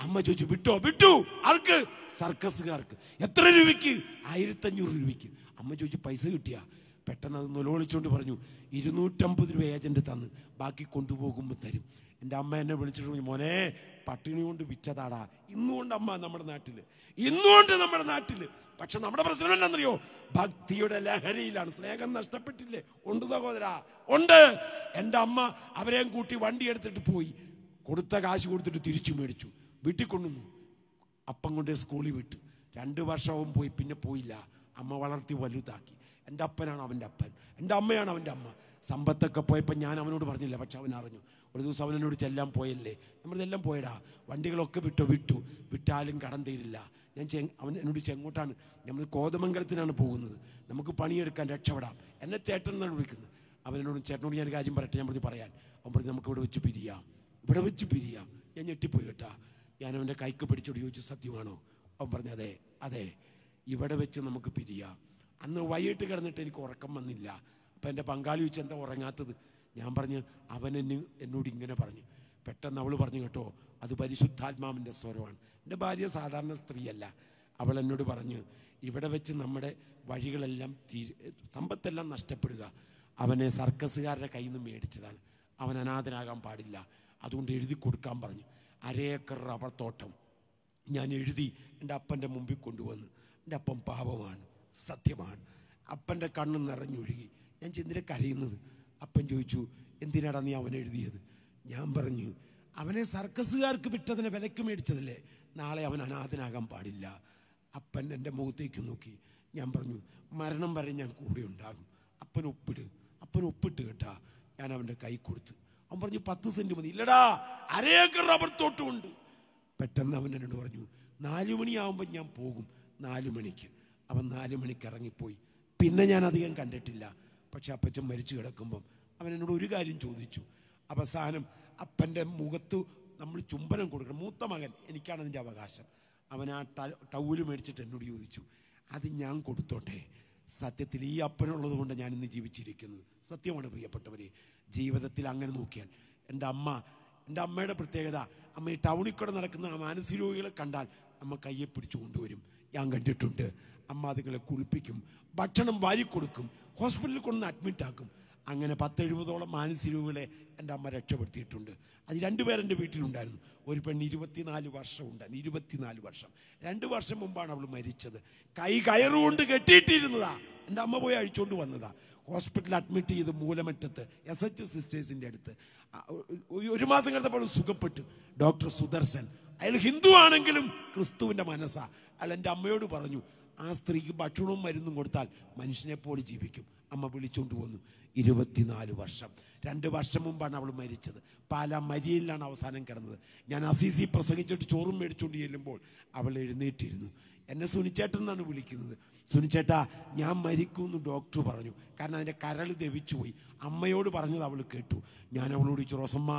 അമ്മ ചോദിച്ചു വിട്ടോ വിട്ടു ആർക്ക് സർക്കസുകാർക്ക് എത്ര രൂപയ്ക്ക് ആയിരത്തഞ്ഞൂറ് രൂപയ്ക്ക് അമ്മ ചോദിച്ചു പൈസ കിട്ടിയ പെട്ടെന്ന് അത് നിലവിളിച്ചുകൊണ്ട് പറഞ്ഞു ഇരുന്നൂറ്റമ്പത് രൂപ ഏജന്റ് തന്ന് ബാക്കി കൊണ്ടുപോകുമ്പോൾ തരും എൻ്റെ അമ്മ എന്നെ വിളിച്ചിട്ട് പറഞ്ഞു മോനെ പട്ടിണി കൊണ്ട് വിറ്റതാടാ ഇന്നുകൊണ്ട് അമ്മ നമ്മുടെ നാട്ടിൽ ഇന്നുകൊണ്ട് നമ്മുടെ നാട്ടിൽ പക്ഷെ നമ്മുടെ പ്രശ്നം എന്താണെന്നറിയോ ഭക്തിയുടെ ലഹരിയിലാണ് സ്നേഹം നഷ്ടപ്പെട്ടില്ലേ ഉണ്ട് സഹോദര ഉണ്ട് എൻ്റെ അമ്മ അവരെയും കൂട്ടി വണ്ടി എടുത്തിട്ട് പോയി കൊടുത്ത കാശ് കൊടുത്തിട്ട് തിരിച്ചു മേടിച്ചു വീട്ടിൽ കൊണ്ടുവന്നു അപ്പം കൊണ്ട് സ്കൂളിൽ വിട്ടു രണ്ട് വർഷവും പോയി പിന്നെ പോയില്ല അമ്മ വളർത്തി വലുതാക്കി എൻ്റെ അപ്പനാണ് അവൻ്റെ അപ്പൻ എൻ്റെ അമ്മയാണ് അവൻ്റെ അമ്മ സമ്പത്തൊക്കെ പോയപ്പോൾ ഞാൻ അവനോട് പറഞ്ഞില്ല പക്ഷെ അവൻ അറിഞ്ഞു ഒരു ദിവസം അവനോട് ചെല്ലാൻ പോയല്ലേ നമ്മളിതെല്ലാം പോയടാ വണ്ടികളൊക്കെ വിട്ടു വിട്ടു വിട്ടാലും കടം തീരില്ല ഞാൻ ചെ അവൻ എന്നോട് ചെങ്ങോട്ടാണ് നമ്മൾ കോതമംഗലത്തിനാണ് പോകുന്നത് നമുക്ക് പണിയെടുക്കാൻ രക്ഷപ്പെടാം എന്നെ ചേട്ടൻ എന്നാണ് വിളിക്കുന്നത് അവനോട് ചേട്ടനോട് ഞാൻ കാര്യം പറയട്ടെ ഞാൻ പറഞ്ഞു പറയാൻ അവൻ പറഞ്ഞു നമുക്ക് ഇവിടെ വെച്ച് പിരിയാം ഇവിടെ വെച്ച് പിരിയാം ഞാൻ ഞെട്ടിപ്പോയി കേട്ടാ ഞാൻ അവൻ്റെ കൈക്ക് പിടിച്ചോട് ചോദിച്ചു സത്യമാണോ അവൻ പറഞ്ഞു അതെ അതെ ഇവിടെ വെച്ച് നമുക്ക് പിരിയാം അന്ന് വൈകിട്ട് കിടന്നിട്ട് എനിക്ക് ഉറക്കം വന്നില്ല അപ്പം എൻ്റെ പങ്കാളി വെച്ച് എന്താ ഉറങ്ങാത്തത് ഞാൻ പറഞ്ഞ് അവൻ എന്നെ എന്നോട് ഇങ്ങനെ പറഞ്ഞു പെട്ടെന്ന് അവൾ പറഞ്ഞു കേട്ടോ അത് പരിശുദ്ധാത്മാവിൻ്റെ സ്വരമാണ് എൻ്റെ ഭാര്യ സാധാരണ സ്ത്രീയല്ല അവൾ എന്നോട് പറഞ്ഞു ഇവിടെ വെച്ച് നമ്മുടെ വഴികളെല്ലാം തീ സമ്പത്തെല്ലാം നഷ്ടപ്പെടുക അവനെ സർക്കസുകാരുടെ കയ്യിൽ നിന്ന് മേടിച്ചതാണ് അവൻ അനാഥനാകാൻ പാടില്ല അതുകൊണ്ട് എഴുതി കൊടുക്കാൻ പറഞ്ഞു അരയേക്കർ റബ്ബർ തോട്ടം ഞാൻ എഴുതി എൻ്റെ അപ്പൻ്റെ മുമ്പിൽ കൊണ്ടുവന്നു എൻ്റെ അപ്പം പാപമാണ് സത്യമാണ് അപ്പൻ്റെ കണ്ണ് നിറഞ്ഞൊഴുകി ഞാൻ ചെന്തിനെ കരയുന്നത് അപ്പൻ ചോദിച്ചു എന്തിനാടാ നീ അവൻ എഴുതിയത് ഞാൻ പറഞ്ഞു അവനെ സർക്കസുകാർക്ക് വിട്ടതിനെ വിലക്ക് മേടിച്ചതല്ലേ നാളെ അവൻ അനാഥനാകാൻ പാടില്ല അപ്പൻ എൻ്റെ മുഖത്തേക്ക് നോക്കി ഞാൻ പറഞ്ഞു മരണം വരെ ഞാൻ കൂടെ ഉണ്ടാകും അപ്പൻ ഒപ്പിട് അപ്പൻ ഒപ്പിട്ട് കേട്ടാ ഞാൻ അവൻ്റെ കൈ കൊടുത്ത് അവൻ പറഞ്ഞു പത്ത് സെൻറ്റ് മതി ഇല്ലടാ അരേക്കർ റബ്ബർ തോട്ടുമുണ്ട് പെട്ടെന്ന് അവൻ എന്നോട് പറഞ്ഞു നാലു മണിയാവുമ്പോൾ ഞാൻ പോകും നാലു മണിക്ക് അവൻ നാലു മണിക്ക് ഇറങ്ങിപ്പോയി പിന്നെ ഞാൻ അധികം കണ്ടിട്ടില്ല പക്ഷെ അപ്പച്ചൻ മരിച്ചു കിടക്കുമ്പം അവൻ എന്നോട് ഒരു കാര്യം ചോദിച്ചു അവസാനം അപ്പൻ്റെ മുഖത്ത് നമ്മൾ ചുംബനം കൊടുക്കണം മൂത്ത മകൻ എനിക്കാണ് അതിൻ്റെ അവകാശം അവൻ ആ ടൗല് മേടിച്ചിട്ട് എന്നോട് ചോദിച്ചു അത് ഞാൻ കൊടുത്തോട്ടെ സത്യത്തിൽ ഈ അപ്പനുള്ളത് കൊണ്ട് ഞാൻ ഇന്ന് ജീവിച്ചിരിക്കുന്നത് സത്യമാണ് പ്രിയപ്പെട്ടവരെ ജീവിതത്തിൽ അങ്ങനെ നോക്കിയാൽ എൻ്റെ അമ്മ എൻ്റെ അമ്മയുടെ പ്രത്യേകത അമ്മ ഈ ടൗണിൽ കൂടെ നടക്കുന്ന ആ മാനസിക രോഗികളെ കണ്ടാൽ അമ്മ കയ്യെ പിടിച്ചു കൊണ്ടുവരും ഞാൻ കണ്ടിട്ടുണ്ട് അമ്മ അതുങ്ങളെ കുളിപ്പിക്കും ഭക്ഷണം വാരിക്കൊടുക്കും കൊടുക്കും ഹോസ്പിറ്റലിൽ കൊണ്ടുവന്ന് അഡ്മിറ്റ് ആക്കും അങ്ങനെ പത്തെഴുപതോളം മാനസികവുകളെ എൻ്റെ അമ്മ രക്ഷപ്പെടുത്തിയിട്ടുണ്ട് അത് രണ്ടുപേരെൻ്റെ വീട്ടിലുണ്ടായിരുന്നു ഒരു പെണ്ണ് ഇരുപത്തിനാല് വർഷം ഉണ്ടായിരുന്നു ഇരുപത്തിനാല് വർഷം രണ്ട് വർഷം മുമ്പാണ് അവൾ മരിച്ചത് കൈ കയറുകൊണ്ട് കെട്ടിയിട്ടിരുന്നതാ എൻ്റെ അമ്മ പോയി അഴിച്ചുകൊണ്ട് വന്നതാ ഹോസ്പിറ്റലിൽ അഡ്മിറ്റ് ചെയ്ത് മൂലമറ്റത്ത് എസ് എച്ച് സിസ്റ്റേഴ്സിൻ്റെ അടുത്ത് ഒരു മാസം കഴിഞ്ഞപ്പോൾ സുഖപ്പെട്ടു ഡോക്ടർ സുദർശൻ അയാൾ ഹിന്ദു ആണെങ്കിലും ക്രിസ്തുവിൻ്റെ മനസ്സാ അയാൾ എൻ്റെ അമ്മയോട് പറഞ്ഞു ആ സ്ത്രീക്ക് ഭക്ഷണവും മരുന്നും കൊടുത്താൽ മനുഷ്യനെപ്പോലെ ജീവിക്കും അമ്മ വിളിച്ചുകൊണ്ട് പോന്നു ഇരുപത്തിനാല് വർഷം രണ്ട് വർഷം മുമ്പാണ് അവൾ മരിച്ചത് പാല മരിയിലാണ് അവസാനം കിടന്നത് ഞാൻ അസീസി പ്രസംഗിച്ചിട്ട് ചോറും മേടിച്ചുകൊണ്ട് ചെല്ലുമ്പോൾ അവൾ എഴുന്നേറ്റിരുന്നു എന്നെ സുനിച്ചേട്ടൻ എന്നാണ് വിളിക്കുന്നത് സുനിച്ചേട്ടാ ഞാൻ എന്ന് ഡോക്ടർ പറഞ്ഞു കാരണം അതിൻ്റെ കരൾ ദവിച്ചു പോയി അമ്മയോട് പറഞ്ഞത് അവൾ കേട്ടു ഞാൻ അവളോട് ചോദിച്ചു റോസമ്മ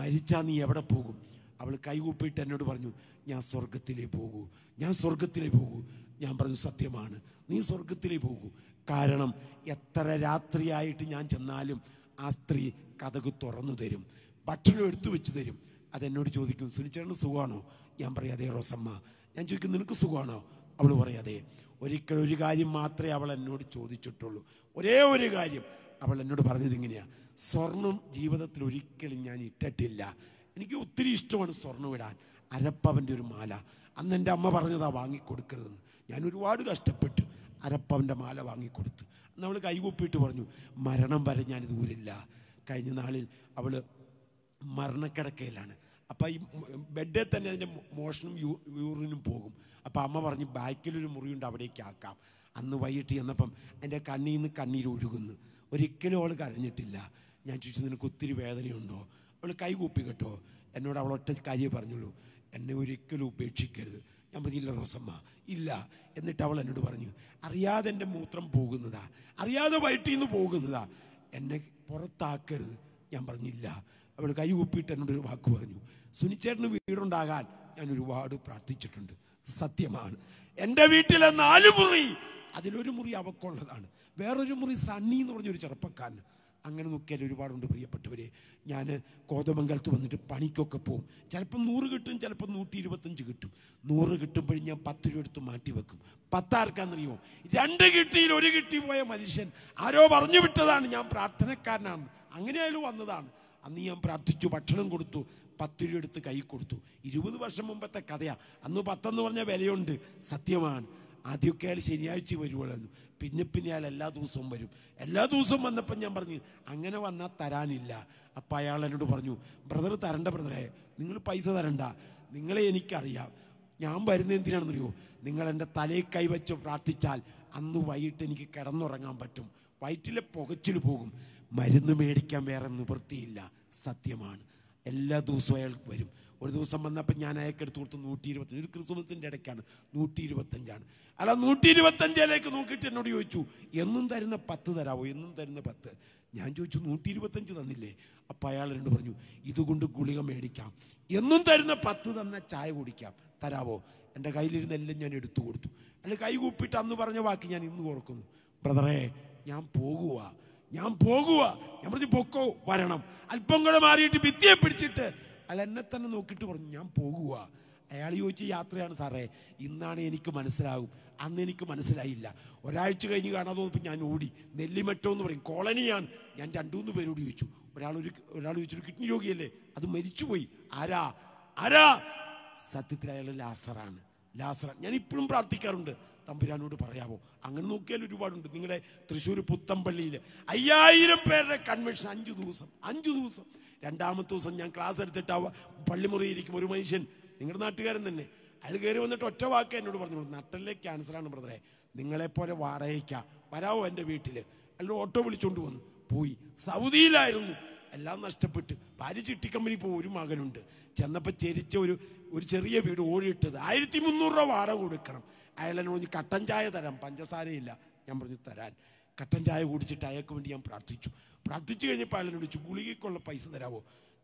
മരിച്ചാൽ നീ എവിടെ പോകും അവൾ കൈകൂപ്പിയിട്ട് എന്നോട് പറഞ്ഞു ഞാൻ സ്വർഗത്തിലേ പോകൂ ഞാൻ സ്വർഗത്തിലേ പോകൂ ഞാൻ പറഞ്ഞു സത്യമാണ് നീ സ്വർഗത്തിലേ പോകൂ കാരണം എത്ര രാത്രിയായിട്ട് ഞാൻ ചെന്നാലും ആ സ്ത്രീ കഥകു തുറന്നു തരും ഭക്ഷണം എടുത്തു വെച്ചു തരും അതെന്നോട് ചോദിക്കും സുനിച്ചേട്ടന് സുഖമാണോ ഞാൻ പറയാതെ റോസമ്മ ഞാൻ ചോദിക്കും നിനക്ക് സുഖമാണോ അവൾ പറയാതെ ഒരിക്കൽ ഒരു കാര്യം മാത്രമേ അവൾ എന്നോട് ചോദിച്ചിട്ടുള്ളൂ ഒരേ ഒരു കാര്യം അവൾ എന്നോട് പറഞ്ഞത് ഇങ്ങനെയാണ് സ്വർണം ജീവിതത്തിൽ ഒരിക്കലും ഞാൻ ഇട്ടിട്ടില്ല എനിക്ക് ഒത്തിരി ഇഷ്ടമാണ് സ്വർണം ഇടാൻ അരപ്പവൻ്റെ ഒരു മാല അന്ന് എൻ്റെ അമ്മ പറഞ്ഞതാ വാങ്ങിക്കൊടുക്കരുതെന്ന് ഞാൻ ഒരുപാട് കഷ്ടപ്പെട്ടു അരപ്പവൻ്റെ മാല വാങ്ങിക്കൊടുത്ത് നമ്മൾ കൈകൂപ്പിയിട്ട് പറഞ്ഞു മരണം വരെ ഞാൻ ദൂരില്ല കഴിഞ്ഞ നാളിൽ അവൾ മരണക്കിടക്കയിലാണ് അപ്പോൾ ഈ ബെഡിൽ തന്നെ അതിൻ്റെ മോഷനും യൂറിനും പോകും അപ്പോൾ അമ്മ പറഞ്ഞ് ബാക്കിലൊരു മുറിയുണ്ട് അവിടേക്ക് ആക്കാം അന്ന് വൈകിട്ട് ചെന്നപ്പം എൻ്റെ കണ്ണിൽ നിന്ന് ഒഴുകുന്നു ഒരിക്കലും അവൾ കരഞ്ഞിട്ടില്ല ഞാൻ ചോദിച്ചു നിനക്ക് ഒത്തിരി വേദനയുണ്ടോ അവൾ കൈകൂപ്പി കേട്ടോ എന്നോട് അവൾ ഒറ്റ കാര്യം പറഞ്ഞുള്ളൂ എന്നെ ഒരിക്കലും ഉപേക്ഷിക്കരുത് ഞാൻ പറഞ്ഞില്ല റോസമ്മ ഇല്ല എന്നിട്ട് അവൾ എന്നോട് പറഞ്ഞു അറിയാതെ എൻ്റെ മൂത്രം പോകുന്നതാ അറിയാതെ വയറ്റിൽ നിന്ന് പോകുന്നതാ എന്നെ പുറത്താക്കരുത് ഞാൻ പറഞ്ഞില്ല അവൾ കൈ എന്നോട് ഒരു വാക്ക് പറഞ്ഞു സുനിച്ചേട്ടന് വീടുണ്ടാകാൻ ഞാൻ ഒരുപാട് പ്രാർത്ഥിച്ചിട്ടുണ്ട് സത്യമാണ് എൻ്റെ വീട്ടിലെ നാല് മുറി അതിലൊരു മുറി അവക്കുള്ളതാണ് വേറൊരു മുറി സണ്ണി എന്ന് പറഞ്ഞൊരു ചെറുപ്പക്കാരൻ അങ്ങനെ നോക്കിയാൽ ഒരുപാടുണ്ട് പ്രിയപ്പെട്ടവരെ ഞാൻ കോതമംഗലത്ത് വന്നിട്ട് പണിക്കൊക്കെ പോകും ചിലപ്പോൾ നൂറ് കിട്ടും ചിലപ്പോൾ നൂറ്റി ഇരുപത്തഞ്ച് കിട്ടും നൂറ് കിട്ടുമ്പോഴും ഞാൻ പത്ത് രൂപ എടുത്ത് മാറ്റി വെക്കും പത്താർക്കാന്നറിയോ രണ്ട് കിട്ടിയിൽ ഒരു കിട്ടി പോയ മനുഷ്യൻ ആരോ പറഞ്ഞു വിട്ടതാണ് ഞാൻ പ്രാർത്ഥനക്കാരനാണ് അങ്ങനെ അയാൾ വന്നതാണ് അന്ന് ഞാൻ പ്രാർത്ഥിച്ചു ഭക്ഷണം കൊടുത്തു പത്ത് രൂപ എടുത്ത് കൈ കൊടുത്തു ഇരുപത് വർഷം മുമ്പത്തെ കഥയാണ് അന്ന് പത്തെന്ന് പറഞ്ഞ വിലയുണ്ട് സത്യമാണ് ആദ്യമൊക്കെ അയാൾ ശനിയാഴ്ച വരുവുള്ളൂ പിന്നെ പിന്നെ അയാൾ എല്ലാ ദിവസവും വരും എല്ലാ ദിവസവും വന്നപ്പോൾ ഞാൻ പറഞ്ഞു അങ്ങനെ വന്നാൽ തരാനില്ല അപ്പം അയാൾ എന്നോട് പറഞ്ഞു ബ്രദർ തരണ്ട ബ്രദറെ നിങ്ങൾ പൈസ തരണ്ട നിങ്ങളെ എനിക്കറിയാം ഞാൻ വരുന്ന എന്തിനാണെന്നറിയോ നിങ്ങൾ എൻ്റെ തലയിൽ കൈവച്ച് പ്രാർത്ഥിച്ചാൽ അന്ന് വൈകിട്ട് എനിക്ക് കിടന്നുറങ്ങാൻ പറ്റും വയറ്റിലെ പുകച്ചിൽ പോകും മരുന്ന് മേടിക്കാൻ വേറെ നിവൃത്തിയില്ല സത്യമാണ് എല്ലാ ദിവസവും അയാൾക്ക് വരും ഒരു ദിവസം വന്നപ്പോൾ ഞാൻ അയക്ക് എടുത്ത് കൊടുത്തു നൂറ്റി ഇരുപത്തഞ്ച് ഒരു ക്രിസ്മസിൻ്റെ ഇടയ്ക്കാണ് നൂറ്റി ഇരുപത്തഞ്ചാണ് അല്ല നൂറ്റി ഇരുപത്തഞ്ചിലേക്ക് നോക്കിയിട്ട് എന്നോട് ചോദിച്ചു എന്നും തരുന്ന പത്ത് തരാവോ എന്നും തരുന്ന പത്ത് ഞാൻ ചോദിച്ചു നൂറ്റി ഇരുപത്തഞ്ച് തന്നില്ലേ അപ്പം അയാൾ രണ്ട് പറഞ്ഞു ഇതുകൊണ്ട് ഗുളിക മേടിക്കാം എന്നും തരുന്ന പത്ത് തന്ന ചായ കുടിക്കാം തരാവോ എൻ്റെ എല്ലാം ഞാൻ എടുത്തു കൊടുത്തു അല്ല കൈ കൂപ്പിട്ട് അന്ന് പറഞ്ഞ വാക്ക് ഞാൻ ഇന്ന് ഓർക്കുന്നു ബ്രദറേ ഞാൻ പോകുവാ ഞാൻ പോകുവാ ഞാൻ പറഞ്ഞു പൊക്കോ വരണം അല്പം കൂടെ മാറിയിട്ട് ഭിത്തിയെ പിടിച്ചിട്ട് അയാൾ എന്നെ തന്നെ നോക്കിയിട്ട് പറഞ്ഞു ഞാൻ പോകുക അയാൾ ചോദിച്ച യാത്രയാണ് സാറേ ഇന്നാണ് എനിക്ക് മനസ്സിലാകും അന്ന് എനിക്ക് മനസ്സിലായില്ല ഒരാഴ്ച കഴിഞ്ഞ് കാണാതെ തോന്നിപ്പോൾ ഞാൻ ഓടി നെല്ലിമറ്റോ എന്ന് പറയും കോളനിയാണ് ഞാൻ രണ്ടുമൂന്ന് പേരോട് ചോദിച്ചു ഒരാൾ ഒരു ഒരാൾ ചോദിച്ചൊരു കിഡ്നി രോഗിയല്ലേ അത് മരിച്ചുപോയി ആരാ ആരാ സത്യത്തിൽ അയാൾ ലാസറാണ് ലാസറ ഞാൻ ഇപ്പോഴും പ്രാർത്ഥിക്കാറുണ്ട് തമ്പുരാനോട് പറയാമോ അങ്ങനെ നോക്കിയാൽ ഒരുപാടുണ്ട് നിങ്ങളുടെ തൃശ്ശൂർ പുത്തമ്പള്ളിയിൽ അയ്യായിരം പേരുടെ കൺവെൻഷൻ അഞ്ചു ദിവസം അഞ്ചു ദിവസം രണ്ടാമത്തെ ദിവസം ഞാൻ ക്ലാസ് എടുത്തിട്ട് ആ പള്ളിമുറിയിരിക്കും ഒരു മനുഷ്യൻ നിങ്ങളുടെ നാട്ടുകാരൻ തന്നെ അയാൾ കയറി വന്നിട്ട് ഒറ്റ വാക്ക് എന്നോട് പറഞ്ഞു നട്ടല്ലേ ക്യാൻസറാണ് ബ്രദറെ നിങ്ങളെപ്പോലെ വാടകയ്ക്ക വരാവോ എൻ്റെ വീട്ടിൽ അയാൾ ഓട്ടോ വിളിച്ചുകൊണ്ട് വന്നു പോയി സൗദിയിലായിരുന്നു എല്ലാം നഷ്ടപ്പെട്ട് ഭാര്യ ചിട്ടി കമ്പനി പോ ഒരു മകനുണ്ട് ചെന്നപ്പോൾ ചെരിച്ച ഒരു ഒരു ചെറിയ വീട് ഓടിയിട്ടത് ആയിരത്തി മുന്നൂറ് രൂപ വാടക കൊടുക്കണം അയാൾ എന്നോട് കട്ടൻ ചായ തരാം പഞ്ചസാരയില്ല ഞാൻ പറഞ്ഞു തരാൻ കട്ടൻ ചായ കുടിച്ചിട്ട് അയാൾക്ക് വേണ്ടി ഞാൻ പ്രാർത്ഥിച്ചു പ്രാർത്ഥിച്ചു കഴിഞ്ഞപ്പോൾ അയാൾ എന്നോട് ഗുളികയ്ക്കുള്ള പൈസ തരാമോ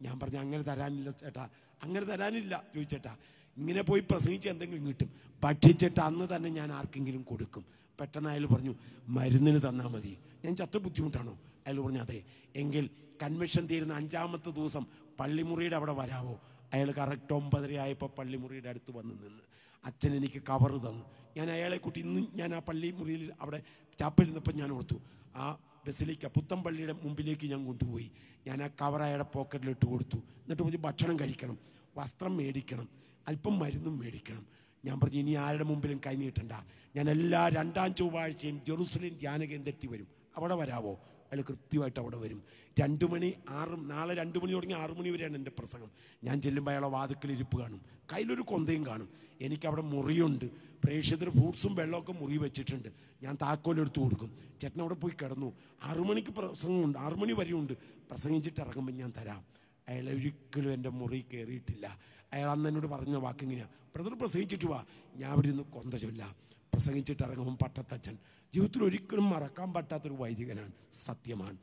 ഞാൻ പറഞ്ഞു അങ്ങനെ തരാനില്ല ചേട്ടാ അങ്ങനെ തരാനില്ല ചോദിച്ചേട്ടാ ഇങ്ങനെ പോയി പ്രസംഗിച്ച് എന്തെങ്കിലും കിട്ടും ഭക്ഷിച്ചിട്ട് അന്ന് തന്നെ ഞാൻ ആർക്കെങ്കിലും കൊടുക്കും പെട്ടെന്ന് അയാൾ പറഞ്ഞു മരുന്നിന് തന്നാൽ മതി ഞാൻ ചത്ത ബുദ്ധിമുട്ടാണോ അയാൾ പറഞ്ഞു അതെ എങ്കിൽ കൺവെൻഷൻ തീരുന്ന അഞ്ചാമത്തെ ദിവസം പള്ളിമുറിയുടെ അവിടെ വരാവോ അയാൾ കറക്റ്റ് ഒമ്പതരയായപ്പോൾ പള്ളിമുറിയുടെ അടുത്ത് വന്ന് നിന്ന് അച്ഛൻ എനിക്ക് കവറ് തന്നു ഞാൻ അയാളെ കൂട്ടി ഇന്ന് ഞാൻ ആ പള്ളിമുറിയിൽ അവിടെ ചാപ്പലിരുന്നപ്പോൾ ഞാൻ ഓർത്തു ആ ബസിലിക്ക പുത്തമ്പള്ളിയുടെ മുമ്പിലേക്ക് ഞാൻ കൊണ്ടുപോയി ഞാൻ ആ കവർ പോക്കറ്റിൽ പോക്കറ്റിലിട്ട് കൊടുത്തു എന്നിട്ട് പറഞ്ഞു ഭക്ഷണം കഴിക്കണം വസ്ത്രം മേടിക്കണം അല്പം മരുന്നും മേടിക്കണം ഞാൻ പറഞ്ഞു ഇനി ആരുടെ മുമ്പിലും കൈനീട്ടണ്ട ഞാൻ എല്ലാ രണ്ടാം ചൊവ്വാഴ്ചയും ജെറുസലേം ധ്യാന കേന്ദ്രത്തിൽ വരും അവിടെ വരാവോ അയാൾ കൃത്യമായിട്ട് അവിടെ വരും രണ്ടു മണി ആറ് നാളെ രണ്ടു മണി തുടങ്ങി ആറു മണി വരെയാണ് എൻ്റെ പ്രസംഗം ഞാൻ ചെല്ലുമ്പോൾ അയാളെ വാതുക്കൽ ഇരിപ്പ് കാണും കയ്യിലൊരു കൊന്തയും കാണും എനിക്കവിടെ മുറിയുണ്ട് പ്രേക്ഷകർ ഫ്രൂട്ട്സും വെള്ളമൊക്കെ മുറി വെച്ചിട്ടുണ്ട് ഞാൻ താക്കോലെടുത്ത് കൊടുക്കും ചേട്ടൻ അവിടെ പോയി കിടന്നു ആറുമണിക്ക് പ്രസംഗമുണ്ട് ആറുമണി വരെയുണ്ട് പ്രസംഗിച്ചിട്ട് ഇറങ്ങുമ്പോൾ ഞാൻ തരാം അയാൾ ഒരിക്കലും എൻ്റെ മുറി കയറിയിട്ടില്ല അയാൾ അന്ന് എന്നോട് പറഞ്ഞ വാക്കിങ്ങനെയാണ് ബ്രദർ പ്രസംഗിച്ചിട്ട് വാ ഞാൻ അവിടെ നിന്ന് കൊന്ത ചൊല്ലാം പ്രസംഗിച്ചിട്ട് ഇറങ്ങുമ്പോൾ പട്ടത്തച്ഛൻ ജീവിതത്തിൽ ഒരിക്കലും മറക്കാൻ പറ്റാത്തൊരു വൈദികനാണ് സത്യമാണ്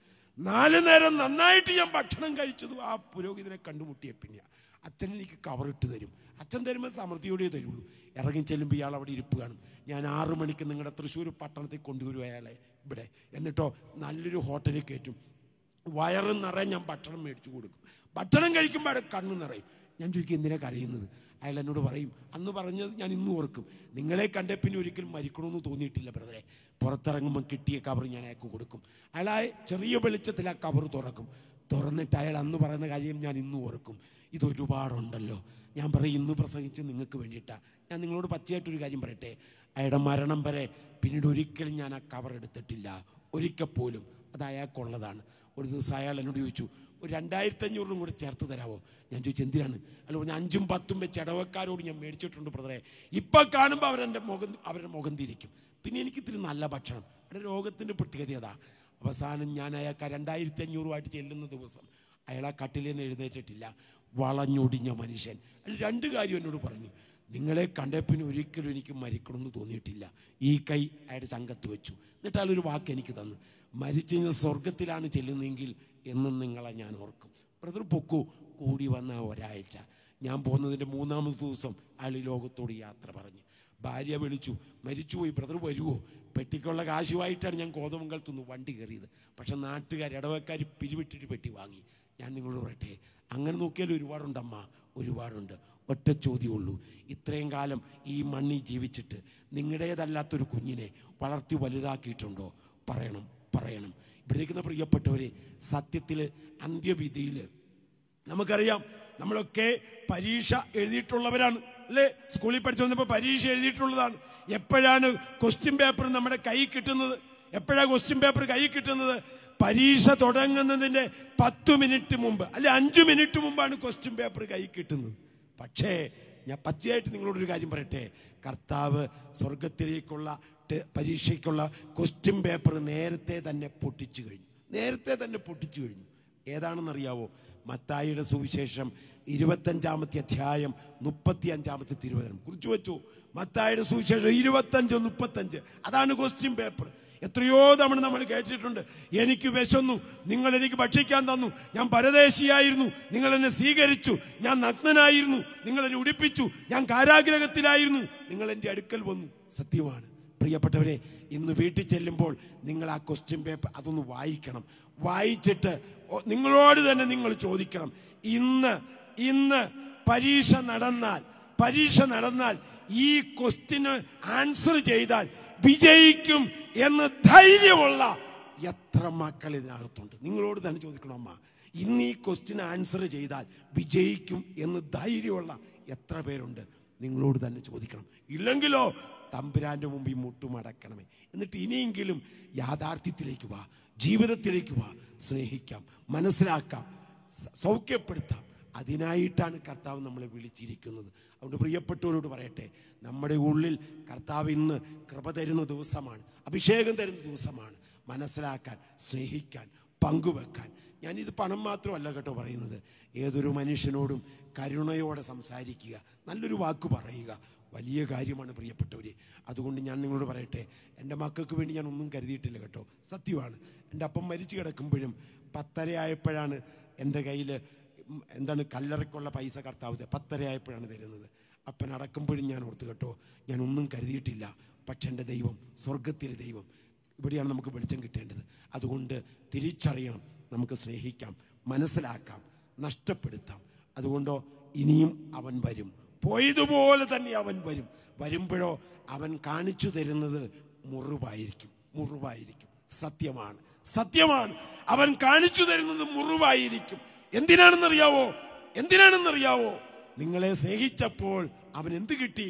നാല് നേരം നന്നായിട്ട് ഞാൻ ഭക്ഷണം കഴിച്ചതും ആ പുരോഹിതനെ കണ്ടുമുട്ടിയ പിന്നെ അച്ഛൻ എനിക്ക് കവറിട്ട് തരും അച്ഛൻ തരുമ്പോൾ സമൃദ്ധിയോടെ തരുള്ളൂ ഇറങ്ങി ചെല്ലുമ്പോൾ ഇയാൾ അവിടെ ഇരിപ്പ് കാണും ഞാൻ ആറു മണിക്ക് നിങ്ങളുടെ തൃശ്ശൂർ പട്ടണത്തിൽ കൊണ്ടുവരും അയാളെ ഇവിടെ എന്നിട്ടോ നല്ലൊരു ഹോട്ടലിൽ കയറ്റും വയറ് നിറയെ ഞാൻ ഭക്ഷണം മേടിച്ചു കൊടുക്കും ഭക്ഷണം കഴിക്കുമ്പോൾ അവിടെ കണ്ണ് നിറയും ഞാൻ ചോദിക്കും എന്തിനാ കരയുന്നത് അയാൾ എന്നോട് പറയും അന്ന് പറഞ്ഞത് ഞാൻ ഇന്നും ഓർക്കും നിങ്ങളെ കണ്ട പിന്നെ ഒരിക്കലും മരിക്കണമെന്ന് തോന്നിയിട്ടില്ല ബ്രദറെ പുറത്തിറങ്ങുമ്പോൾ കിട്ടിയ കവർ ഞാൻ അയാൾക്ക് കൊടുക്കും അയാൾ ചെറിയ വെളിച്ചത്തിൽ ആ കവർ തുറക്കും തുറന്നിട്ട് അയാൾ അന്ന് പറയുന്ന കാര്യം ഞാൻ ഇന്നും ഓർക്കും ഇതൊരുപാടുണ്ടല്ലോ ഞാൻ പറയും ഇന്ന് പ്രസംഗിച്ച് നിങ്ങൾക്ക് വേണ്ടിയിട്ടാണ് ഞാൻ നിങ്ങളോട് പച്ചയായിട്ടൊരു കാര്യം പറയട്ടെ അയാളുടെ മരണം വരെ പിന്നീട് ഒരിക്കലും ഞാൻ ആ കവർ എടുത്തിട്ടില്ല ഒരിക്കൽ പോലും അത് അയാൾക്കുള്ളതാണ് ഒരു ദിവസം അയാൾ എന്നോട് ചോദിച്ചു ഒരു രണ്ടായിരത്തി അഞ്ഞൂറിനും കൂടെ ചേർത്ത് തരാമോ ഞാൻ ചോദിച്ചു എന്തിനാണ് അല്ല ഞാൻ അഞ്ചും പത്തും വെച്ച് ഇടവക്കാരോട് ഞാൻ മേടിച്ചിട്ടുണ്ട് ബ്രദറെ ഇപ്പം കാണുമ്പോൾ അവരെൻ്റെ മുഖം അവരുടെ മുഖം തിരിക്കും പിന്നെ എനിക്ക് ഇത്തിരി നല്ല ഭക്ഷണം അവിടെ രോഗത്തിൻ്റെ പ്രത്യേകത അതാ അവസാനം ഞാൻ അയാൾക്ക് രണ്ടായിരത്തി അഞ്ഞൂറുമായിട്ട് ചെല്ലുന്ന ദിവസം അയാൾ ആ കട്ടിലിൽ നിന്ന് എഴുന്നേറ്റിട്ടില്ല വളഞ്ഞൊടിഞ്ഞ മനുഷ്യൻ രണ്ട് കാര്യം എന്നോട് പറഞ്ഞു നിങ്ങളെ കണ്ടപ്പിന് ഒരിക്കലും എനിക്ക് മരിക്കണമെന്ന് തോന്നിയിട്ടില്ല ഈ കൈ അയാൾ ചങ്കത്ത് വെച്ചു എന്നിട്ട് അയാളൊരു വാക്ക് എനിക്ക് തന്നു മരിച്ചു കഴിഞ്ഞാൽ സ്വർഗത്തിലാണ് ചെല്ലുന്നതെങ്കിൽ എന്നും നിങ്ങളെ ഞാൻ ഓർക്കും ബ്രദർ പൊക്കു കൂടി വന്ന ഒരാഴ്ച ഞാൻ പോകുന്നതിൻ്റെ മൂന്നാമത് ദിവസം അയാൾ ലോകത്തോട് യാത്ര പറഞ്ഞു ഭാര്യ വിളിച്ചു മരിച്ചുപോയി ബ്രദർ വരുമോ പെട്ടിക്കുള്ള കാശുമായിട്ടാണ് ഞാൻ കോതമംഗലത്തുനിന്ന് വണ്ടി കയറിയത് പക്ഷെ നാട്ടുകാർ ഇടവക്കാർ പിരിവിട്ടിട്ട് പെട്ടി വാങ്ങി ഞാൻ നിങ്ങളോട് പറയട്ടെ അങ്ങനെ നോക്കിയാൽ ഒരുപാടുണ്ടമ്മ ഒരുപാടുണ്ട് ഒറ്റ ചോദ്യമുള്ളൂ ഇത്രയും കാലം ഈ മണ്ണിൽ ജീവിച്ചിട്ട് നിങ്ങളുടേതല്ലാത്തൊരു കുഞ്ഞിനെ വളർത്തി വലുതാക്കിയിട്ടുണ്ടോ പറയണം പറയണം ഇവിടേക്കുന്ന പ്രിയപ്പെട്ടവരെ സത്യത്തിൽ അന്ത്യവിധിയിൽ നമുക്കറിയാം നമ്മളൊക്കെ പരീക്ഷ എഴുതിയിട്ടുള്ളവരാണ് അല്ലേ സ്കൂളിൽ പഠിച്ചു വന്നപ്പോൾ പരീക്ഷ എഴുതിയിട്ടുള്ളതാണ് എപ്പോഴാണ് ക്വസ്റ്റ്യൻ പേപ്പർ നമ്മുടെ കൈ കിട്ടുന്നത് എപ്പോഴാണ് ക്വസ്റ്റ്യൻ പേപ്പർ കൈ കിട്ടുന്നത് പരീക്ഷ തുടങ്ങുന്നതിന്റെ പത്ത് മിനിറ്റ് മുമ്പ് അല്ലെ അഞ്ച് മിനിറ്റ് മുമ്പാണ് ക്വസ്റ്റ്യൻ പേപ്പർ കൈ കിട്ടുന്നത് പക്ഷേ ഞാൻ പച്ചയായിട്ട് നിങ്ങളോടൊരു കാര്യം പറയട്ടെ കർത്താവ് സ്വർഗത്തിലേക്കുള്ള പരീക്ഷയ്ക്കുള്ള ക്വസ്റ്റ്യൻ പേപ്പർ നേരത്തെ തന്നെ പൊട്ടിച്ചു കഴിഞ്ഞു നേരത്തെ തന്നെ പൊട്ടിച്ചു കഴിഞ്ഞു ഏതാണെന്നറിയാവോ മത്തായിയുടെ സുവിശേഷം ഇരുപത്തഞ്ചാമത്തെ അധ്യായം മുപ്പത്തി അഞ്ചാമത്തെ തിരുവനന്തപുരം കുറിച്ചു വെച്ചു മത്തായിയുടെ സുവിശേഷം ഇരുപത്തഞ്ച് മുപ്പത്തഞ്ച് അതാണ് ക്വസ്റ്റ്യൻ പേപ്പർ എത്രയോ തവണ നമ്മൾ കേട്ടിട്ടുണ്ട് എനിക്ക് വിശന്നു നിങ്ങൾ എനിക്ക് ഭക്ഷിക്കാൻ തന്നു ഞാൻ പരദേശിയായിരുന്നു നിങ്ങൾ എന്നെ സ്വീകരിച്ചു ഞാൻ നഗ്നനായിരുന്നു നിങ്ങൾ എന്നെ ഉടിപ്പിച്ചു ഞാൻ കാരാഗ്രഹത്തിലായിരുന്നു നിങ്ങൾ എൻ്റെ അടുക്കൽ വന്നു സത്യമാണ് പ്രിയപ്പെട്ടവരെ ഇന്ന് വീട്ടിൽ ചെല്ലുമ്പോൾ നിങ്ങൾ ആ ക്വസ്റ്റ്യൻ പേപ്പർ അതൊന്ന് വായിക്കണം വായിച്ചിട്ട് നിങ്ങളോട് തന്നെ നിങ്ങൾ ചോദിക്കണം ഇന്ന് ഇന്ന് പരീക്ഷ നടന്നാൽ പരീക്ഷ നടന്നാൽ ഈ ക്വസ്റ്റിന് ആൻസർ ചെയ്താൽ വിജയിക്കും എന്ന് ധൈര്യമുള്ള എത്ര മക്കൾ ഇതിനകത്തുണ്ട് നിങ്ങളോട് തന്നെ ചോദിക്കണം അമ്മ ഇന്ന് ഈ ക്വസ്റ്റിന് ആൻസർ ചെയ്താൽ വിജയിക്കും എന്ന് ധൈര്യമുള്ള എത്ര പേരുണ്ട് നിങ്ങളോട് തന്നെ ചോദിക്കണം ഇല്ലെങ്കിലോ തമ്പുരാൻ്റെ മുമ്പിൽ മുട്ടുമടക്കണമേ എന്നിട്ട് ഇനിയെങ്കിലും യാഥാർത്ഥ്യത്തിലേക്ക് വാ ജീവിതത്തിലേക്ക് വാ സ്നേഹിക്കാം മനസ്സിലാക്കാം സൗഖ്യപ്പെടുത്താം അതിനായിട്ടാണ് കർത്താവ് നമ്മളെ വിളിച്ചിരിക്കുന്നത് അതുകൊണ്ട് പ്രിയപ്പെട്ടവരോട് പറയട്ടെ നമ്മുടെ ഉള്ളിൽ കർത്താവ് ഇന്ന് കൃപ തരുന്ന ദിവസമാണ് അഭിഷേകം തരുന്ന ദിവസമാണ് മനസ്സിലാക്കാൻ സ്നേഹിക്കാൻ പങ്കുവെക്കാൻ ഞാനിത് പണം മാത്രമല്ല കേട്ടോ പറയുന്നത് ഏതൊരു മനുഷ്യനോടും കരുണയോടെ സംസാരിക്കുക നല്ലൊരു വാക്ക് പറയുക വലിയ കാര്യമാണ് പ്രിയപ്പെട്ടവരെ അതുകൊണ്ട് ഞാൻ നിങ്ങളോട് പറയട്ടെ എൻ്റെ മക്കൾക്ക് വേണ്ടി ഞാൻ ഒന്നും കരുതിയിട്ടില്ല കേട്ടോ സത്യമാണ് എൻ്റെ അപ്പം മരിച്ചു കിടക്കുമ്പോഴും പത്തരയായപ്പോഴാണ് ആയപ്പോഴാണ് എൻ്റെ കയ്യിൽ എന്താണ് കല്ലറയ്ക്കുള്ള പൈസ കർത്താവ് പത്തരയായപ്പോഴാണ് തരുന്നത് അപ്പൻ അടക്കുമ്പോഴും ഞാൻ ഓർത്ത് കേട്ടോ ഞാൻ ഒന്നും കരുതിയിട്ടില്ല പക്ഷെ എൻ്റെ ദൈവം സ്വർഗത്തിലെ ദൈവം ഇവിടെയാണ് നമുക്ക് വെളിച്ചം കിട്ടേണ്ടത് അതുകൊണ്ട് തിരിച്ചറിയണം നമുക്ക് സ്നേഹിക്കാം മനസ്സിലാക്കാം നഷ്ടപ്പെടുത്താം അതുകൊണ്ടോ ഇനിയും അവൻ വരും പോയതുപോലെ തന്നെ അവൻ വരും വരുമ്പോഴോ അവൻ കാണിച്ചു തരുന്നത് മുറിവായിരിക്കും മുറിവായിരിക്കും സത്യമാണ് സത്യമാണ് അവൻ കാണിച്ചു തരുന്നത് മുറിവായിരിക്കും എന്തിനാണെന്നറിയാവോ എന്തിനാണെന്നറിയാവോ നിങ്ങളെ സ്നേഹിച്ചപ്പോൾ അവൻ എന്ത് കിട്ടി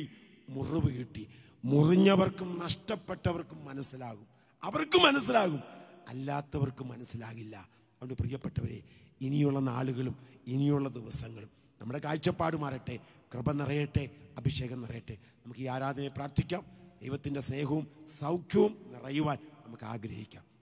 മുറിവ് കിട്ടി മുറിഞ്ഞവർക്കും നഷ്ടപ്പെട്ടവർക്കും മനസ്സിലാകും അവർക്ക് മനസ്സിലാകും അല്ലാത്തവർക്ക് മനസ്സിലാകില്ല അതുകൊണ്ട് പ്രിയപ്പെട്ടവരെ ഇനിയുള്ള നാളുകളും ഇനിയുള്ള ദിവസങ്ങളും നമ്മുടെ കാഴ്ചപ്പാട് മാറട്ടെ കൃപ നിറയട്ടെ അഭിഷേകം നിറയട്ടെ നമുക്ക് ഈ ആരാധനയെ പ്രാർത്ഥിക്കാം ദൈവത്തിൻ്റെ സ്നേഹവും സൗഖ്യവും നിറയുവാൻ നമുക്ക് ആഗ്രഹിക്കാം